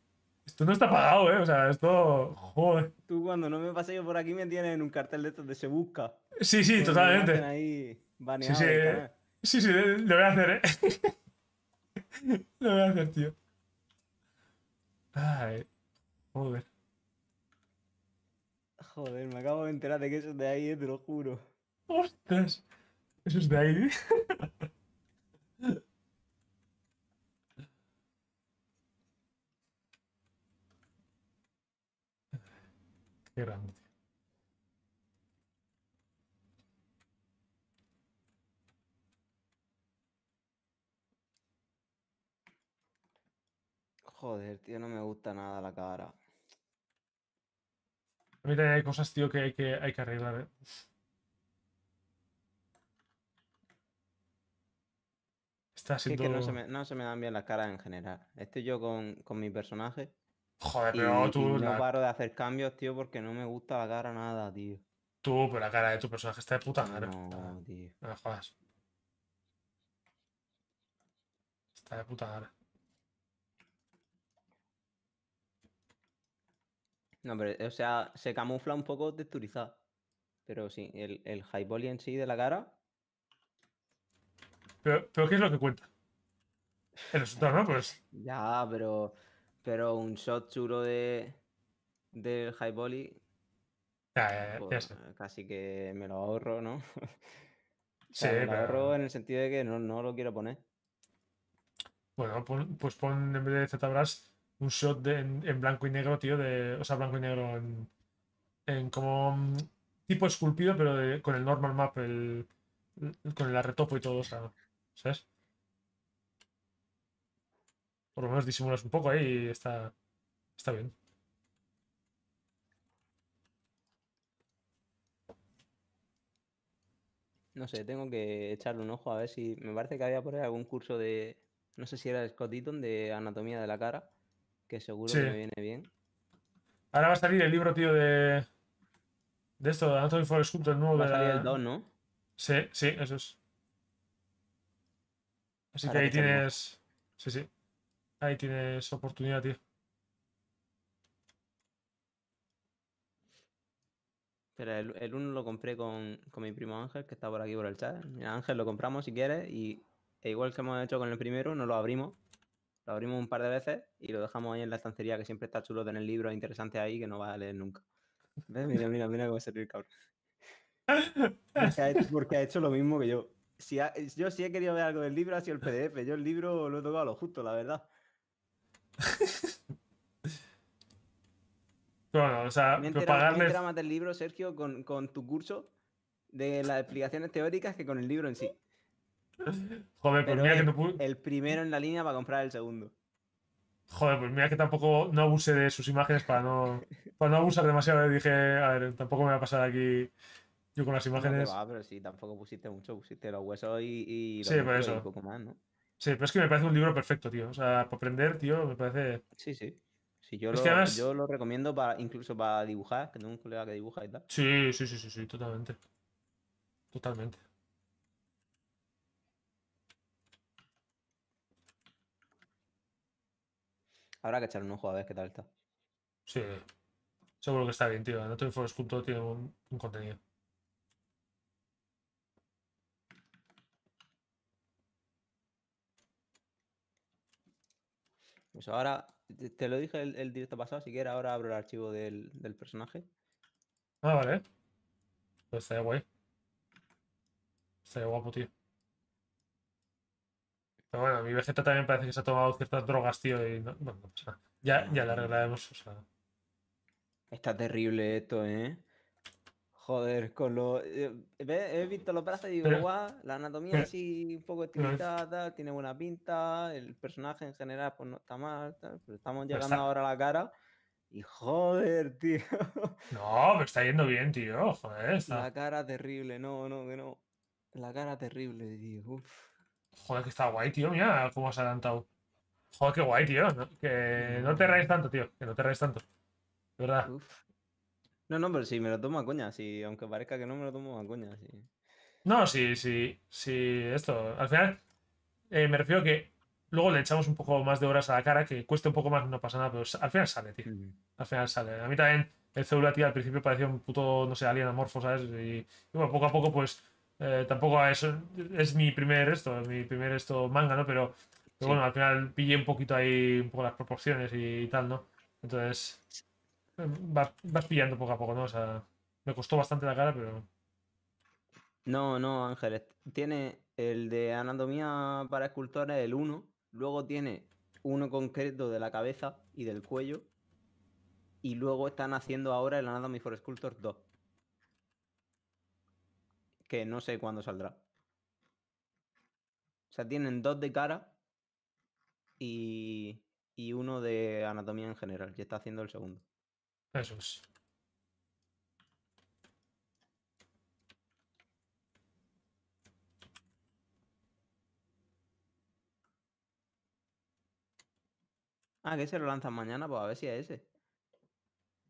Speaker 1: Esto no está pagado, ¿eh? O sea, esto. Joder.
Speaker 2: Tú cuando no me pase yo por aquí me tienen en un cartel de estos de Se Busca. Sí, sí, totalmente. ahí sí, sí. Eh, sí, sí, eh, lo voy a hacer,
Speaker 1: ¿eh? [laughs] lo voy a hacer, tío. Ay, joder.
Speaker 2: Joder, me acabo de enterar de que eso es de ahí, eh, te lo juro.
Speaker 1: ¡Ostras! Eso es de ahí. [laughs]
Speaker 2: Joder, tío, no me gusta nada la cara.
Speaker 1: A hay cosas, tío, que hay que, hay que arreglar, eh. Está no
Speaker 2: se, me, dan bien las caras en general. Estoy yo con, con mi personaje Joder, pero tú. no paro de hacer cambios, tío, porque no me gusta la cara nada, tío. Tú, pero la cara de tu personaje
Speaker 1: está de puta madre.
Speaker 2: No, tío.
Speaker 1: No me jodas. Está de puta madre.
Speaker 2: No, pero, o sea, se camufla un poco texturizado. Pero sí, el, el volume en sí de la cara.
Speaker 1: Pero, pero ¿qué es lo que cuenta? El resultado, ¿no? Pues.
Speaker 2: Ya, pero. Pero un shot chulo de, del high volley. Pues, eh, casi que me lo ahorro, ¿no? [laughs] lo ahorro en el sentido de que no, lo quiero poner.
Speaker 1: Bueno, pues pon en vez de ZBrush un shot en, blanco y negro, tío, de, o sea, blanco y negro en, en como mm, tipo esculpido, pero con el normal map, con el arretopo y todo, o ¿sabes? Por lo menos disimulas un poco ahí y está, está bien.
Speaker 2: No sé, tengo que echarle un ojo a ver si. Me parece que había por ahí algún curso de. No sé si era Scott Eaton de anatomía de la cara, que seguro que me viene bien.
Speaker 1: Ahora va a salir el libro, tío, de. De esto, de Anatomy for Sculptor nuevo. Va a salir el 2, ¿no? Sí, sí, eso es. Así que ahí tienes. Sí, sí. Ahí tienes oportunidad, tío.
Speaker 2: Pero el, uno lo compré con, mi primo Ángel, que está por aquí por el chat. Mira, Ángel, lo compramos si quieres y e igual que hemos hecho con el primero, no lo abrimos. Lo abrimos un par de veces y lo dejamos ahí en la estantería, que siempre está chulo tener libros interesantes ahí que no vas a leer nunca. Mira, mira, mira cómo va a servir, cabrón. Porque ha, hecho, lo mismo que yo. Si yo sí he querido ver algo del libro, ha sido el PDF. Yo el libro lo he tocado a lo justo, la verdad. [laughs] bueno, o sea, más del libro, Sergio, con, tu curso de las explicaciones teóricas que con el libro en sí. [laughs] Joder, pues mira que no... El primero en la línea para comprar el segundo.
Speaker 1: Joder, pues mira que tampoco no abuse de sus imágenes para no, para no abusar demasiado. Dije, a ver, tampoco me va a pasar aquí yo con las imágenes.
Speaker 2: pero sí, tampoco pusiste mucho, pusiste los huesos y, y poco más, ¿no?
Speaker 1: Sí, pero es que me parece un libro perfecto, tío. O sea, para aprender, tío, me parece. Sí, sí. yo, lo, yo
Speaker 2: lo recomiendo para, incluso para dibujar, que tengo un colega que dibuja y tal.
Speaker 1: Sí, sí, sí, sí, sí, totalmente. Totalmente. Habrá que echar un
Speaker 2: ojo a ver qué tal está.
Speaker 1: Sí. Seguro que está bien, tío. No te tiene un
Speaker 2: contenido. Pues ahora, te lo dije el, directo pasado, si quieres, ahora abro el archivo del, del personaje.
Speaker 1: Ah, vale. Pues está guay. Está guapo, tío. Pero bueno, mi Vegeta también parece que se ha tomado ciertas drogas, tío, y no, bueno,
Speaker 2: Ya, ya la ah. arreglaremos, o sea. Está terrible esto, ¿eh? Joder, con lo. Eh, he visto los brazos y digo, guau, la anatomía así un poco estilizada, tiene buena pinta, el personaje en general pues no está mal, tal, pero estamos llegando ahora a la cara y joder, [laughs] tío. No, pero está yendo bien, tío, joder. Está... La cara terrible, no, no, que no. La cara terrible, tío. Joder, que está guay, tío, mira
Speaker 1: cómo has adelantado. Joder, qué guay, tío, que no te mm. reáis tanto, tío, que no te reáis tanto. De verdad.
Speaker 2: No, no, pero sí, me lo tomo a coña, aunque parezca que no me lo tomo a coña. No, sí, sí, sí, esto. Al final,
Speaker 1: eh, me refiero a que luego le echamos un poco más de horas a la cara, que cueste un poco más, no pasa nada, pero al final sale, tío. Al final sale. A mí también el celular, tío, al principio parecía un puto, no sé, alien amorfo, ¿sabes? Y, bueno, poco a poco, pues, eh, tampoco es, es mi primer esto, es mi primer esto manga, ¿no? Pero, bueno, al final pillé un poquito ahí, un poco las proporciones y tal, ¿no? Entonces vas, pillando poco a poco, ¿no? O sea, me costó bastante la cara, pero.
Speaker 2: No, no, Ángeles. Tiene el de anatomía para escultores, el 1. Luego tiene uno concreto de la cabeza y del cuello. Y luego están haciendo ahora el Anatomy for Sculptors 2. Que no sé cuándo saldrá. O sea, tienen dos de cara y, y uno de anatomía en general. que está haciendo el segundo. Eso es. Ah, que se lo lanzan mañana, pues a ver si es ese.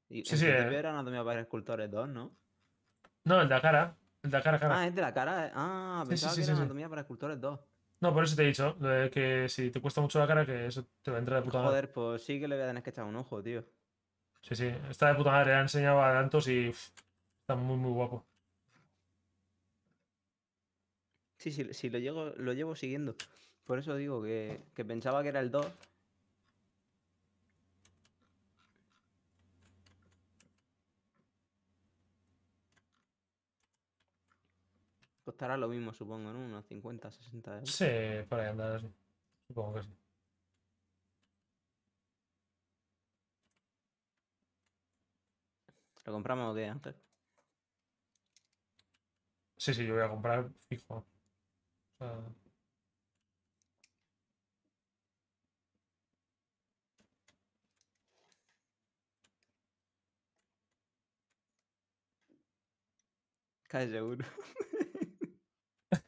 Speaker 2: sí, sí. Eh. Era Anatomía para Escultores 2, ¿no?
Speaker 1: No, el de la cara.
Speaker 2: El de la cara, cara. Ah, es de la cara. Eh. Ah, pensaba que era Anatomía para Escultores 2.
Speaker 1: No, por eso te he dicho, que si te cuesta mucho la cara, que eso te va a entrar de puta Joder,
Speaker 2: pues sí que le voy a tener que echar un ojo, tío.
Speaker 1: Sí, sí, está de puta madre, le ha enseñado tantos y está muy, muy guapo.
Speaker 2: Sí, sí, sí lo, llevo, lo llevo siguiendo. Por eso digo que, pensaba que era el 2. Costará lo mismo, supongo, ¿no? Unos 50, 60 euros. Sí, para andar, supongo que sí. ¿Lo compramos o qué, antes. Sí, sí, yo voy a comprar fijo. O Casi seguro. [laughs]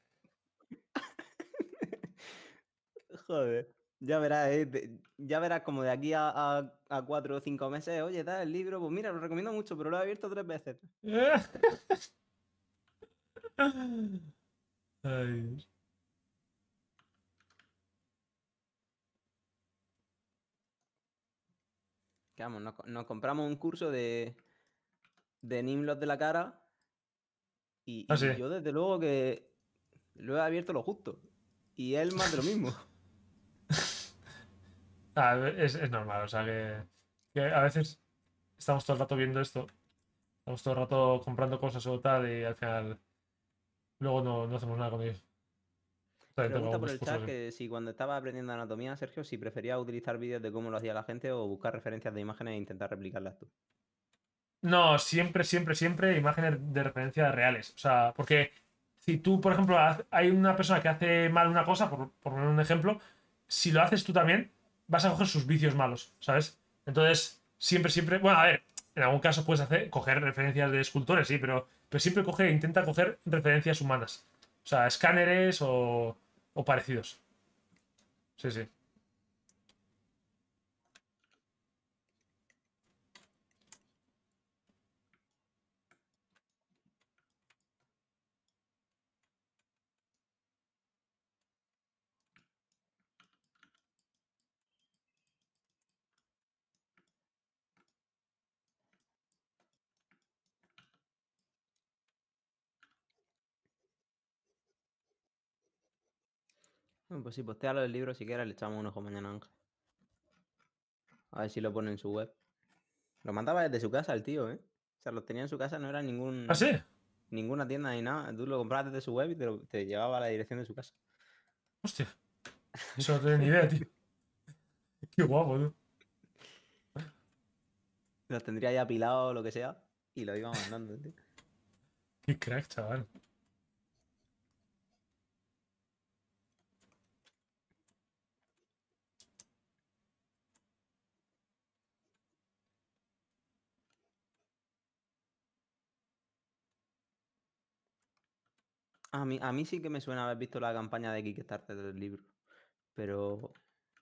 Speaker 2: Joder. Ya verás, eh, ya verás como de aquí a, cuatro o cinco meses, oye, da el libro, pues mira, lo recomiendo mucho, pero lo he abierto tres veces.
Speaker 3: [laughs]
Speaker 2: vamos, nos, compramos un curso de, de Nimlos de la cara y, ah, yo desde luego que lo he abierto lo justo y él más de lo mismo. [laughs]
Speaker 1: Ah, es, normal, o sea que, a veces estamos todo el rato viendo esto, estamos todo el rato comprando cosas o tal y al final luego no, no hacemos nada con ellos. Pregunta por el chat
Speaker 2: que si cuando estaba aprendiendo anatomía, Sergio, si prefería utilizar vídeos de cómo lo hacía la gente o buscar referencias de imágenes e intentar replicarlas tú.
Speaker 1: No, siempre, siempre, siempre imágenes de referencias reales. O sea, porque si tú, por ejemplo, hay una persona que hace mal una cosa, por poner un ejemplo, si lo haces tú también, vas a coger sus vicios malos, ¿sabes? Entonces, siempre, siempre, bueno, a ver, en algún caso puedes hacer, coger referencias de escultores, sí, pero, pero siempre coge, e intenta coger referencias humanas. O sea, escáneres o parecidos. Sí, sí.
Speaker 2: Pues si postea lo libro si quieres, le echamos un ojo mañana Ángel. A ver si lo pone en su web. Lo mandaba desde su casa el tío, ¿eh? O sea, lo tenía en su casa, no era ningún. ¿Ah, sí? Ninguna tienda ni nada. Tú lo comprabas desde su web y te, llevaba a la dirección de su casa.
Speaker 1: Hostia. Eso no tengo ni idea, tío. [laughs] Qué guapo, tío.
Speaker 2: Los tendría ya apilado o lo que sea y lo iba mandando, tío.
Speaker 1: Qué crack, chaval.
Speaker 2: A mí, a mí sí que me suena haber visto la campaña de Kickstarter del libro, pero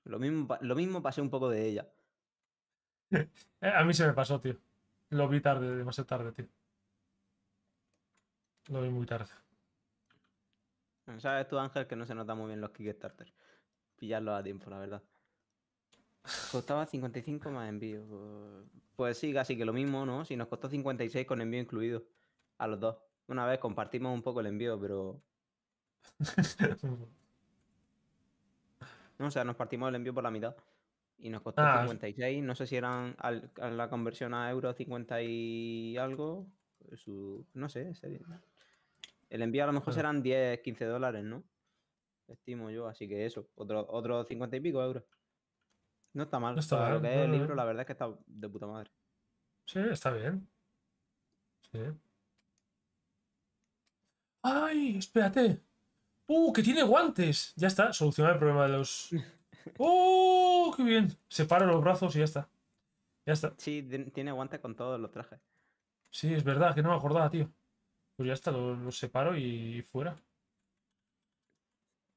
Speaker 2: lo mismo, lo mismo pasé un poco de ella.
Speaker 1: [laughs] Eh, a mí se me pasó, tío. Lo vi tarde, demasiado tarde, tío. Lo vi muy tarde.
Speaker 2: Sabes tú, Ángel, que no se nota muy bien los Kickstarter. Pillarlos a tiempo, la verdad. Costaba 55 más envío. Pues sí, casi que lo mismo, ¿no? Si nos costó 56 con envío incluido. A los dos. Una vez compartimos un poco el envío, pero. no, o sea, nos partimos el envío por la mitad. Y nos costó 56, ah, no sé si eran la conversión a euros 50 y algo. no sé, El envío a lo mejor ah. serán 10, 15 dólares, ¿no? Estimo yo, así que eso, otros otro 50 y pico euros. No está mal. está mal lo que es el libro, eh. la verdad es que está de puta madre. Sí, está bien.
Speaker 3: Sí.
Speaker 1: ¡Ay! Espérate. ¡Uh! ¡Que tiene guantes! Ya está, solucionado el problema de los. ¡Uh! [laughs] ¡Qué bien! Separo los brazos y ya está.
Speaker 2: Ya está. Sí, tiene guantes con todo los traje.
Speaker 1: Sí, es verdad, que no me acordaba, tío. Pues ya está, los lo separo y fuera.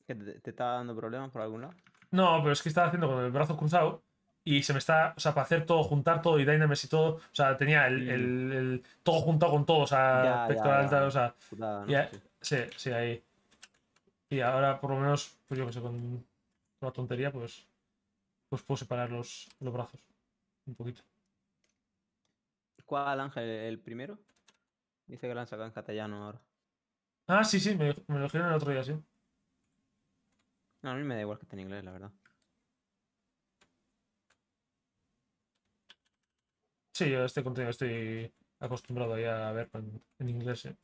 Speaker 2: ¿Que te, está dando problemas por algún lado?
Speaker 1: No, pero es que estaba haciendo con el brazo cruzado y se me está, o sea, para hacer todo, juntar todo y Dynamics y todo, o sea, tenía el, el, todo juntado con todo, o sea, pectoral, o sea, sí. sí, ahí. Y ahora, por lo menos, pues yo que sé, con toda tontería, pues, pues puedo separar los, los brazos un poquito.
Speaker 2: ¿Cuál Ángel? ¿El primero? Dice que lo han sacado en castellano ahora.
Speaker 1: Ah, sí, sí, me, me lo dijeron el otro día, sí.
Speaker 2: No, a mí me da igual que esté en inglés, la verdad.
Speaker 1: Sí, yo este contenido estoy acostumbrado ya a ver en, inglés. Eh.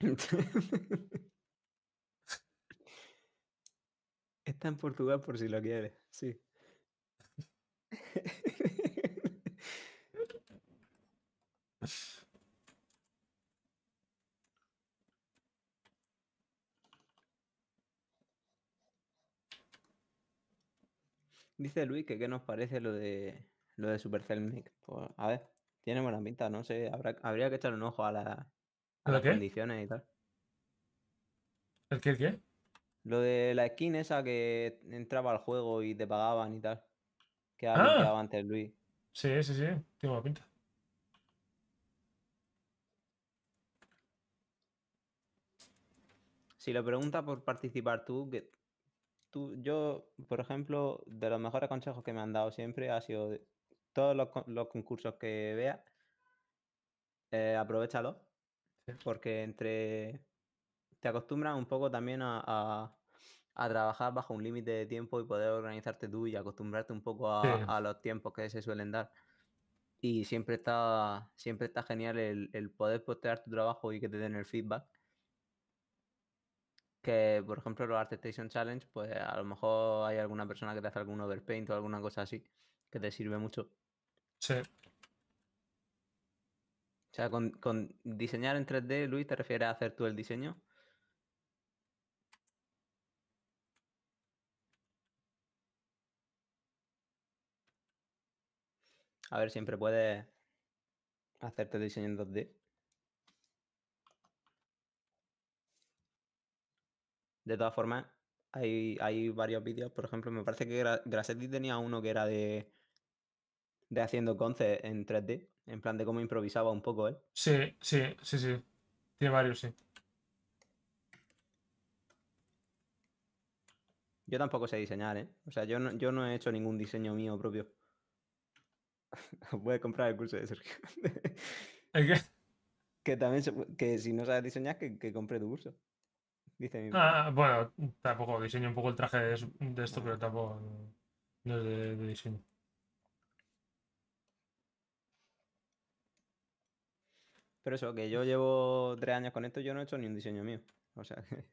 Speaker 2: [laughs] Está en Portugal por si lo quiere, sí. [laughs] Dice Luis que qué nos parece lo de lo de Supercell pues, a ver, tiene buena pinta, no sé, habría que echar un ojo a, las condiciones y tal. ¿El qué, Lo de la skin esa que entraba al juego y te pagaban y tal. Que ha ah. antes Luis.
Speaker 1: Sí, sí, sí, tiene buena pinta.
Speaker 2: si lo preguntas por participar tú, yo, por ejemplo, de los mejores consejos que me han dado siempre ha sido todos los, concursos que vea, eh, porque entre te acostumbras un poco también a, trabajar bajo un límite de tiempo y poder organizarte tú y acostumbrarte un poco a, los tiempos que se suelen dar. Y siempre está, siempre está genial el, el poder postear tu trabajo y que te den el feedback que por ejemplo los Art Station Challenge, pues a lo mejor hay alguna persona que te hace algún overpaint o alguna cosa así, que te sirve mucho. Sí. O sea, con, diseñar en 3D, Luis, ¿te refieres a hacer tú el diseño? A ver, siempre puedes hacerte diseño en 2D. De todas formas, hay, hay varios vídeos, por ejemplo, me parece que Grasetti tenía uno que era de, de haciendo conces en 3D, en plan de cómo improvisaba un poco él.
Speaker 1: Sí, sí, sí, sí. Tiene varios, sí.
Speaker 2: Yo tampoco sé diseñar, ¿eh? O sea, yo no, yo no he hecho ningún diseño mío propio. Puedes [laughs] comprar el curso de Sergio. [laughs] Que también, que si no sabes diseñar, que, que compre tu curso ah,
Speaker 1: bueno, tampoco diseño un poco el traje de, esto, pero tampoco no es
Speaker 2: de, diseño. Pero eso, que yo llevo tres años con esto, yo no he hecho ni un diseño mío. O sea que. [laughs]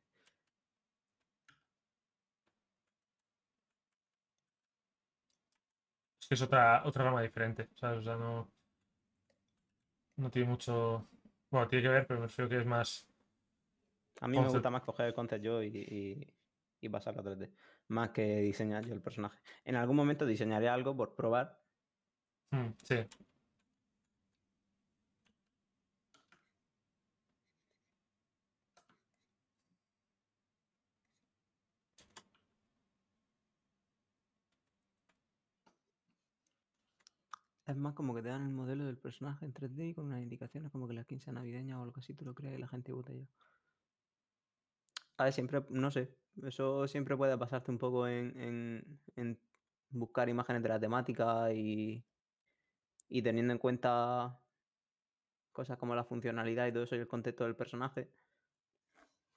Speaker 1: Es que es otra, otra rama diferente, O sea, no. No tiene mucho. Bueno, tiene que ver, pero me que es más. A mí me gusta
Speaker 2: más coger el concept yo y, y, pasarlo a 3D, más que diseñar yo el personaje. En algún momento diseñaré algo por probar. Mm, sí. Es más como que te dan el modelo del personaje en 3D con unas indicaciones como que la 15 navideña o algo así tú lo creas y la gente vota yo. A ver, siempre, no sé, eso siempre puede pasarte un poco en, buscar imágenes de la temática y, teniendo en cuenta cosas como la funcionalidad y todo eso y el contexto del personaje,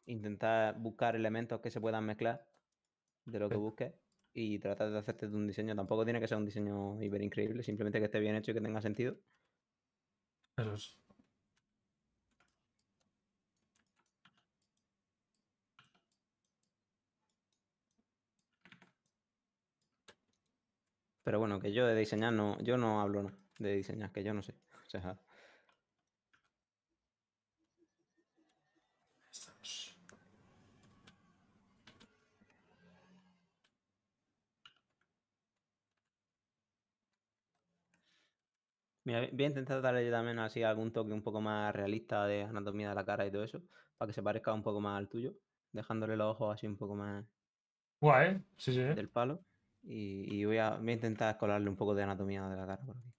Speaker 2: intentar buscar elementos que se puedan mezclar de lo que busques y tratar de hacerte un diseño. Tampoco tiene que ser un diseño hiper increíble, simplemente que esté bien hecho y que tenga sentido. Eso es. Pero bueno, que yo de diseñar no, yo no hablo de diseñar, que yo no sé. O Mira, voy a intentar darle también así algún toque un poco más realista de anatomía de la cara y todo eso, para que se parezca un poco más al tuyo, dejándole los ojos así un poco más. Guay, sí, sí. Del palo. Y, voy, a, voy a intentar colarle un poco de anatomía de la cara por aquí.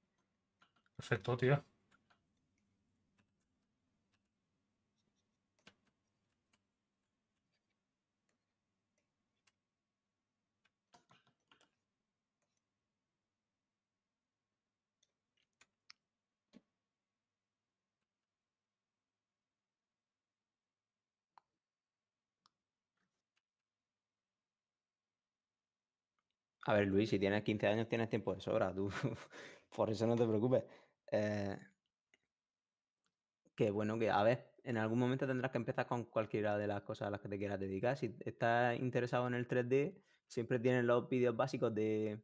Speaker 2: Perfecto, tío. A ver, Luis, si tienes 15 años tienes tiempo de sobra, tú [laughs] por eso no te preocupes. Eh, que bueno, que a ver, en algún momento tendrás que empezar con cualquiera de las cosas a las que te quieras dedicar. Si estás interesado en el 3D, siempre tienes los vídeos básicos de,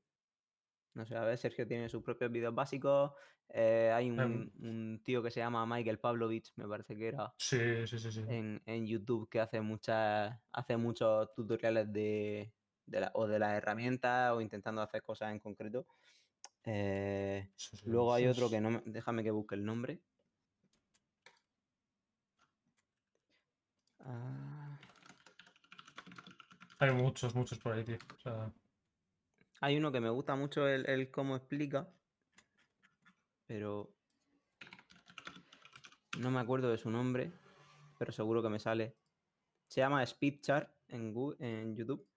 Speaker 2: no sé, a ver, Sergio tiene sus propios vídeos básicos. Eh, hay em. un, tío que se llama Michael Pavlovich, me parece que era. Sí, sí, sí. sí. En, en, YouTube que hace muchas, hace muchos tutoriales de, de o de las herramientas o intentando hacer cosas en concreto. Eh, luego hay otro que no... Déjame que busque el nombre.
Speaker 1: Ah. Hay muchos, muchos por ahí, tío.
Speaker 2: Hay uno que me gusta mucho el, cómo explica, pero no me acuerdo de su nombre, pero seguro que me sale. Se llama Speedchart en, en YouTube.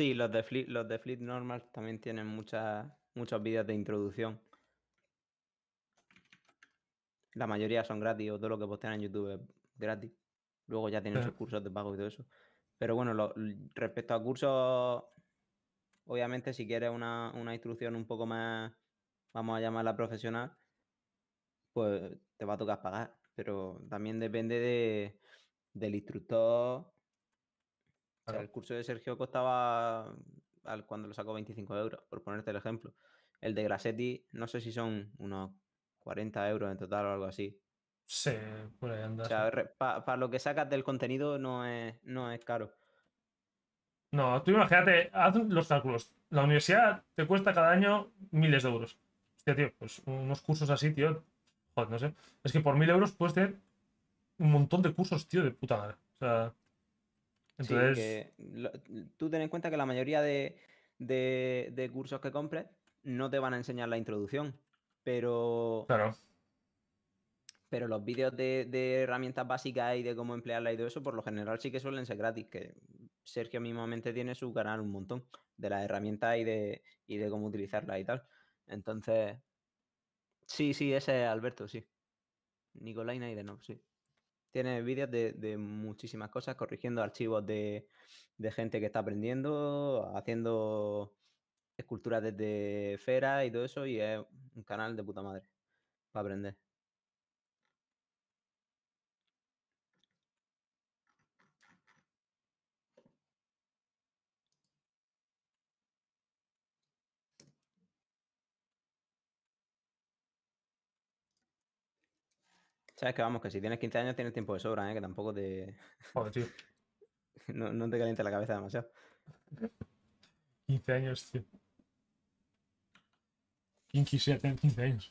Speaker 2: Sí, los de Flip, los de Flip Normal también tienen muchas, muchos vídeos de introducción. La mayoría son gratis o todo lo que postean en YouTube es gratis. Luego ya tienen sus cursos de pago y todo eso. Pero bueno, respecto a cursos, obviamente si quieres una, instrucción un poco más, vamos a llamarla profesional, pues te va a tocar pagar. Pero también depende de, del instructor el curso de Sergio costaba al, cuando lo sacó 25 euros, por ponerte el ejemplo. El de Grassetti, no sé si son unos 40 euros en total o algo así.
Speaker 1: Sí, por ahí andas. O sea,
Speaker 2: para lo que sacas del contenido no es, no es caro.
Speaker 1: No, tú imagínate, haz los cálculos. La universidad te cuesta cada año miles de euros. Hostia, tío, pues unos cursos así, tío. Joder, no sé. Es que por mil euros puedes tener un montón de cursos, tío, de puta madre. O
Speaker 2: sea, tú ten en cuenta que la mayoría de, cursos que compres no te van a enseñar la introducción, pero... Pero los vídeos de, herramientas básicas y de cómo emplearlas y de eso, por lo general sí que suelen ser gratis, que Sergio mismamente tiene su canal un montón de las herramientas y de, de cómo utilizarlas y tal. Entonces, sí, sí, ese es Alberto, sí. Nicolai y de no, sí. Tiene vídeos de, muchísimas cosas, corrigiendo archivos de, de, gente que está aprendiendo, haciendo esculturas desde Fera y todo eso, y es un canal de puta madre para aprender. Sabes que vamos, que si tienes 15 años tienes tiempo de sobra, ¿eh? que tampoco te. tío. [laughs] no, te calienta la cabeza demasiado.
Speaker 1: 15 años, tío. 15 quisiera tener 15 años?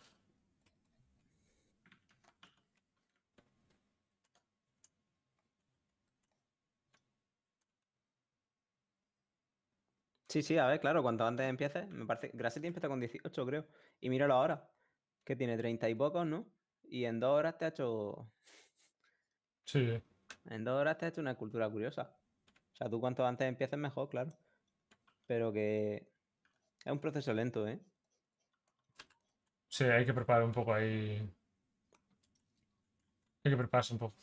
Speaker 2: Sí, sí, a ver, claro, cuanto antes empieces, me parece. Grassetti empieza con 18, creo. Y míralo ahora, que tiene 30 y pocos, ¿no? Y en dos horas te ha hecho. Sí. En dos horas te ha hecho una cultura curiosa. O sea, tú cuanto antes empieces mejor, claro. Pero que es un proceso lento, ¿eh?
Speaker 1: Sí, hay que preparar un poco ahí. Hay que prepararse un poco.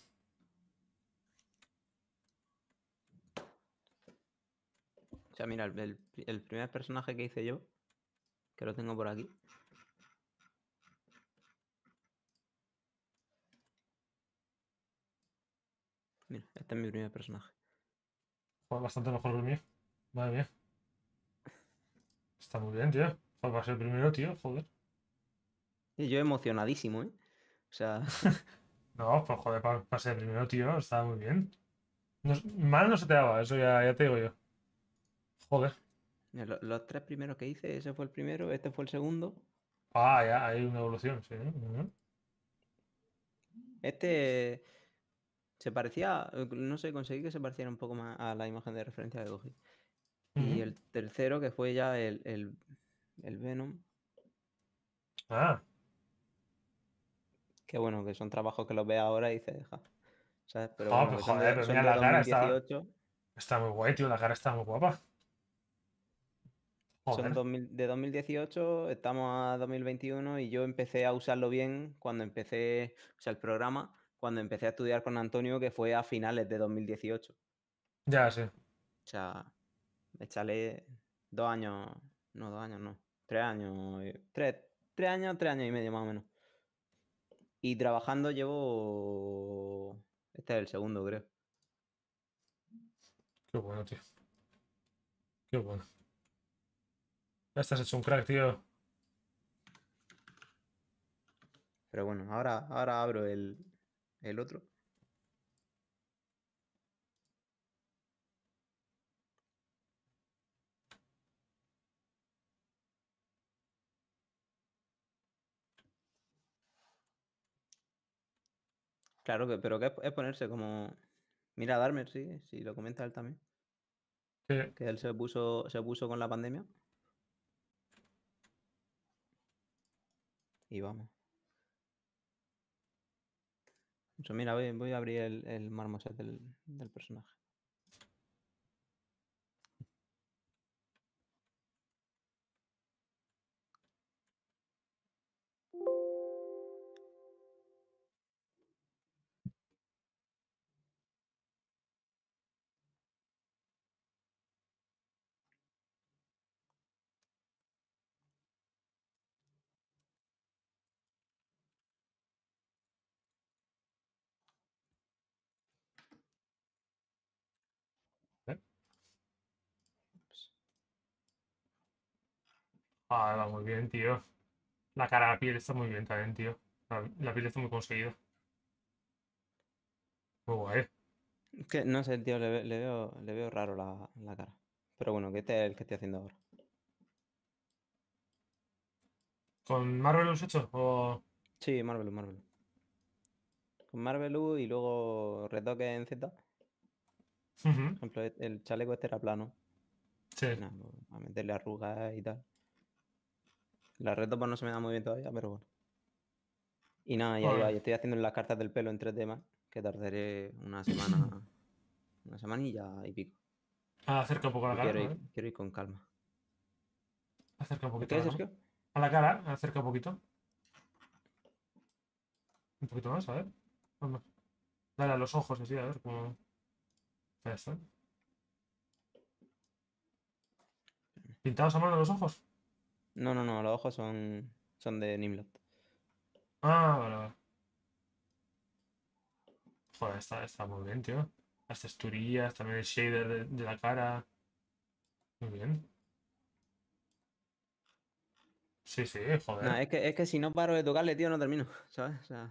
Speaker 2: O sea, mira, el, el primer personaje que hice yo, que lo tengo por aquí, Mira, este es mi primer personaje.
Speaker 1: Juega bastante mejor que el mío. Madre mía. Está muy bien, tío. Para ser el primero, tío, joder.
Speaker 2: Y yo emocionadísimo,
Speaker 1: ¿eh? O sea. [laughs] no, pues joder, para, ser el primero, tío, está muy bien. mal no se te daba, eso ya, ya te digo yo. Joder.
Speaker 2: Los, tres primeros que hice, ese fue el primero, este fue el segundo. Ah, ya, hay una evolución, sí. Este se parecía, eh, no sé, conseguí que se pareciera un poco más a la imagen de referencia de Goji. Y el tercero, que fue ya el, Venom. Ah. Qué bueno, que son trabajos que los ve ahora y se deja. ¿Sabes? Pero, ah, pues joder, pero pues mira, la cara está,
Speaker 1: muy guay, tío. La cara está muy guapa.
Speaker 2: Son de 2018, estamos a 2021 y yo empecé a usarlo bien cuando empecé o sea, el programa cuando empecé a estudiar con Antonio, que fue a finales de 2018. Ya, sí. O sea, échale dos años, no, dos años, no, tres años, eh, tres, tres años, tres años y medio más o menos. Y trabajando llevo. Este es el segundo, creo.
Speaker 1: Qué bueno, tío. Qué bueno.
Speaker 2: Ya estás hecho un crack, tío. Pero bueno, ahora, ahora abro el, el otro. Claro, que, pero que es, ponerse como. Mira, Darmer, sí, sí, lo comenta él también. Que él se puso, se puso con la pandemia. Y vamos. mira, voy, a abrir el, marmoset del personaje.
Speaker 1: Ah, va muy bien, tío. La cara, la piel está muy bien también, tío. La, piel está muy conseguida.
Speaker 2: Muy guay. no sé, tío, le, veo, le veo raro la, cara. Pero bueno, que este es el que estoy haciendo ahora. ¿Con Marvelous hecho? O... Sí, Marvelous, Marvelous. Con Marvelous y luego retoque en Z. Por ejemplo, el chaleco este era plano. Sí. Pues pues, a meterle arrugas y tal. La red pues, no se me da muy bien todavía, pero bueno. Y nada, ya ya, yo estoy haciendo las cartas del pelo en tres temas, que tardaré una semana, una semanilla y pico. Ah, acerca un poco la cara. Quiero, ir, con calma.
Speaker 1: Acerca un poquito. ¿Qué, Sergio? A la cara, acerca un poquito. Un poquito más, a ver. Vamos. Dale a los ojos así, a ver cómo. Ya está. ¿Pintados a mano los ojos?
Speaker 2: No, no, no, los ojos son, son de Nimlot.
Speaker 1: Ah, vale, vale. Joder, está, muy bien, tío. Las texturillas, también el shader de, la cara. Muy bien. Sí, sí, joder. No, es,
Speaker 2: que, es que si no paro de tocarle, tío, no termino, [laughs] ¿sabes? O sea...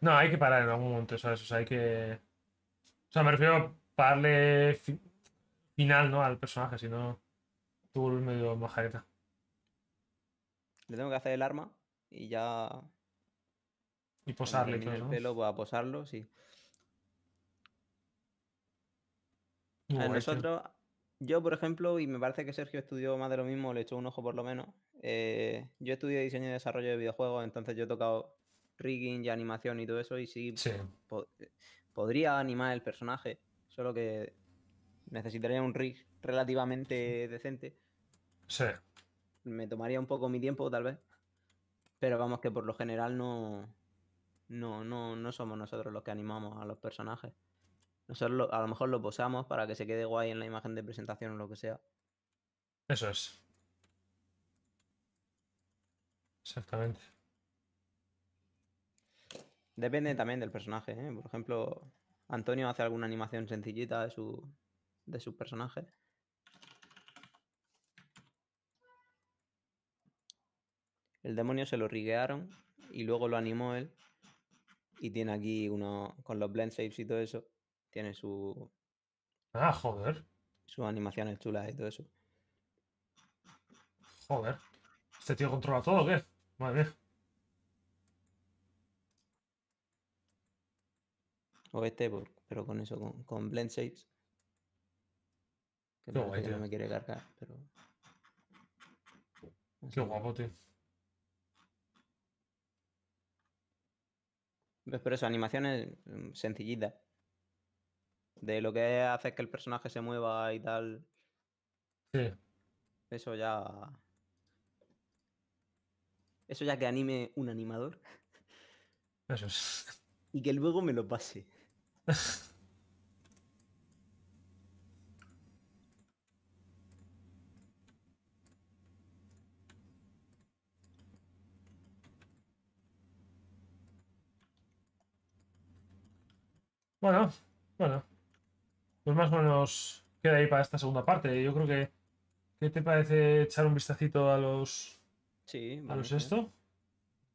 Speaker 1: No, hay que parar en algún momento, ¿sabes? O sea, hay que. O sea, me refiero a pararle final, ¿no? Al personaje, si no. Tú medio majareta.
Speaker 2: Le tengo que hacer el arma y ya.
Speaker 1: Y posarle, claro. El pelo
Speaker 2: para pues, posarlo, sí.
Speaker 3: a nosotros,
Speaker 2: yo por ejemplo, y me parece que Sergio estudió más de lo mismo, le echó un ojo por lo menos. Eh, yo estudié diseño y desarrollo de videojuegos, entonces yo he tocado rigging y animación y todo eso, y sí, podría animar el personaje, solo que necesitaría un rig relativamente decente. Sí me tomaría un poco mi tiempo, tal vez. Pero vamos que por lo general no, no, no, no somos nosotros los que animamos a los personajes. Nosotros a lo mejor lo posamos para que se quede guay en la imagen de presentación o lo que sea.
Speaker 1: Eso es. Exactamente.
Speaker 2: Depende también del personaje. ¿eh? Por ejemplo, Antonio hace alguna animación sencillita de su, de su personaje El demonio se lo riguearon y luego lo animó él. Y tiene aquí uno, con los blend shapes y todo eso, tiene su... Ah, joder. Sus animaciones chulas y todo eso. Joder. ¿Este tío controla todo qué? Madre mía. O este, pero con eso, con, con blend shapes. Que, Qué tío. no me quiere cargar, pero... Qué guapo, tío. Pues, pero eso, animaciones mm, sencillita. De lo que hace que el personaje se mueva y tal. Sí. Eso ya. Eso ya que anime un animador. Eso Y que luego me lo pase. [laughs]
Speaker 1: Bueno, bueno. Pues más o menos queda ahí para esta segunda parte. Yo creo que. ¿Qué te parece echar un vistacito a los. Sí, a los esto?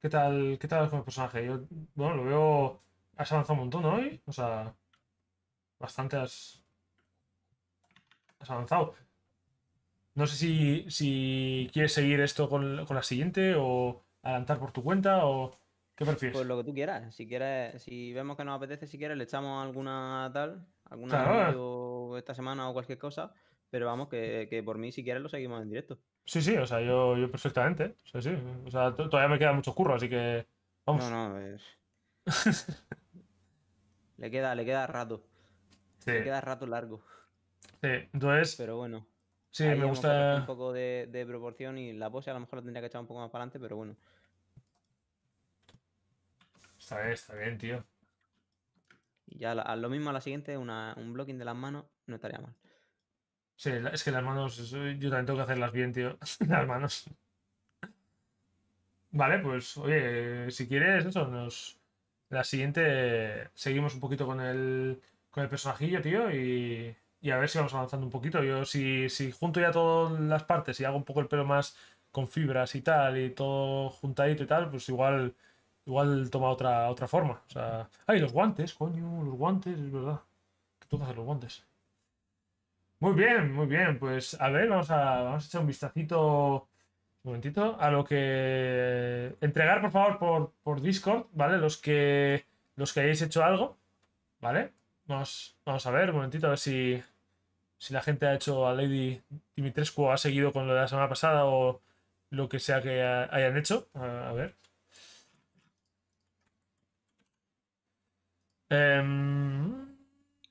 Speaker 1: ¿Qué tal, qué tal con el personaje? Yo, bueno, lo veo. Has avanzado un montón hoy. O sea. Bastante has. Has avanzado. No sé si, si quieres seguir esto con, con la siguiente o adelantar por tu cuenta o. ¿Qué Pues lo
Speaker 2: que tú quieras. Si quieres, si vemos que nos apetece, si quieres, le echamos alguna tal, alguna esta semana o cualquier cosa. Pero vamos, que, por mí, si quieres, lo seguimos en directo.
Speaker 1: Sí, sí, o sea, yo, perfectamente. Sí, O sea, todavía me queda mucho curro, así que. Vamos. No, no, es... [laughs]
Speaker 2: le queda, le queda rato. Sí. Le queda rato largo. Sí, entonces. Pero bueno. Sí, me gusta. Un poco de, de proporción y la pose a lo mejor la tendría que echar un poco más para adelante, pero bueno. Está bien, está bien, tío. Y ya lo mismo a la siguiente, un blocking de las manos no estaría mal.
Speaker 1: Sí, es que las manos, yo también tengo que hacerlas bien, tío. [laughs] Las manos. Vale, pues oye, si quieres eso, nos. La siguiente. Seguimos un poquito con el. con el personajillo, tío. Y. Y a ver si vamos avanzando un poquito. Yo si, si junto ya todas las partes y hago un poco el pelo más con fibras y tal, y todo juntadito y tal, pues igual Igual toma otra, otra forma. O sea, ¡ay, los guantes! Coño, los guantes, es verdad. Que tú los guantes? Muy bien, muy bien. Pues a ver, vamos a, echar un vistacito. Un momentito. A lo que. Entregar, por favor, por, Discord, ¿vale? Los que. Los que hayáis hecho algo. ¿Vale? Vamos, a ver, un momentito, a ver si. Si la gente ha hecho a Lady Dimitrescu ha seguido con lo de la semana pasada o lo que sea que hayan hecho. a ver. Em,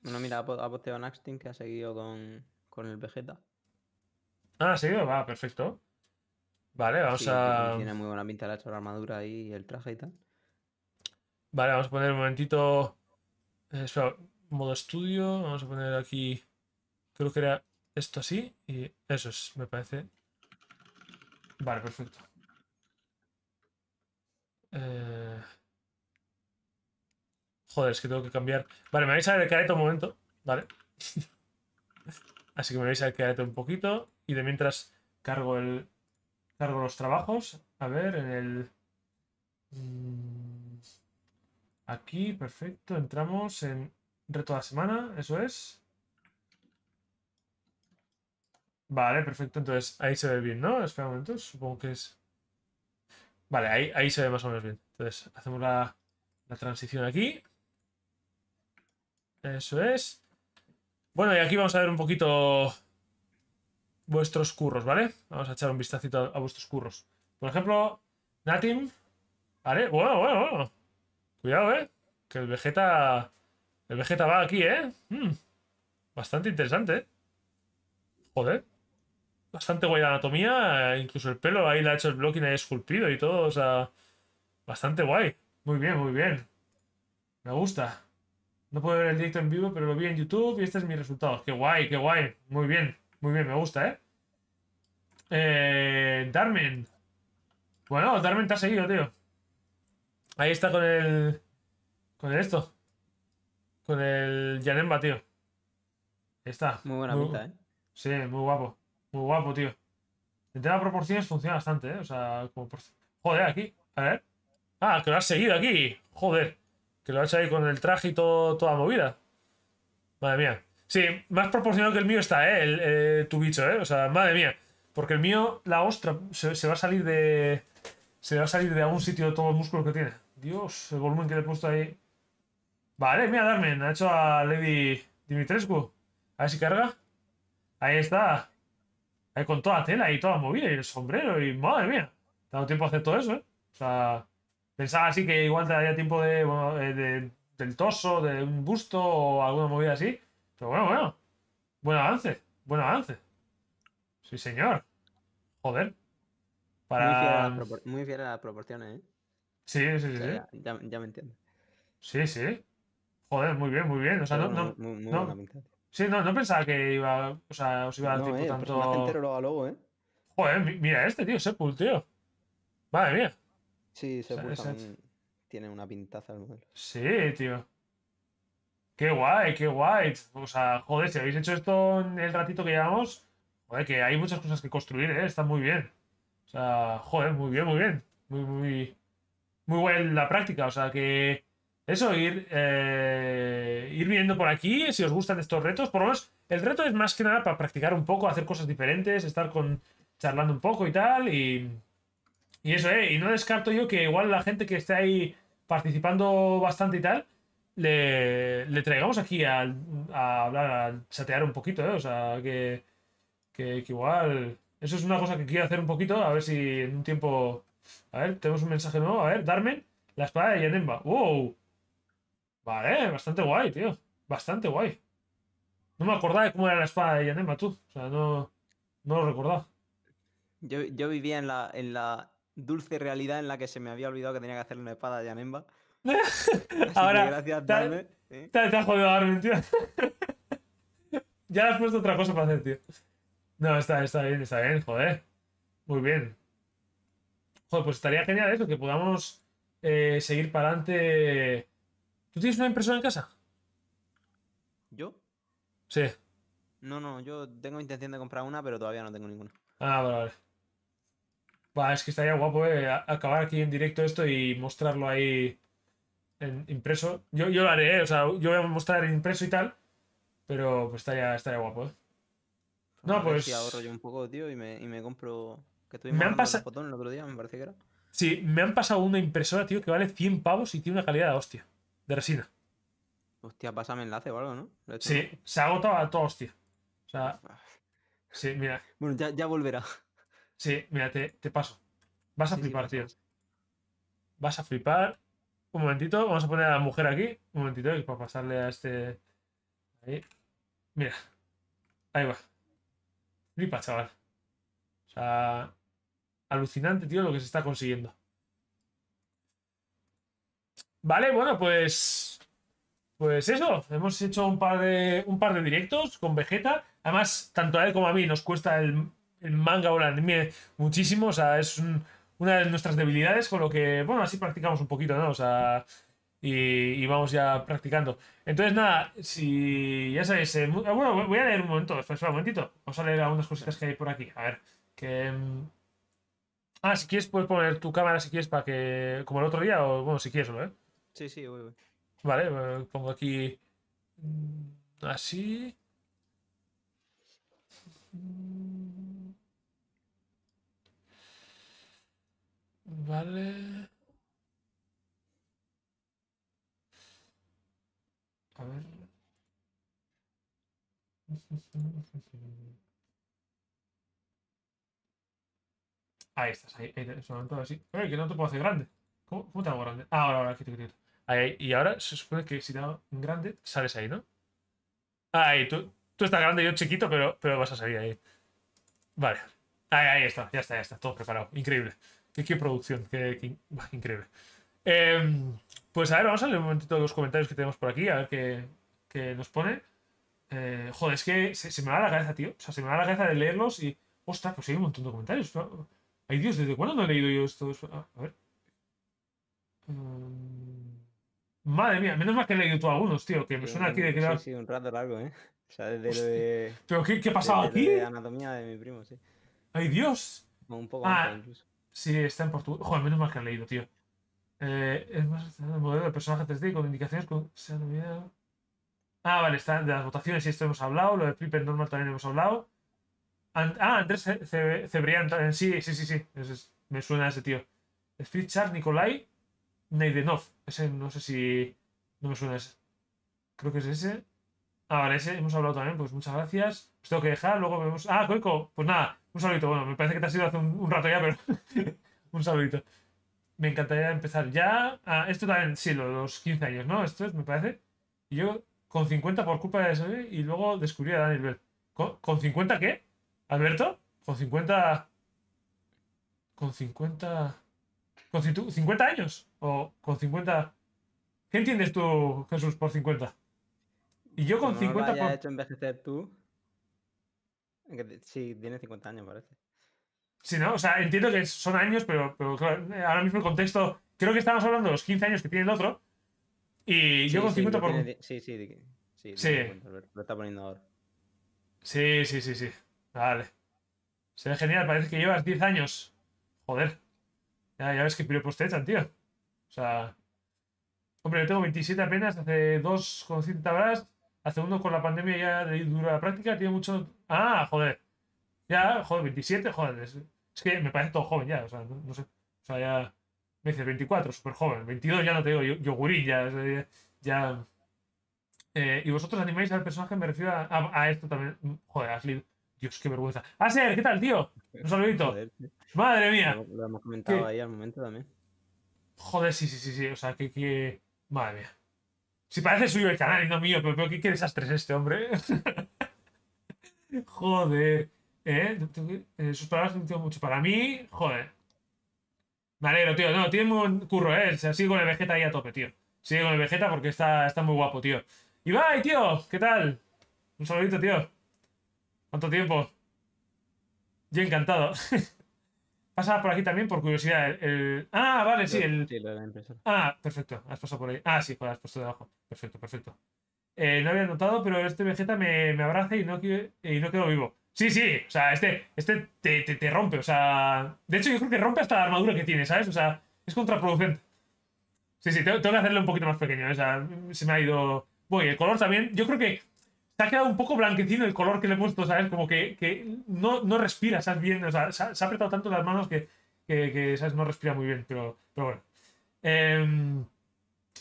Speaker 2: bueno mira, ha posteado Naxtin que ha seguido con, con el Vegeta. Ah, seguido, va, ah, perfecto. Vale, vamos a. Tiene muy buena pinta la armadura y el traje y tal.
Speaker 1: Vale, vamos a poner un momentito. Eh, eso modo estudio. Vamos a poner aquí. Creo que era esto así. Y eso es, me parece. Vale, perfecto. Eh. Joder, es que tengo que cambiar. Vale, me vais a ver el careto un momento. Vale. [laughs] Así que me vais a ver el careto un poquito. Y de mientras cargo el. Cargo los trabajos. A ver, en el. Mm, aquí, perfecto. Entramos en reto de la semana, eso es. Vale, perfecto. Entonces, ahí se ve bien, ¿no? Espera un momento, supongo que es... Vale, ahí, se ve más o menos bien. Entonces, hacemos la, la transición aquí. Eso es. Bueno, y aquí vamos a ver un poquito vuestros curros, ¿vale? Vamos a echar un vistacito a, vuestros curros. Por ejemplo, Natim. Vale, bueno, bueno, bueno. Cuidado, ¿eh? Que el Vegeta... El Vegeta va aquí, ¿eh? Mm. Bastante interesante, ¿eh? Joder. Bastante guay la anatomía. Eh, incluso el pelo ahí le ha hecho el blocking ahí esculpido y todo. O sea, bastante guay. Muy bien, muy bien. Me gusta. No puedo ver el directo en vivo, pero lo vi en YouTube y este es mi resultado. ¡Qué guay, qué guay! Muy bien, muy bien, me gusta, ¿eh? eh Darmen. Bueno, Darmen te ha seguido, tío. Ahí está con el... Con esto. Con el Yanemba, tío. Ahí Está. Muy buena muy, ¿eh? Sí, muy guapo. Muy guapo, tío. El tema de proporciones funciona bastante, ¿eh? O sea, como... Por... Joder, aquí. A ver. Ah, que lo has seguido aquí. Joder. Que lo ha hecho ahí con el traje y todo, toda movida. Madre mía. Sí, más proporcionado que el mío está, ¿eh? El, eh, tu bicho, ¿eh? O sea, madre mía. Porque el mío, la ostra, se, va a salir de. Se va a salir de algún sitio de todo el músculo que tiene. Dios, el volumen que le he puesto ahí. Vale, mira, Darmen, ha hecho a Lady Dimitrescu. A ver si carga. Ahí está. Ahí con toda tela y toda movida y el sombrero y madre mía. Dado tiempo a hacer todo eso, ¿eh? O sea, Pensaba así que igual te daría tiempo de, eh, de, del toso, de un busto o alguna movida así. Pero bueno, bueno. Buen avance, buen avance. Sí, señor. Joder. Para...
Speaker 2: Muy, fiel a las proporciones, ¿eh?
Speaker 1: Sí, sí, sí.
Speaker 2: Ya, me entiendo.
Speaker 1: Sí, sí. Joder, muy bien, muy bien. O sea, no, no, Sí, no, no pensaba que iba, o sea, os iba a dar tiempo eh, tanto.
Speaker 2: Entero ¿eh?
Speaker 1: Joder, mira este, tío, Sepul, tío. Madre mía.
Speaker 2: Sí, se puede mm. tiene una pintaza el modelo.
Speaker 1: Sí, tío. Qué guay, qué guay. O sea, joder, si habéis hecho esto en el ratito que llevamos, joder, que hay muchas cosas que construir, ¿eh? Está muy bien. O sea, joder, muy bien, muy bien. Muy, muy, muy buena la práctica. O sea, que eso, ir, eh, ir viendo por aquí, si os gustan estos retos. Por lo menos, el reto es más que nada para practicar un poco, hacer cosas diferentes, estar con charlando un poco y tal. Y y eso, ¿eh? Y no descarto yo que igual la gente que está ahí participando bastante y tal, le, le traigamos aquí a, hablar, a chatear un poquito, ¿eh? O sea, que, que, igual... Eso es una cosa que quiero hacer un poquito, a ver si en un tiempo... A ver, tenemos un mensaje nuevo, a ver, Darmen, la espada de Yanemba. ¡Wow! Vale, bastante guay, tío. Bastante guay. No me acordaba de cómo era la espada de Yanemba, tú. O sea, no, no lo recordaba.
Speaker 2: Yo, vivía en la, dulce realidad en la que se me había olvidado que tenía que hacerle una espada a Yanemba.
Speaker 1: [laughs] Ahora, gracias, te, te, has jodido Armin, tío. [laughs] ya has puesto otra cosa para hacer, tío. No, está, está bien, está bien, joder. Muy bien. Joder, pues estaría genial eso, que podamos eh, seguir para adelante. ¿Tú tienes una impresora en casa?
Speaker 2: ¿Yo? Sí. No, no, yo tengo intención de comprar una, pero todavía no tengo ninguna.
Speaker 1: Ah, vale, vale es que estaría guapo eh, acabar aquí en directo esto y mostrarlo ahí en impreso. Yo, yo lo haré, eh, o sea, yo voy a mostrar impreso y tal, pero pues estaría, estaría guapo. Eh. No, pues. ahorro
Speaker 2: yo un poco, tío, y me, y me compro. Que me han pasado. Fotón el otro día, me parece que era.
Speaker 1: Sí, me han pasado una impresora, tío, que vale 100 pavos y tiene una calidad de hostia. De resina.
Speaker 2: Hostia, pásame enlace o algo, ¿no? Sí, se ha agotado a
Speaker 1: toda hostia. O sea. sí, mira. Bueno, ya volverá. Sí, mira, te, te paso. Vas a flipar, tío. Vas a flipar. Un momentito, vamos a poner a la mujer aquí. Un momentito, para pasarle a este. Ahí. Mira. Ahí va. Flipa, chaval. O sea. Alucinante, tío, lo que se está consiguiendo. Vale, bueno, pues. Pues eso, hemos hecho un par de, un par de directos con Vegeta. Además, tanto a él como a mí nos cuesta el el manga o la anime muchísimo, o sea, es una de nuestras debilidades, con lo que, bueno, así practicamos un poquito, ¿no? O sea, y, vamos ya practicando. Entonces, nada, si ya sabéis, eh, bueno, voy a leer un momento, espera un momentito, vamos a leer algunas cositas que hay por aquí, a ver, que... Mm, ah, si quieres puedes poner tu cámara si quieres para que. como el otro día, o bueno, si quieres ¿no?
Speaker 2: Sí, sí, voy, voy.
Speaker 1: Vale, eh, pongo aquí. Mm, así.
Speaker 3: Vale. A ver.
Speaker 1: Ahí estás, ahí, ahí todo así. Oye, que no te puedo hacer grande. ¿Cómo, cómo te hago grande? Ah, ahora, ahora, aquí, te quiero Ahí, ahí. Y ahora se supone que si te hago grande, sales ahí, ¿no? Ahí, tú, tú estás grande, yo chiquito, pero, pero vas a salir ahí. Vale. Ahí, ahí está, ya está, ya está, todo preparado. Increíble qué producción, qué, increíble. Em, pues a ver, vamos a leer un momentito los comentarios que tenemos por aquí, a ver qué, qué nos pone. Eh, joder, es que se, me va la cabeza, tío. O sea, se me va la cabeza de leerlos y. Ostras, pues hay un montón de comentarios. Ay Dios, ¿desde cuándo no he leído yo estos? Ah, a ver. Em, madre mía, menos mal que he leído tú algunos, tío, que me suena aquí de que Sí,
Speaker 2: un rato largo, ¿eh? O sea, desde lo de... ¿Pero qué, ha pasado aquí? De anatomía de mi primo, sí.
Speaker 1: ¡Ay, Dios!
Speaker 2: Un poco ah, incluso.
Speaker 1: Sí, está en portugués. Joder, menos mal que han leído, tío. Eh, es más el modelo de personaje 3D con indicaciones con... Se han olvidado. Ah, vale, está de las votaciones y esto hemos hablado. Lo de Piper Normal también hemos hablado. ah, Andrés Cebrián también. Sí, sí, sí, sí. me suena a ese tío. Speed Chart, Nikolai Neidenov. Ese no sé si... No me suena a ese. Creo que es ese. Ah, vale, ese hemos hablado también, pues muchas gracias. Os tengo que dejar, luego vemos. Ah, coico pues nada, un saludito. Bueno, me parece que te has ido hace un, rato ya, pero [laughs] un saludito. Me encantaría empezar ya. Ah, esto también, sí, los 15 años, ¿no? Esto me parece. yo con 50 por culpa de eso, y luego descubrí a Daniel Bell. ¿Con, ¿Con 50 qué? ¿Alberto? Con 50. Con 50. Con 50 años. O con 50. ¿Qué entiendes tú, Jesús, por 50? Y yo con no 50 por... hecho
Speaker 2: envejecer tú. Sí, tiene 50 años, parece. Sí, ¿no? O sea,
Speaker 1: entiendo que son años, pero, ahora mismo el contexto. Creo que estamos hablando de los 15 años que tiene el otro. Y yo con 50 por.
Speaker 2: sí, sí, sí. Sí. lo está poniendo ahora.
Speaker 1: Sí, sí, sí, sí. Vale. Se ve genial, parece que llevas 10 años. Joder. Ya, ya ves qué piropos te echan, tío. O sea. Hombre, yo tengo 27 apenas, hace 2,5 horas. Hace con la pandemia ya de dura la práctica, tiene mucho. Ah, joder. Ya, joder, 27, joder. Es, que me parece todo joven ya, o sea, no, sé. O sea, ya. Me dices 24, súper joven. 22 ya no te digo, yogurí, ya. ya. Eh, y vosotros animáis al personaje, me refiero a, a, esto también. Joder, Ashley. Dios, qué vergüenza. Aser, ah, ¿qué tal, tío? Un [laughs] saludito.
Speaker 2: Madre mía. Lo, hemos comentado ahí al momento también.
Speaker 1: Joder, sí, sí, sí, sí. O sea, que... Madre mía. Si parece suyo el canal y no mío, pero, pero ¿qué, quieres esas tres este hombre? [laughs] joder. ¿eh? ¿Eh? Sus palabras no tienen mucho para mí. Joder. vale tío. No, tiene un curro, ¿eh? O sea, con el Vegeta ahí a tope, tío. Sigue con el Vegeta porque está, está muy guapo, tío. Y bye, tío. ¿Qué tal? Un saludito, tío. ¿Cuánto tiempo? Yo encantado. [laughs] Pasa por aquí también, por curiosidad. El, Ah, vale, sí. El... Ah, perfecto. Has pasado por ahí. Ah, sí, has puesto debajo. Perfecto, perfecto. Eh, no había notado, pero este Vegeta me, me abraza y no, y no quedo vivo. Sí, sí, o sea, este, este te, rompe, o sea. De hecho, yo creo que rompe hasta la armadura que tiene, ¿sabes? O sea, es contraproducente. Sí, sí, tengo que hacerle un poquito más pequeño, ¿eh? o sea, se me ha ido. Voy, el color también. Yo creo que se ha quedado un poco blanquecino el color que le he puesto, ¿sabes? Como que, no, no respira, ¿sabes? Bien, o sea, se ha, apretado tanto las manos que, que, No respira muy bien, pero, bueno.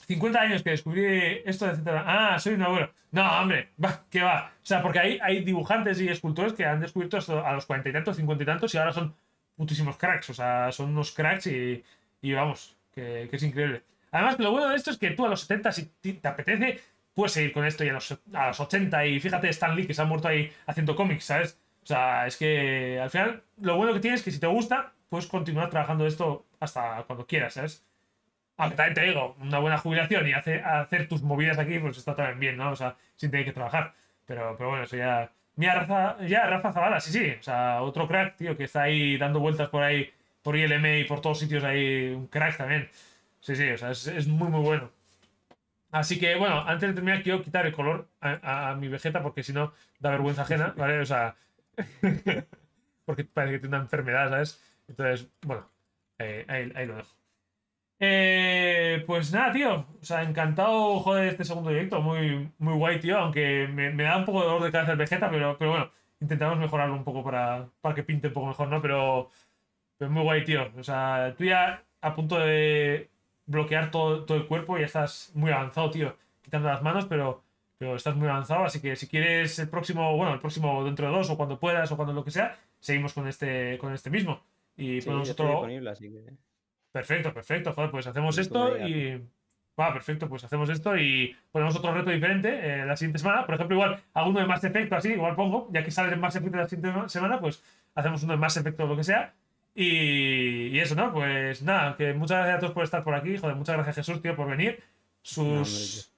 Speaker 1: 50 em, años que descubrí esto de Ah, soy un abuelo. No, hombre, va, que va. O sea, porque hay, hay dibujantes y escultores que han descubierto esto a los cuarenta y tantos, cincuenta y tantos, y ahora son putísimos cracks. O sea, son unos cracks y, vamos, que, que, es increíble. Además, lo bueno de esto es que tú a los 70, si te apetece, puedes seguir con esto y a los, a los 80 y fíjate Stan Lee que se ha muerto ahí haciendo cómics, ¿sabes? O sea, es que al final lo bueno que tienes es que si te gusta, puedes continuar trabajando esto hasta cuando quieras, ¿sabes? Aunque también te digo, una buena jubilación y hacer, hacer tus movidas aquí, pues está también bien, ¿no? O sea, sin tener que trabajar. Pero, pero bueno, eso ya... Mira, Rafa, ya Rafa Zavala, sí, sí. O sea, otro crack, tío, que está ahí dando vueltas por ahí, por ILM y por todos sitios ahí. Un crack también. Sí, sí, o sea, es muy, muy bueno. Así que bueno, antes de terminar quiero quitar el color a, mi vegeta porque si no da vergüenza ajena, [laughs] ¿vale? O sea, [laughs] porque parece que tiene una enfermedad, ¿sabes? Entonces, bueno, eh, ahí, lo dejo. Eh, pues nada, tío. O sea, encantado, joder, este segundo directo. Muy, muy guay, tío. Aunque me, da un poco de dolor de cabeza el Vegeta, pero, pero bueno, intentamos mejorarlo un poco para, para que pinte un poco mejor, ¿no? Pero, pero muy guay, tío. O sea, tú ya a punto de bloquear todo, el cuerpo y ya estás muy avanzado, tío. Quitando las manos, pero, pero estás muy avanzado. Así que si quieres el próximo, bueno, el próximo dentro de dos o cuando puedas o cuando lo que sea, seguimos con este, con este mismo. Y ponemos otro. Perfecto, perfecto. pues hacemos esto y. Va, perfecto, pues hacemos esto y ponemos otro reto diferente eh, la siguiente semana. Por ejemplo, igual alguno de más efecto, así, igual pongo, ya que sale más efecto la siguiente semana, pues hacemos uno de más efecto lo que sea y, eso, ¿no? Pues nada, que muchas gracias a todos por estar por aquí, joder, muchas gracias Jesús, tío, por venir.
Speaker 2: Sus.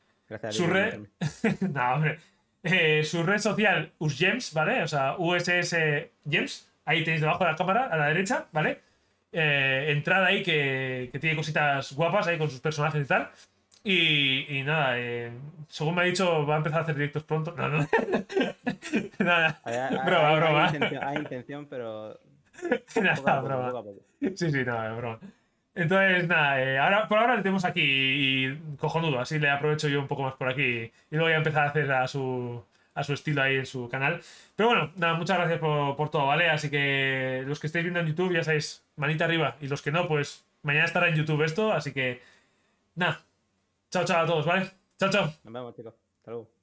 Speaker 2: su red.
Speaker 1: [laughs] hombre. Eh, su red social, USGEMS, ¿vale? O sea, USS Gems. Ahí tenéis debajo de la cámara, a la derecha, ¿vale? Eh, entrada ahí que, tiene cositas guapas ahí con sus personajes y tal. Y, nada, eh, según me ha dicho, va a empezar a hacer directos pronto. No, no. [laughs] Nada. Hay, broma,
Speaker 2: hay intención, pero [laughs]
Speaker 1: Sí, sí, Entonces, nada, eh, ahora, por ahora le tenemos aquí y cojonudo, así le aprovecho yo un poco más por aquí y luego voy a empezar a hacer a su, a su estilo ahí en su canal. Pero bueno, nada, muchas gracias por, por todo, ¿vale? Así que los que estéis viendo en YouTube, ya sabéis, manita arriba y los que no, pues mañana estará en YouTube esto, así que nada, chao, chao a todos, ¿vale? Chao, chao.
Speaker 2: Nos vemos, chicos. Hasta luego.